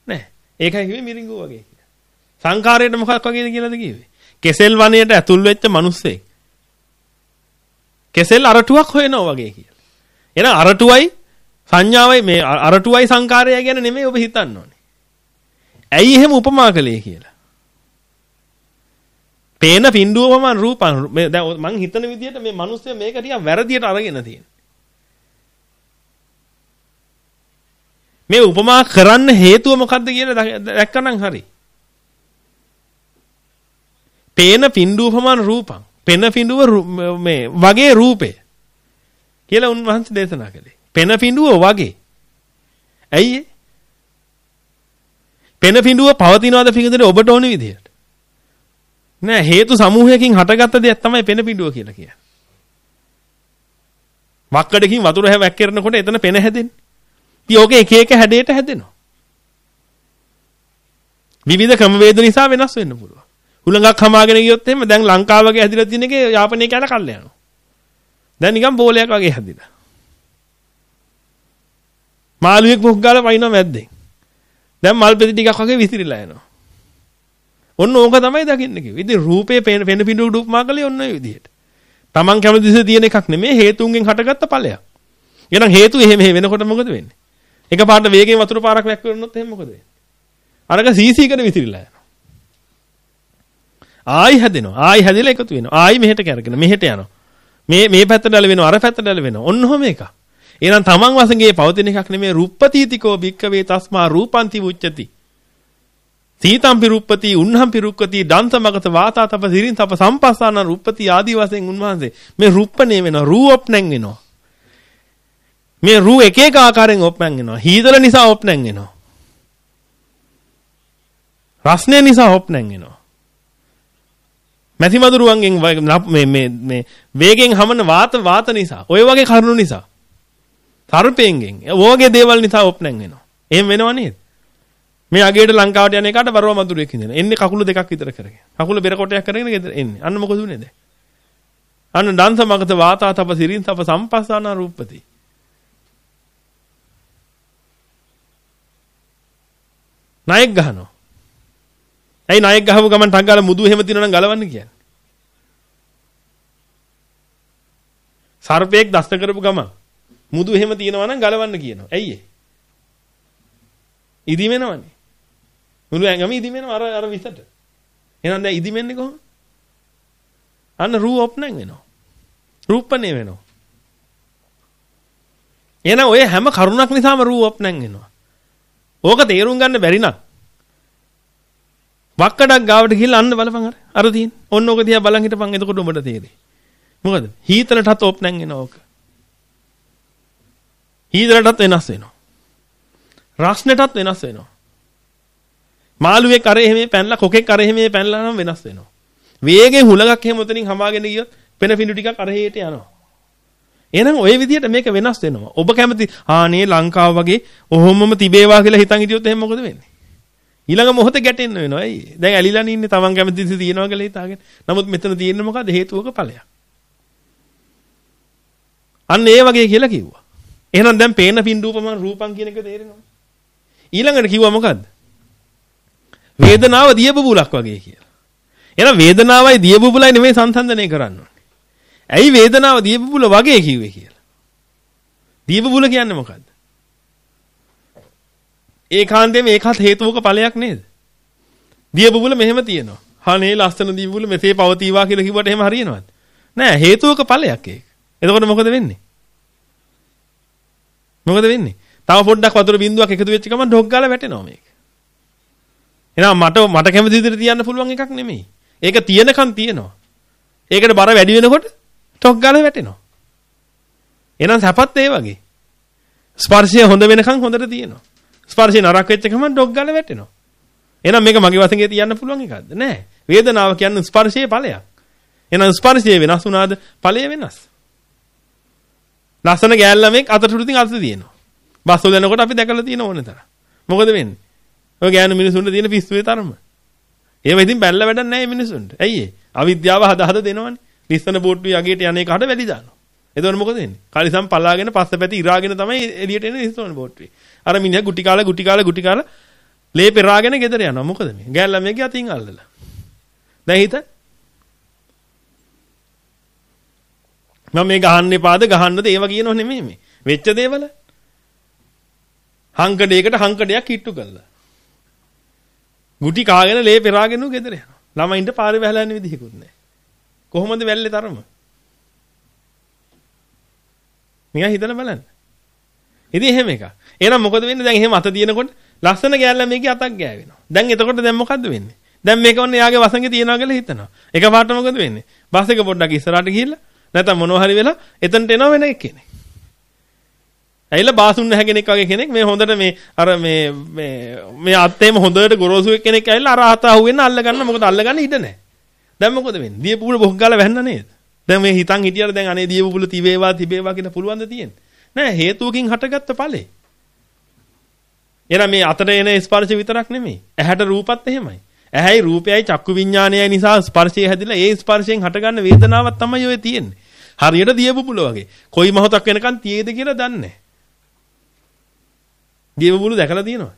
නෑ. ඒකයි කිව්වේ මිරිඟු වගේ කියලා. සංකාරයට මොකක් වගේද කියලාද කිව්වේ? කෙසෙල් වනයේට ඇතුල් වෙච්ච මිනිස්සෙක්. කෙසෙල් අරටුවක් හොයනවා වගේ කියලා. එහෙනම් අරටුවයි සංඥාවයි මේ අරටුවයි සංකාරය ගැන නෙමෙයි ඔබ හිතන්න ඕනේ. ඇයි එහෙම උපමා කළේ කියලා. පේන පින්ඩුව පමණ රූපන් මේ දැන් මං හිතන විදිහට මේ මිනිස්සු මේක ටිකක් වැරදියට අරගෙන තියෙනවා. මේ උපමා කරන්න හේතුව මොකද්ද කියලා දැක්කනම් හරි. පේන පින්ඩුව පමණ රූපන් පෙනපිඬුව මේ වගේ රූපය කියලා උන්වහන්සේ දේශනා කළේ. පෙනපිඬුව වගේ. ඇයි පෙනපිඬුව පවතිනවාද පිඟුදේ ඔබට ඕන විදිහට? නෑ හේතු සමූහයකින් හටගත්ත දෙයක් තමයි පෙනපිඬුව කියලා කියන්නේ. වක්කඩකින් වතුර හැවක් කරනකොට එතන පෙන හැදෙන්නේ. ඉතින් ඕක එක එක හැඩයට හැදෙනවා. විවිධ ක්‍රමවේද නිසා වෙනස් වෙන්න පුළුවන්. හුලඟක් හමාගෙන ගියොත් එහෙම දැන් ලංකාව වගේ හැදිලා තියෙන එකේ යාපනයේ කියලා කල්ල යනවා. දැන් නිකන් බෝලයක් වගේ හැදිලා. මාළුවෙක් මුක් ගාලා වයින්නවා මැද්දෙන්. දැන් මල් පෙති ටිකක් වගේ විසිරිලා යනවා. ඔන්න ඕක තමයි දකින්න කිව්වේ. ඉතින් රූපේ පේන පේන පිඬු උඩුපමා කළේ ඔන්න ඔය විදිහට. Taman කැමති දිස තියෙන එකක් නෙමෙයි හේතුන්ගෙන් හටගත්ත ඵලයක්. එහෙනම් හේතු එහෙම එහෙ වෙනකොට මොකද වෙන්නේ? එකපාරට වේගෙන් වතුර පාරක් වැක්කරනොත් එහෙම මොකද වෙන්නේ? අරක සීසීකර විසිරිලා යනවා. ආයි හැදෙනවා. ආයි හැදිලා එකතු වෙනවා. ආයි මෙහෙට කරගෙන මෙහෙට යනවා. මේ මේ පැත්තට ඇල වෙනවා අර පැත්තට ඇල වෙනවා. ඔන්න ඔහම එකක්. එහෙනම් තමන් වශයෙන් පවතින එකක් නෙමෙයි රූපපතිතිකෝ භික්කවේ තස්මා රූපන්ති උච්චති. තීතම්පි රූපපති උන්හම්පි රූපපති දන්තමගත වාතා තප සිරින් තප සම්පස්සාන රූපපති ආදී වශයෙන් උන්වහන්සේ මේ රූපණේ වෙනවා රූප් නැන් වෙනවා. මේ රූ එක එක ආකාරයෙන් ඔප්නැන් වෙනවා. හීතල නිසා ඔප්නැන් වෙනවා. රස්නේ නිසා ඔප්නැන් වෙනවා. මැසි මදුරුවන්ගෙන් මේ මේ මේ වේගෙන් හමන වාත වාත නිසා ඔය වගේ කරුණු නිසා තරපෙන්ගෙන් ඕගේ දේවල් නිසා ඔප්නැන් වෙනවා. එහෙම වෙනව නේද? මේ අගේට ලංකාවට යන එකට බරව මදුරුවෙක් ඉඳන. එන්නේ කකුල දෙකක් විතර කරගෙන. කකුල බෙර කොටයක් කරගෙන ගෙදර එන්නේ. අන්න මොකද උනේ දැන්? අන්න දන්ස මගත වාතා තප සිරින් තප සම්පස්සාන රූපති. ණයක් ගහනවා. ඇයි ණයක් ගහපු ගමන් ටක් ගාලා මුදු එහෙම තිනනනම් ගලවන්න කියන්නේ. සර්පෙක් දෂ්ට කරපු ගමන් මුදු එහෙම තියනවා නම් ගලවන්න කියනවා. ඇයි ඒ? ඉදි වෙනවනේ. මුළු ඇඟම ඉදි වෙනවා අර අර විසට. එහෙනම් දැන් ඉදි වෙන්නේ කොහොමද? අන්න රූ ඔප්නං වෙනවා. රූපණේ වෙනවා. එහෙනම් ඔය හැම කරුණක් නිසාම රූ ඔප්නං වෙනවා. ඕක තේරුම් ගන්න බැරි නම් වක්කඩක් ගාවට ගිහිල්ලා අන්න බලපන් අර. අර තියෙන. ඔන්න ඕක දිහා බලන් හිටපන්. එතකොට උඹට තේරෙයි. මොකද? හීතලටත් ඕප් නැන් එන ඕක. හීතලටත් වෙනස් වෙනවා. රස්නටත් වෙනස් වෙනවා. මාළුවේ කරේ එහෙම පැනලා කොකේ කරේ එහෙම පැනලා නම් වෙනස් වෙනවා. වේගේ හුලඟක් එහෙම උතනින් හමාගෙන ගියොත් පෙන පිඬු ටිකක් අරහෙට යනවා. එහෙනම් ওই විදිහට මේක වෙනස් වෙනවා. ඔබ කැමති ආනේ ලංකාව වගේ ඔහොමම තිබේවා කියලා හිතන් හිටියොත් එහෙම මොකද වෙන්නේ? ඊළඟ මොහොත ගැටෙන්න වෙනවා. ඇයි? දැන් ඇලිලානේ ඉන්නේ Taman කැමති දේ තියනවා කියලා හිතාගෙන. නමුත් මෙතන තියෙන්නේ මොකද හේතුවක ඵලයක්. අන්න ඒ වගේ කියලා කිව්වා. එහෙනම් දැන් පේන පින් රූපම රූපං කියන එක තේරෙනවා. ඊළඟට කිව්වා මොකද්ද? වේදනාව දියබබුලක් වගේ කියලා. එහෙනම් වේදනාවයි දියබබුලයි නෙමෙයි සංසන්දනය කරන්න ඇයි වේදනාව දියබබුල වගේ කිව්වේ කියලා? දියබබුල කියන්නේ මොකද්ද? ඒකාන්තයෙන් ඒකත් හේතුවක ඵලයක් නේද? දියබුබුල මෙහෙම තියෙනවා. හනේ ලස්සන දියබුබුල මෙසේ පවතිවා කියලා කිව්වට එහෙම හරියනවද? නෑ හේතුවක ඵලයක් ඒක. එතකොට මොකද වෙන්නේ? මොකද වෙන්නේ? තව පොඩ්ඩක් වතුර බින්දුවක් එකතු වෙච්ච ගමන් ඩොග් ගාලා වැටෙනවා මේක. එහෙනම් මට මට කැමති විදිහට තියන්න පුළුවන් එකක් නෙමෙයි. ඒක තියෙනකන් තියෙනවා. ඒකට බර වැඩි වෙනකොට ඩොග් ගාලා වැටෙනවා. එහෙනම් සපත් ඒ වගේ. ස්පර්ශය හොඳ වෙනකන් හොඳට තියෙනවා. ස්පර්ශේ නරක වෙච්ච ගමන් ඩොග් ගාලා වැටෙනවා. එහෙනම් මේක මගේ වශයෙන් තියන්න පුළුවන් එකක්ද? නෑ. වේදනාව කියන්නේ ස්පර්ශයේ ඵලයක්. එහෙනම් ස්පර්ශය වෙනස් වුණාද? ඵලය වෙනස්. ලස්සන ගෑල්ළමෙක් අතට උඩින් අත තියෙනවා. බස් වල යනකොට අපි දැකලා තියෙන ඕන තරම්. මොකද වෙන්නේ? ඔය ගෑනු මිනිසුන්ට තියෙන පිස්සුවේ තරම. ඒව ඉතින් බැලලා වැඩක් නැහැ මිනිසුන්ට. ඇයි ඒ? අවිද්‍යාව හද හද දෙනවනේ. ලිස්සන බෝට්ටුවේ යගේට යන්නේ කහට වැඩි දානවා. එතකොට මොකද වෙන්නේ? කලිසම් පලාගෙන පස්ස පැති ඉරාගෙන තමයි එළියට එන්නේ හිස්තෝන බෝට්ටුවේ. අර මිනිහා ගුටි කාලා ගුටි කාලා ගුටි කාලා ලේ පෙරාගෙන ගෙදර යනවා. මොකද මේ? ගෑල් ළමයාගේ අතින් අල්ලලා. දැන් හිත මම මේ ගහන්න එපාද ගහන්නද ඒව කියනෝ නෙමෙයි මේ. වෙච්ච දේවල්. හංකඩේකට හංකඩයක් හිට්ටු කළා. ගුටි කාගෙන ලේ පෙරාගෙන ගෙදර යනවා. ළමයින්ට පාරේ වැහලා යන විදිහකුත් නැහැ. කොහොමද වැල්ලේ තරම? නිකන් හිතලා බලන්න. ඉතින් එහෙම එකක්. එහෙනම් මොකද වෙන්නේ? දැන් එහෙම අත තියෙනකොට ලස්සන ගෑල්ලා මේකේ අතක් ගෑවෙනවා. දැන් එතකොට දැන් මොකද්ද වෙන්නේ? දැන් මේක ඔන්න යාගේ වසඟේ තියනවා කියලා හිතනවා. එකපාරට මොකද වෙන්නේ? බස් එක පොඩ්ඩක් ඉස්සරහට ගිහිල්ලා නැත්නම් මොනවා හරි වෙලා එතනට එනවා වෙන කෙනෙක්. ඇයිලා බාසුන් නැහැ කෙනෙක් වගේ කෙනෙක් මේ හොඳට මේ අර මේ මේ මේ අත්තේම හොඳට ගොරෝසු කෙනෙක් ඇවිල්ලා අර අත අහුවෙන්න අල්ලගන්න මොකද අල්ලගන්න ඉඩ නැහැ. දැන් මොකද වෙන්නේ? දිය පූල බොහොක් ගාලා වැහෙන්න නේද? දැන් මේ හිතන් හිටියට දැන් අනේ දීව පුළ තිබේවා තිබේවා කියලා පුළුවන් ද තියෙන්නේ? නෑ හේතුවකින් හටගත්ත ඵලෙ. එහෙනම් මේ අතට එන ස්පර්ශ විතරක් නෙමෙයි. ඇහැට රූපත් එහෙමයි. ඇහැයි රූපයයි චක්කු විඤ්ඤාණයයි නිසා ස්පර්ශය හැදිලා ඒ ස්පර්ශයෙන් හටගන්න වේදනාවක් තමයි ඔය තියෙන්නේ. හරියට දීව පුළ වගේ. කොයි මොහොතක් වෙනකන් තියේද කියලා දන්නේ නෑ. දීව පුළ දැකලා තියෙනවා.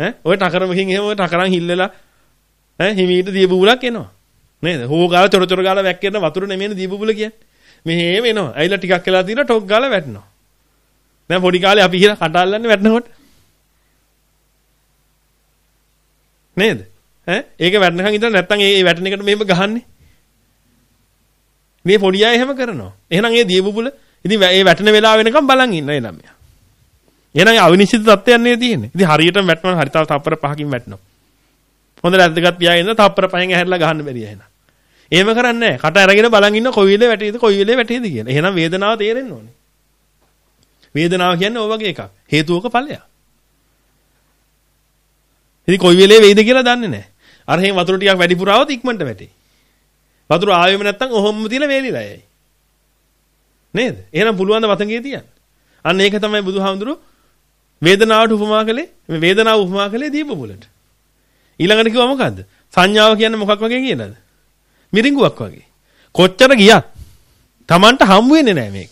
ඈ ඔය ටකරමකින් එහෙම ඔය ටකරන් හිල්ලලා ඈ හිමීට දීව පුළක් එනවා. නේද? හෝගාල චොරචොර ගාලා වැක්කෙන වතුර නෙමෙයිනේ දීපුබුල කියන්නේ. මෙහෙම එනවා. ඇවිල්ලා ටිකක් වෙලා තියෙනවා ටොක් ගාලා වැටෙනවා. දැන් පොඩි කාලේ අපි ඉහිලා කටාල්ලන්නේ වැටෙනකොට. නේද? ඈ ඒක වැටෙනකන් ඉඳලා නැත්තම් ඒ වැටෙන එකට මෙහෙම ගහන්නේ. මේ පොඩි අය එහෙම කරනවා. එහෙනම් ඒ දීපුබුල ඉතින් ඒ වැටෙන වෙලාව වෙනකම් බලන් ඉන්න එනම්. එහෙනම් අවිනිශ්චිත තත්ත්වයක් නේ තියෙන්නේ. ඉතින් හරියටම වැටෙනවා හරියටම තප්පර පහකින් වැටෙනවා. හොඳ ලැද්දගත් පියාගෙන තප්පර පහෙන් ඇහැරලා ගහන්න බැරි එහෙනම්. එහෙම කරන්නේ නැහැ. කට අරගෙන බලන් ඉන්න කොයි වෙලේ වැටේද කොයි වෙලේ වැටේද කියලා. එහෙනම් වේදනාව තේරෙන්න ඕනේ. වේදනාව කියන්නේ ඔය වගේ එකක්. හේතුවක ඵලයක්. ඉතින් කොයි වෙලේ වෙයිද කියලා දන්නේ නැහැ. අර හේන් වතුර ටිකක් වැඩිපුර આવොත් ඉක්මනට වැටේ. වතුර ආවෙම නැත්තම් ඔහොම තියලා වේලිලා යයි. නේද? එහෙනම් පුළුවන් ද වතංගේ තියන්න. අන්න ඒක තමයි බුදුහාමුදුරු වේදනාවට උපමා කළේ මේ වේදනාව උපමා කළේ දීප බුලට. ඊළඟට කිව්වා මොකද්ද? සංඥාව කියන්නේ මොකක් වගේ කියලාද? මිරිඟුවක් වගේ. කොච්චර ගියත් Tamanට හම් වෙන්නේ නැහැ මේක.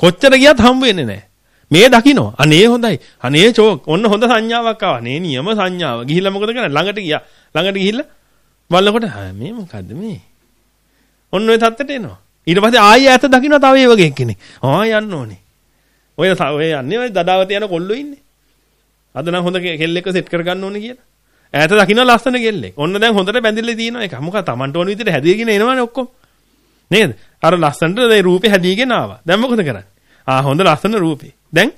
කොච්චර ගියත් හම් වෙන්නේ නැහැ. මේ දකින්න අනේ හොඳයි. අනේ චෝක් ඔන්න හොඳ සංඥාවක් ආවා. නේ නියම සංඥාව. ගිහිල්ලා මොකද කරන්නේ? ළඟට ගියා. ළඟට ගිහිල්ලා බලනකොට මේ මොකද්ද මේ? ඔන්න ඔය තත්ත්වයට එනවා. ඊට පස්සේ ආයෙ ඈත දකින්න තව ඒ වගේ කෙනෙක්. ආ යන්න ඕනේ. ඔය ඔය යන්නේ ඔය දඩාවත යන කොල්ලෝ ඉන්නේ. අද නම් හොඳ කෙල්ලෙක්ව සෙට් කරගන්න ඕනේ කියලා. ඈත දකින්න ලස්සන කෙල්ලෙක්. ඔන්න දැන් හොඳට බැඳිලා තියෙනවා. ඒක මොකක් Tamanට ඕන විදිහට හැදීගෙන එනවනේ ඔක්කොම. නේද? අර ලස්සනට මේ රූපේ හැදීගෙන ආවා. දැන් මොකද කරන්නේ? ආ හොඳ ලස්සන රූපේ. දැන්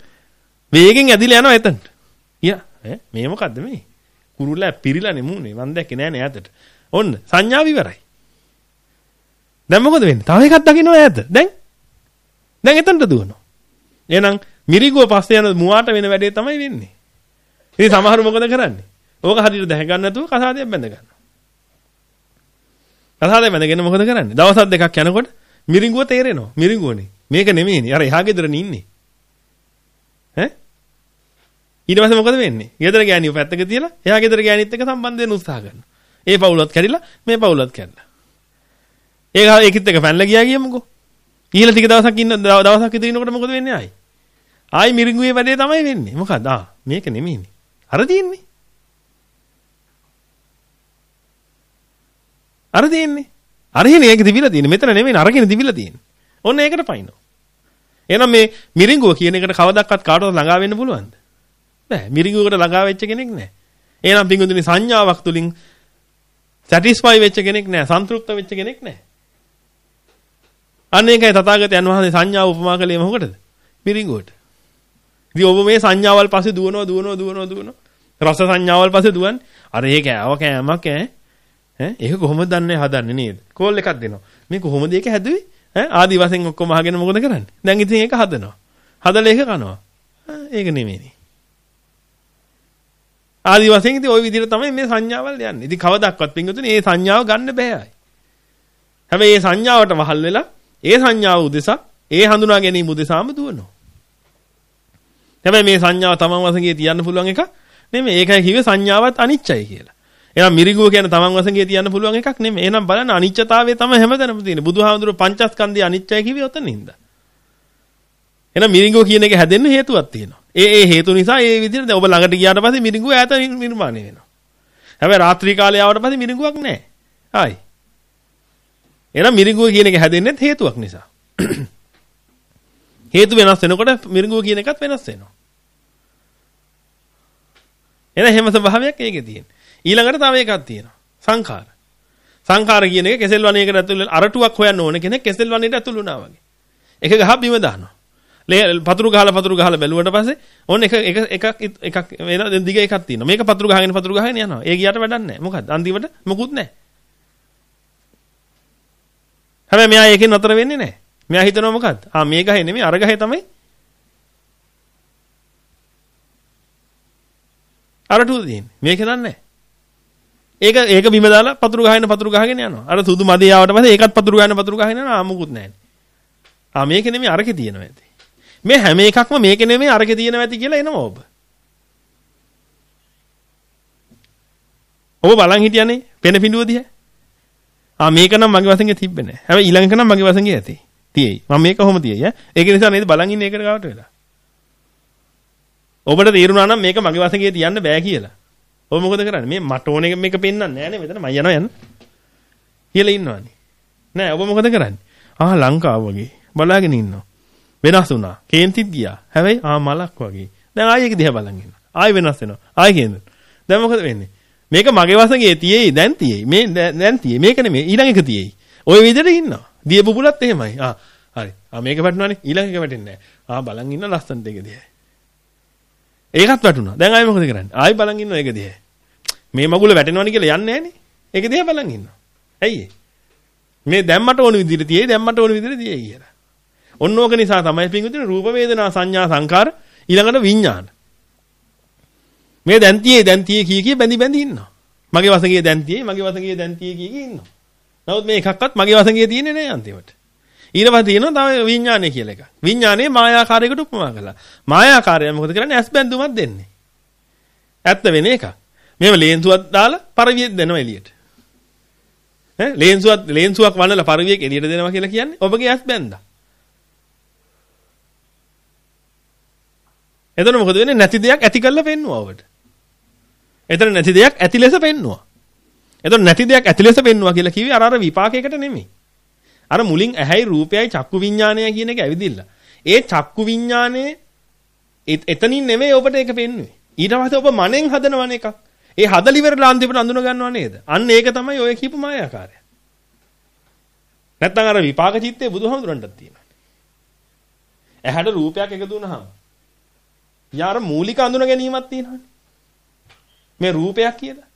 වේගෙන් ඇදිලා යනවා එතනට. යා ඈ මේ මොකද්ද මේ? කුරුල්ලා පිරිලා නෙමුනේ. මන් දැක්කේ නෑනේ ඈතට. ඔන්න සංඥාව ඉවරයි. දැන් මොකද වෙන්නේ? තව එකක් දකින්න ඈත. දැන් දැන් එතනට දුවනවා. එහෙනම් මිරිගුව පස්සේ යන මුවාට වෙන වැඩේ තමයි වෙන්නේ. ඉතින් සමහරු මොකද කරන්නේ? ඕක හරියට දැහ ගන්න නැතුව කසාදයක් බැඳ ගන්නවා. කසාදයක් බැඳගෙන මොකද කරන්නේ? දවස් දෙකක් යනකොට මිරිඟුව තේරෙනවා. මිරිඟුවනේ. මේක නෙමෙයිනේ. අර එහා ගෙදරනේ ඉන්නේ. ඈ? ඊට පස්සේ මොකද වෙන්නේ? ගෙදර ගෑණියෝ පැත්තක තියලා එහා ගෙදර ගෑණිත් එක්ක සම්බන්ධ වෙන්න උත්සාහ කරනවා. ඒ පවුලත් කැඩිලා මේ පවුලත් කැඩලා. ඒක ඒකත් එක පැනලා ගියා කියමුකෝ. ඊළඟ ටික දවසක් ඉන්න දවසක් ඉදිරි ඉන්නකොට මොකද වෙන්නේ ආයි? ආයි මිරිඟුවේ වැඩේ තමයි වෙන්නේ. මොකද? ආ මේක නෙමෙයිනේ. අර තියෙන්නේ. අර තියෙන්නේ. අරහිනේ ඒක දිවිලා තියෙන්නේ. මෙතන නෙමෙයි අරගෙන දිවිලා තියෙන්නේ. ඔන්න ඒකට පයින්නෝ. එහෙනම් මේ මිරිඟුව කියන එකට කවදාවත් කාටවත් ළඟා වෙන්න පුළුවන්ද? නෑ. මිරිඟුවකට ළඟා වෙච්ච කෙනෙක් නෑ. එහෙනම් පිංගුදුනි සංඥාවක් තුලින් සැටිස්ෆයි වෙච්ච කෙනෙක් නෑ. සන්තුෂ්ත වෙච්ච කෙනෙක් නෑ. අන්න ඒකයි තථාගතයන් වහන්සේ සංඥාව උපමා කළේ මොකටද? මිරිඟුවට. ඉතින් ඔබ මේ සංඥාවල් පස්සේ දුවනවා දුවනවා දුවනවා දුවනවා. රස සංඥාවල් පස්සේ දුවන්නේ. අර ඒක ඈව කෑමක් ඈ. ඈ ඒක කොහොමද දන්නේ හදන්නේ නේද? කෝල් එකක් දෙනවා. මේ කොහොමද ඒක හැදුවේ? ඈ ආදි වශයෙන් ඔක්කොම අහගෙන මොකද කරන්නේ? දැන් ඉතින් ඒක හදනවා. හදලා ඒක කනවා. ඒක නෙමෙයිනේ. ආදි වශයෙන් ඉතින් ওই විදිහට තමයි මේ සංඥාවල් යන්නේ. ඉතින් කවදක්වත් පින්වතුනි මේ සංඥාව ගන්න බෑයි. හැබැයි මේ සංඥාවට වහල් වෙලා ඒ සංඥාව උදෙසා ඒ හඳුනා ගැනීම උදෙසාම දුවනවා. හැබැයි මේ සංඥාව තමන් වශයෙන් තියන්න පුළුවන් එක නෙමෙයි. ඒකයි කිව්වේ සංඥාවත් අනිච්චයි කියලා. එහෙනම් මිරිගුව කියන්නේ තමන් වශයෙන් තියන්න පුළුවන් එකක් නෙමෙයි. එහෙනම් බලන්න අනිත්‍යතාවය තමයි හැමතැනම තියෙන්නේ. බුදුහාමුදුරුවෝ පංචස්කන්ධය අනිත්‍යයි කිව්වේ ඔතනින් ඉඳලා. එහෙනම් මිරිගුව කියන එක හැදෙන්න හේතුවක් තියෙනවා. ඒ ඒ හේතු නිසා ඒ විදිහට දැන් ඔබ ළඟට ගියාට පස්සේ මිරිගුව ඈත නිර්මාණය වෙනවා. හැබැයි රාත්‍රී කාලේ ආවට පස්සේ මිරිගුවක් නැහැ. ආයි. එහෙනම් මිරිගුව කියන එක හැදෙන්නේ හේතුවක් නිසා. හේතු වෙනස් වෙනකොට මිරිඟුව කියන එකත් වෙනස් වෙනවා. එන හැම ස්වභාවයක් ඒකේ තියෙන. ඊළඟට තව එකක් තියෙනවා. සංඛාර. සංඛාර කියන එක කෙසෙල් වණයකට ඇතුළු අරටුවක් හොයන්න ඕන කෙනෙක් කෙසෙල් වණයට ඇතුළු වුණා වගේ. එක ගහ බිම දානවා. ලේ පතුරු ගහලා පතුරු ගහලා බැලුවට පස්සේ ඕන එක එක එකක් එකක් වෙන දිග එකක් තියෙනවා. මේක පතුරු ගහගෙන පතුරු ගහගෙන යනවා. ඒ ගියට වැඩක් නැහැ. මොකද අන්තිමට මොකුත් නැහැ. හැබැයි මෙයා ඒකෙන් නතර වෙන්නේ නැහැ. මෙයා හිතනවා මොකද්ද? ආ මේ ගහේ නෙමෙයි අර ගහේ තමයි. අරටුව තියෙන්නේ. මේක දන්නේ නැහැ. ඒක ඒක බිම දාලා පතුරු ගහගෙන පතුරු ගහගෙන යනවා. අර සුදු මදේ ආවට පස්සේ ඒකත් පතුරු ගහගෙන පතුරු ගහගෙන යනවා. ආමුකුත් නැහැ. ආ මේක නෙමෙයි අරකේ තියෙනවා ඇති. මේ හැම එකක්ම මේක නෙමෙයි අරකේ තියෙනවා ඇති කියලා එනවා ඔබ. ඔබ බලන් හිටියනේ පෙන පිඬුව දිහා. ආ මේක නම් මගේ වසංගේ තිබ්බේ නැහැ. හැබැයි ඊළඟක නම් මගේ වසංගේ ඇති. තියෙයි. මම මේක කොහොම තියෙයි ඈ. ඒක නිසා නේද බලන් ඉන්නේ ඒකට ගාවට වෙලා. ඔබට තේරුණා නම් මේක මගේ වසංගේ තියන්න බෑ කියලා. ඔය මොකද කරන්නේ? මේ මට ඕන එක මේක පෙන්වන්නේ නැහැ නේ මෙතන මම යනවා යන්න. කියලා ඉන්නවනේ. නෑ ඔබ මොකද කරන්නේ? ආ ලංකාව වගේ බලාගෙන ඉන්නවා. වෙනස් වුණා. කේන්තිත් ගියා. හැබැයි ආ මලක් වගේ. දැන් ආයෙ ඒක දිහා බලන් ඉන්නවා. ආයෙ වෙනස් වෙනවා. ආයෙ කේන්ද. දැන් මොකද වෙන්නේ? මේක මගේ වසඟේ තියේයි දැන් තියේයි. මේ දැන් තියේ. මේක නෙමෙයි ඊළඟ එක තියේයි. ওই විදිහට ඉන්නවා. දිය බුබුලත් එහෙමයි. ආ හරි. ආ මේක වැටුණානේ. ඊළඟ එක වැටෙන්නේ නැහැ. ආ බලන් ඉන්න ලස්සන දෙක දිහා. ඒකත් වැටුණා. දැන් ආයෙ මොකද කරන්නේ? ආයෙ බලන් ඉන්නවා ඒක දිහා. මේ මගුල වැටෙනවනේ කියලා යන්නේ නැහනේ. ඒක දිහා බලන් ඉන්නවා. ඇයි මේ දැම්මට ඕන විදිහට තියේ දැම්මට ඕන විදිහට තියේ කියලා. ඔන්න ඕක නිසා තමයි පින්විතින රූප වේදනා සංඥා සංකාර ඊළඟට විඥාන. මේ දැන් තියේ දැන් තියේ කී කී බැඳි බැඳි ඉන්නවා. මගේ වසඟේ දැන් තියේ මගේ වසඟේ දැන් තියේ කී කී ඉන්නවා. නමුත් මේ එකක්වත් මගේ වසඟේ තියෙන්නේ නැහැ අන්තිමට. ඊළඟට තියෙනවා තව විඥානය කියලා එකක්. විඥානය මායාකාරයකට උපමා කළා. මායාකාරය මොකද කරන්නේ? ඇස් බැඳුමක් දෙන්නේ. ඇත්ත වෙන එකක්. මෙහෙම ලේන්සුවක් දාලා පරිවිය දෙනවා එළියට. ඈ ලේන්සුවක් ලේන්සුවක් වන්නලා පරිවියක් එළියට දෙනවා කියලා කියන්නේ ඔබගේ ඇස් බැඳා. එතන මොකද වෙන්නේ? නැති දෙයක් ඇති කරලා පෙන්නවා ඔබට. එතන නැති දෙයක් ඇති ලෙස පෙන්නවා. එතන නැති දෙයක් ඇති ලෙස පෙන්නවා කියලා කිව්වේ අර අර විපාකයකට නෙමෙයි. අර මුලින් ඇහැයි රූපයයි චක්කු විඥානය කියන එක ඇවිදින්න. ඒ චක්කු විඥානේ එතනින් නෙමෙයි ඔබට ඒක පෙන්වන්නේ. ඊට පස්සේ ඔබ මනෙන් හදනවන එකක්. ඒ හදලිවරලා අන්තිමට අඳුන ගන්නව නේද? අන්න ඒක තමයි ඔය කියපු මායාකාරය. නැත්නම් අර විපාක චිත්තේ බුදුහාමුදුරන්ටත් තියෙනවා. ඇහැට රූපයක් එකතු වුණාම යාර මූලික අඳුන ගැනීමක් තියෙනවානේ. මේ රූපයක් කියලා.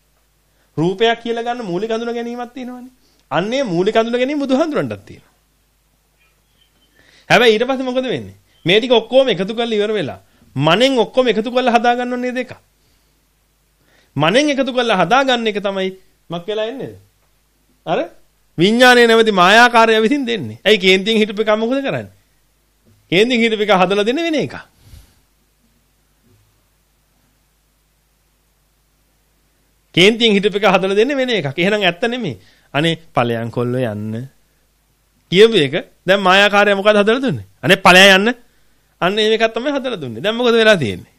රූපයක් කියලා ගන්න මූලික අඳුන ගැනීමක් තියෙනවානේ. අන්නේ මූලික අඳුන ගැනීම බුදුහාඳුරන්ටත් තියෙනවා. හැබැයි ඊට පස්සේ මොකද වෙන්නේ? මේ ටික ඔක්කොම එකතු කරලා ඉවර වෙලා මනෙන් ඔක්කොම එකතු කරලා හදාගන්න ඕනේ දෙක. මනෙන් එකතු කරලා හදාගන්න එක තමයි මක් වෙලා එන්නේ. අර විඥානයේ නැවති මායාකාරය විසින් දෙන්නේ. ඇයි කේන්තියෙන් හිටපු එක මොකද කරන්නේ? කේන්තියෙන් හිටපු එක හදලා දෙන වෙන එකක්. කේන්තියෙන් හිටපෙක හදලා දෙන්නේ වෙන එකක්. එහෙනම් ඇත්ත නෙමෙයි. අනේ ඵලයන් කොල්ල යන්න. කියපු එක දැන් මායාකාරය මොකද හදලා දුන්නේ? අනේ ඵලයන් යන්න. අන්න මේකක් තමයි හදලා දුන්නේ. දැන් මොකද වෙලා තියෙන්නේ?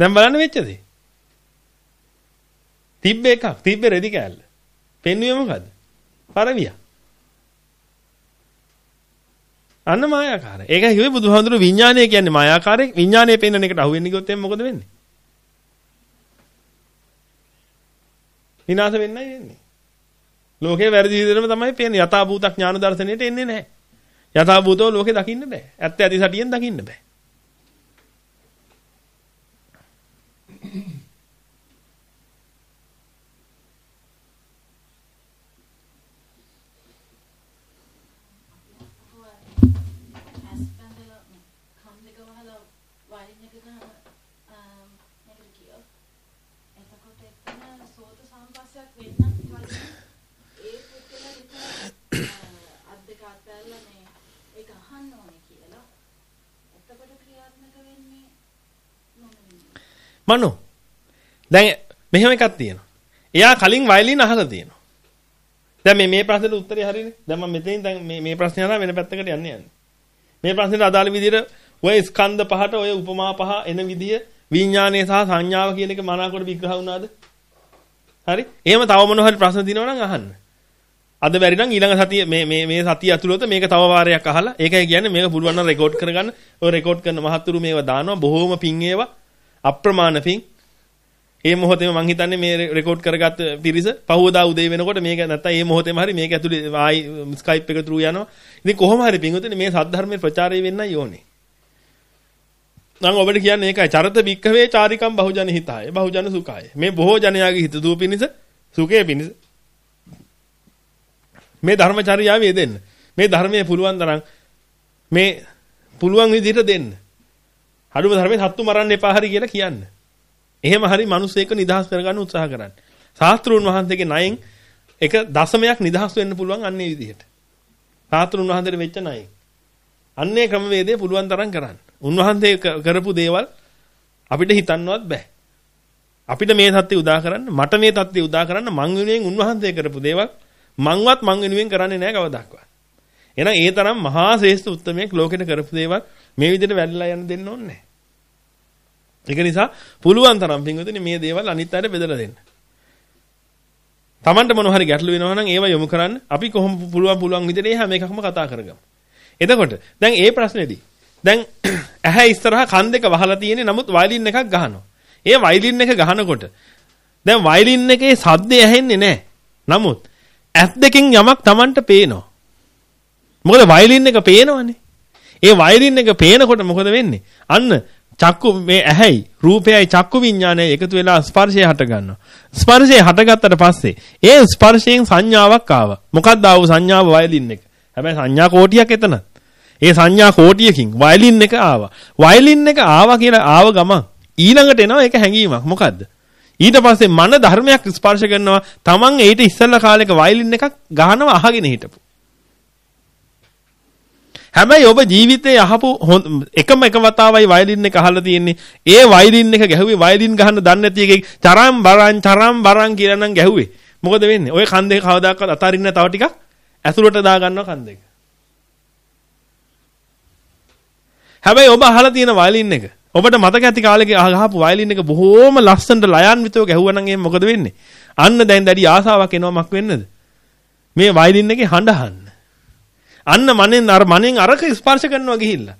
දැන් බලන්න වෙච්ච දේ. තිබ්බ එකක්, තිබ්බ රෙදි කෑල්ල. පෙන්වුවේ මොකද්ද? පරවියා. අන්න මායාකාරය. ඒක හිවේ බුදුහාඳුරු විඥානය කියන්නේ මායාකාරයේ විඥානය පෙන්වන එකට අහුවෙන්නේ කිව්වොත් එහෙනම් මොකද වෙන්නේ? විනාශ වෙන්නයි වෙන්නේ. ලෝකේ වැරදි විදිහටම තමයි පේන්නේ. යථාභූත ඥාන දර්ශනයට එන්නේ නැහැ. යථාභූතෝ ලෝකේ දකින්න බෑ. ඇත්ත ඇති සටියෙන් දකින්න බෑ. මනෝ. දැන් මෙහෙම එකක් තියෙනවා. එයා කලින් වයලින් අහලා තියෙනවා. දැන් මේ මේ ප්‍රශ්නෙට උත්තරේ හරියනේ. දැන් මම මෙතනින් දැන් මේ මේ ප්‍රශ්නේ හරහා වෙන පැත්තකට යන්න යන්නේ. මේ ප්‍රශ්නෙට අදාළ විදිහට ඔය ස්කන්ධ පහට ඔය උපමා පහ එන විදිය විඥානය සහ සංඥාව කියන එක මනාකොට විග්‍රහ වුණාද? හරි? එහෙම තව මොනවා හරි ප්‍රශ්න දිනවනම් අහන්න. අද බැරි නම් ඊළඟ සතිය මේ මේ මේ සතිය ඇතුළත මේක තව වාරයක් අහලා ඒකයි කියන්නේ මේක පුළුවන් නම් රෙකෝඩ් කරගන්න ඔය රෙකෝඩ් කරන මහත්තුරු මේවා දානවා බොහොම පිං ඒවා අප්‍රමාණ පිං මේ මොහොතේම මං හිතන්නේ මේ රෙකෝඩ් කරගත් පිරිස පහවදා උදේ වෙනකොට මේක නැත්තම් මේ මොහොතේම හරි මේක ඇතුලේ ආයි ස්කයිප් um, එක through යනවා. ඉතින් කොහොම හරි පිංගුතනේ මේ සද්ධර්මයේ ප්‍රචාරය වෙන්නයි ඕනේ. මම ඔබට කියන්නේ ඒකයි. චරත බික්කවේ චාරිකම් බහුජන හිතාය බහුජන සුඛාය. මේ බොහෝ ජනයාගේ හිත දුව පිණිස සුඛය පිණිස මේ ධර්මචර්යාව යෙදෙන්න. මේ ධර්මයේ පුළුවන් තරම් මේ පුළුවන් විදිහට දෙන්න. අඩුම ධර්මයේ සත්තු මරන්න එපා හරි කියලා කියන්න. එහෙම හරි මිනිස්සෙක්ව නිදහස් කරගන්න උත්සාහ කරන්න. ශාස්ත්‍රූන් වහන්සේගේ ණයෙන් එක දශමයක් නිදහස් වෙන්න පුළුවන් අන්නේ විදිහට. ශාස්ත්‍රූන් වහන්සේට වෙච්ච ණයෙන්. අන්නේ ක්‍රමවේදය පුළුවන් තරම් කරන්න. උන්වහන්සේ කරපු දේවල් අපිට හිතන්නවත් බෑ. අපිට මේ தත්ත්වය උදා කරන්න මට මේ தත්ත්වය උදා කරන්න මං වෙනුවෙන් උන්වහන්සේ කරපු දේවල් මංවත් මං වෙනුවෙන් කරන්නේ නැහැ කවදාවත්. එහෙනම් ඒ තරම් මහා ශ්‍රේෂ්ඨ උත්මයෙක් ලෝකෙට කරපු දේවල් මේ විදිහට වැළලා යන්න දෙන්න ඕනේ නැහැ. ඒක නිසා පුළුවන් තරම් පින්වතුනි මේ දේවල් අනිත් අයට බෙදලා දෙන්න. Tamanට මොන හරි ගැටලු වෙනවා නම් ඒව යොමු කරන්න අපි කොහොම පුළුවන් පුළුවන් විදිහට ඒ හැම එකක්ම කතා කරගමු. එතකොට දැන් ඒ ප්‍රශ්නේදී දැන් ඇහැ ඉස්සරහා කන් දෙක වහලා තියෙන්නේ නමුත් වයලින් එකක් ගහනවා. ඒ වයලින් එක ගහනකොට දැන් වයලින් එකේ ශබ්දය ඇහෙන්නේ නැහැ. නමුත් ඇස් දෙකෙන් යමක් Tamanට පේනවා. මොකද වයලින් එක පේනවනේ. ඒ වයලින් එක පේනකොට මොකද වෙන්නේ? අන්න චක්කු මේ ඇහැයි රූපයයි චක්කු විඤ්ඤාණය එකතු වෙලා ස්පර්ශය හට ගන්නවා. ස්පර්ශය හටගත්තට පස්සේ ඒ ස්පර්ශයෙන් සංඥාවක් ආවා. මොකක්ද ආව සංඥාව වයලින් එක. හැබැයි සංඥා කෝටියක් එතන. ඒ සංඥා කෝටියකින් වයලින් එක ආවා. වයලින් එක ආවා කියලා ආව ගමන් ඊළඟට එනවා ඒක හැංගීමක්. මොකද්ද? ඊට පස්සේ මන ධර්මයක් ස්පර්ශ කරනවා. Taman ඊට ඉස්සෙල්ලා කාලෙක වයලින් එකක් ගහනවා අහගෙන හිටපු. හැබැයි ඔබ ජීවිතේ අහපු එකම එක වතාවයි වයලින් එක අහලා තියෙන්නේ. ඒ වයලින් එක ගැහුවේ වයලින් ගහන්න දන්නේ නැති එකේ චරම් බරන් චරම් බරන් කියලා නම් ගැහුවේ. මොකද වෙන්නේ? ওই කන් දෙක කවදාකවත් අතාරින්න තව ටිකක් ඇතුළට දා ගන්නවා කන් දෙක. හැබැයි ඔබ අහලා තියෙන වයලින් එක ඔබට මතක ඇති කාලේ අහපු වයලින් එක බොහොම ලස්සනට ලයන්විතව ගැහුවා නම් එහෙනම් මොකද වෙන්නේ? අන්න දැන් දැඩි ආසාවක් එනවා මක් වෙන්නද? මේ වයලින් එකේ හඬ අහන්න. අන්න මනෙන් අර මනෙන් අරක ස්පර්ශ කරනවා ගිහිල්ලා.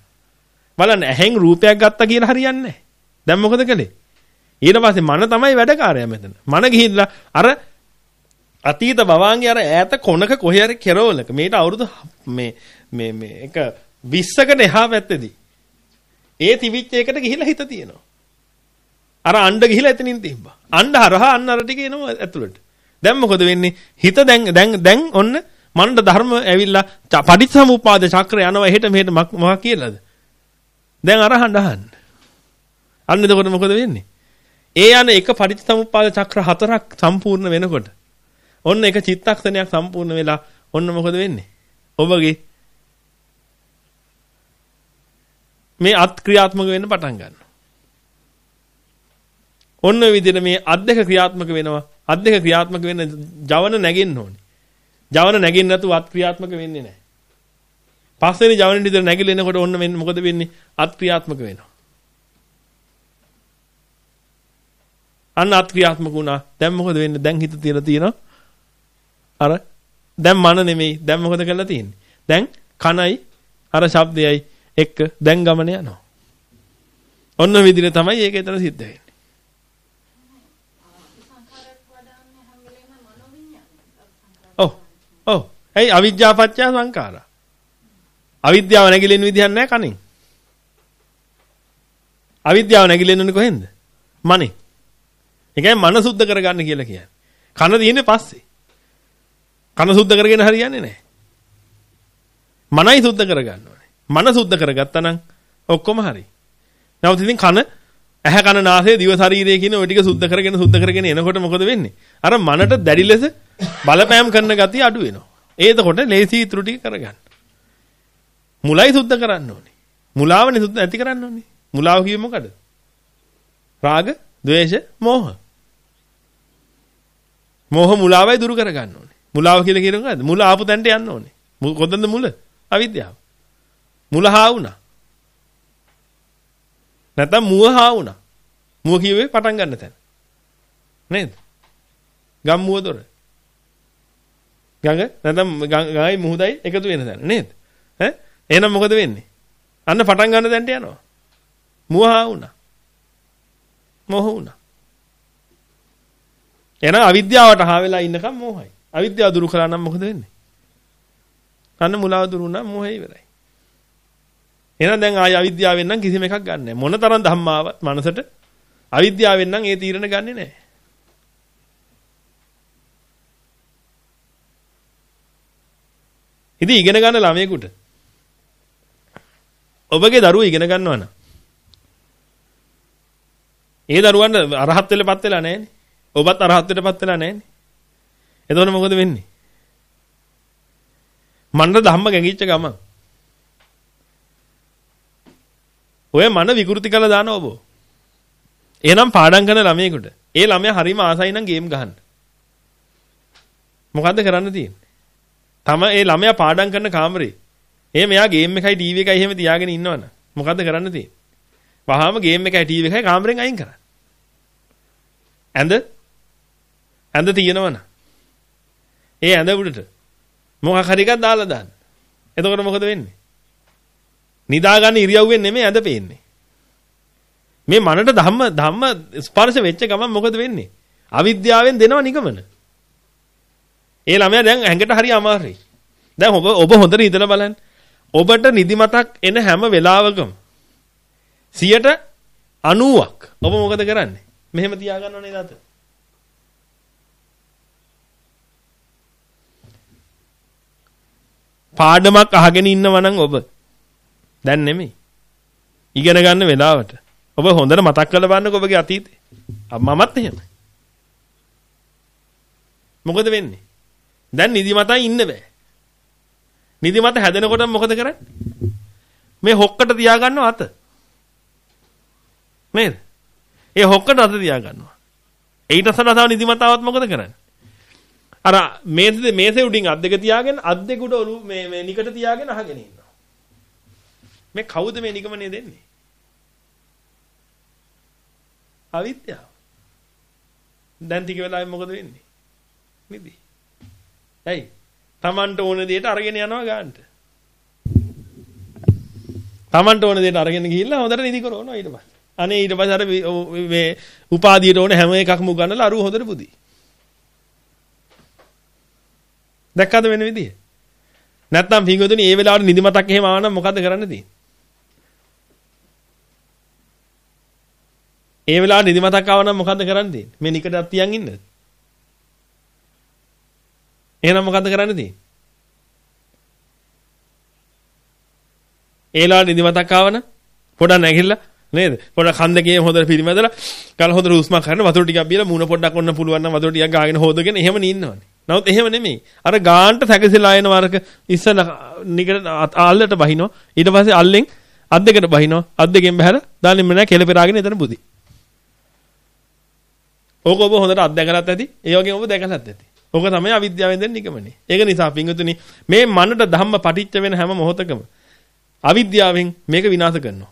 බලන්න ඇහෙන් රූපයක් ගත්තා කියලා හරියන්නේ නැහැ. දැන් මොකද කළේ? ඊට පස්සේ මන තමයි වැඩකාරයා මෙතන. මන ගිහිල්ලා අර අතීත භවංගේ අර ඈත කොනක කොහේ හරි කෙරවලක මේට අවුරුදු මේ මේ මේ එක 20කට එහා පැත්තේදී ඒ තිවිච්ච එකට ගිහිල්ලා හිත තියෙනවා. අර අණ්ඩ ගිහිලා එතනින් තිබ්බා. අණ්ඩ හරහා අන්න අර ටික එනවා ඇතුළට. දැන් මොකද වෙන්නේ? හිත දැන් දැන් දැන් ඔන්න මණ්ඩ ධර්ම ඇවිල්ලා පටිච්චසමුප්පාද චක්‍රය යනවා එහෙට මෙහෙට මොකක් කියලාද? දැන් අරහන් අහන්න. අන්න එතකොට මොකද වෙන්නේ? ඒ යන එක පටිච්චසමුප්පාද චක්‍ර හතරක් සම්පූර්ණ වෙනකොට ඔන්න එක චිත්තක්ෂණයක් සම්පූර්ණ වෙලා ඔන්න මොකද වෙන්නේ? ඔබගේ මේ අත් ක්‍රියාත්මක වෙන්න පටන් ගන්නවා. ඔන්න විදිහට මේ අත් දෙක ක්‍රියාත්මක වෙනවා. අත් දෙක ක්‍රියාත්මක වෙන්න ජවන නැගෙන්න ඕනේ. ජවන නැගින්න නැතුව අත් ක්‍රියාත්මක වෙන්නේ නැහැ. පස්වෙනි ජවනින් ඉඳලා නැගිලිනකොට ඔන්න වෙන්නේ මොකද වෙන්නේ? අත් ක්‍රියාත්මක වෙනවා. අන්න අත් ක්‍රියාත්මක වුණා. දැන් මොකද වෙන්නේ? දැන් හිත තියලා තියෙනවා. අර දැන් මන නෙමෙයි. දැන් මොකද කරලා තියෙන්නේ? දැන් කනයි අර ශබ්දයයි එක්ක දැන් ගමන යනවා. ඔන්න විදිහට තමයි ඒක එතන සිද්ධ වෙන්නේ. ඔව්. ඇයි අවිජ්ජාපච්චය සංඛාරා. අවිද්‍යාව නැగిලෙන විදිහක් නැහැ කණින්. අවිද්‍යාව නැగిලෙන්නේ කොහෙන්ද? මනේ. ඒ කියන්නේ මන සුද්ධ කරගන්න කියලා කියන්නේ. කන තියෙන්නේ පස්සේ. කන සුද්ධ කරගෙන හරියන්නේ නැහැ. මනයි සුද්ධ කරගන්න ඕනේ. මන සුද්ධ කරගත්තා නම් ඔක්කොම හරි. නමුත් ඉතින් කන ඇහැ කන නාසය දිව ශරීරය කියන ওই ටික සුද්ධ කරගෙන සුද්ධ කරගෙන එනකොට මොකද වෙන්නේ? අර මනට දැඩි ලෙස බලපෑම් කරන ගතිය අඩු වෙනවා. ඒතකොට ලේසි ඉතුරු ටික කරගන්න. මුලයි සුද්ධ කරන්න ඕනේ. මුලාවනේ සුද්ධ නැති කරන්න ඕනේ. මුලාව කියේ මොකද? රාග, ద్వේෂ, මෝහ. මෝහ මුලාවයි දුරු කරගන්න ඕනේ. මුලාව කියලා කියන්නේ මොකද්ද? මුල ආපු තැනට යන්න ඕනේ. කොතනද මුල? අවිද්‍යාව. මුල හා වුණා. නැත්නම් මුව හා වුණා. මුව කියුවේ පටන් ගන්න තැන. නේද? ගම් මුව දොර. ගඟ නැත්නම් ගඟයි මුහුදයි එකතු වෙන තැන නේද? ඈ එහෙනම් මොකද වෙන්නේ? අන්න පටන් ගන්න තැනට යනවා. මුව හා වුණා. මොහ වුණා. එහෙනම් අවිද්‍යාවට හා වෙලා ඉන්නකම් මෝහයි. අවිද්‍යාව දුරු කළා නම් මොකද වෙන්නේ? අන්න මුලාව දුරු වුණා මෝහය ඉවරයි. එහෙනම් දැන් ආය අවිද්‍යාවෙන් නම් කිසිම එකක් ගන්න නැහැ. මොනතරම් ධම්මාව මනසට අවිද්‍යාවෙන් නම් ඒ තීරණ ගන්නෙ නැහැ. ඉතින් ඉගෙන ගන්න ළමයෙකුට ඔබගේ දරුවෝ ඉගෙන ගන්නවා නම් ඒ දරුවන්ට අරහත් වෙලපත් වෙලා නැහැනේ. ඔබත් අරහත් වෙලපත් වෙලා නැහැනේ. එතකොට මොකද වෙන්නේ? මන්න ධම්ම ගැඟිච්ච ගමන් ඔය මන විකෘති කරලා දාන ඔබෝ. එහෙනම් පාඩම් කරන ළමයෙකුට ඒ ළමයා හරීම ආසයි නම් ගේම් ගහන්න. මොකද්ද කරන්න තියෙන්නේ? තම ඒ ළමයා පාඩම් කරන කාමරේ එහෙම එයා ගේම් එකයි ටීවී එකයි එහෙම තියාගෙන ඉන්නවනේ. මොකද්ද කරන්න තියෙන්නේ? වහාම ගේම් එකයි ටීවී එකයි කාමරෙන් අයින් කරන්න. ඇඳ ඇඳ තියෙනවනේ. ඒ ඇඳ උඩට මොකක් හරි එකක් දාලා දාන්න. එතකොට මොකද වෙන්නේ? නිදාගන්න ඉරියව්වෙන් නෙමෙයි ඇඳ පේන්නේ. මේ මනට ධම්ම ධම්ම ස්පර්ශ වෙච්ච ගමන් මොකද වෙන්නේ? අවිද්‍යාවෙන් දෙනව නිගමන. ඒ ළමයා දැන් ඇඟට හරි අමාරුයි. දැන් ඔබ ඔබ හොඳට හිතලා බලන්න. ඔබට නිදිමතක් එන හැම වෙලාවකම 100ට 90ක් ඔබ මොකද කරන්නේ? මෙහෙම තියාගන්න ඕනේ දත. පාඩමක් අහගෙන ඉන්නව නම් ඔබ දැන් නෙමෙයි. ඉගෙන ගන්න වෙලාවට. ඔබ හොඳට මතක් කරලා බලන්නකෝ ඔබගේ අතීතේ. මමත් එහෙමයි. මොකද වෙන්නේ? දැන් නිදිමතයි ඉන්න බෑ. නිදිමත හැදෙනකොට මොකද කරන්නේ? මේ හොක්කට තියාගන්නව අත. නේද? ඒ හොක්කට අත තියාගන්නවා. ඊට අසලා තව නිදිමතාවත් මොකද කරන්නේ? අර මේසේ මේසේ උඩින් අත් දෙක තියාගෙන අත් දෙක උඩ ඔලු මේ මේ නිකට තියාගෙන අහගෙන ඉන්නවා. මේ කවුද මේ නිගමනය දෙන්නේ? අවිද්‍යාව. දැන් ටික වෙලාවෙ මොකද වෙන්නේ? නිදි. ඇයි? Tamanට ඕන දෙයට අරගෙන යනවා ගන්නට. Tamanට ඕන දෙයට අරගෙන ගිහිල්ලා හොඳට නිදි කරනවා ඊට පස්සේ. අනේ ඊට පස්සේ අර මේ උපාදියට ඕන හැම එකක්ම උගන්නලා අරුව හොඳට පුදි. දැක්කද වෙන විදිය? නැත්තම් පිංගුතුනි මේ වෙලාවට නිදිමතක් එහෙම ආවනම් මොකද්ද කරන්න තියෙන්නේ? ඒ වෙලාවට නිදිමතක් ආව නම් මොකද්ද කරන්න තියෙන්නේ? මේ නිකටත් තියන් ඉන්නද? එහෙනම් මොකද්ද කරන්න තියෙන්නේ? ඒ වෙලාවට නිදිමතක් ආව නම් පොඩක් නැගිටලා නේද? පොඩක් කන්දකේ හොඳට පිරිමැදලා කල හොඳට හුස්ම ගන්න වතුර ටිකක් බීලා මූණ පොඩ්ඩක් ඔන්න පුළුවන් නම් වතුර ටිකක් ගාගෙන හොදගෙන එහෙම නින්නවනේ. නමුත් එහෙම නෙමෙයි. අර ගාන්ට සැකසලා එන වරක ඉස්සන නිකට අල්ලට බහිනවා. ඊට පස්සේ අල්ලෙන් අද්දකට බහිනවා. අද්දගෙන් බහැර දාන්නේ නැහැ කෙල පෙරාගෙන එතන බුදී. ඕක ඔබ හොඳට අත්දැකලත් ඇති. ඒ වගේම ඔබ දැකලත් ඇති. ඕක තමයි අවිද්‍යාවෙන් දෙන නිගමනේ. ඒක නිසා පින්වතුනි මේ මනට ධම්ම පටිච්ච වෙන හැම මොහොතකම අවිද්‍යාවෙන් මේක විනාශ කරනවා.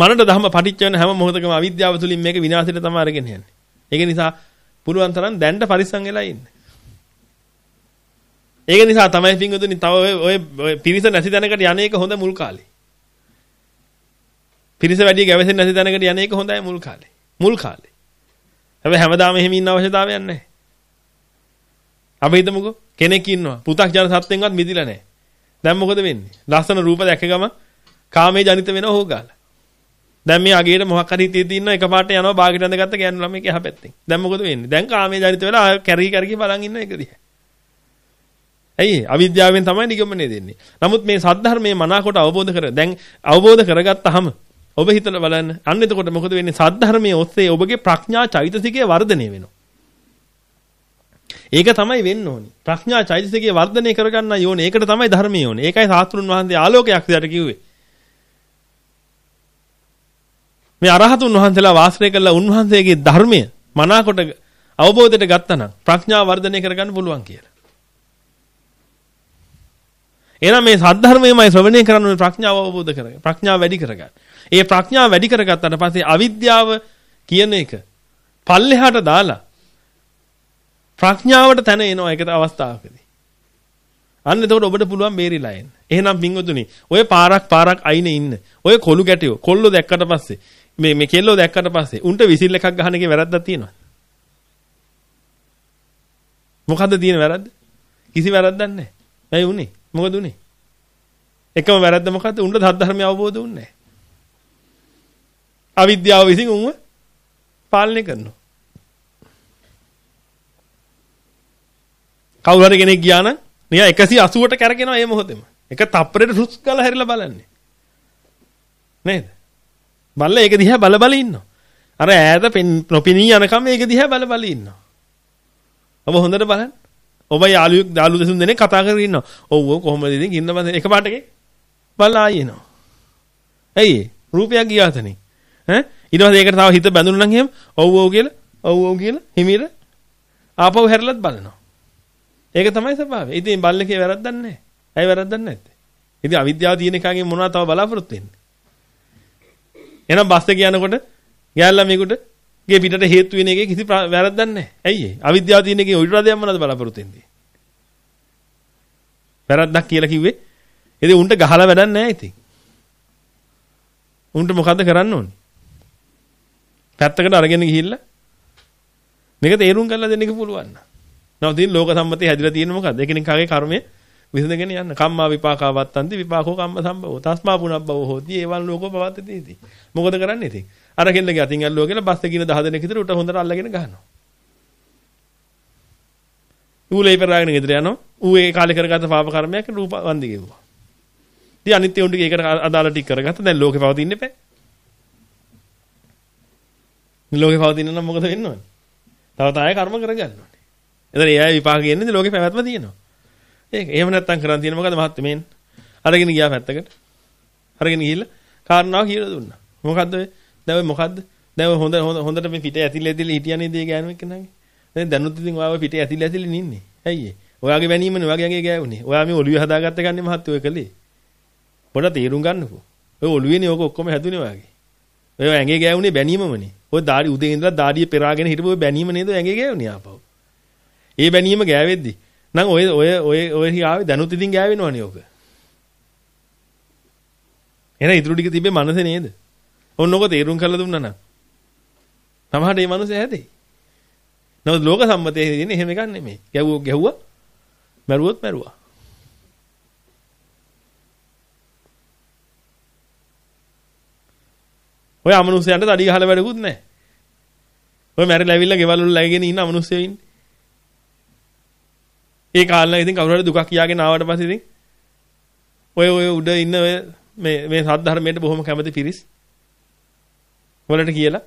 මනට ධම්ම පටිච්ච වෙන හැම මොහොතකම අවිද්‍යාව තුලින් මේක විනාශයට තමයි අරගෙන යන්නේ. ඒක නිසා පුළුවන් තරම් දැන්න පරිස්සම් වෙලා ඉන්න. ඒක නිසා තමයි පින්වතුනි තව ඔය ඔය පිරිස නැති දැනකට යන්නේක හොඳ මුල් කාලේ. පිරිස වැඩි ගැවෙසෙන්නේ නැති තැනකට යන එක හොඳයි මුල් කාලේ. මුල් කාලේ. හැබැයි හැමදාම එහෙම ඉන්න අවශ්‍යතාවයක් නැහැ. අපි හිතමුකෝ කෙනෙක් ඉන්නවා. පු탁ජන සත්ත්වෙන්වත් මිදිලා නැහැ. දැන් මොකද වෙන්නේ? ලස්සන රූප දැක ගම කාමයේ ජනිත වෙන හොගාලා. දැන් මේ අගේට මොකක් හරි හිතේ තියෙන එකපාරට යනවා බාගෙට අඳගත්ත ගෑනු ළමෙක් එහා පැත්තෙන්. දැන් මොකද වෙන්නේ? දැන් කාමයේ ජනිත වෙලා කැරි කැරි බලන් ඉන්න එක දිහා. ඇයි අවිද්‍යාවෙන් තමයි නිගමනය දෙන්නේ. නමුත් මේ සද්ධර්මයේ මනාකොට අවබෝධ කර දැන් අවබෝධ කරගත්තාම ඔබ හිතලා බලන්න. අන්න එතකොට මොකද වෙන්නේ? සද්ධර්මයේ ඔස්සේ ඔබගේ ප්‍රඥා චෛතසිකයේ වර්ධනය වෙනවා. ඒක තමයි වෙන්න ඕනේ. ප්‍රඥා චෛතසිකයේ වර්ධනය කරගන්න යෝනේ. ඒකට තමයි ධර්මය යෝනේ. ඒකයි සාස්ත්‍රුන් වහන්සේ ආලෝකයක් විදියට කිව්වේ. මේ අරහතුන් වහන්සේලා වාසය කළ උන්වහන්සේගේ ධර්මය මනාකොට අවබෝධයට ගත්තනම් ප්‍රඥා වර්ධනය කරගන්න පුළුවන් කියලා. එහෙනම් මේ සද්ධර්මයමයි ශ්‍රවණය කරන්න ඕනේ ප්‍රඥාව අවබෝධ කරගන්න. ප්‍රඥාව වැඩි කරගන්න. ඒ ප්‍රඥාව වැඩි කරගත්තාට පස්සේ අවිද්‍යාව කියන එක පල්ලෙහාට දාලා ප්‍රඥාවට තැන එනවා ඒකට අවස්ථාවකදී. අන්න එතකොට ඔබට පුළුවන් බේරිලා එන්න. එහෙනම් බින්ගුතුනි, ඔය පාරක් පාරක් අයිනේ ඉන්න. ඔය කොළු ගැටියෝ කොල්ලෝ දැක්කට පස්සේ මේ මේ කෙල්ලෝ දැක්කට පස්සේ උන්ට විසිල් එකක් ගහන එකේ වැරද්දක් තියෙනවා. මොකද්ද තියෙන වැරද්ද? කිසි වැරද්දක් නැහැ. ඇයි උනේ? මොකද උනේ? එකම වැරද්ද මොකද්ද? උන්ට සත්‍ය ධර්මය අවබෝධ වුන්නේ නැහැ. අවිද්‍යාව විසින් උන්ව පාලනය කරනවා. කවුරු හරි කෙනෙක් ගියා නම් නිකන් 180ට කරගෙනවා මේ මොහොතේම. එක තප්පරෙට රුස් ගාලා හැරිලා බලන්නේ. නේද? බල්ලා ඒක දිහා බල බල ඉන්නවා. අර ඈත නොපිනී යනකම් ඒක දිහා බල බල ඉන්නවා. ඔබ හොඳට බලන්න. ඔබ යාළුවෙක් දාලු දෙසුන් දෙනේ කතා කරගෙන ඉන්නවා. ඔව් ඔව් කොහොමද ඉතින් ඉන්න බඳ එකපාරටකේ බල්ලා ආයෙ එනවා. ඇයි? රූපයක් ගියාතනේ. ඈ ඊට පස්සේ ඒකට තව හිත බැඳුණා නම් එහෙම ඔව් ඔව් කියලා ඔව් ඔව් කියලා හිමීර ආපහු හැරිලත් බලනවා. ඒක තමයි ස්වභාවය. ඉතින් බල්ලකේ වැරද්දක් නැහැ. ඇයි වැරද්දක් නැත්තේ? ඉතින් අවිද්‍යාව තියෙන එකගෙන් මොනවද තව බලාපොරොත්තු වෙන්නේ? එහෙනම් බස් එක යනකොට ගෑල්ලා මේකට ගේ පිටට හේතු වෙන එකේ කිසි වැරද්දක් නැහැ. ඇයි ඒ? අවිද්‍යාව තියෙන එකේ උඩරදයක් මොනවද බලාපොරොත්තු වෙන්නේ? වැරද්දක් කියලා කිව්වේ. ඉතින් උන්ට ගහලා වැඩක් නැහැ ඉතින්. උන්ට මොකද්ද කරන්න ඕනේ? පැත්තකට අරගෙන ගිහිල්ලා මේක තේරුම් කරලා දෙන්න එක පුළුවන් නා. නවතින් ලෝක සම්මතේ හැදිලා තියෙන්නේ මොකද්ද? එකිනෙකාගේ කර්මය විසඳගෙන යන්න. කම්මා විපාකා වත්තන්ති විපාකෝ කම්ම සම්භවෝ. තස්මා පුනබ්බවෝ හෝති. ඒවල් ලෝකෝ පවත්තේ ඉතින්. මොකද කරන්නේ ඉතින්? අර කෙල්ලගේ අතින් ඇල්ලුවා කියලා බස් එකේ ඉන්න 10 දෙනෙක් විතර උට හොඳට අල්ලගෙන ගහනවා. ඌලේ පෙරාගෙන ගෙදර යනවා. ඌ ඒ කාලේ කරගත්ත පාප කර්මයක් රූප වන්දි ගෙවුවා. ඉතින් අනිත් ඒුණ්ඩිගේ ඒකට අදාළ ටික කරගත්ත. දැන් ලෝකේ පවතින්නේ නැහැ. ලෝකේ පවතින නම් මොකද වෙන්නේ? තව තාය කර්ම කරගන්න ඕනේ. එතන ඒ අය විපාක ගන්නේ ලෝකේ පැවැත්ම තියෙනවා. ඒක. එහෙම නැත්තම් කරන් තියෙන මොකද මහත්මේ මේන්? අරගෙන ගියා පැත්තකට. අරගෙන ගිහිල්ලා කාරණාව කියලා දුන්නා. මොකද්ද ඔය? දැන් ඔය මොකද්ද? දැන් ඔය හොඳ හොඳට මේ පිටේ ඇතිලා ඇතිලා හිටියනේ දේ ගෑනුවෙක් කෙනාගේ. දැන් දැනුත් ඉතින් ඔයාව පිටේ ඇතිලා ඇතිලා ඉන්නේ. ඇයි ඒ? ඔයාගේ වැනීමනේ ඔයාගේ ඇඟේ ගෑවුනේ. ඔයා මේ ඔළුවේ හදාගත්ත ගන්නේ මහත්මේ ඔය කලේ. පොඩ තේරුම් ගන්නකෝ. ඔය ඔළුවේනේ ඔක ඔක්කොම හැදුනේ ඔයාගේ. ඔය ඇඟේ ගෑවුනේ බැනීමමනේ. ඔය දාඩි උදේ ඉඳලා දාඩිය පෙරාගෙන හිටපු ඔය බැනීම නේද ඇඟේ ගෑවුනේ ආපහු. ඒ බැනීම ගෑවෙද්දි නම් ඔය ඔය ඔය ඔය ආවේ දැනුත් ඉතින් ගෑවෙනවනේ ඔක. එහෙනම් ඉතුරු ටික තිබ්බේ මනසේ නේද? ඔන්න ඔක තේරුම් කරලා දුන්නා නම්. සමහරට මේ මනුස්සය හැදෙයි. නමුත් ලෝක සම්මතයේ තියෙන එහෙම එකක් නෙමෙයි. ගැව්වොත් ගැව්වා, මැරුවොත් මැරුවා. ඔය අමනුෂ්‍යයන්ට තඩි ගහලා වැඩකුත් නැහැ. ඔය මැරිලා ඇවිල්ලා ගෙවල් වල läගෙන ඉන්න අමනුෂ්‍යයෝ ඉන්නේ. ඒ කාලේ ඉතින් කවුරු හරි දුකක් කියාගෙන ආවට පස්සේ ඉතින් ඔය ඔය උඩ ඉන්න ඔය මේ මේ සද්ධර්මයට බොහොම කැමති පිරිස් වලට කියලා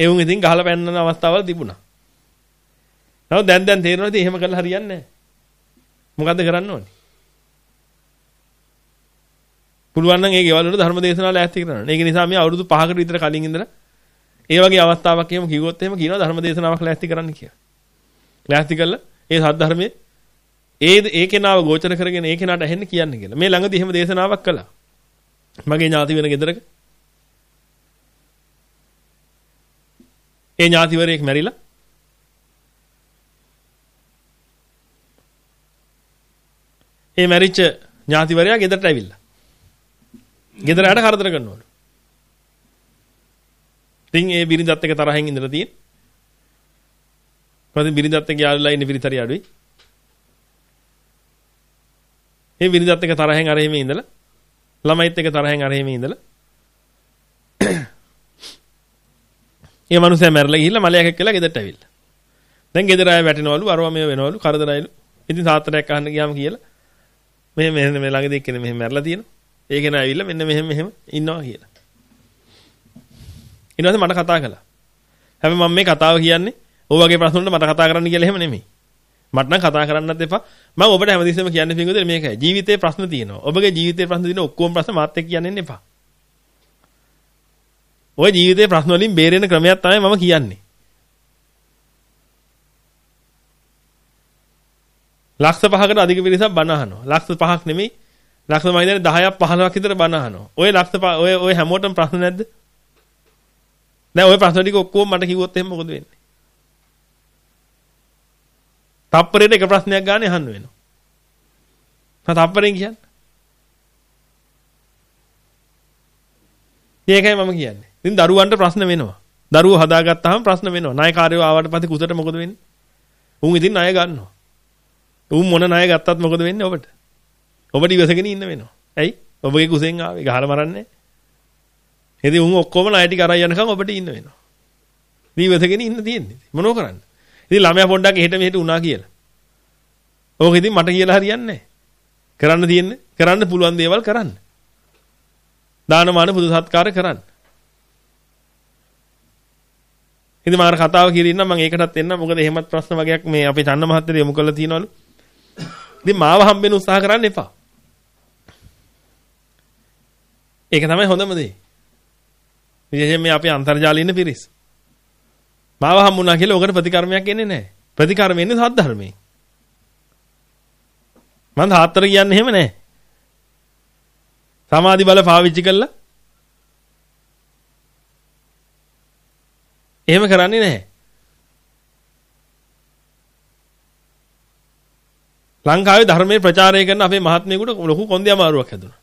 ඒවුන් ඉතින් ගහලා පැන්නන අවස්ථාවල් තිබුණා. නමුත් දැන් දැන් තේරෙනවා ඉතින් එහෙම කරලා හරියන්නේ නැහැ. මොකද්ද කරන්න ඕනේ? පුළුවන් නම් ඒ ගෙවල් වල ධර්ම දේශනාවල ඈත් කරනවා. ඒක නිසා මේ අවුරුදු 5කට විතර කලින් ඉඳලා ඒ වගේ අවස්ථාවක් එහෙම කිව්වොත් එහෙම කියනවා ධර්ම දේශනාවක් ලෑස්ති කරන්න කියලා. ලෑස්ති කළා ඒ සද්ධර්මයේ ඒ ඒ කෙනාව ගෝචර කරගෙන ඒ කෙනාට ඇහෙන්න කියන්න කියලා. මේ ළඟදී එහෙම දේශනාවක් කළා. මගේ ඥාති වෙන ගෙදරක. ඒ ඥාතිවරයෙක් මැරිලා ඒ මැරිච්ච ඥාතිවරයා ගෙදරට ඇවිල්ලා ගෙදර යට කරදර කරනවලු. ඉතින් ඒ බිරිඳත් එක්ක තරහෙන් ඉඳලා තියෙන. කොහොමද බිරිඳත් එක්ක යාළුලා ඉන්න පිරිතරි අඩුයි. ඒ බිරිඳත් එක්ක තරහෙන් අර එහෙම ඉඳලා ළමයිත් එක්ක තරහෙන් අර එහෙම ඉඳලා ඒ මනුස්සයා මැරලා ගිහිල්ලා මලයක් එක්කලා ගෙදරට ඇවිල්ලා. දැන් ගෙදර ආය වැටෙනවලු, අරවා මේ වෙනවලු, කරදරයිලු. ඉතින් සාත්‍රයක් අහන්න ගියාම කියලා මෙහෙම මේ ළඟදී එක්කනේ මෙහෙම මැරලා තියෙනවා. ඒකන ඇවිල්ලා මෙන්න මෙහෙම මෙහෙම ඉන්නවා කියලා. ඊට මට කතා කළා. හැබැයි මම මේ කතාව කියන්නේ ඔය වගේ ප්‍රශ්න වලට මට කතා කරන්න කියලා එහෙම නෙමෙයි. මට නම් කතා කරන්නත් එපා. මම ඔබට හැමදෙස්සෙම කියන්නේ පිංගුදේ මේකයි. ජීවිතේ ප්‍රශ්න තියෙනවා. ඔබගේ ජීවිතේ ප්‍රශ්න තියෙන ඔක්කොම ප්‍රශ්න මාත් එක්ක කියන්නෙන්න එපා. ඔය ජීවිතේ ප්‍රශ්න වලින් බේරෙන ක්‍රමයක් තමයි මම කියන්නේ. ලක්ෂ 5කට අධික පිරිසක් බණ අහනවා. ලක්ෂ 5ක් නෙමෙයි ලක්ෂ මම හිතන්නේ 10ක් 15ක් විතර බණ අහනවා. ඔය ලක්ෂ ඔය ඔය හැමෝටම ප්‍රශ්න නැද්ද? දැන් ඔය ප්‍රශ්න ටික ඔක්කොම මට කිව්වොත් එහෙම මොකද වෙන්නේ? තප්පරේට එක ප්‍රශ්නයක් ගන්න යහන්න වෙනවා. මම තප්පරෙන් කියන්නේ. ඒකයි මම කියන්නේ. ඉතින් දරුවන්ට ප්‍රශ්න වෙනවා. දරුවෝ හදාගත්තාම ප්‍රශ්න වෙනවා. ණයකාරයෝ ආවට පස්සේ කුසට මොකද වෙන්නේ? උන් ඉතින් ණය ගන්නවා. උන් මොන ණය ගත්තත් මොකද වෙන්නේ ඔබට? ඔබට ඉවසගෙන ඉන්න වෙනවා. ඇයි? ඔබගේ කුසෙන් ආවේ ගහලා මරන්නේ. ඉතින් උන් ඔක්කොම ණය ටික අරන් යනකම් ඔබට ඉන්න වෙනවා. ඉවසගෙන ඉන්න තියෙන්නේ. මොනෝ කරන්නේ? ඉතින් ළමයා පොඩ්ඩක් එහෙට මෙහෙට වුණා කියලා. ඕක ඉතින් මට කියලා හරියන්නේ කරන්න තියෙන්නේ කරන්න පුළුවන් දේවල් කරන්න. දානමාන පුදු සත්කාර කරන්න. ඉතින් මාර කතාව කිරින්නම් මම ඒකටත් එන්න මොකද එහෙමත් ප්‍රශ්න වගේක් මේ අපේ චන්න මහත්තයා යොමු කරලා තියනවලු. ඉතින් මාව හම්බෙන්න උත්සාහ කරන්න එපා. ඒක තමයි හොඳම දේ. විශේෂයෙන් මේ අපේ අන්තර්ජාලයේ ඉන්න පිරිස්. මාව හම්බුණා කියලා ඔකට ප්‍රතිකර්මයක් එන්නේ නැහැ. ප්‍රතිකර්ම එන්නේ සද්ධර්මයෙන්. මම තාත්තර කියන්නේ එහෙම නැහැ. සමාධි බල පාවිච්චි කළා. එහෙම කරන්නේ නැහැ. ලංකාවේ ධර්මයේ ප්‍රචාරය කරන අපේ මහත්මයෙකුට ලොකු කොන්දේ අමාරුවක් හැදුණා.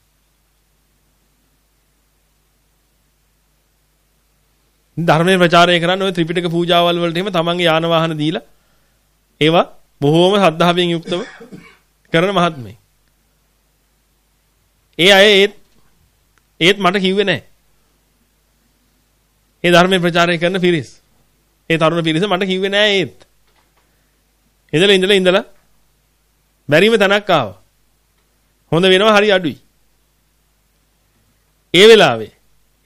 ධර්මයේ ප්‍රචාරය කරන්න ඔය ත්‍රිපිටක පූජාවල් වලට එහෙම තමන්ගේ යාන වාහන දීලා ඒවා බොහෝම සද්ධාවෙන් යුක්තව කරන මහත්මයෙක්. ඒ අය ඒත් ඒත් මට කිව්වේ නැහැ. ඒ ධර්මයේ ප්‍රචාරය කරන පිරිස්. ඒ තරුණ පිරිස මට කිව්වේ නැහැ ඒත්. ඉඳලා ඉඳලා ඉඳලා බැරිම තැනක් ආවා. හොඳ වෙනවා හරි අඩුයි. ඒ වෙලාවේ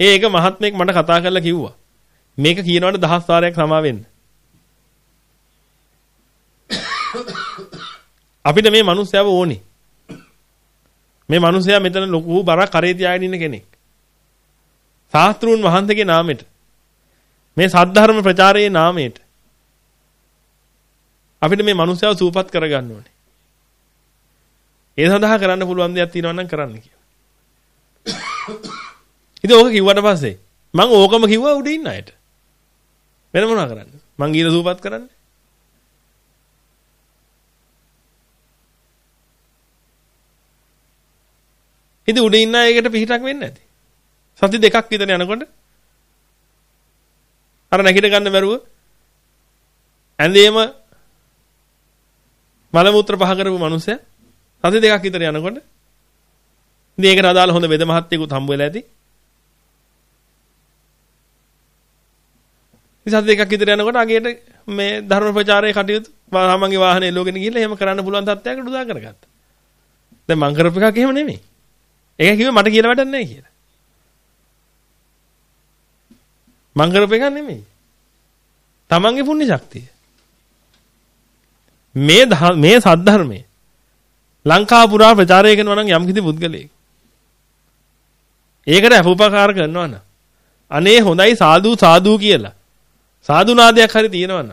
ඒ එක මහත්මයෙක් මට කතා කරලා කිව්වා. මේක කියනවනේ දහස් වාරයක් සමා වෙන්න. අපිට මේ මිනිස්සයව ඕනේ. මේ මිනිස්සයා මෙතන ලොකු බරක් කරේ තියාගෙන ඉන්න කෙනෙක්. ශාස්ත්‍රූන් වහන්සේගේ නාමයට මේ සද්ධර්ම ප්‍රචාරයේ නාමයට අපිට මේ මිනිස්සයව සූපත් කරගන්න ඕනේ. ඒ සඳහා කරන්න පුළුවන් දේවල් තියෙනවා නම් කරන්න කියලා. ඉතින් ඕක කිව්වට පස්සේ මම ඕකම කිව්වා උඩ ඉන්න අයට. වෙන මොනවා කරන්නේ? මං ගිහින් සූපත් කරන්නේ. ඉතින් උඩ ඉන්න අයකට පිටක් වෙන්නේ නැති. සති දෙකක් විතර යනකොට අර නැගිට ගන්න බැරුව ඇඳේම මල මුත්‍ර පහ කරපු මිනිසයා සති දෙකක් විතර යනකොට ඉතින් ඒකට අදාළ හොඳ වෙද මහත්තයෙකුත් හම්බ වෙලා ඇති. ඉතින් සති දෙකක් විතර යනකොට අගේට මේ ධර්ම ප්‍රචාරයේ කටයුතු තමන්ගේ වාහනේ එලෝගෙන ගිහිල්ලා එහෙම කරන්න පුළුවන් තත්ත්වයකට උදා කරගත්තා. දැන් මං කරපු එකක් එහෙම නෙමෙයි. ඒක කිව්වේ මට කියලා වැඩක් නැහැ කියලා. මං කරපු එකක් නෙමෙයි. තමන්ගේ පුණ්‍ය ශක්තිය. මේ මේ සද්ධර්මයේ ලංකා පුරා ප්‍රචාරය කරනවා නම් යම් කිසි පුද්ගලයෙක් ඒකට අපෝපකාර කරනවා නම් අනේ හොඳයි සාදු සාදු කියලා සාදුනාදයක් හරි තියෙනවනම්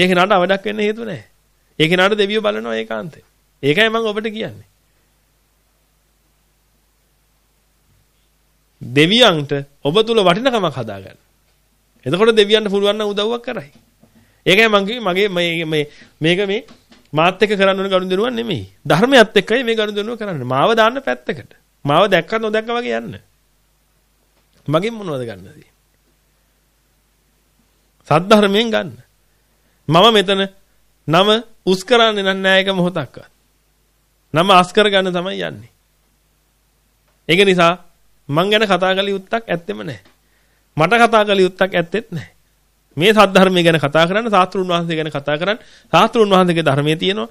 ඒක නට අවඩක් වෙන්න හේතු නැහැ. ඒක නට දෙවියෝ බලනවා ඒකාන්තේ. ඒකයි මම ඔබට කියන්නේ. දෙවියන්ට ඔබ තුල වටිනකමක් හදාගන්න. එතකොට දෙවියන්ට පුළුවන් නම් උදව්වක් කරයි. ඒකයි මම මගේ මේ මේක මේ මාත් එක්ක කරන්න ඕන ගනුදෙනුවක් නෙමෙයි. ධර්මයත් එක්කයි මේ ගනුදෙනුව කරන්නේ. මාව දාන්න පැත්තකට. මාව දැක්කත් නොදැක්කා වගේ යන්න. මගෙන් මොනවද ගන්නදී? සද්ධර්මයෙන් ගන්න. මම මෙතන නම උස් කරන්නේ නැහැ එක මොහොතක්වත්. නම අස්කර ගන්න තමයි යන්නේ. ඒක නිසා මං ගැන කතා කළ යුත්තක් ඇත්තෙම නැහැ. මට කතා කළ යුත්තක් ඇත්තෙත් නැහැ. මේ සද්ධර්මය ගැන කතා කරන්න සාස්ත්‍රුන් වහන්සේ ගැන කතා කරන්න සාස්ත්‍රුන් වහන්සේගේ ධර්මයේ තියෙනවා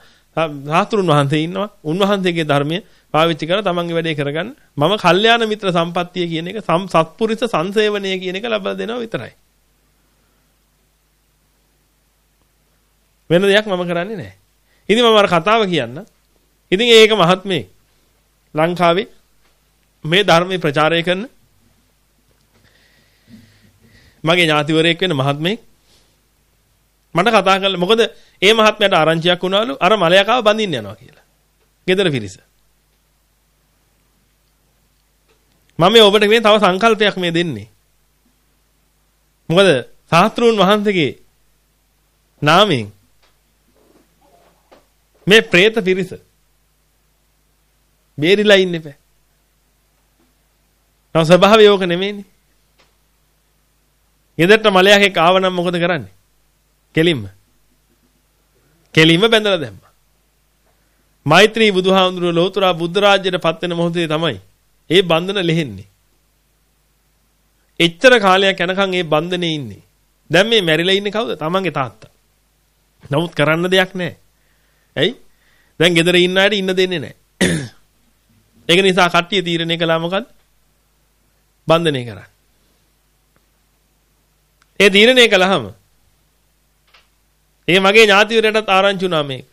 සාස්ත්‍රුන් වහන්සේ ඉන්නවා උන්වහන්සේගේ ධර්මය පාවිච්චි කරලා තමන්ගේ වැඩේ කරගන්න මම කල්යාණ මිත්‍ර සම්පත්තිය කියන එක සත්පුරිස සංසේවනය කියන එක ලබා දෙනවා විතරයි වෙන දෙයක් මම කරන්නේ නැහැ. ඉතින් මම අර කතාව කියන්න. ඉතින් ඒක මහත්මේ ලංකාවේ මේ ධර්මයේ ප්‍රචාරය කරන මගේ ඥාතිවරයෙක් වෙන මහත්මෙක් මට කතා කරලා මොකද ඒ මහත්මයාට ආරංචියක් වුණාලු අර මලයකාව බඳින්න යනවා කියලා. ගෙදර පිරිස. මම මේ ඔබට මේ තව සංකල්පයක් මේ දෙන්නේ. මොකද සාස්ත්‍රුන් වහන්සේගේ නාමයෙන් මේ പ്രേත පිරිස බේරිලා ඉන්න එපා. තම ස්වභාවය ඕක නෙමෙයිනේ. ගෙදරට මලයක් එක්ක ආවනම් මොකද කරන්නේ? කෙලින්ම. කෙලින්ම බැඳලා දැම්මා. මෛත්‍රී බුදුහාඳුර ලෝතුරා බුද්ධ රාජ්‍යයට පත් වෙන මොහොතේ තමයි ඒ බන්ධන ලෙහෙන්නේ. එච්චර කාලයක් යනකම් ඒ බන්ධනේ ඉන්නේ. දැන් මේ මැරිලා ඉන්නේ කවුද? තමන්ගේ තාත්තා. නමුත් කරන්න දෙයක් නැහැ. ඇයි? දැන් ගෙදර ඉන්න අයට ඉන්න දෙන්නේ නැහැ. ඒක නිසා කට්ටිය තීරණය කළා මොකද්ද? බන්ධනය කරන්න. ඒ තීරණය කළාම ඒ මගේ ඥාතිවරයටත් ආරංචි වුණා මේක.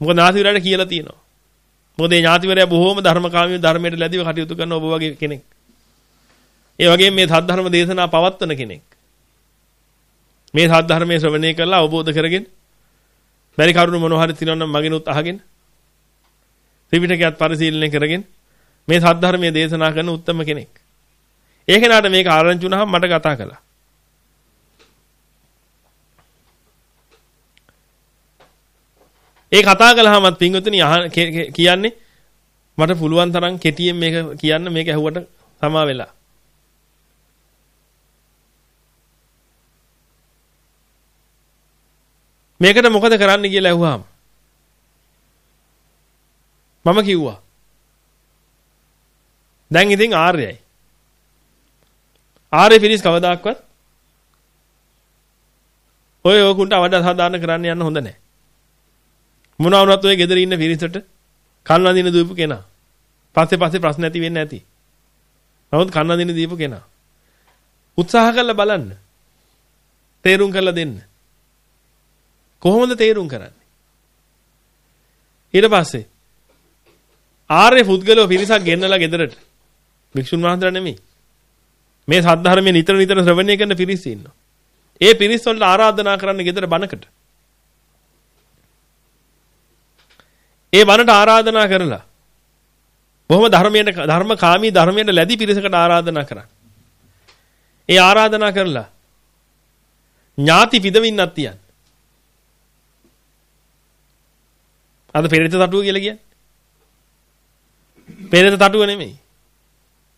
මොකද ඥාතිවරයට කියලා තියෙනවා. මොකද මේ ඥාතිවරයා බොහෝම ධර්මකාමීව ධර්මයට ලැබිව කටයුතු කරන ඔබ වගේ කෙනෙක්. ඒ වගේම මේ සද්ධර්ම දේශනා පවත්වන කෙනෙක්. මේ සද්ධර්මයේ ශ්‍රවණය කරලා අවබෝධ කරගෙන බැරි කරුණු මොනවා හරි තියෙනවා නම් මගෙනුත් අහගෙන ත්‍රිපිටකයත් පරිශීලනය කරගෙන මේ සද්ධර්මයේ දේශනා කරන උත්තම කෙනෙක්. ඒක නාට මේක ආරංචි වුණාම මට කතා කළා. ඒ කතා කළාමත් පින්වතුනි කියන්නේ මට පුළුවන් තරම් කෙටියෙන් මේක කියන්න මේක ඇහුවට සමා වෙලා. මේකට මොකද කරන්න කියලා ඇහුවාම මම කිව්වා දැන් ඉතින් ආර්යයි ආර්ය ෆිනිස් කවදාක්වත් ඔය ඔකුන්ට අවඩ සාධාරණ කරන්න යන්න හොඳ නැහැ මොනවා වුණත් ඔය ගෙදර ඉන්න ෆිනිසට කන්න දින දීපු කෙනා පස්සේ පස්සේ ප්‍රශ්න ඇති වෙන්නේ නැති නමුත් කන්න දින දීපු කෙනා උත්සාහ කරලා බලන්න තේරුම් කරලා දෙන්න කොහොමද තේරුම් කරන්නේ? ඊට පස්සේ ආර්ය පුද්ගලෝ පිරිසක් ගෙන්නලා ගෙදරට භික්ෂුන් වහන්සේලා නෙමෙයි. මේ සද්ධර්මයේ නිතර නිතර ශ්‍රවණය කරන පිරිස ඉන්නවා. ඒ පිරිස වලට ආරාධනා කරන්න ගෙදර බණකට. ඒ බණට ආරාධනා කරලා බොහොම ධර්මයට ධර්මකාමී ධර්මයට ලැබි පිරිසකට ආරාධනා කරා. ඒ ආරාධනා කරලා ඥාති පිදවින්නක් තියන. අද පෙරේත තටුව කියලා කියන්නේ. පෙරේත තටුව නෙමෙයි.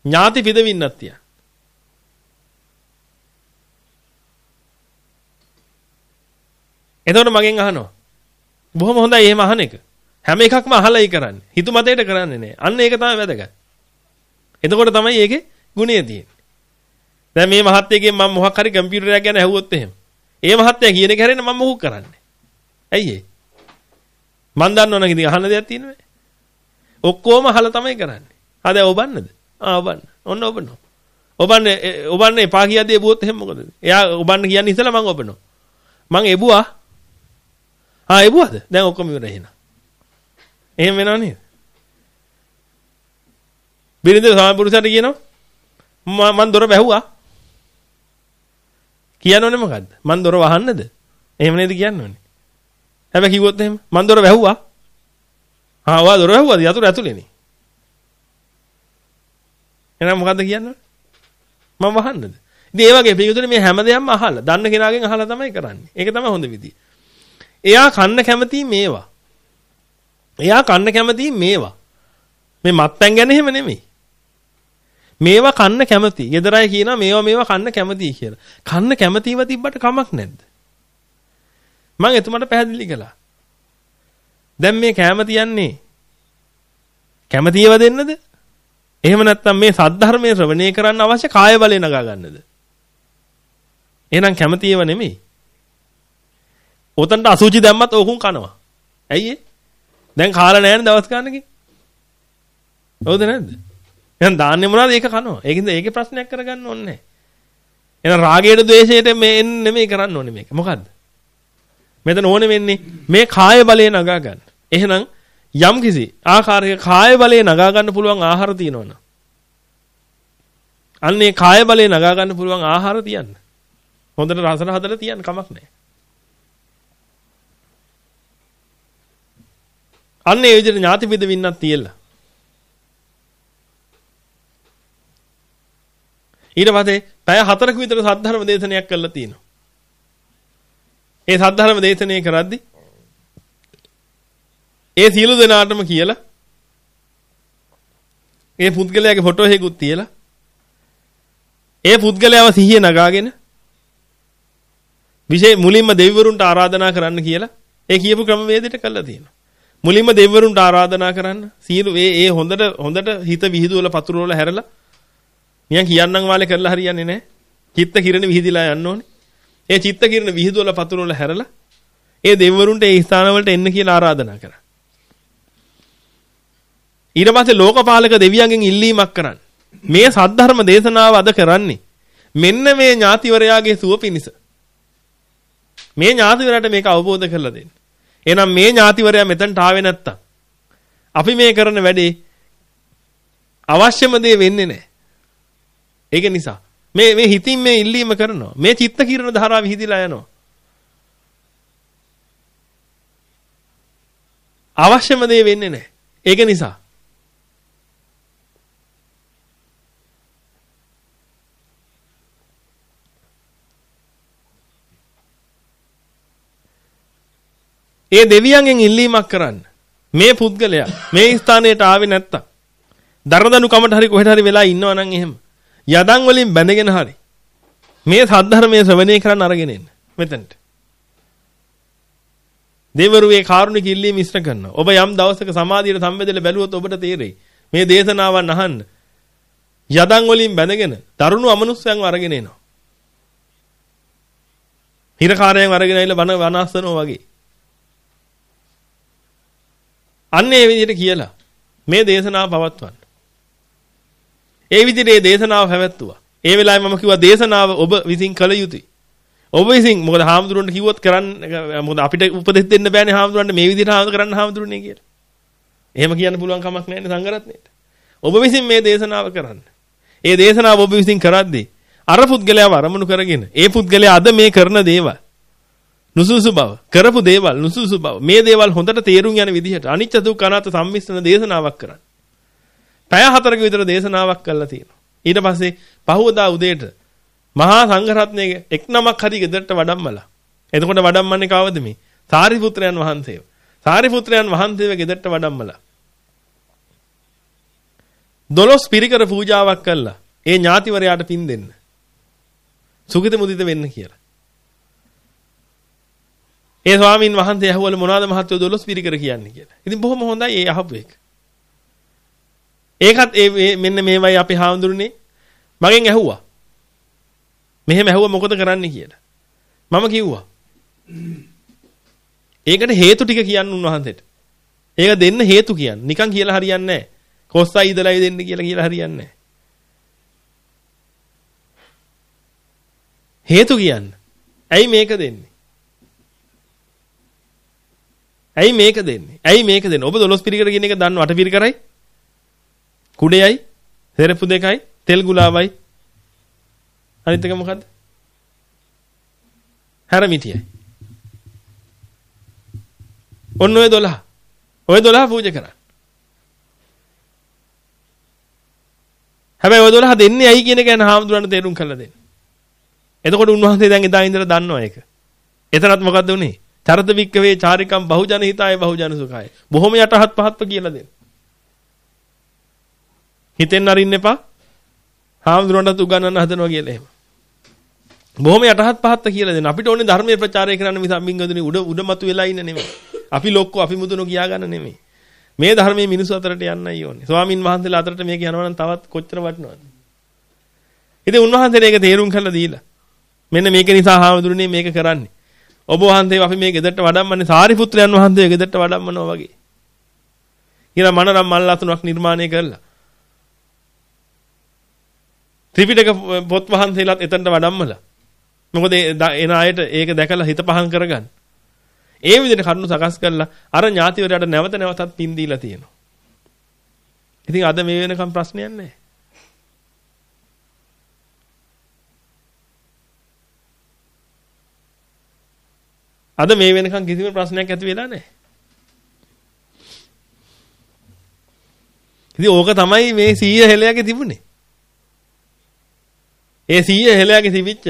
ඥාති පිදවින්නක් තියන. එතකොට මගෙන් අහනවා. බොහොම හොඳයි එහෙම අහන එක. හැම එකක්ම අහලායි කරන්නේ. හිතු මතයට කරන්නේ නැහැ. අන්න ඒක තමයි වැදගත්. එතකොට තමයි ඒකේ ගුණය තියෙන්නේ. දැන් මේ මහත්තයගෙන් මම මොහක් හරි කම්පියුටරයක් ගැන ඇහුවොත් එහෙම. ඒ මහත්තයා කියන එක හැරෙන්න මම මොකක් කරන්නේ? ඇයි ඒ? මන් දන්නවනම් ඉතින් අහන්න දෙයක් තියෙනවද? ඔක්කොම අහලා තමයි කරන්නේ. ආ දැන් ඔබන්නද? ආ ඔබන්න. ඔන්න ඔබනවා. ඔබන්නේ ඔබන්නේ පා කියද්දී එබුවොත් එහෙම මොකද? එයා ඔබන්න කියන්නේ ඉතලා මං ඔබනවා. මං එබුවා. ආ එබුවද? දැන් ඔක්කොම ඉවරයි එහෙනම්. එහෙම වෙනව නේද? බිරිඳ සාමපුරුෂයාට කියනවා මං දොර වැහුවා. කියනෝනේ මොකද්ද? මං දොර වහන්නද? එහෙම නේද කියන්නේ? හැබැයි කිව්වොත් එහෙම මන් දොර වැහුවා. ආ ඔයා දොර වැහුවාද? යතුරු ඇතුලේනේ. එහෙනම් මොකද්ද කියන්නේ? මම වහන්නද? ඉතින් ඒ වගේ පිළිතුරේ මේ හැමදේම අහලා, දන්න කෙනාගෙන් අහලා තමයි කරන්නේ. ඒක තමයි හොඳ විදිය. එයා කන්න කැමති මේවා. එයා කන්න කැමති මේවා. මේ මත්පැන් ගැන එහෙම නෙමෙයි. මේවා කන්න කැමති. ගෙදරයි කියනවා මේවා මේවා කන්න කැමති කියලා. කන්න කැමතිව තිබ්බට කමක් නැද්ද? මම එතුමට පැහැදිලි කළා. දැන් මේ කැම තියන්නේ කැමතිව දෙන්නද? එහෙම නැත්නම් මේ සද්ධර්මයේ ශ්‍රවණය කරන්න අවශ්‍ය කාය බලය නගා ගන්නද? එහෙනම් කැමතිව නෙමෙයි. උතන්ට අසුචි දැම්මත් ඕකුන් කනවා. ඇයි දැන් කාලා නැහැනේ දවස් ගන්නකේ. හවුද නැද්ද? එහෙනම් දාන්නේ මොනවද? ඒක කනවා. ඒකින්ද ඒකේ ප්‍රශ්නයක් කරගන්න ඕනේ නැහැ. එහෙනම් රාගයට ද්වේෂයට මේ එන්නේ නෙමෙයි කරන්න ඕනේ මේක. මොකද්ද? මෙතන ඕනේ වෙන්නේ මේ කාය බලය නගා ගන්න. එහෙනම් යම් කිසි ආකාරයක කාය බලය නගා ගන්න පුළුවන් ආහාර තියෙනවනම් අන්නේ කාය බලය නගා ගන්න පුළුවන් ආහාර තියන්න. හොඳට රසන හදලා තියන්න කමක් නැහැ. අන්නේ ඒ විදිහට ඥාති බෙදවින්නක් තියලා ඊට පස්සේ පැය 4ක විතර සද්ධර්ම දේශනයක් කළා තියෙනවා. ඒ සද්ධර්ම දේශනේ කරද්දී ඒ සියලු දෙනාටම කියලා ඒ පුද්ගලයාගේ ෆොටෝ එකකුත් තියලා ඒ පුද්ගලයාව සිහිය නගාගෙන විශේෂ මුලින්ම දෙවිවරුන්ට ආරාධනා කරන්න කියලා ඒ කියපු ක්‍රමවේදයට කළා තියෙනවා. මුලින්ම දෙවිවරුන්ට ආරාධනා කරන්න සියලු ඒ ඒ හොඳට හොඳට හිත විහිදුවලා පතුරවලා හැරලා නියන් කියන්නම් වාලේ කරලා හරියන්නේ නැහැ. චිත්ත කිරණ විහිදිලා යන්න ඕනේ. ඒ චිත්ත කිරණ විහිදුවලා පතුරුවල හැරලා ඒ දෙවිවරුන්ට ඒ ස්ථානවලට එන්න කියලා ආරාධනා කරා. ඊට පස්සේ ලෝකපාලක දෙවියන්ගෙන් ඉල්ලීමක් කරන්න. මේ සද්ධර්ම දේශනාව අද කරන්නේ මෙන්න මේ ඥාතිවරයාගේ සුව පිණිස. මේ ඥාතිවරයාට මේක අවබෝධ කරලා දෙන්න. එහෙනම් මේ ඥාතිවරයා මෙතනට ආවේ නැත්තම් අපි මේ කරන වැඩේ අවශ්‍යම දේ වෙන්නේ නැහැ. ඒක නිසා මේ මේ හිතින් මේ ඉල්ලීම කරනවා. මේ චිත්ත කිරණ ධාරාව විහිදලා යනවා. අවශ්‍යම දේ වෙන්නේ නැහැ. ඒක නිසා ඒ දෙවියන්ගෙන් ඉල්ලීමක් කරන්න. මේ පුද්ගලයා මේ ස්ථානයට ආවේ නැත්තම් දරදනු කමට හරි කොහෙට හරි වෙලා ඉන්නවා නම් එහෙම යදන් වලින් බැඳගෙන හරි මේ සද්ධර්මයේ ශ්‍රවණය කරන්න අරගෙන එන්න මෙතනට. දෙවරුවේ කාරුණික ඉල්ලීම් ඉෂ්ට කරනවා. ඔබ යම් දවසක සමාධියට සම්බන්ධලා බැලුවොත් ඔබට තේරෙයි. මේ දේශනාවන් අහන්න යදන් වලින් බැඳගෙන තරුණ අමනුෂ්‍යයන්ව අරගෙන එනවා. හිරකාරයන් අරගෙන ඇවිල්ලා බන වනාස්සනවා වගේ. අන්න ඒ විදිහට කියලා මේ දේශනාව පවත්වන්න. ඒ විදිහට දේශනාව හැවැත්තුවා. ඒ වෙලාවේ මම කිව්වා දේශනාව ඔබ විසින් කළ යුතුයි. ඔබ විසින් මොකද හාමුදුරන්ට කිව්වොත් කරන්න මොකද අපිට උපදෙස් දෙන්න බෑනේ හාමුදුරන්ට මේ විදිහට හාමුදුර කරන්න හාමුදුරනේ කියලා. එහෙම කියන්න පුළුවන් කමක් නැහැ සංඝරත්නයට. ඔබ විසින් මේ දේශනාව කරන්න. ඒ දේශනාව ඔබ විසින් කරද්දී අර පුද්ගලයාව අරමුණු කරගෙන ඒ පුද්ගලයා අද මේ කරන දේවල් නුසුසු බව කරපු දේවල් නුසුසු බව මේ දේවල් හොඳට තේරුම් යන විදිහට අනිත්‍ය දුක්ඛ අනාත්ම සම්මිශ්‍රණ දේශනාවක් කරන්න. පැය හතරක විතර දේශනාවක් කළා තියෙනවා. ඊට පස්සේ පහවදා උදේට මහා සංඝරත්නයේ එක් නමක් හරි ගෙදරට වඩම්මලා. එතකොට වඩම්මන්නේ කවද මේ? සාරිපුත්‍රයන් වහන්සේව. සාරිපුත්‍රයන් වහන්සේව ගෙදරට වඩම්මලා. දොළොස් පිරිකර පූජාවක් කළා. ඒ ඥාතිවරයාට පින් දෙන්න. සුගිත මුදිත වෙන්න කියලා. ඒ ස්වාමින් වහන්සේ ඇහුවල මොනවාද මහත්වෝ දොළොස් පිරිකර කියන්නේ කියලා. ඉතින් බොහොම හොඳයි ඒ අහපු එක. ඒකත් ඒ මෙන්න මේවයි අපි හාමුදුරනේ මගෙන් ඇහුවා. මෙහෙම ඇහුවා මොකද කරන්න කියලා. මම කිව්වා. ඒකට හේතු ටික කියන්න උන්වහන්සේට. ඒක දෙන්න හේතු කියන්න. නිකන් කියලා හරියන්නේ නැහැ. කොස්සයි ඉදලයි දෙන්න කියලා කියලා හරියන්නේ නැහැ. හේතු කියන්න. ඇයි මේක දෙන්නේ? ඇයි මේක දෙන්නේ? ඇයි මේක දෙන්නේ? ඔබ දොළොස් පිරිකර කියන එක දන්නව අට පිරිකරයි? කුඩයයි සෙරප්පු දෙකයි තෙල් ගුලාවයි අනිත් එක මොකද්ද හැරමිටියයි ඔන්න ඔය 12 ඔය 12 පූජා කරන්න හැබැයි ඔය 12 දෙන්නේ ඇයි කියන ගැන හාමුදුරන්ට තේරුම් කරලා දෙන්න එතකොට උන්වහන්සේ දැන් එදා ඉඳලා දන්නවා ඒක එතනත් මොකද්ද උනේ චරත වික්කවේ චාරිකම් බහුජන හිතාය බහුජන සුඛාය බොහොම යටහත් පහත්ව කියලා දෙන්න හිතෙන් අරින්න එපා. හාමුදුරන්ටත් උගන්වන්න හදනවා කියලා එහෙම. බොහොම යටහත් පහත්ත කියලා දෙන. අපිට ඕනේ ධර්මයේ ප්‍රචාරය කරන්න මිස අම්බින්ගදුනේ උඩ උඩමතු වෙලා ඉන්න නෙමෙයි. අපි ලොක්කෝ අපි මුදුනෝ කියා ගන්න නෙමෙයි. මේ ධර්මයේ මිනිසු අතරට යන්නයි ඕනේ. ස්වාමින් වහන්සේලා අතරට මේක යනවා නම් තවත් කොච්චර වටිනවද? ඉතින් උන්වහන්සේට ඒක තේරුම් කරලා දීලා මෙන්න මේක නිසා හාමුදුරනේ මේක කරන්නේ. ඔබ වහන්සේව අපි මේ ගෙදරට වඩම්මන්නේ සාරිපුත්‍රයන් වහන්සේව ගෙදරට වඩම්මනවා වගේ. කියලා මනරම් මල් අතුණක් නිර්මාණය කළා. ත්‍රිපිටක පොත් වහන්සේලාත් එතනට වඩම්මලා. මොකද එන අයට ඒක දැකලා හිත පහන් කරගන්න. ඒ විදිහට කරුණු සකස් කරලා අර ඥාතිවරයාට නැවත නැවතත් පින් දීලා තියෙනවා. ඉතින් අද මේ වෙනකම් ප්‍රශ්නයක් නැහැ. අද මේ වෙනකම් කිසිම ප්‍රශ්නයක් ඇති වෙලා නැහැ. ඉතින් ඕක තමයි මේ 100 හෙලයක තිබුණේ. ඒ 100 එහෙලයාගේ සිවිච්ච.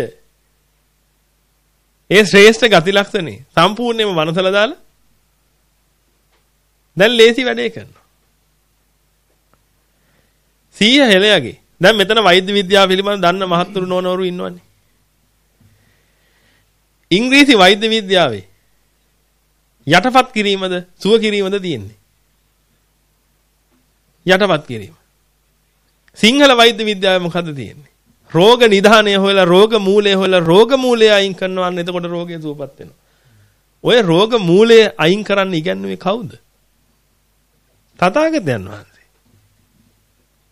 ඒ ශ්‍රේෂ්ඨ ගති ලක්ෂණේ සම්පූර්ණයෙන්ම වනසලා දාලා දැන් ලේසි වැඩේ කරනවා. 100 හෙලයාගේ. දැන් මෙතන වෛද්‍ය විද්‍යාව පිළිබඳ දන්න මහත්තුරු නෝනවරු ඉන්නවනේ. ඉංග්‍රීසි වෛද්‍ය විද්‍යාවේ යටපත් කිරීමද සුව කිරීමද තියෙන්නේ. යටපත් කිරීම. සිංහල වෛද්‍ය විද්‍යාවේ මොකද්ද තියෙන්නේ? රෝග නිධානය හොයලා රෝග මූලය හොයලා රෝග මූලය අයින් කරනවා. අන්න එතකොට රෝගය සුවපත් වෙනවා. ඔය රෝග මූලය අයින් කරන්න ඉගන්නුවේ කවුද? තථාගතයන් වහන්සේ.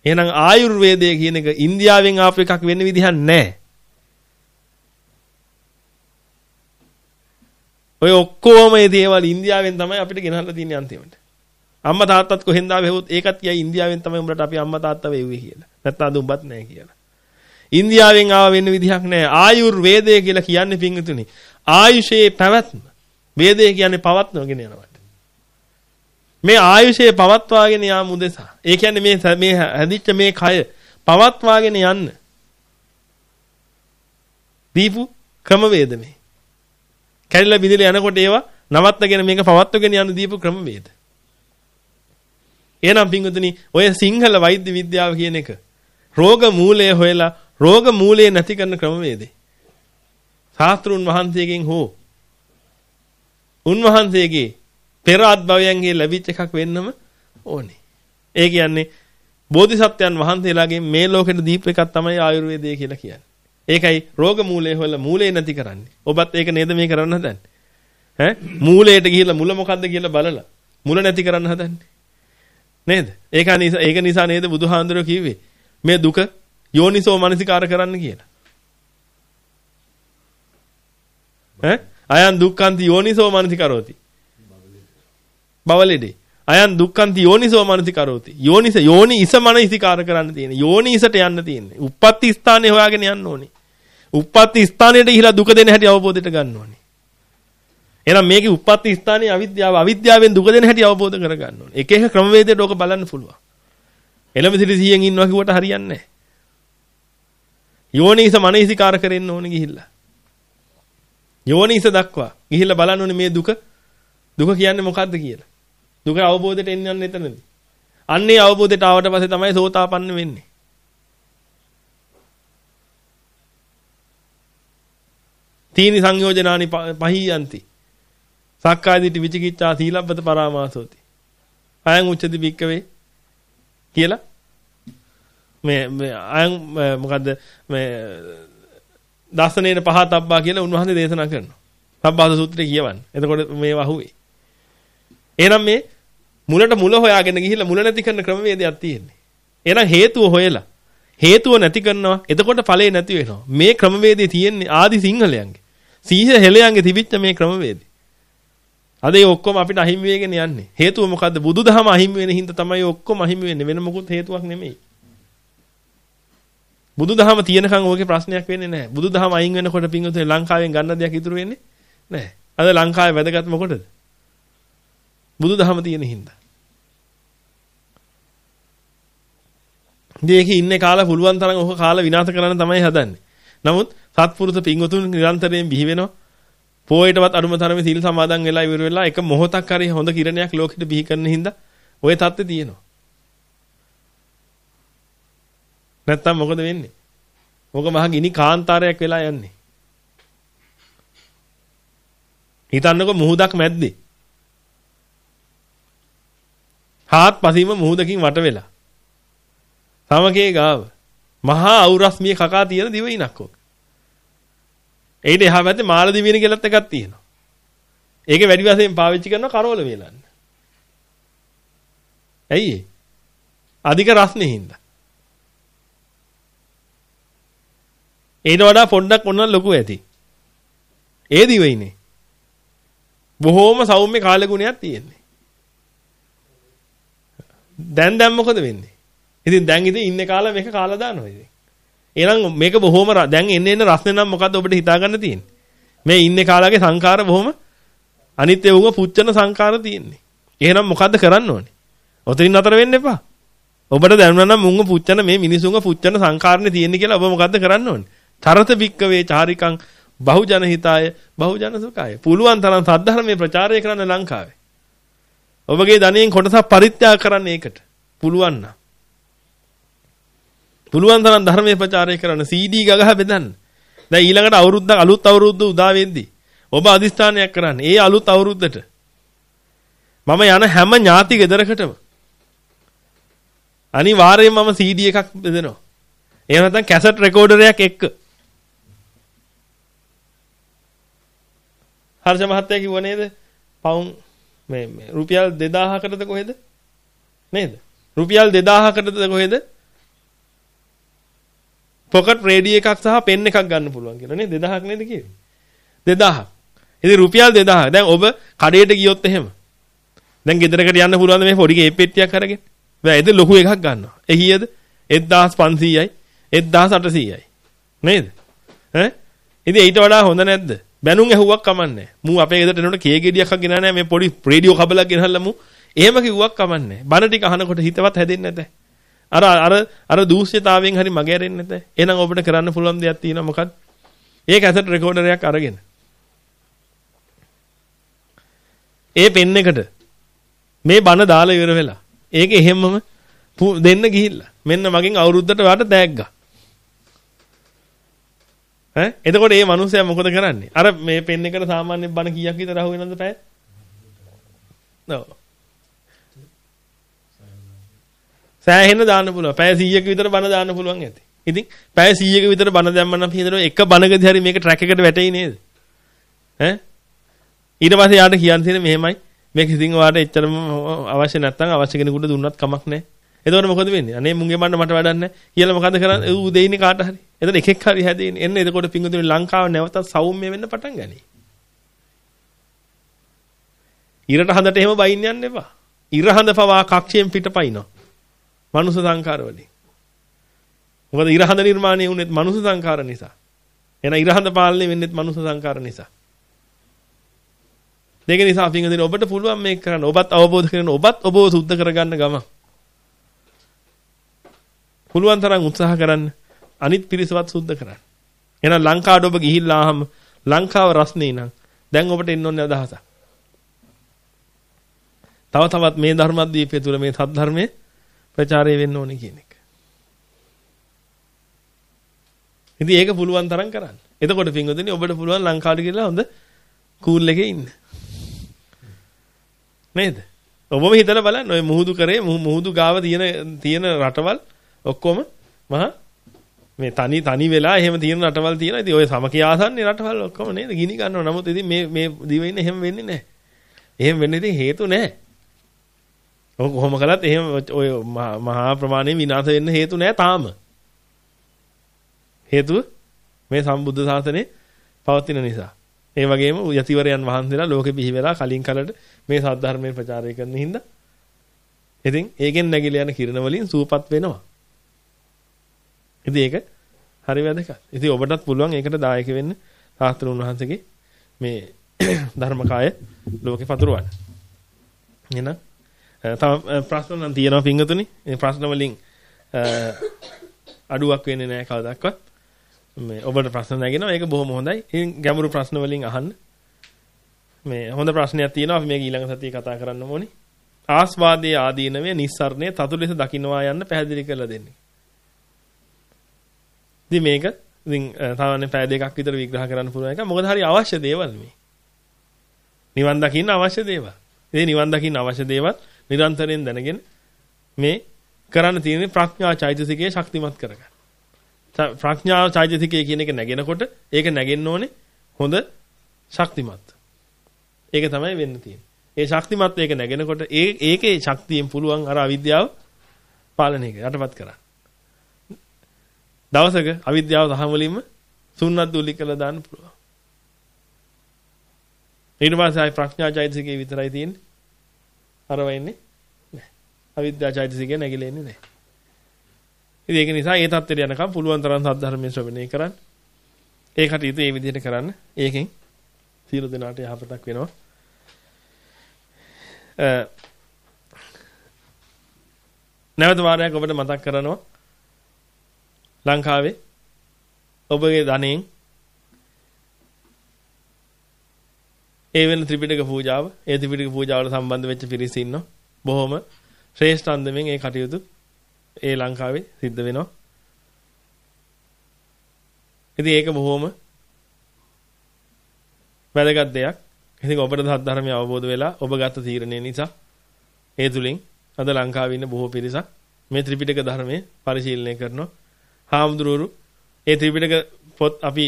එහෙනම් ආයුර්වේදය කියන එක ඉන්දියාවෙන් ආපු එකක් වෙන්න විදිහක් නැහැ. ඔය ඔක්කොම මේ දේවල් ඉන්දියාවෙන් තමයි අපිට ගෙනහලා තියන්නේ අන්තිමට. අම්මා තාත්තත් කොහෙන්ද ආවේ හොත් ඒකත් කියයි ඉන්දියාවෙන් තමයි උඹලට අපි අම්මා තාත්තා වෙව්වේ කියලා. නැත්නම් අද උඹත් නැහැ කියලා. ඉන්දියාවෙන් ආව වෙන විදිහක් නැහැ. ආයුර්වේදය කියලා කියන්නේ පිංගුතුනි. ආයුෂයේ පැවැත්ම. වේදය කියන්නේ පවත්වගෙන යනවා. මේ ආයුෂයේ පවත්වාගෙන යාම උදෙසා. ඒ කියන්නේ මේ මේ හැදිච්ච මේ කය පවත්වාගෙන යන්න. දීපු ක්‍රමවේද මේ. කැඩිලා බිඳිලා යනකොට ඒවා නවත්තගෙන මේක පවත්වගෙන යන දීපු ක්‍රමවේද. එහෙනම් පින්වතුනි ඔය සිංහල වෛද්‍ය විද්‍යාව කියන එක රෝග මූලය හොයලා රෝග මූලයේ නැති කරන ක්‍රමවේදේ. ශාස්ත්‍රුන් වහන්සේගෙන් හෝ උන්වහන්සේගේ පෙර අත්භවයන්ගේ ලැබිච්ච එකක් වෙන්නම ඕනේ. ඒ කියන්නේ බෝධිසත්වයන් වහන්සේලාගේ මේ ලෝකෙට දීප එකක් තමයි ආයුර්වේදය කියලා කියන්නේ. ඒකයි රෝග මූලයේ හොල මූලේ නැති කරන්නේ. ඔබත් ඒක නේද මේ කරන්න හදන්නේ? ඈ මූලයට ගිහිල්ලා මුල මොකද්ද කියලා බලලා මුල නැති කරන්න හදන්නේ. නේද? ඒක නිසා ඒක නිසා නේද බුදුහාඳුරෝ කිව්වේ මේ දුක යෝනිසෝ මනසිකාර කරන්න කියලා. ඈ අයන් දුක්ඛන්ති යෝනිසෝ මනසිකරෝති. බවලෙඩේ. අයන් දුක්ඛන්ති යෝනිසෝ මනසිකරෝති. යෝනිස යෝනි ඉස මනසිකාර කරන්න තියෙන. යෝනිසට යන්න තියෙන්නේ. උප්පත්ති ස්ථානේ හොයාගෙන යන්න ඕනේ. උප්පත්ති ස්ථානයට ගිහිලා දුක දෙන හැටි අවබෝධයට ගන්න ඕනේ. එහෙනම් මේකේ උප්පත්ති ස්ථානයේ අවිද්‍යාව අවිද්‍යාවෙන් දුක දෙන හැටි අවබෝධ කරගන්න ඕනේ. එක එක ක්‍රමවේදයට ඕක බලන්න පුළුවන්. එළඹ සිටි 100න් ඉන්නවා කිව්වට හරියන්නේ නැහැ. යෝනිස මනේසිකාර කරෙන්න ඕනේ ගිහිල්ලා. යෝනිස දක්වා ගිහිල්ලා බලන්න ඕනේ මේ දුක දුක කියන්නේ මොකද්ද කියලා. දුක අවබෝධයට එන්න යන එතනදී. අන්නේ අවබෝධයට ආවට පස්සේ තමයි සෝතාපන්න වෙන්නේ. තීනි සංයෝජනානි පහියන්ති. සක්කායදිටි විචිකිච්ඡා සීලබ්බත පරාමාසෝති. අයං උච්චති භික්කවේ කියලා මේ මේ අයන් මොකද්ද මේ දසනේන පහත් අබ්බා කියලා උන්වහන්සේ දේශනා කරනවා. සබ්බාද සූත්‍රය කියවන්නේ. එතකොට මේවා අහුවේ. එහෙනම් මේ මුලට මුල හොයාගෙන ගිහිල්ලා මුල නැති කරන ක්‍රමවේදයක් තියෙන්නේ. එහෙනම් හේතුව හොයලා හේතුව නැති කරනවා. එතකොට ඵලේ නැති වෙනවා. මේ ක්‍රමවේදේ තියෙන්නේ ආදි සිංහලයන්ගේ. සීහ හෙලයන්ගේ තිබිච්ච මේ ක්‍රමවේදේ. අද ඒ ඔක්කොම අපිට අහිමි වෙගෙන යන්නේ. හේතුව මොකද්ද? බුදුදහම අහිමි වෙන හින්දා තමයි ඔක්කොම අහිමි වෙන්නේ. වෙන මොකුත් හේතුවක් නෙමෙයි. බුදුදහම තියෙනකන් ඕකේ ප්‍රශ්නයක් වෙන්නේ නැහැ. බුදුදහම අයින් වෙනකොට පින්වතුනි ලංකාවෙන් ගන්න දෙයක් ඉතුරු වෙන්නේ නැහැ. අද ලංකාවේ වැදගත් මොකටද? බුදුදහම තියෙන හින්දා. මේකේ ඉන්නේ කාලා පුළුවන් තරම් ඕක කාලා විනාශ කරන්න තමයි හදන්නේ. නමුත් සත්පුරුෂ පින්වතුන් නිරන්තරයෙන් බිහි වෙනවා. පොයටවත් අඩුම තරමේ සීල් සමාදන් වෙලා ඉවර වෙලා එක මොහොතක් හරි හොඳ කිරණයක් ලෝකෙට බිහි කරන හින්දා ওই தත්ත්වය තියෙනවා. නැත්තම් මොකද වෙන්නේ? මොක මහ ගිනි කාන්තාරයක් වෙලා යන්නේ. හිතන්නකො මුහුදක් මැද්දේ. හාත්පසින්ම මුහුදකින් වට වෙලා. සමකේ ගාව. මහා අවුරස්මිය කකා තියෙන දිවයිනක් ඔක. ඒිට එහා පැත්තේ මාළ දිවින කියලත් එකක් තියෙනවා. ඒක වැඩි වශයෙන් පාවිච්චි කරන කරවල වේලන්න. ඇයි? අධික රස්නේ හින්දා. ඊට වඩා පොඩ්ඩක් ඔන්න ලොකු ඇති. ඒ දිවෙයිනේ. බොහෝම සෞම්‍ය කාලගුණයක් තියෙන්නේ. දැන් දැන් මොකද වෙන්නේ? ඉතින් දැන් ඉතින් ඉන්නේ කාලා මේක කාලා දානවා ඉතින්. එහෙනම් මේක බොහොම දැන් එන්න එන්න රස්නේ නම් මොකද්ද ඔබට හිතා ගන්න තියෙන්නේ? මේ ඉන්නේ කාලාගේ සංකාර බොහොම අනිත්‍ය වුණ පුච්චන සංකාර තියෙන්නේ. එහෙනම් මොකද්ද කරන්න ඕනේ? ඔතනින් අතර වෙන්න එපා. ඔබට දැනුණා නම් මුංග පුච්චන මේ මිනිසුන්ගේ පුච්චන සංකාරනේ තියෙන්නේ කියලා ඔබ මොකද්ද කරන්න ඕනේ? චරත වික්කවේ චාරිකං බහුජන හිතාය බහුජන සුඛාය පුළුවන් තරම් සද්ධර්මයේ ප්‍රචාරය කරන්න ලංකාවේ ඔබගේ ධනයෙන් කොටසක් පරිත්‍යාග කරන්න ඒකට පුළුවන් නම් පුළුවන් තරම් ධර්මයේ ප්‍රචාරය කරන්න CD ගගහ බෙදන්න දැන් ඊළඟට අවුරුද්දක් අලුත් අවුරුද්ද උදා වෙද්දී ඔබ අදිස්ථානයක් කරන්න ඒ අලුත් අවුරුද්දට මම යන හැම ඥාති ගෙදරකටම අනිවාර්යයෙන්ම මම CD එකක් බෙදනවා එහෙම නැත්නම් කැසට් රෙකෝඩරයක් එක්ක හර්ෂ මහත්තයා කිව්ව නේද? පවුම් මේ මේ රුපියල් 2000කටද කොහෙද? නේද? රුපියල් 2000කටද කොහෙද? පොකට් රේඩිය එකක් සහ පෙන් එකක් ගන්න පුළුවන් කියලා නේද? 2000ක් නේද කිව්වේ? 2000. ඉතින් රුපියල් 2000. දැන් ඔබ කඩේට ගියොත් එහෙම. දැන් ගෙදරකට යන්න පුළුවන් මේ පොඩි කේප් පෙට්ටියක් අරගෙන. බෑ ඉතින් ලොකු එකක් ගන්නවා. එහියද 1500යි 1800යි. නේද? ඈ? ඉතින් ඊට වඩා හොඳ නැද්ද? බැනුම් ඇහුවක් කමන්නේ. මූ අපේ ගෙදරට එනකොට කේ ගෙඩියක් අක් ගෙනා නෑ මේ පොඩි රේඩියෝ කබලක් ගෙනහල්ලා මූ. එහෙම කිව්වක් කමන්නේ. බන ටික අහනකොට හිතවත් හැදෙන්නේ නැත. අර අර අර දූෂ්‍යතාවයෙන් හරි මග ඇරෙන්නේ නැත. එහෙනම් ඔබට කරන්න පුළුවන් දෙයක් තියෙනවා මොකක්ද? ඒක ඇසට රෙකෝඩරයක් අරගෙන. ඒ පෙන් එකට මේ බන දාලා ඉවර වෙලා. ඒක එහෙමම දෙන්න ගිහිල්ලා. මෙන්න මගෙන් අවුරුද්දට වාට තෑග්ගා. ඈ එතකොට මේ මිනිස්සයා මොකද කරන්නේ? අර මේ පෙන් එකට සාමාන්‍ය බණ කීයක් විතර අහු වෙනවද පැය? නෝ. සෑහෙන දාන්න පුළුවන්. පැය 100ක විතර බණ දාන්න පුළුවන් ඇති. ඉතින් පැය 100ක විතර බණ දැම්ම නම් හිතනවා එක බණකදී හරි මේක ට්‍රැක් එකට වැටෙයි නේද? ඈ ඊට පස්සේ යාට කියන්න තියෙන්නේ මෙහෙමයි. මේක ඉතින් ඔයාලට එච්චරම අවශ්‍ය නැත්නම් අවශ්‍ය කෙනෙකුට දුන්නත් කමක් නැහැ. එතකොට මොකද වෙන්නේ? අනේ මුන්ගේ මන්න මට වැඩක් නැහැ. කියලා මොකද කරන්නේ? උදේ ඉන්නේ කාට හරි. එතන එකෙක් හරි හැදෙන්නේ. එන්න එතකොට පිංගුතුනි ලංකාව නැවතත් සෞම්‍ය වෙන්න පටන් ගනී. ඉරට හඳට එහෙම බයින් යන්න එපා. ඉර හඳ පවා කක්ෂයෙන් පිටපයින්නවා. මනුෂ්‍ය සංකාරවලින්. මොකද ඉර හඳ නිර්මාණය වුණෙත් මනුෂ්‍ය සංකාර නිසා. එන ඉර හඳ පාලනය වෙන්නෙත් මනුෂ්‍ය සංකාර නිසා. දෙක නිසා පිංගුතුනි ඔබට පුළුවන් මේක කරන්න. ඔබත් අවබෝධ කරගෙන ඔබත් ඔබව සුද්ධ කරගන්න ගම. පුළුවන් තරම් උත්සාහ කරන්න. අනිත් පිරිසවත් සුද්ධ කරන්න. එහෙනම් ලංකාවට ඔබ ගිහිල්ලාම ලංකාව රස්නේ නං දැන් ඔබට එන්න ඕනේ අදහසක්. තව තවත් මේ ධර්මද්වීපය තුළ මේ සද්ධර්මයේ ප්‍රචාරය වෙන්න ඕනේ කියන එක. ඉතින් ඒක පුළුවන් තරම් කරන්න. එතකොට පින්වදෙනි ඔබට පුළුවන් ලංකාවට ගිහලා හොඳ කූල් එකේ ඉන්න. නේද? ඔබම හිතලා බලන්න ඔය මුහුදු කරේ මුහුදු ගාව තියෙන තියෙන රටවල් ඔක්කොම මහා මේ තනි තනි වෙලා එහෙම තියෙන රටවල් තියෙනවා. ඉතින් ඔය සමකියාසන්නේ රටවල් ඔක්කොම නේද? ගිනි ගන්නවා. නමුත් ඉතින් මේ මේ දිවෙන්නේ එහෙම වෙන්නේ නැහැ. එහෙම වෙන්න ඉතින් හේතු නැහැ. ඔය කොහොම කළත් එහෙම ඔය මහා ප්‍රමාණයෙන් විනාශ වෙන්න හේතු නැහැ තාම. හේතුව මේ සම්බුද්ධ ශාසනය පවතින නිසා. ඒ වගේම යතිවරයන් වහන්සේලා ලෝකෙ පිහි වෙලා කලින් කලට මේ සත්‍ය ධර්මයේ ප්‍රචාරය කරන හින්දා ඉතින් ඒකෙන් නැගිලා යන කිරණ වලින් සූපත් වෙනවා. ඉතින් ඒක හරි වැදගත්. ඉතින් ඔබටත් පුළුවන් ඒකට දායක වෙන්න සාස්ත්‍ර උන්වහන්සේගේ මේ ධර්මකාය ලෝකේ පතුරවන්න. එහෙනම් තව ප්‍රශ්න නම් තියෙනවා පිංගතුනි. මේ ප්‍රශ්න වලින් අඩුවක් වෙන්නේ නැහැ කවදාවත්. මේ ඔබට ප්‍රශ්න නැගෙනවා. ඒක බොහොම හොඳයි. ඉතින් ගැඹුරු ප්‍රශ්න වලින් අහන්න. මේ හොඳ ප්‍රශ්නයක් තියෙනවා. අපි මේක ඊළඟ සතියේ කතා කරන්න ඕනේ. ආස්වාදයේ ආදීනවේ නිස්සරණය තතු ලෙස දකින්නවා යන්න පැහැදිලි කරලා දෙන්නේ. ඉතින් මේක ඉතින් සාමාන්‍ය පැය දෙකක් විතර විග්‍රහ කරන්න පුළුවන් එක. මොකද හරි අවශ්‍ය දේවල් මේ. නිවන් දකින්න අවශ්‍ය දේවල්. ඒ නිවන් දකින්න අවශ්‍ය දේවල් නිරන්තරයෙන් දැනගෙන මේ කරන්න තියෙන ප්‍රඥා චෛතසිකයේ ශක්තිමත් කරගන්න. ප්‍රඥා චෛතසිකය කියන එක නැගෙනකොට ඒක නැගෙන්න ඕනේ හොඳ ශක්තිමත්. ඒක තමයි වෙන්න තියෙන්නේ. ඒ ශක්තිමත් ඒක නැගෙනකොට ඒ ඒකේ ශක්තියෙන් පුළුවන් අර අවිද්‍යාව පාලනය කරයටපත් කරන්න. දවසක අවිද්‍යාව සහන් වලින්ම සුන්නත් දුලි කළා දාන්න පුළුවන්. ඊට පස්සේ ආයි ප්‍රඥා චෛතසිකේ විතරයි තියෙන්නේ. අර වෙන්නේ නැහැ. අවිද්‍යා චෛතසිකේ නැగిලෙන්නේ නැහැ. ඉතින් ඒක නිසා ඒ தත්තර යනකම් පුළුවන් තරම් සද්ධර්මයේ ශ්‍රවණය කරන්න. ඒකට ඉතින් මේ විදිහට කරන්න. ඒකෙන් සියලු දෙනාට යහපතක් වෙනවා. නැවත වාරයක් ඔබට මතක් කරනවා ලංකාවේ ඔබගේ ධනෙන් ඒ වෙන ත්‍රිපිටක පූජාව ඒ ත්‍රිපිටක පූජාවට සම්බන්ධ වෙච්ච පිරිස ඉන්නවා බොහොම ශ්‍රේෂ්ඨ අන්දමින් ඒ කටයුතු ඒ ලංකාවේ සිද්ධ වෙනවා ඉතින් ඒක බොහොම වැදගත් දෙයක් ඉතින් ඔබට සද්ධර්මය අවබෝධ වෙලා ඔබ ගත්ත තීරණය නිසා ඒ තුලින් අද ලංකාවේ ඉන්න බොහෝ පිරිසක් මේ ත්‍රිපිටක ධර්මය පරිශීලනය කරනවා හාමුදුරුවරු ඒ ත්‍රිපිටක පොත් අපි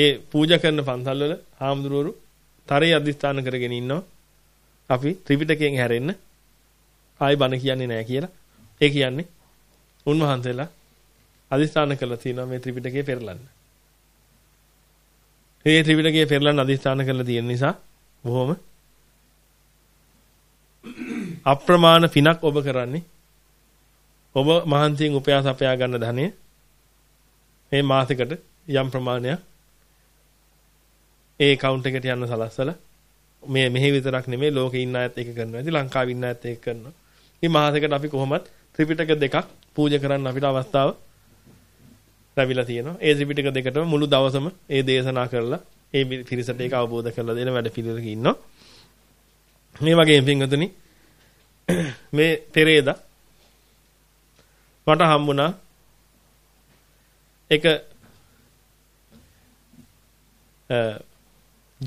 ඒ පූජා කරන පන්සල්වල හාමුදුරුවරු තරේ අධිස්ථාන කරගෙන ඉන්නවා. අපි ත්‍රිපිටකයෙන් හැරෙන්න ආයි බණ කියන්නේ නැහැ කියලා. ඒ කියන්නේ උන්වහන්සේලා අධිස්ථාන කරලා තියෙනවා මේ ත්‍රිපිටකය පෙරලන්න. මේ ත්‍රිපිටකය පෙරලන්න අධිස්ථාන කරලා තියෙන නිසා බොහොම අප්‍රමාණ පිනක් ඔබ කරන්නේ. ඔබ මහන්සියෙන් උපයාස අපයා ගන්න ධනෙ මේ මාසෙකට යම් ප්‍රමාණයක් ඒ account එකට යන්න සලස්සලා මේ මෙහි විතරක් නෙමෙයි ලෝකේ ඉන්න අයත් ඒක කරනවා. ඉතින් ලංකාවේ ඉන්න අයත් ඒක කරනවා. ඉතින් මාසෙකට අපි කොහොමත් ත්‍රිපිටක දෙකක් පූජා කරන්න අපිට අවස්ථාව ලැබිලා තියෙනවා. ඒ ත්‍රිපිටක දෙකටම මුළු දවසම ඒ දේශනා කරලා ඒ පිරිසට ඒක අවබෝධ කරලා දෙන වැඩ පිළිවෙලක ඉන්නවා. මේ වගේම පින්වතුනි මේ පෙරේදා මට හම්බුණා ඒක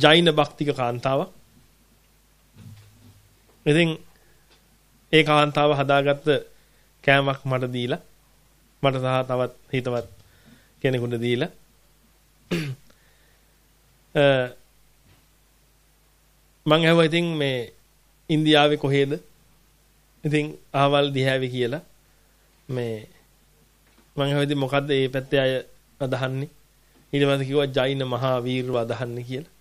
ජෛන භක්තික කාන්තාවක්. ඉතින් ඒ කාන්තාව හදාගත්ත කෑමක් මට දීලා මට සහ තවත් හිතවත් කෙනෙකුට දීලා මං ඇහුවා ඉතින් මේ ඉන්දියාවේ කොහෙද? ඉතින් ආවල් දිහාවේ කියලා මේ මම හිතුවේ මොකද්ද මේ පැත්තේ අය අදහන්නේ ඊට පස්සේ කිව්වා ජෛන මහාවීරව අදහන්නේ කියලා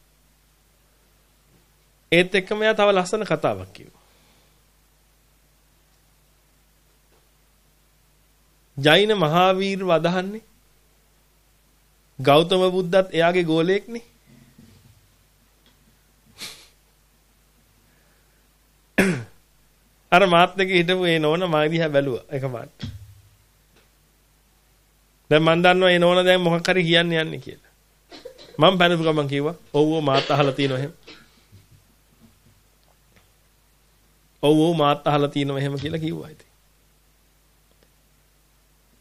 ඒත් එක්කම එයා තව ලස්සන කතාවක් කිව්වා ජෛන මහාවීරව අදහන්නේ ගෞතම බුද්ධත් එයාගේ ගෝලයෙක්නේ අර මාත් එක්ක හිටපු ඒ නෝන මාගේ දිහා බැලුවා එකපාරට දැන් මම දන්නවා ඒ නෝන දැන් මොකක් හරි කියන්න යන්නේ කියලා. මම බැනපු ගමන් කිව්වා ඔව් ඔව් මාත් අහලා තියෙනවා එහෙම. ඔව් ඔව් මාත් අහලා තියෙනවා එහෙම කියලා කිව්වා ඉතින්.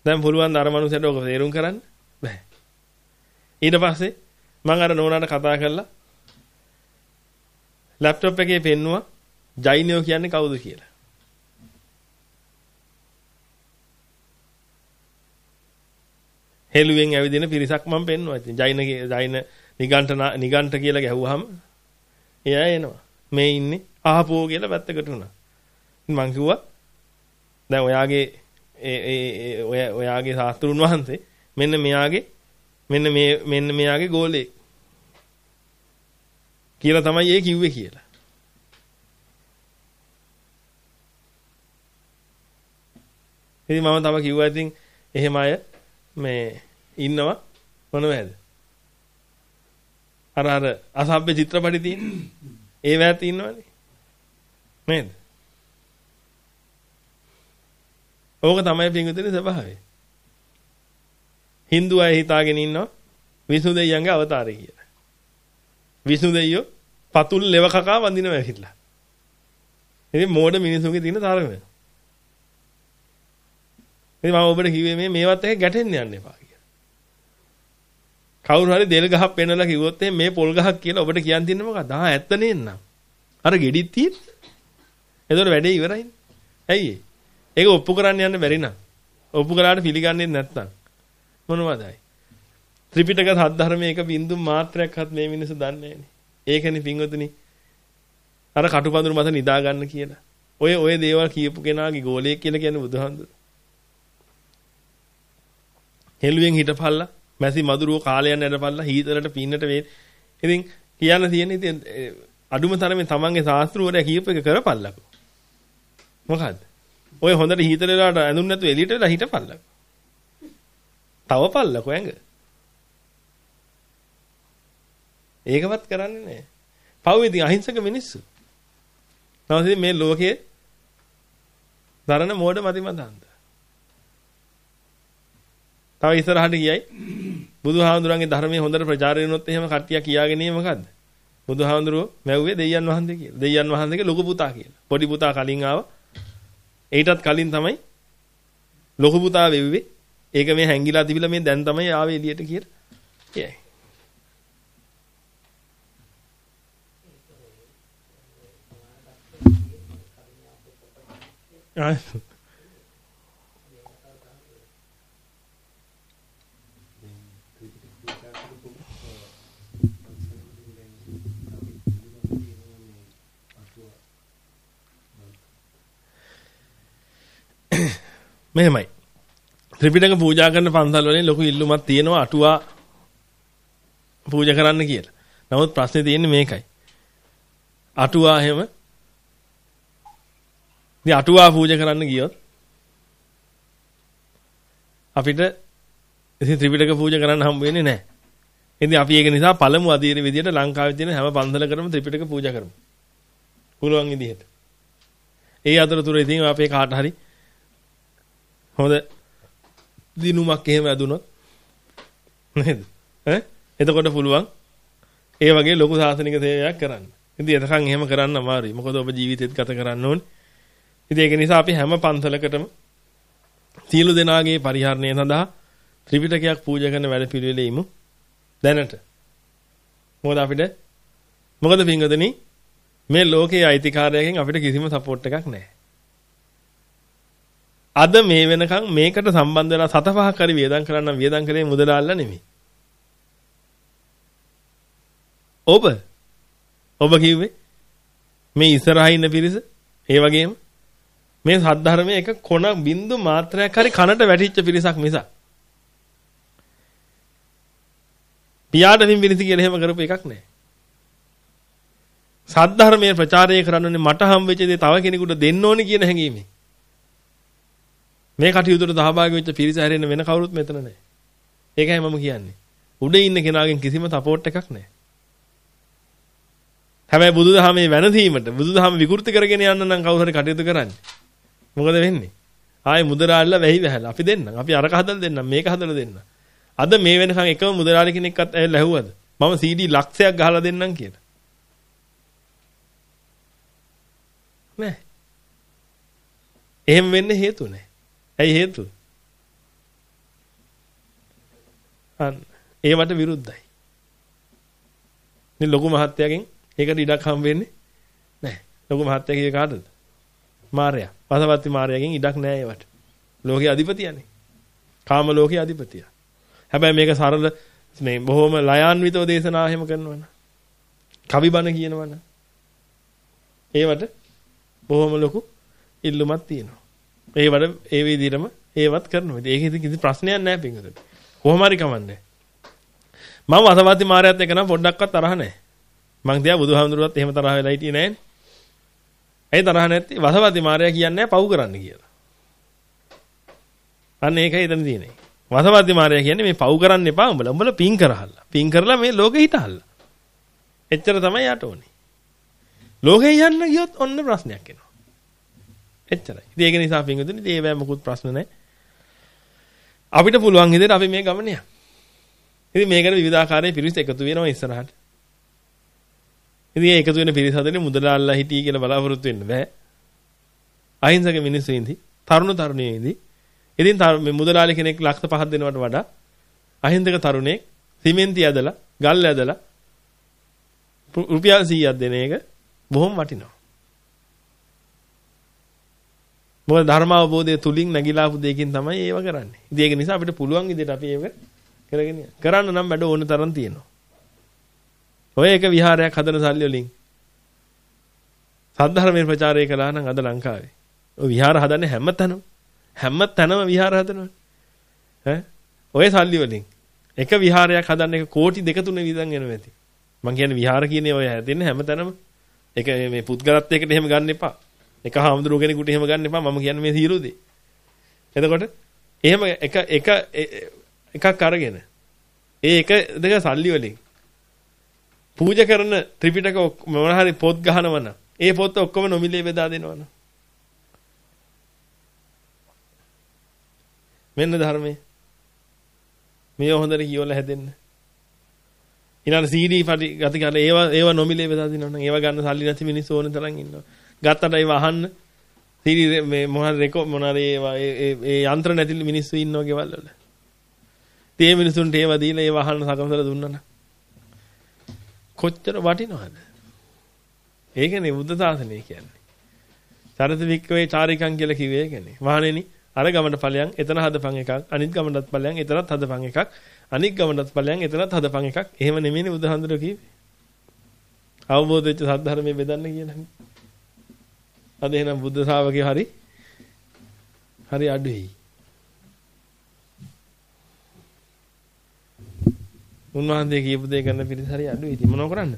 දැන් පුළුවන් අර මනුස්සයට ඔක තේරුම් කරන්න බෑ. ඊට පස්සේ මම අර නෝනාට කතා කරලා ලැප්ටොප් එකේ පෙන්නුවා ජයිනියෝ කියන්නේ කවුද කියලා. හෙළුවෙන් ඇවිදින පිරිසක් මම පෙන්නවා. ඉතින් ජෛන ජෛන නිගණ්ඨ නිගණ්ඨ කියලා ගැහුවාම එයා එනවා. මේ ඉන්නේ ආපෝ කියලා පැත්තකට වුණා. මං කිව්වා දැන් ඔයාගේ ඒ ඔය ඔයාගේ සාස්ත්‍රුන් වහන්සේ මෙන්න මෙයාගේ මෙන්න මේ මෙන්න මෙයාගේ ගෝලේ කියලා තමයි ඒ කිව්වේ කියලා. ඉතින් මම තම කිව්වා ඉතින් එහෙම අය මේ ඉන්නවා මොනවද? අර අර අසභ්‍ය චිත්‍රපටි තියෙන. ඒවත් ඉන්නවනේ. නේද? ඕක තමයි පින්විතනේ ස්වභාවය. Hindu අය හිතාගෙන ඉන්නවා විසුණු දෙවියන්ගේ අවතාරය කියලා. විසුණු දෙවියෝ පතුල් ලෙව කකා වඳිනවා කියලා. ඉතින් මෝඩ මිනිසුන්ගේ තියෙන තරම. ඉතින් මම ඔබට කිව්වේ මේ මේවත් එක ගැටෙන්න යන්න එපා කියලා. කවුරු හරි දෙල් ගහක් පෙන්නලා කිව්වොත් මේ පොල් ගහක් කියලා ඔබට කියන් තින්නේ මොකක්ද? ආ ඇත්ත නේන්නම්. අර ගෙඩිත් තියෙන්නේ. එතකොට වැඩේ ඉවරයිනේ. ඇයි ඒක ඔප්පු කරන්න යන්න බැරි නම්. ඔප්පු කරාට පිළිගන්නේ නැත්නම් මොනවදයි? ත්‍රිපිටක සද්ධර්මයේ එක බින්දු මාත්‍රයක්වත් මේ මිනිස්සු දන්නේ නැහනේ. ඒකනේ පින්වතුනි. අර කටුපඳුරු මත නිදා ගන්න කියලා. ඔය ඔය දේවල් කියපු කෙනාගේ ගෝලයක් කියලා කියන්නේ බුදුහාමුදුරුවෝ. හෙළුවෙන් හිටපල්ලා, මැසි මදුරුව කාලයන් යනපල්ලා, හීතරට පින්නට වේ. ඉතින් කියන්න තියෙන ඉතින් අඩුම තරමේ තමන්ගේ සාස්ත්‍රූවරයා කීප එක කරපල්ලකෝ. මොකද්ද? ඔය හොඳට හීතරලාට ඇඳුම් නැතුව එළියට වෙලා හිටපල්ලකෝ. තව පල්ලකෝ ඇඟ. ඒකවත් කරන්නේ නැහැ. පව් ඉතින් අහිංසක මිනිස්සු. නමුත් මේ ලෝකයේ දරණ මෝඩ මතිමතාන්ත. තව ඉස්සරහට ගියයි බුදුහාමුදුරන්ගේ ධර්මයේ හොඳට ප්‍රචාරය වෙනොත් එහෙම කට්ටිය කියාගෙන ඉන්නේ මොකද්ද? බුදුහාමුදුරුවෝ මැව්වේ දෙයයන් වහන්සේ කියලා. දෙයයන් වහන්සේගේ ලොකු පුතා කියලා. පොඩි පුතා කලින් ආවා. ඊටත් කලින් තමයි ලොකු පුතා වෙව්වේ. ඒක මේ හැංගිලා තිබිලා මේ දැන් තමයි ආවේ එළියට කියලා. එයයි. ආ මෙහෙමයි. ත්‍රිපිටක පූජා කරන පන්සල් වලින් ලොකු ඉල්ලුමක් තියෙනවා අටුවා පූජා කරන්න කියලා. නමුත් ප්‍රශ්නේ තියෙන්නේ මේකයි. අටුවා එහෙම ඉතින් අටුවා පූජා කරන්න ගියොත් අපිට ඉතින් ත්‍රිපිටක පූජා කරන්න හම්බ වෙන්නේ නැහැ. ඉතින් අපි ඒක නිසා පළමු අධීර විදියට ලංකාවේ තියෙන හැම පන්සලකටම ත්‍රිපිටක පූජා කරමු. පුළුවන් විදිහට. ඒ අතරතුර ඉතින් අපේ කාට හරි හොඳ දිනුමක් එහෙම ඇදුනොත් නේද? ඈ එතකොට පුළුවන් ඒ වගේ ලොකු සාසනික සේවයක් කරන්න. ඉතින් එතකන් එහෙම කරන්න අමාරුයි. මොකද ඔබ ජීවිතෙත් ගත කරන්න ඕනේ. ඉතින් ඒක නිසා අපි හැම පන්සලකටම සීල දෙනාගේ පරිහරණය සඳහා ත්‍රිපිටකයක් පූජා කරන වැඩපිළිවෙලෙ ඉමු දැනට. මොකද අපිට මොකද පින්වදනි මේ ලෝකයේ අයිතිකාරයකින් අපිට කිසිම සපෝට් එකක් නැහැ. අද මේ වෙනකන් මේකට සම්බන්ධ වෙලා සත පහක් හරි වේදම් කරන්න වේදම් කරේ මුදල අල්ල නෙමෙයි. ඔබ ඔබ කිව්වේ මේ ඉස්සරහා ඉන්න පිරිස ඒ වගේම මේ සද්ධර්මයේ එක කොන බින්දු මාත්‍රයක් හරි කනට වැටිච්ච පිරිසක් මිස පියාට වින් විනිති කියලා එහෙම කරපු එකක් නෑ. සද්ධර්මයේ ප්‍රචාරය කරන්නේ මට හම් වෙච්ච දේ තව කෙනෙකුට දෙන්න ඕනේ කියන හැඟීමෙන්. මේ කටයුතුවලට සහභාගී වෙච්ච පිරිස හැරෙන්න වෙන කවුරුත් මෙතන නැහැ. ඒකයි මම කියන්නේ. උඩ ඉන්න කෙනාගෙන් කිසිම සපෝට් එකක් නැහැ. හැබැයි බුදුදහමේ වෙනසීමට බුදුදහම විකෘති කරගෙන යන්න නම් කවුරු හරි කටයුතු කරන්නේ. මොකද වෙන්නේ? ආයේ මුදලාල්ලා වැහි වැහැලා අපි දෙන්නම්. අපි අරක හදලා දෙන්නම්. මේක හදලා දෙන්නම්. අද මේ වෙනකන් එකම මුදලාලි කෙනෙක්වත් ඇවිල්ලා ඇහුවද? මම CD ලක්ෂයක් ගහලා දෙන්නම් කියලා. නෑ. එහෙම වෙන්න හේතු නෑ. ඇයි හේතුව? අන්න ඒවට විරුද්ධයි. මේ ලොකු මහත්තයාගෙන් ඒකට ඉඩක් හම් වෙන්නේ නැහැ. ලොකු මහත්තයා කියේ කාටද? මාර්යා. පසවත්ති මාර්යාගෙන් ඉඩක් නැහැ ඒවට. ලෝකයේ අධිපතියනේ. කාම ලෝකයේ අධිපතියා. හැබැයි මේක සරල මේ බොහොම ලයාන්විතව දේශනා එහෙම කරනවනේ. කවි බණ කියනවනේ. ඒවට බොහොම ලොකු ඉල්ලුමක් තියෙනවා. ඒවට ඒ විදිහටම ඒවත් කරනවා. ඒක ඉතින් කිසි ප්‍රශ්නයක් නැහැ පිංගුතුනි. කොහොම හරි කමන්නේ. මම වසවාති මාරයත් එක නම් පොඩ්ඩක්වත් තරහ නැහැ. මං තියා බුදුහාමුදුරුවත් එහෙම තරහ වෙලා හිටියේ නැහැනේ. ඇයි තරහ නැත්තේ? වසවාති මාරයා කියන්නේ පව් කරන්න කියලා. අන්න ඒකයි එතන තියෙන්නේ. වසවාති මාරයා කියන්නේ මේ පව් කරන්න එපා උඹලා. උඹලා පිං කරහල්ලා. පිං කරලා මේ ලෝකෙ හිටහල්ලා. එච්චර තමයි යට ඕනේ. ලෝකෙ යන්න ගියොත් ඔන්න ප්‍රශ්නයක් එනවා. එච්චරයි. ඉතින් ඒක නිසා පින්විතනේ ඉතින් ඒවැ මොකුත් ප්‍රශ්න නැහැ. අපිට පුළුවන් විදිහට අපි මේ ගමන යන්න. ඉතින් මේකට විවිධාකාරයේ පිරිස එකතු වෙනවා ඉස්සරහට. ඉතින් ඒ එකතු වෙන පිරිස හදන්නේ මුදලාල්ලා හිටියේ කියලා බලාපොරොත්තු වෙන්න බෑ. අහිංසක මිනිස්සු ඉඳි, තරුණ තරුණියෝ ඉඳි. ඉතින් මේ මුදලාලි කෙනෙක් ලක්ෂ 5ක් දෙනවට වඩා අහිංසක තරුණෙක් සිමෙන්ති ඇදලා, ගල් ඇදලා රුපියල් 100ක් දෙන එක බොහොම වටිනවා. මොකද ධර්ම අවබෝධය තුලින් නැగిලාපු දෙයකින් තමයි ඒව කරන්නේ. ඉතින් ඒක නිසා අපිට පුළුවන් විදිහට අපි ඒක කරගෙන කරන්න නම් වැඩ ඕන තරම් තියෙනවා. ඔය එක විහාරයක් හදන සල්ලි වලින් සද්ධර්මයේ ප්‍රචාරය කළා නම් අද ලංකාවේ. ඔය විහාර හදන්නේ හැම තැනම හැම තැනම විහාර හදනවනේ. ඈ ඔය සල්ලි වලින් එක විහාරයක් හදන්න එක කෝටි දෙක තුන විතර එනවා ඇති. මං කියන්නේ විහාර කියන්නේ ඔය හැදෙන්නේ හැමතැනම. ඒක මේ පුද්ගලත්වයකට එහෙම ගන්න එපා. එක හාමුදුරුව කෙනෙකුට එහෙම ගන්න එපා මම කියන්නේ මේ සියලු දේ. එතකොට එහෙම එක එක එකක් අරගෙන ඒ එක දෙක සල්ලි වලින් පූජා කරන ත්‍රිපිටක මොන හරි පොත් ගහනවා නම් ඒ පොත් ඔක්කොම නොමිලේ බෙදා දෙනවා නම් මෙන්න ධර්මයේ මේ හොඳට කියවලා හැදෙන්න ඊළඟ CD පරි ගත කරලා ඒවා ඒවා නොමිලේ බෙදා දෙනවා නම් ඒවා ගන්න සල්ලි නැති මිනිස්සු ඕන තරම් ඉන්නවා ගත්තට ඒව අහන්න සීරි මේ මොනවද රෙකෝඩ් මොනවද ඒ ඒ යන්ත්‍ර නැති මිනිස්සු ඉන්නව ගෙවල් වල. තේ මිනිසුන්ට ඒව දීලා ඒව අහන්න සකමසලා දුන්නා නම් කොච්චර වටිනවද? ඒකනේ බුද්ධ ශාසනය කියන්නේ. සරත වික්කවේ චාරිකම් කියලා කිව්වේ ඒකනේ. මහණෙනි අර ගමනට ඵලයන් එතන හදපන් එකක් අනිත් ගමනටත් ඵලයන් එතනත් හදපන් එකක් අනිත් ගමනටත් ඵලයන් එතනත් හදපන් එකක්. එහෙම නෙමෙයිනේ බුදුහාඳුර කිව්වේ. අවබෝධ වෙච්ච සද්ධර්මයේ බෙදන්න කියලානේ. අද එහෙනම් බුද්ධ ශාවකයෝ හරි හරි අඩුයි. උන්වහන්සේ කියපු දේ කරන පිරිස හරි අඩුයි. ඉතින් මොනව කරන්න?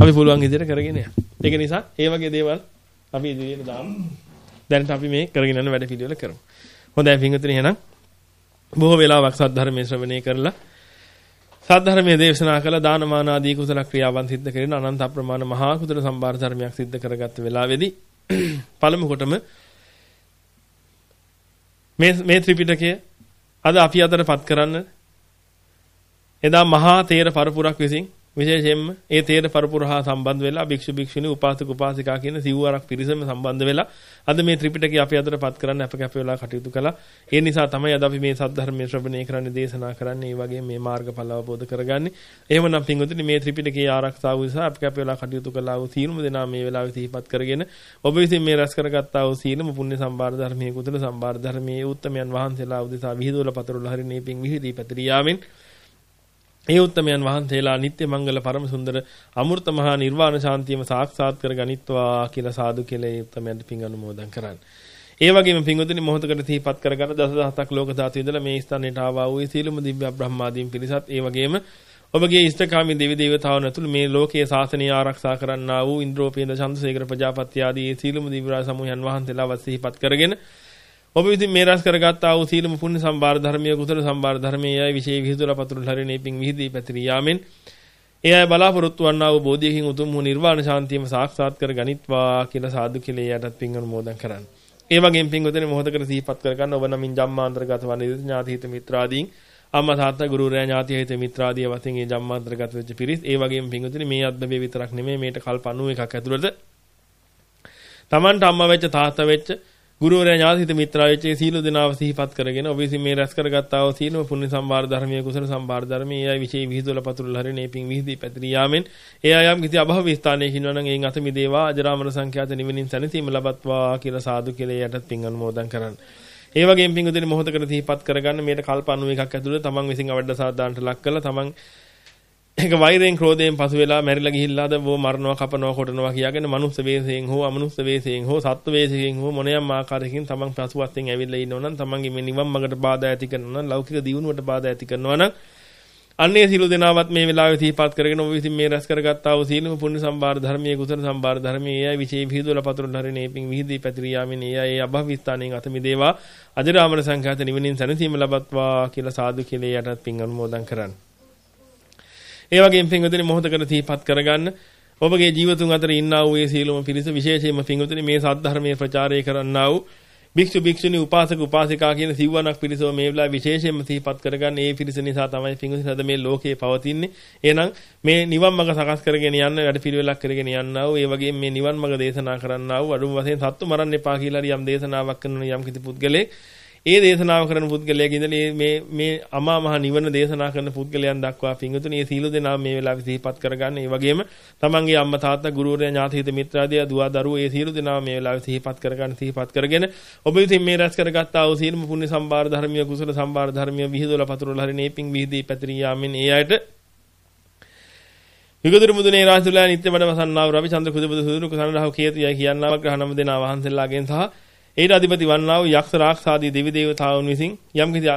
අපි පුළුවන් විදිහට කරගෙන යන්න. ඒක නිසා ඒ වගේ දේවල් අපි ඉදිරියට දාමු. දැනට අපි මේ කරගෙන යන වැඩ පිළිවෙල කරමු. හොඳයි පින්වතුනි එහෙනම් බොහෝ වෙලාවක් සද්ධර්මයේ ශ්‍රවණය කරලා සද්ධර්මයේ දේශනා කළ දානමාන ආදී කුසල ක්‍රියාවන් සිද්ධ කරගෙන අනන්ත අප්‍රමාණ මහා කුසල සම්භාර ධර්මයක් සිද්ධ කරගත්ත වෙලාවේදී පළමු කොටම මේ මේ ත්‍රිපිටකය අද අපි අතරපත් කරන්න එදා මහා තේර පරපුරක් විසින් විශේෂයෙන්ම ඒ තේර පරපුර හා සම්බන්ධ වෙලා භික්ෂු භික්ෂුණී උපාසක උපාසිකා කියන සිව්වරක් පිරිසම සම්බන්ධ වෙලා අද මේ ත්‍රිපිටකය අපි අතට පත් කරන්න අප කැප වෙලා කටයුතු කළා. ඒ නිසා තමයි අද අපි මේ සද්ධර්මයේ ශ්‍රවණය කරන්න දේශනා කරන්නේ. ඒ වගේම මේ මාර්ගඵල අවබෝධ කරගන්නේ. එහෙමනම් පින්වතුනි මේ ත්‍රිපිටකයේ ආරක්ෂාව නිසා අපි කැප වෙලා කටයුතු කළා වූ සීලම දෙනා මේ වෙලාවේ සිහිපත් කරගෙන ඔබ විසින් මේ රැස් කරගත්තා වූ සීලම පුණ්‍ය සම්භාර ධර්මයේ කුතුල සම්භාර ධර්මයේ උත්තමයන් වහන්සේලා උදෙසා විහිදුවලා පතරොල හරිනේ පින් විහිදී පැතිරියාවෙන් ඒ උත්තමයන් වහන්සේලා නිත්‍ය මංගල පරම සුන්දර අමෘත මහා නිර්වාණ ශාන්තියම සාක්ෂාත් කර ගනිත්වා කියලා සාදු කියලා ඒ උත්තමයන්ට පින් අනුමෝදන් කරන්න. ඒ වගේම පින්වතුනි මොහොතකට සිහිපත් කරගන්න දසදහසක් ලෝක ධාතු ඉඳලා මේ ස්ථානයට ආවා වූ සීලම දිව්‍ය බ්‍රහ්මාදීන් පිරිසත් ඒ වගේම ඔබගේ ඉෂ්ඨකාමී දෙවි දේවතාවුන් ඇතුළු මේ ලෝකයේ ශාසනය ආරක්ෂා කරන්නා වූ ඉන්ද්‍රෝපේන්ද්‍ර චන්දසේකර ප්‍රජාපති ආදී සීලම දිව්‍යරා සමූහයන් වහන්සේලා වස්සිහිපත් කරගෙන ඔබ විසින් මේ රැස් කරගත් ආ වූ සීලම පුණ්‍ය සම්බාර ධර්මීය කුසල සම්බාර ධර්මීයයි විශේෂ විහිදුලා පතුරුල් හරිනේ පිං විහිදී පැතිරී යාමෙන් ඒ අය බලාපොරොත්තු වන්නා වූ බෝධියකින් උතුම් වූ නිර්වාණ ශාන්තියම සාක්ෂාත් කර ගනිත්වා කියලා සාදු කියලා යටත් පිං අනුමෝදන් කරන්න. ඒ වගේම පිං උතනේ මොහොතකට සිහිපත් කරගන්න ඔබ නමින් ජම්මාන්තරගත වන්නේ ඥාතිහිත මිත්‍රාදීන් අම්මා තාත්තා ගුරුරයා ඥාති හිත මිත්‍රාදී වශයෙන් ඒ ජම්මාන්තරගත වෙච්ච පිරිස් ඒ වගේම පිංගුතුනි මේ අද්දබේ විතරක් නෙමෙයි මේට කල්ප 91ක් ඇතුළත තමන්ට අම්මා වෙච්ච තාත්තා වෙච්ච ගුරුවරයා ඥාතිත මිත්‍රායෝචේ සීල දෙනාව සිහිපත් කරගෙන ඔබ විසින් මේ රැස් කරගත් ආව සීලම පුණ්‍ය සම්භාර ධර්මයේ කුසල සම්භාර ධර්මයේ එයයි විශේෂ විහිදුවල පතුරුල හරින මේ පිං විහිදී පැතිරී යාමෙන් එයා යම් කිසි අභව ස්ථානයකින් වනං එයින් අත මිදේවා අජරාමර සංඛ්‍යාත නිවෙනින් සැනසීම ලබත්වා කියලා සාදු කියලා එයටත් පිං අනුමෝදන් කරන්න. ඒ වගේම පිං උදෙන මොහොතකට සිහිපත් කරගන්න මේට කල්ප 91ක් ඇතුළත තමන් විසින් අවඩ සාදාන්ට ලක් කළා තමන් ඒක වෛරයෙන් ක්‍රෝධයෙන් පසු වෙලා මැරිලා ගිහිල්ලාද බෝ මරනවා කපනවා කොටනවා කියාගෙන මනුස්ස වේසයෙන් හෝ අමනුස්ස වේසයෙන් හෝ සත්ත්ව වේසයෙන් හෝ මොනියම් ආකාරයකින් තමන් පසුවත්ෙන් ඇවිල්ලා ඉන්නෝ නම් තමන්ගේ මේ නිවන් මඟට බාධා ඇති කරනවා නම් ලෞකික දියුණුවට බාධා ඇති කරනවා නම් අන්නේ සිළු දෙනාවත් මේ වෙලාවේ සිහිපත් කරගෙන ඔබ විසින් මේ රැස් කරගත්තා වූ සීලම පුණ්‍ය සම්භාර ධර්මයේ කුසල සම්භාර ධර්මයේ එයයි විශේෂ විහිදුවල පතුරුන් හරින මේ පිං විහිදී පැතිරී යාමෙන් එයයි ඒ අභවිස්ථානෙන් අත මිදේවා අජරාමර සංඝයාත නිවනින් සැනසීම ලබත්වා කියලා සාදු කියලා යටත් පිං අනුමෝදන් කරන්නේ ඒ වගේම පින්වතුනි මොහොතකට තීපත් කරගන්න ඔබගේ ජීවතුන් අතර ඉන්නා වූ ඒ සියලුම පිරිස විශේෂයෙන්ම පින්වතුනි මේ සද්ධර්මයේ ප්‍රචාරය කරන්නා වූ භික්ෂු භික්ෂුණී උපාසක උපාසිකා කියන සිව්වණක් පිරිසව මේ වෙලාව විශේෂයෙන්ම තීපත් කරගන්න ඒ පිරිස නිසා තමයි පින්වතුනි අද මේ ලෝකයේ පවතින්නේ. එහෙනම් මේ නිවන් මඟ සකස් කරගෙන යන්න වැඩ පිළිවෙලක් කරගෙන යන්නා වූ ඒ වගේම මේ නිවන් මඟ දේශනා කරන්නා වූ අඩුම වශයෙන් සත්තු මරන්න එපා කියලා හරි යම් දේශනාවක් කරන යම් කිසි පුද්ගලෙක් ඒ දේශනාව කරන පුද්ගලයාගේ ඉඳලා මේ මේ අමා මහ නිවන දේශනා කරන පුද්ගලයන් දක්වා පිංගුතුනේ මේ සීල දෙනා මේ වෙලාව සිහිපත් කරගන්න. ඒ වගේම තමන්ගේ අම්මා තාත්තා ගුරුවරයා ඥාති හිත මිත්‍රාදියා දුව දරුවෝ මේ සීල දෙනා මේ වෙලාව සිහිපත් කරගන්න සිහිපත් කරගෙන ඔබ විසින් මේ රැස් කරගත්තා වූ සීලම පුණ්‍ය සම්භාර ධර්මීය කුසල සම්භාර ධර්මීය විහිදුවලා පතුරවලා හරිනේ පිං විහිදී පැතිරිය යාමෙන් ඒ අයට යුගදුරු මුදුනේ රාජතුලා නිත්‍ය වැඩම සන්නාව රවිචන්ද්‍ර කුදබුදු සුදුරු කුසන රහව කේතුයයි කියන්නාවක් ග්‍රහණම දෙනා වහන්සේලාගෙන් සහ ඒට අධිපති වන්නා වූ යක්ෂ රාක්ෂාදී දෙවි දේවතාවුන් විසින් යම්කිසි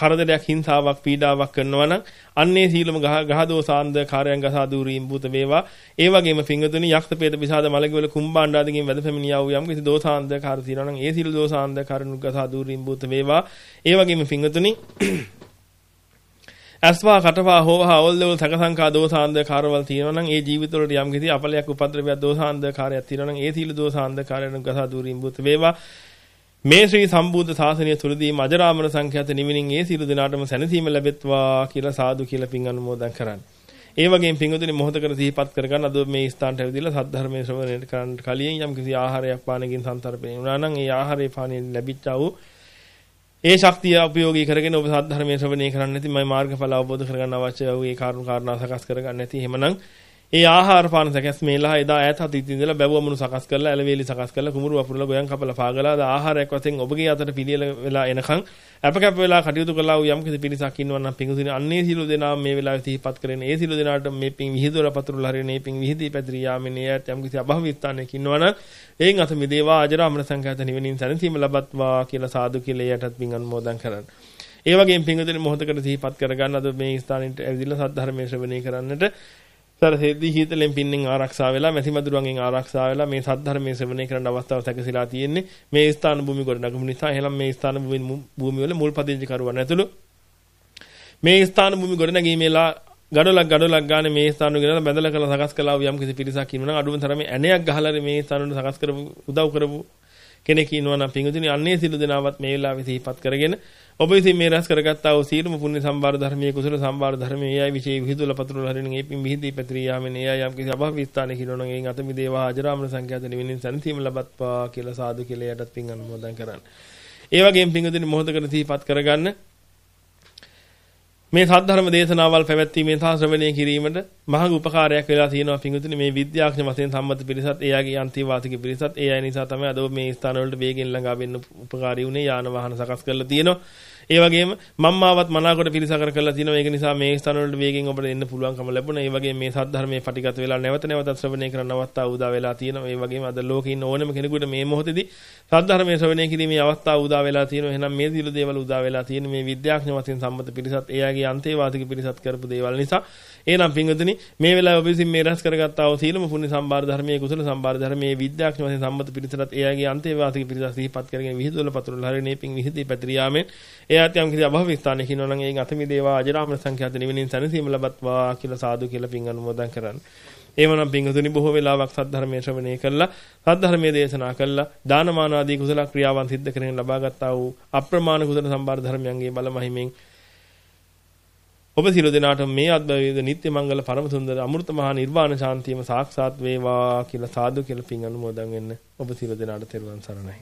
කරදරයක් හිංසාවක් පීඩාවක් කරනවා නම් අන්නේ සීලම ගහ දෝසාන්ද කාර්යයන් ගසා දූරීම් භූත වේවා ඒ වගේම පිංගතුනි යක්ෂ ප්‍රේත පිසාද මලගිවල කුම්බාණ්ඩ ආදිකින් වැද පැමිණියා වූ යම්කිසි දෝසාන්ද කාර්ය තියෙනවා නම් ඒ සීල දෝසාන්ද කරුණු ගසා දූරීම් භූත වේවා ඒ වගේම පිංගතුනි ඇස්වා කටවා හෝහා ඕල්දවල සැක සංකා දෝසාන්ධකාරවල තියෙනවා නම් ඒ ජීවිතවලට යම් කිසි අපලයක් උපද්‍රවයක් දෝසාන්ධකාරයක් තියෙනවා නම් ඒ සීල දෝසාන්ධකාරයන් ගසා දුරින් බුත් වේවා මේ ශ්‍රී සම්බුද්ධ ශාසනය තුලදීම අජරාමර සංඛ්‍යාත නිවෙනින් ඒ සියලු දෙනාටම සැනසීම ලැබෙත්වා කියලා සාදු කියලා පින් අනුමෝදන් කරන්න. ඒ වගේම පින්වතුනි මොහොතකට සිහිපත් කරගන්න අද මේ ස්ථානට ඇවිදලා සද්ධර්මයේ ශ්‍රවණය කරන්න කලින් යම් කිසි ආහාරයක් පානකින් සන්තරපේ වුණා නම් ඒ ආහාරයේ පානෙන් ලැබිච්චා වූ ඒ ශක්තිය අපයෝගී කරගෙන ඔබ සද්ධර්මයේ ශ්‍රවණය කරන්නේ නැති මම මාර්ගඵල අවබෝධ කරගන්න අවශ්‍ය වූ ඒ කාරණා කාරණා සකස් කරගන්න නැති එහෙමනම් ඒ ආහාර පාන සැකැස්මේලා එදා ඈත අතීතයේ ඉඳලා බැවුවමුණු සකස් කරලා ඇලවේලි සකස් කරලා කුඹුරු වපුරලා ගොයන් කපලා පාගලාද ආහාරයක් වශයෙන් ඔබගේ අතට පිළියෙල වෙලා එනකන් අපකැප වෙලා කටයුතු කළා වූ යම් කිසි පිරිසක් ඉන්නවා නම් පිඟුසින අන්නේ සිළු දෙනා මේ වෙලාවේ සිහිපත් කරගෙන ඒ සිළු දෙනාට මේ පිං විහිදුවලා පතුරුලා හරිනේ පිං විහිදී පැතිරී යාමේ නියත් යම් කිසි අභවීත්තානෙක් ඉන්නවා නම් එයින් අත මිදේවා ආජරාමන සංඛ්‍යාත නිවනින් සැනසීම ලබත්වා කියලා සාදු කියලා යටත් පිං අනුමෝදන් කරන්න. ඒ වගේම පිංගුදින මොහොතකට සිහිපත් කරගන්න අද මේ ස්ථානෙට ඇවිදලා සද්ධර්මයේ ශ්‍රවණය කරන්නට සර සෙද්දි හීතලෙන් පින්නෙන් ආරක්ෂා වෙලා මැසි මදුරුවන්ගෙන් ආරක්ෂා වෙලා මේ සද්ධර්මයේ සෙවණේ කරන්න අවස්ථාව සැකසීලා තියෙන්නේ මේ ස්ථාන භූමි ගොඩ නගමු නිසා එහෙනම් මේ ස්ථාන භූමි භූමිවල මුල් පදිංචි කරුවන් ඇතුළු මේ ස්ථාන භූමි ගොඩ නැගීමේලා ගඩොලක් ගඩොලක් ගන්න මේ ස්ථාන ගෙනලා බඳලා කළා සකස් කළා වූ යම් කිසි පිරිසක් ඉන්නවනම් අඩුම තරමේ ඇණයක් ගහලා මේ ස්ථාන සකස් කරපු උදව් කරපු කෙනෙක් ඉන්නවනම් පින්විතිනි අන්නේ සිළු දෙනාවත් මේ වෙලාවේ සිහිපත් කරගෙන ඔබ විසින් මේ රැස් කරගත්තා වූ සියලුම පුණ්‍ය සම්භාර ධර්මයේ කුසල සම්භාර ධර්මයේ යයි විශේෂ විහිදුල පතුරුල හරිනින් ඒ පින් විහිදී පැතිරී යාමෙන් එයයි යම් කිසි අභව ස්ථානයේ හිරණන් එයින් අත මිදේවා අජරාමන සංඛ්‍යාත නිවෙනින් සනසීම ලබත්වා කියලා සාදු කියලා යටත් පින් අනුමෝදන් කරන්න. ඒ වගේම පින්වදින මොහොතකට සිහිපත් කරගන්න මේ සද්ධර්ම දේශනාවල් පැවැත්වීමේ සහ ශ්‍රවණය කිරීමට මහඟු උපකාරයක් වෙලා තියෙනවා පිංගුතුනි මේ විද්‍යාඥ වශයෙන් සම්මත පිරිසත් ඒ ආගේ අන්තිවාසික පිරිසත් ඒ අය නිසා තමයි අද මේ ස්ථානවලට වේගෙන් ළඟා වෙන්න උපකාරී වුණේ යාන වාහන සකස් කරලා තියෙනවා ඒ වගේම මම්මාවත් මනාකොට පිළිසකර කරලා තිනවා. ඒක නිසා මේ ස්ථාන වලට වේගෙන් ඔබට එන්න පුළුවන්කම ලැබුණා. ඒ වගේම මේ සද්ධර්මයේ පටිගත වෙලා නැවත නැවතත් ශ්‍රවණය කරන්න අවස්ථාව උදා වෙලා තියෙනවා. ඒ වගේම අද ලෝකේ ඉන්න ඕනම කෙනෙකුට මේ මොහොතේදී සද්ධර්මයේ ශ්‍රවණය කිරීමේ අවස්ථාව උදා වෙලා තියෙනවා. එහෙනම් මේ දිල දේවල් උදා වෙලා තියෙන මේ විද්‍යාඥ වශයෙන් සම්මත පිරිසත් එයාගේ අන්තේවාදික පිරිසත් කරපු දේවල් නිසා එනම් පින්වතුනි මේ වෙලාව ඔබ විසින් මේ රැස් කරගත්තා වූ සීලම පුණ්‍ය සම්බාර ධර්මයේ කුසල සම්බාර ධර්මයේ විද්‍යාඥ වශයෙන් සම්මත පිරිසට එයාගේ අන්තේවාසික පිරිස සිහිපත් කරගෙන විහිදුවල පතුරුල හරින මේ පින් විහිදී පැතිරියාමෙන් එයාත් යම් කිසි අභව ස්ථානයක ඉන්නවා නම් ඒ අතමි දේවා අජරාමර සංඛ්‍යාත නිවෙනින් සැනසීම ලබත්වා කියලා සාදු කියලා පින් අනුමෝදන් කරන්න. එවනම් පින්වතුනි බොහෝ වෙලාවක් සද්ධර්මයේ ශ්‍රවණය කළා සද්ධර්මයේ දේශනා කළා දානමාන ආදී කුසල ක්‍රියාවන් සිද්ධ කරගෙන ලබාගත්තා වූ අප්‍රමාණ කුසල සම්බාර ධර්මයන්ගේ බල මහිමෙන් ඔබ සියලු දෙනාට මේ අද්භවයේද නිත්‍ය මංගල පරම සුන්දර අමෘත මහා නිර්වාණ ශාන්තියම සාක්ෂාත් වේවා කියලා සාදු කියලා පින් අනුමෝදන් වෙන්න ඔබ සියලු දෙනාට තෙරුවන් සරණයි